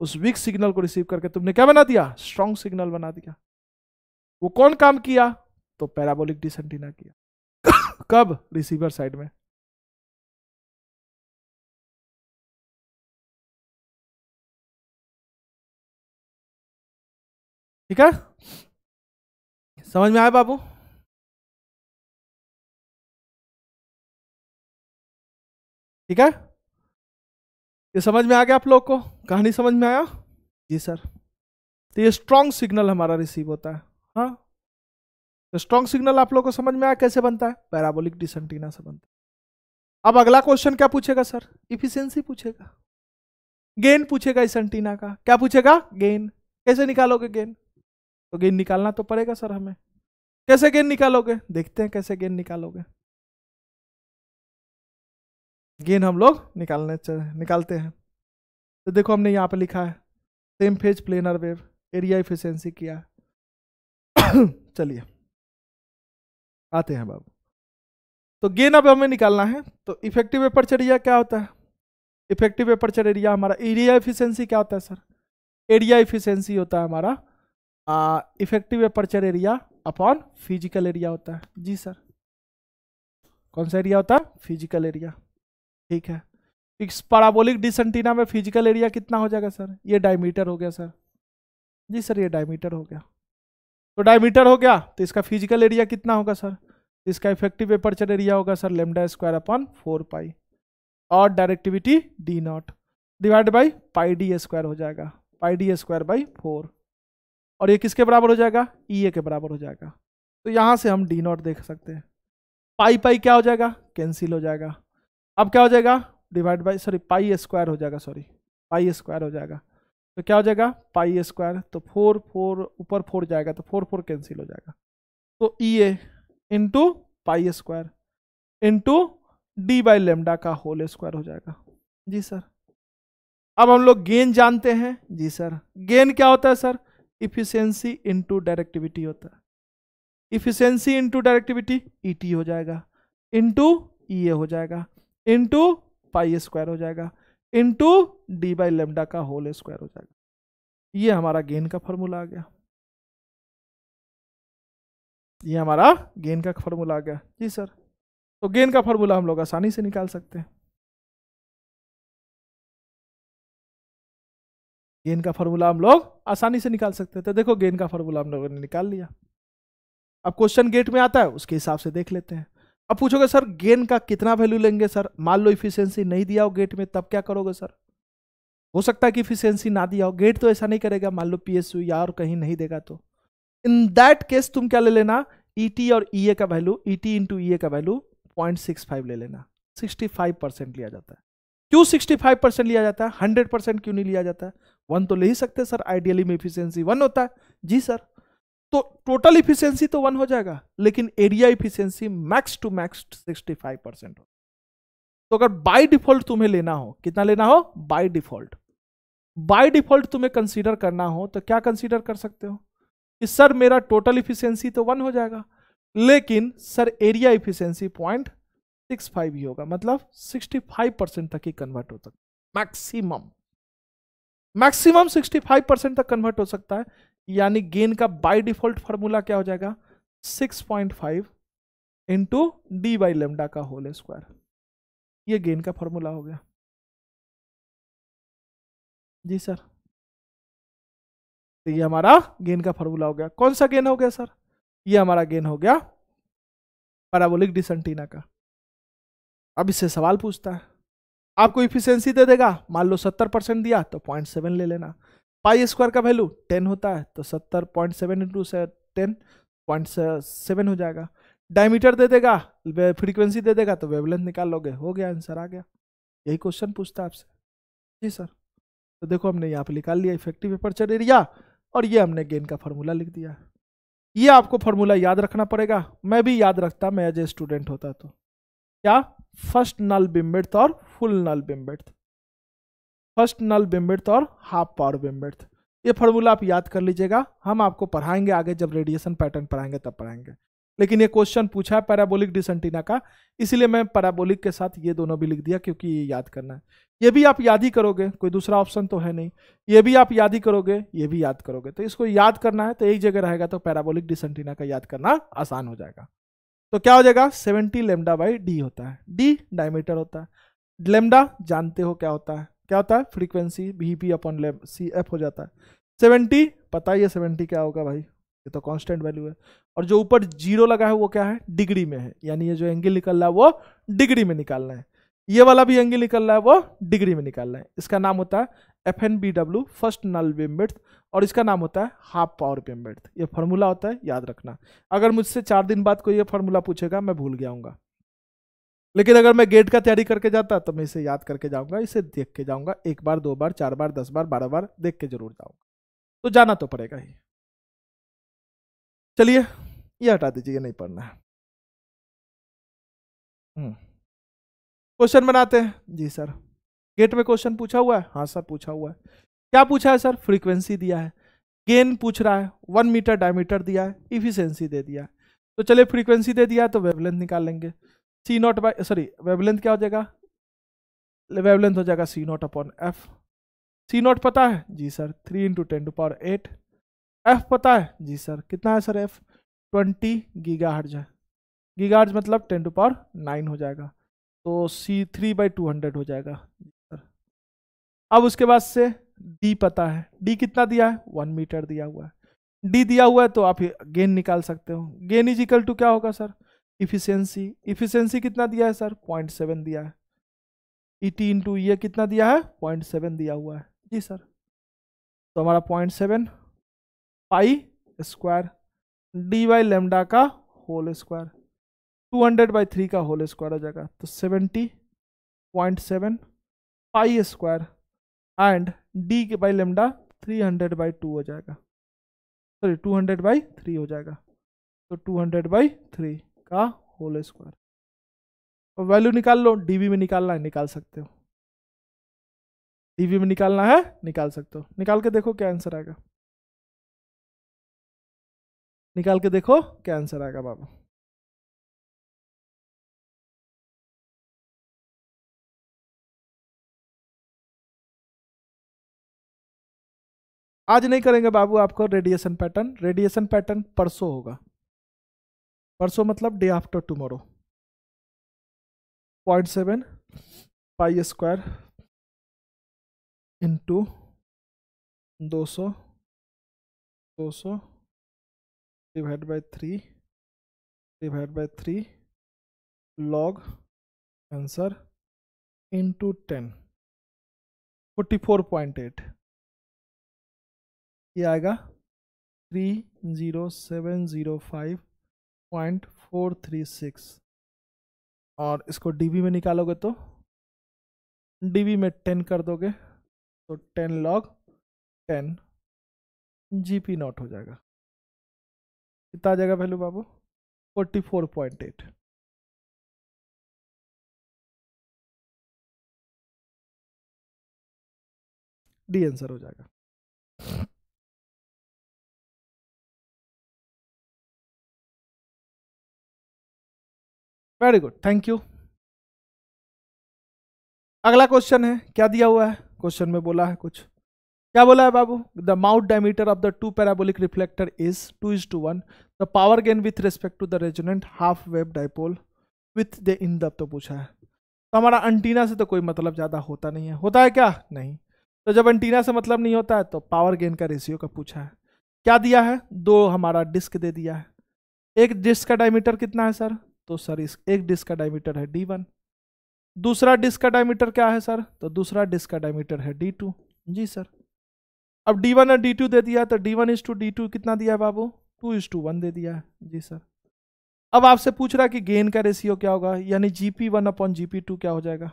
उस वीक सिग्नल को रिसीव करके तुमने क्या बना दिया स्ट्रांग सिग्नल बना दिया वो कौन काम किया तो पैराबोलिक डिसंटीना किया *coughs* कब रिसीवर साइड में ठीक है समझ में आया बाबू ठीक है ये समझ में आ गया आप लोग को कहानी समझ में आया जी सर तो ये स्ट्रांग सिग्नल हमारा रिसीव होता है हाँ तो स्ट्रांग सिग्नल आप लोग को समझ में आया कैसे बनता है पैराबोलिक डिसंटीना से बनता है अब अगला क्वेश्चन क्या पूछेगा सर इफिशियंसी पूछेगा गेन पूछेगा इस एंटीना का क्या पूछेगा गेन कैसे निकालोगे गेन तो गेंद निकालना तो पड़ेगा सर हमें कैसे गेंद निकालोगे देखते हैं कैसे गेंद निकालोगे गेंद हम लोग निकालने निकालते हैं तो देखो हमने यहाँ पे लिखा है same phase planar wave area efficiency किया *coughs* चलिए आते हैं बाबू तो गेन अब हमें निकालना है तो इफेक्टिव एपर्चर एरिया क्या होता है इफेक्टिव एपर्चर एरिया हमारा एरिया इफिशेंसी क्या होता है सर एरिया इफिशेंसी होता है हमारा effective aperture area upon physical area होता है जी सर कौन सा एरिया होता है फिजिकल एरिया ठीक है इस पाराबोलिक डिसंटीना में फिजिकल एरिया कितना हो जाएगा सर ये डायमीटर हो गया सर जी सर ये डायमीटर हो गया तो डायमीटर हो गया तो इसका फिजिकल एरिया कितना होगा सर इसका इफेक्टिव एपर्चर एरिया होगा sir lambda square upon four pi और directivity D naught divide by pi D square हो जाएगा pi D square by four और ये किसके बराबर हो जाएगा ई e ए के बराबर हो जाएगा तो यहाँ से हम डी नॉट देख सकते हैं पाई पाई क्या हो जाएगा कैंसिल हो जाएगा अब क्या हो जाएगा divide by sorry pi square हो जाएगा सॉरी पाई स्क्वायर हो जाएगा तो क्या हो जाएगा पाई स्क्वायर तो फोर फोर ऊपर फोर जाएगा तो फोर फोर कैंसिल हो जाएगा तो E A into pi square into D by lambda का होल स्क्वायर हो जाएगा जी सर अब हम लोग गेन जानते हैं जी सर गेन क्या होता है सर इफिशियंसी इंटू डायरेक्टिविटी होता है इफिशियंसी इंटू डायरेक्टिविटी टी हो जाएगा इंटू ई e हो जाएगा इंटू पाई स्क्वायर हो जाएगा इंटू डी बाई लेमडा का होल स्क्वायर हो जाएगा ये हमारा गेन का फॉर्मूला आ गया ये हमारा गेन का फॉर्मूला आ गया जी सर तो गेन का फॉर्मूला हम लोग आसानी से निकाल सकते हैं गेन का फॉर्मूला हम लोग आसानी से निकाल सकते थे देखो गेन का फॉर्मूला हम लोगों ने निकाल लिया अब क्वेश्चन गेट में आता है उसके हिसाब से देख लेते हैं अब पूछोगे सर गेन का कितना वैल्यू लेंगे सर मान लो इफिशियंसी नहीं दिया हो गेट में तब क्या करोगे सर हो सकता है कि इफिशियंसी ना दिया हो गेट तो ऐसा नहीं करेगा मान लो पीएसयू या और कहीं नहीं देगा तो इन दैट केस तुम क्या ले लेना ईटी e और ईए e का वैल्यू ईटी इंटू ईए का वैल्यू पॉइंट सिक्स फाइव ले लेना सिक्सटी फाइव परसेंट लिया जाता है क्यों सिक्सटी फाइव परसेंट लिया जाता है हंड्रेड परसेंट क्यों नहीं लिया जाता है वन तो ले ही सकते सर आइडियली में इफिशियंसी वन होता है जी सर तो टोटल इफिशियंसी तो वन हो जाएगा लेकिन area efficiency max to max sixty five percent हो तो अगर बाय डिफॉल्ट तुम्हें लेना हो कितना लेना हो बाय डिफॉल्ट बाय डिफॉल्ट तुम्हें कंसीडर करना हो तो क्या कंसीडर कर सकते हो कि सर मेरा टोटल इफिशियंसी तो वन हो जाएगा लेकिन sir area efficiency point six five ही होगा मतलब सिक्सटी फाइव परसेंट तक ही कन्वर्ट हो सकता मैक्सिमम मैक्सिमम 65 परसेंट तक कन्वर्ट हो सकता है यानी गेन का बाय डिफॉल्ट फॉर्मूला क्या हो जाएगा 6.5 point five into D by lambda का होल स्क्वायर ये गेन का फॉर्मूला हो गया जी सर तो ये हमारा गेन का फॉर्मूला हो गया कौन सा गेन हो गया सर ये हमारा गेन हो गया पैराबोलिक डिसंटीना का अब इससे सवाल पूछता है आपको इफिशियंसी दे देगा मान लो सत्तर परसेंट दिया तो पॉइंट सेवन ले लेना पाई स्क्वायर का वैल्यू टेन होता है तो सत्तर पॉइंट सेवन इंटू से टेन पॉइंट सेवन हो जाएगा डायमीटर दे देगा फ्रीक्वेंसी दे देगा तो वेवलेंथ निकाल लोगे हो गया आंसर आ गया यही क्वेश्चन पूछता है आपसे जी सर तो देखो हमने यहाँ पर निकाल लिया इफेक्टिव एपर्चर एरिया और ये हमने गेन का फार्मूला लिख दिया ये आपको फार्मूला याद रखना पड़ेगा मैं भी याद रखता मैं एज ए स्टूडेंट होता तो क्या फर्स्ट नल बीम और full null beam first null beam और हाफ पावर बीम ये फॉर्मूला आप याद कर लीजिएगा हम आपको पढ़ाएंगे आगे जब रेडिएशन पैटर्न पढ़ाएंगे तब पढ़ाएंगे लेकिन ये क्वेश्चन पूछा है पैराबोलिक डिसंटीना का इसीलिए मैं पैराबोलिक के साथ ये दोनों भी लिख दिया क्योंकि ये याद करना है ये भी आप याद ही करोगे कोई दूसरा ऑप्शन तो है नहीं ये भी आप याद ही करोगे ये भी याद करोगे तो इसको याद करना है तो एक जगह रहेगा तो पैराबोलिक डिसंटीना का याद करना आसान हो जाएगा तो क्या हो जाएगा सेवेंटी लेमडा बाई डी होता है डी डायमीटर होता है लेमडा जानते हो क्या होता है क्या होता है फ्रीक्वेंसी भी पी अपॉन लेम सी एफ हो जाता है सेवेंटी पता ही है सेवेंटी क्या होगा भाई ये तो कांस्टेंट वैल्यू है और जो ऊपर जीरो लगा है वो क्या है डिग्री में है यानी ये जो एंगल निकल रहा है वो डिग्री में निकालना है ये वाला भी एंगल निकल रहा है वो डिग्री में निकालना है इसका नाम होता है F N B W first null beam और इसका नाम होता है हाफ पावर वेम ये फार्मूला होता है याद रखना अगर मुझसे चार दिन बाद कोई ये फार्मूला पूछेगा मैं भूल गया हूँ लेकिन अगर मैं गेट का तैयारी करके जाता तो मैं इसे याद करके जाऊँगा इसे देख के जाऊँगा एक बार दो बार चार बार दस बार बारह बार देख के जरूर जाऊँगा तो जाना तो पड़ेगा ही चलिए ये हटा दीजिए ये नहीं पढ़ना है क्वेश्चन हम्म। बनाते हैं जी सर गेट में क्वेश्चन पूछा हुआ है हाँ सर पूछा हुआ है क्या पूछा है सर फ्रीक्वेंसी दिया है गेन पूछ रहा है वन मीटर डायमीटर दिया है इफिशेंसी दे दिया है तो चलिए फ्रीक्वेंसी दे दिया है तो वेवलेंथ निकाल लेंगे C naught by sorry wavelength क्या हो जाएगा वेवलेंथ हो जाएगा C naught upon F C naught पता है जी sir three into ten to power eight F पता है जी सर कितना है सर एफ ट्वेंटी गीगा हर्ज है गीगा हर्ज मतलब टेन टू पावर नाइन हो जाएगा तो C three by two hundred हो जाएगा अब उसके बाद से डी पता है डी कितना दिया है वन मीटर दिया हुआ है डी दिया हुआ है तो आप गेन निकाल सकते हो गेन इज इक्वल टू क्या होगा सर इफिशियंसी इफिशियंसी कितना दिया है सर पॉइंट सेवन दिया है ई टी इंटू ये कितना दिया है पॉइंट सेवन दिया हुआ है जी सर तो हमारा point seven pi square D by lambda का whole square two hundred by three का होल स्क्वायर हो जाएगा तो seventy point seven pi square and D के by lambda three hundred by two हो जाएगा sorry two hundred by three हो जाएगा तो टू हंड्रेड बाई थ्री का होल स्क्वायर और वैल्यू निकाल लो डीवी में निकालना है निकाल सकते हो डीवी में निकालना है निकाल सकते हो निकाल के देखो क्या आंसर आएगा निकाल के देखो क्या आंसर आएगा बाबा आज नहीं करेंगे बाबू आपको रेडिएशन पैटर्न रेडिएशन पैटर्न परसों होगा परसों मतलब day after tomorrow point seven pi square into दो सौ दो सौ divide by three divide by three log answer into ten forty four point eight ये आएगा three zero seven zero five point four three six और इसको dB में निकालोगे तो डीबी में टेन कर दोगे तो ten log ten GP naught हो जाएगा कितना आ जाएगा वैल्यू बाबू forty four point eight D answer हो जाएगा वेरी गुड थैंक यू अगला क्वेश्चन है क्या दिया हुआ है क्वेश्चन में बोला है कुछ क्या बोला है बाबू the mouth diameter of the two parabolic reflector is to is to one the power gain with respect to the resonant half wave dipole with the in the तो पूछा है तो हमारा अंटीना से तो कोई मतलब ज़्यादा होता नहीं है होता है क्या नहीं तो जब अंटीना से मतलब नहीं होता है तो पावर गेन का रेशियो का पूछा है क्या दिया है दो हमारा डिस्क दे दिया है एक डिस्क का डायमीटर कितना है सर तो सर इस एक डिस्क का डायमीटर है डी वन दूसरा डिस्क का डायमीटर क्या है सर तो दूसरा डिस्क का डायमीटर है डी टू जी सर अब डी वन और डी टू दे दिया तो D one is to D two कितना दिया है बाबू टू इज टू वन दे दिया है जी सर अब आपसे पूछ रहा कि गेन का रेशियो क्या होगा यानी G P one upon G P two क्या हो जाएगा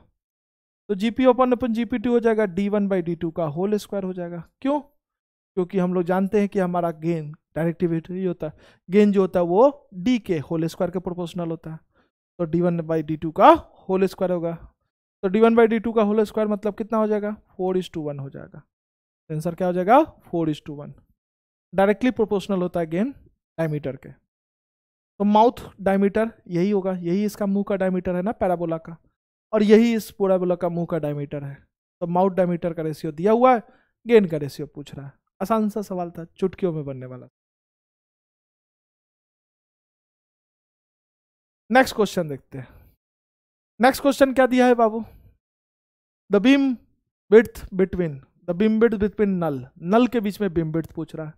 तो G P upon upon G P two हो जाएगा D one by D two का होल स्क्वायर हो जाएगा क्यों क्योंकि हम लोग जानते हैं कि हमारा गेन डायरेक्टिविटी होता है गेन जो होता है वो डी के होल स्क्वायर के प्रोपोर्शनल होता है तो D one by D two का होल स्क्वायर होगा तो D one by D two का होल स्क्वायर मतलब कितना हो जाएगा फोर इज टू वन हो जाएगा आंसर तो क्या हो जाएगा four is to one directly proportional होता है गेन डायमीटर के तो माउथ डायमीटर यही होगा यही इसका मुंह का डायमीटर है ना पैराबोला का और यही इस पैराबोला का मुंह का डायमीटर है तो माउथ डायमीटर का रेशियो दिया हुआ है गेन का रेशियो पूछ रहा है आसान सा सवाल था चुटकियों में बनने वाला नेक्स्ट क्वेश्चन देखते हैं नेक्स्ट क्वेश्चन क्या दिया है बाबू the beam width between the beam width between null null के बीच में बीम विथ पूछ रहा है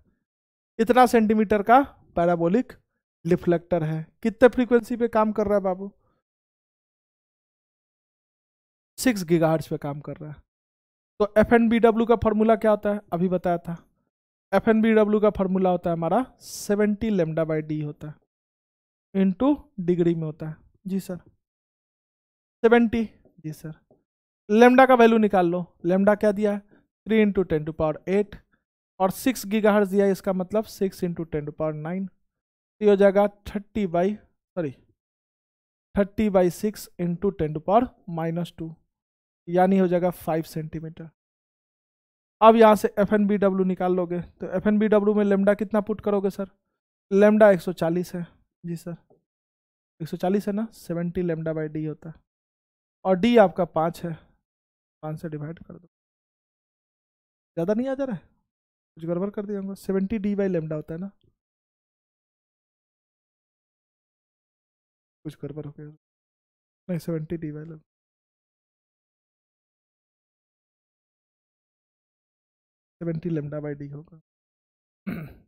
इतना सेंटीमीटर का पैराबोलिक रिफ्लेक्टर है कितने फ्रीक्वेंसी पे काम कर रहा है बाबू सिक्स गीगाहर्ट्ज पे काम कर रहा है तो एफ एन बी डब्ल्यू का फॉर्मूला क्या होता है अभी बताया था एफ एन बी डब्ल्यू का फॉर्मूला होता है हमारा सेवेंटी लेमडा बाई डी होता है इंटू डिग्री में होता है जी सर सेवेंटी जी सर लेमडा का वैल्यू निकाल लो लेमडा क्या दिया है three into ten to power eight और सिक्स गीगा दिया है इसका मतलब six into ten to power nine ये हो जाएगा thirty by sorry thirty by six into ten to power minus two यानी हो जाएगा फाइव सेंटीमीटर अब यहाँ से एफ एन बी डब्ल्यू निकाल लोगे तो एफ एन बी डब्ल्यू में लेमडा कितना पुट करोगे सर लेमडा एक सौ चालीस है जी सर 140 है ना 70 लेमडा बाई डी होता है और डी आपका पाँच है पाँच से डिवाइड कर दो ज़्यादा नहीं आ जा रहा है कुछ गड़बड़ कर दिया होगा सेवेंटी डी बाई लेमडा होता है ना कुछ गड़बड़ हो गया नहीं seventy D by lambda seventy lambda by D होगा *clears throat*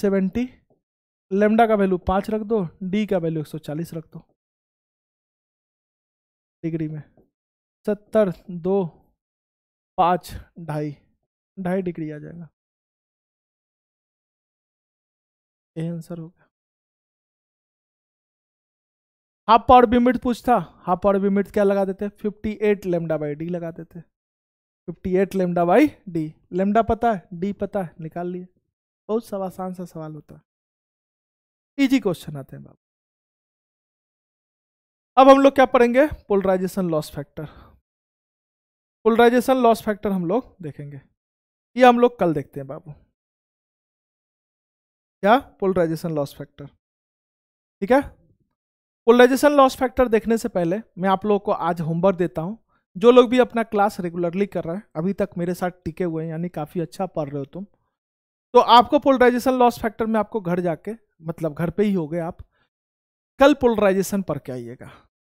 सेवेंटी लेमडा का वैल्यू पाँच रख दो डी का वैल्यू एक सौ चालीस रख दो डिग्री में सत्तर दो पाँच ढाई ढाई डिग्री आ जाएगा ये आंसर हो गया हाफ पावर बीमिट पूछता हाफ पावर बीमिट क्या लगा देते fifty eight lambda by D लगा देते fifty eight lambda by D lambda पता है डी पता है निकाल लिए बहुत सब आसान सा सवाल होता है इजी क्वेश्चन आते हैं बाबू अब हम लोग क्या पढ़ेंगे polarisation loss factor polarisation loss factor हम लोग देखेंगे ये हम लोग कल देखते हैं बाबू क्या पोलराइजेशन लॉस फैक्टर ठीक है पोलराइजेशन लॉस फैक्टर देखने से पहले मैं आप लोगों को आज होमवर्क देता हूं जो लोग भी अपना क्लास रेगुलरली कर रहे हैं अभी तक मेरे साथ टिके हुए हैं यानी काफ़ी अच्छा पढ़ रहे हो तुम तो आपको पोलराइजेशन लॉस फैक्टर में आपको घर जाके मतलब घर पे ही हो गए आप कल पोलराइजेशन पर के आइएगा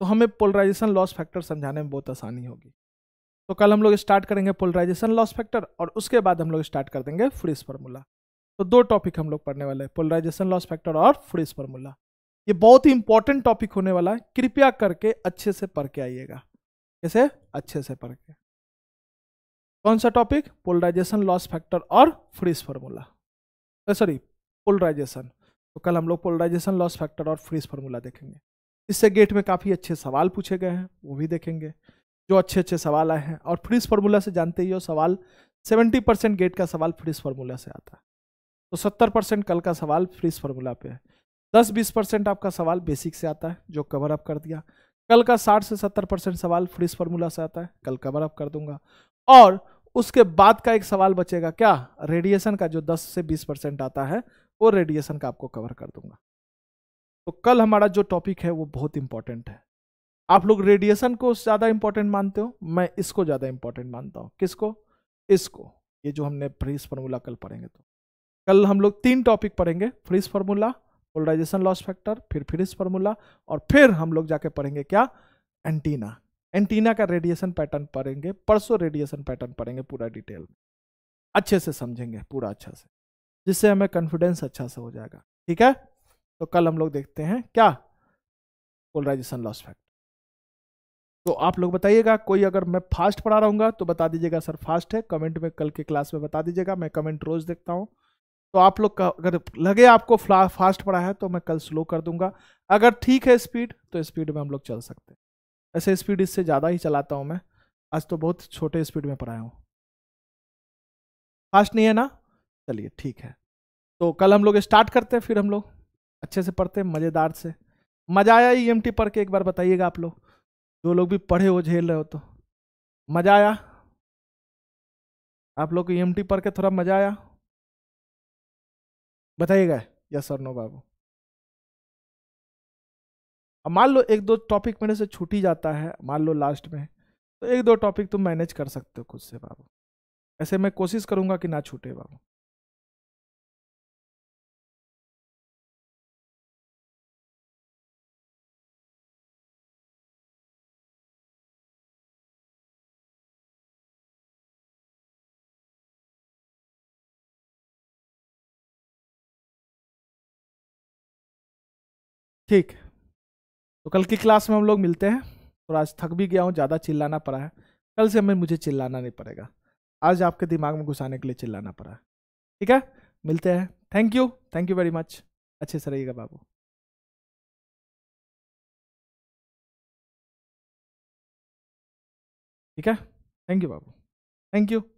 तो हमें पोलराइजेशन लॉस फैक्टर समझाने में बहुत आसानी होगी तो कल हम लोग स्टार्ट करेंगे पोलराइजेशन लॉस फैक्टर और उसके बाद हम लोग स्टार्ट कर देंगे फ्रिज फार्मूला तो दो टॉपिक हम लोग पढ़ने वाले हैं पोलराइजेशन लॉस फैक्टर और फ्रिज फार्मूला ये बहुत ही इंपॉर्टेंट टॉपिक होने वाला है कृपया करके अच्छे से पढ़ के आइएगा कैसे अच्छे से पढ़ के कौन सा टॉपिक पोलराइजेशन लॉस फैक्टर और फ्रीज फार्मूला सॉरी पोलराइजेशन तो कल हम लोग पोलराइजेशन लॉस फैक्टर और फ्रीज फार्मूला देखेंगे इससे गेट में काफ़ी अच्छे सवाल पूछे गए हैं वो भी देखेंगे जो अच्छे अच्छे सवाल आए हैं और फ्रीज फार्मूला से जानते ही हो सवाल 70 परसेंट गेट का सवाल फ्रीज फार्मूला से आता है तो 70 परसेंट कल का सवाल फ्रीज फार्मूला पे है 10-20 परसेंट आपका सवाल बेसिक से आता है जो कवर अप कर दिया कल का 60 से 70 परसेंट सवाल फ्रीज फार्मूला से आता है कल कवर अप कर दूंगा और उसके बाद का एक सवाल बचेगा क्या रेडिएशन का जो 10 से 20 परसेंट आता है वो रेडिएशन का आपको कवर कर दूंगा तो कल हमारा जो टॉपिक है वो बहुत इंपॉर्टेंट है आप लोग रेडिएशन को ज़्यादा इंपॉर्टेंट मानते हो मैं इसको ज़्यादा इंपॉर्टेंट मानता हूँ किसको इसको ये जो हमने फ्रीज फॉर्मूला कल पढ़ेंगे तो कल हम लोग तीन टॉपिक पढ़ेंगे Friis formula polarisation loss factor फिर फ्रीज फॉर्मूला और फिर हम लोग जाके पढ़ेंगे क्या एंटीना एंटीना का रेडिएशन पैटर्न पढ़ेंगे परसों रेडिएशन पैटर्न पढ़ेंगे पूरा डिटेल में अच्छे से समझेंगे पूरा अच्छा से जिससे हमें कॉन्फिडेंस अच्छा से हो जाएगा ठीक है तो कल हम लोग देखते हैं क्या पोलराइजेशन लॉस फैक्टर तो आप लोग बताइएगा कोई अगर मैं फास्ट पढ़ा रहूँगा तो बता दीजिएगा सर फास्ट है कमेंट में कल के क्लास में बता दीजिएगा मैं कमेंट रोज़ देखता हूँ तो आप लोग का अगर लगे आपको फास्ट पढ़ा है तो मैं कल स्लो कर दूंगा अगर ठीक है स्पीड तो स्पीड में हम लोग चल सकते हैं ऐसे स्पीड इससे ज़्यादा ही चलाता हूँ मैं आज तो बहुत छोटे स्पीड में पढ़ाया हूँ फास्ट नहीं है ना चलिए ठीक है तो कल हम लोग स्टार्ट करते हैं फिर हम लोग अच्छे से पढ़ते हैं मज़ेदार से मज़ा आया ई एम टी पढ़ के एक बार बताइएगा आप लोग जो लोग भी पढ़े हो झेल रहे हो तो मज़ा आया आप लोग ई एम टी पढ़ के थोड़ा मज़ा आया बताइएगा यस और नो बाबू अब मान लो एक दो टॉपिक मेरे से छूट ही जाता है मान लो लास्ट में तो एक दो टॉपिक तुम मैनेज कर सकते हो खुद से बाबू ऐसे मैं कोशिश करूंगा कि ना छूटे बाबू ठीक है तो कल की क्लास में हम लोग मिलते हैं और आज थक भी गया हूँ ज़्यादा चिल्लाना पड़ा है कल से हमें मुझे चिल्लाना नहीं पड़ेगा आज आपके दिमाग में घुसाने के लिए चिल्लाना पड़ा है ठीक है मिलते हैं thank you thank you very much अच्छे से रहिएगा बाबू ठीक है थैंक यू बाबू थैंक यू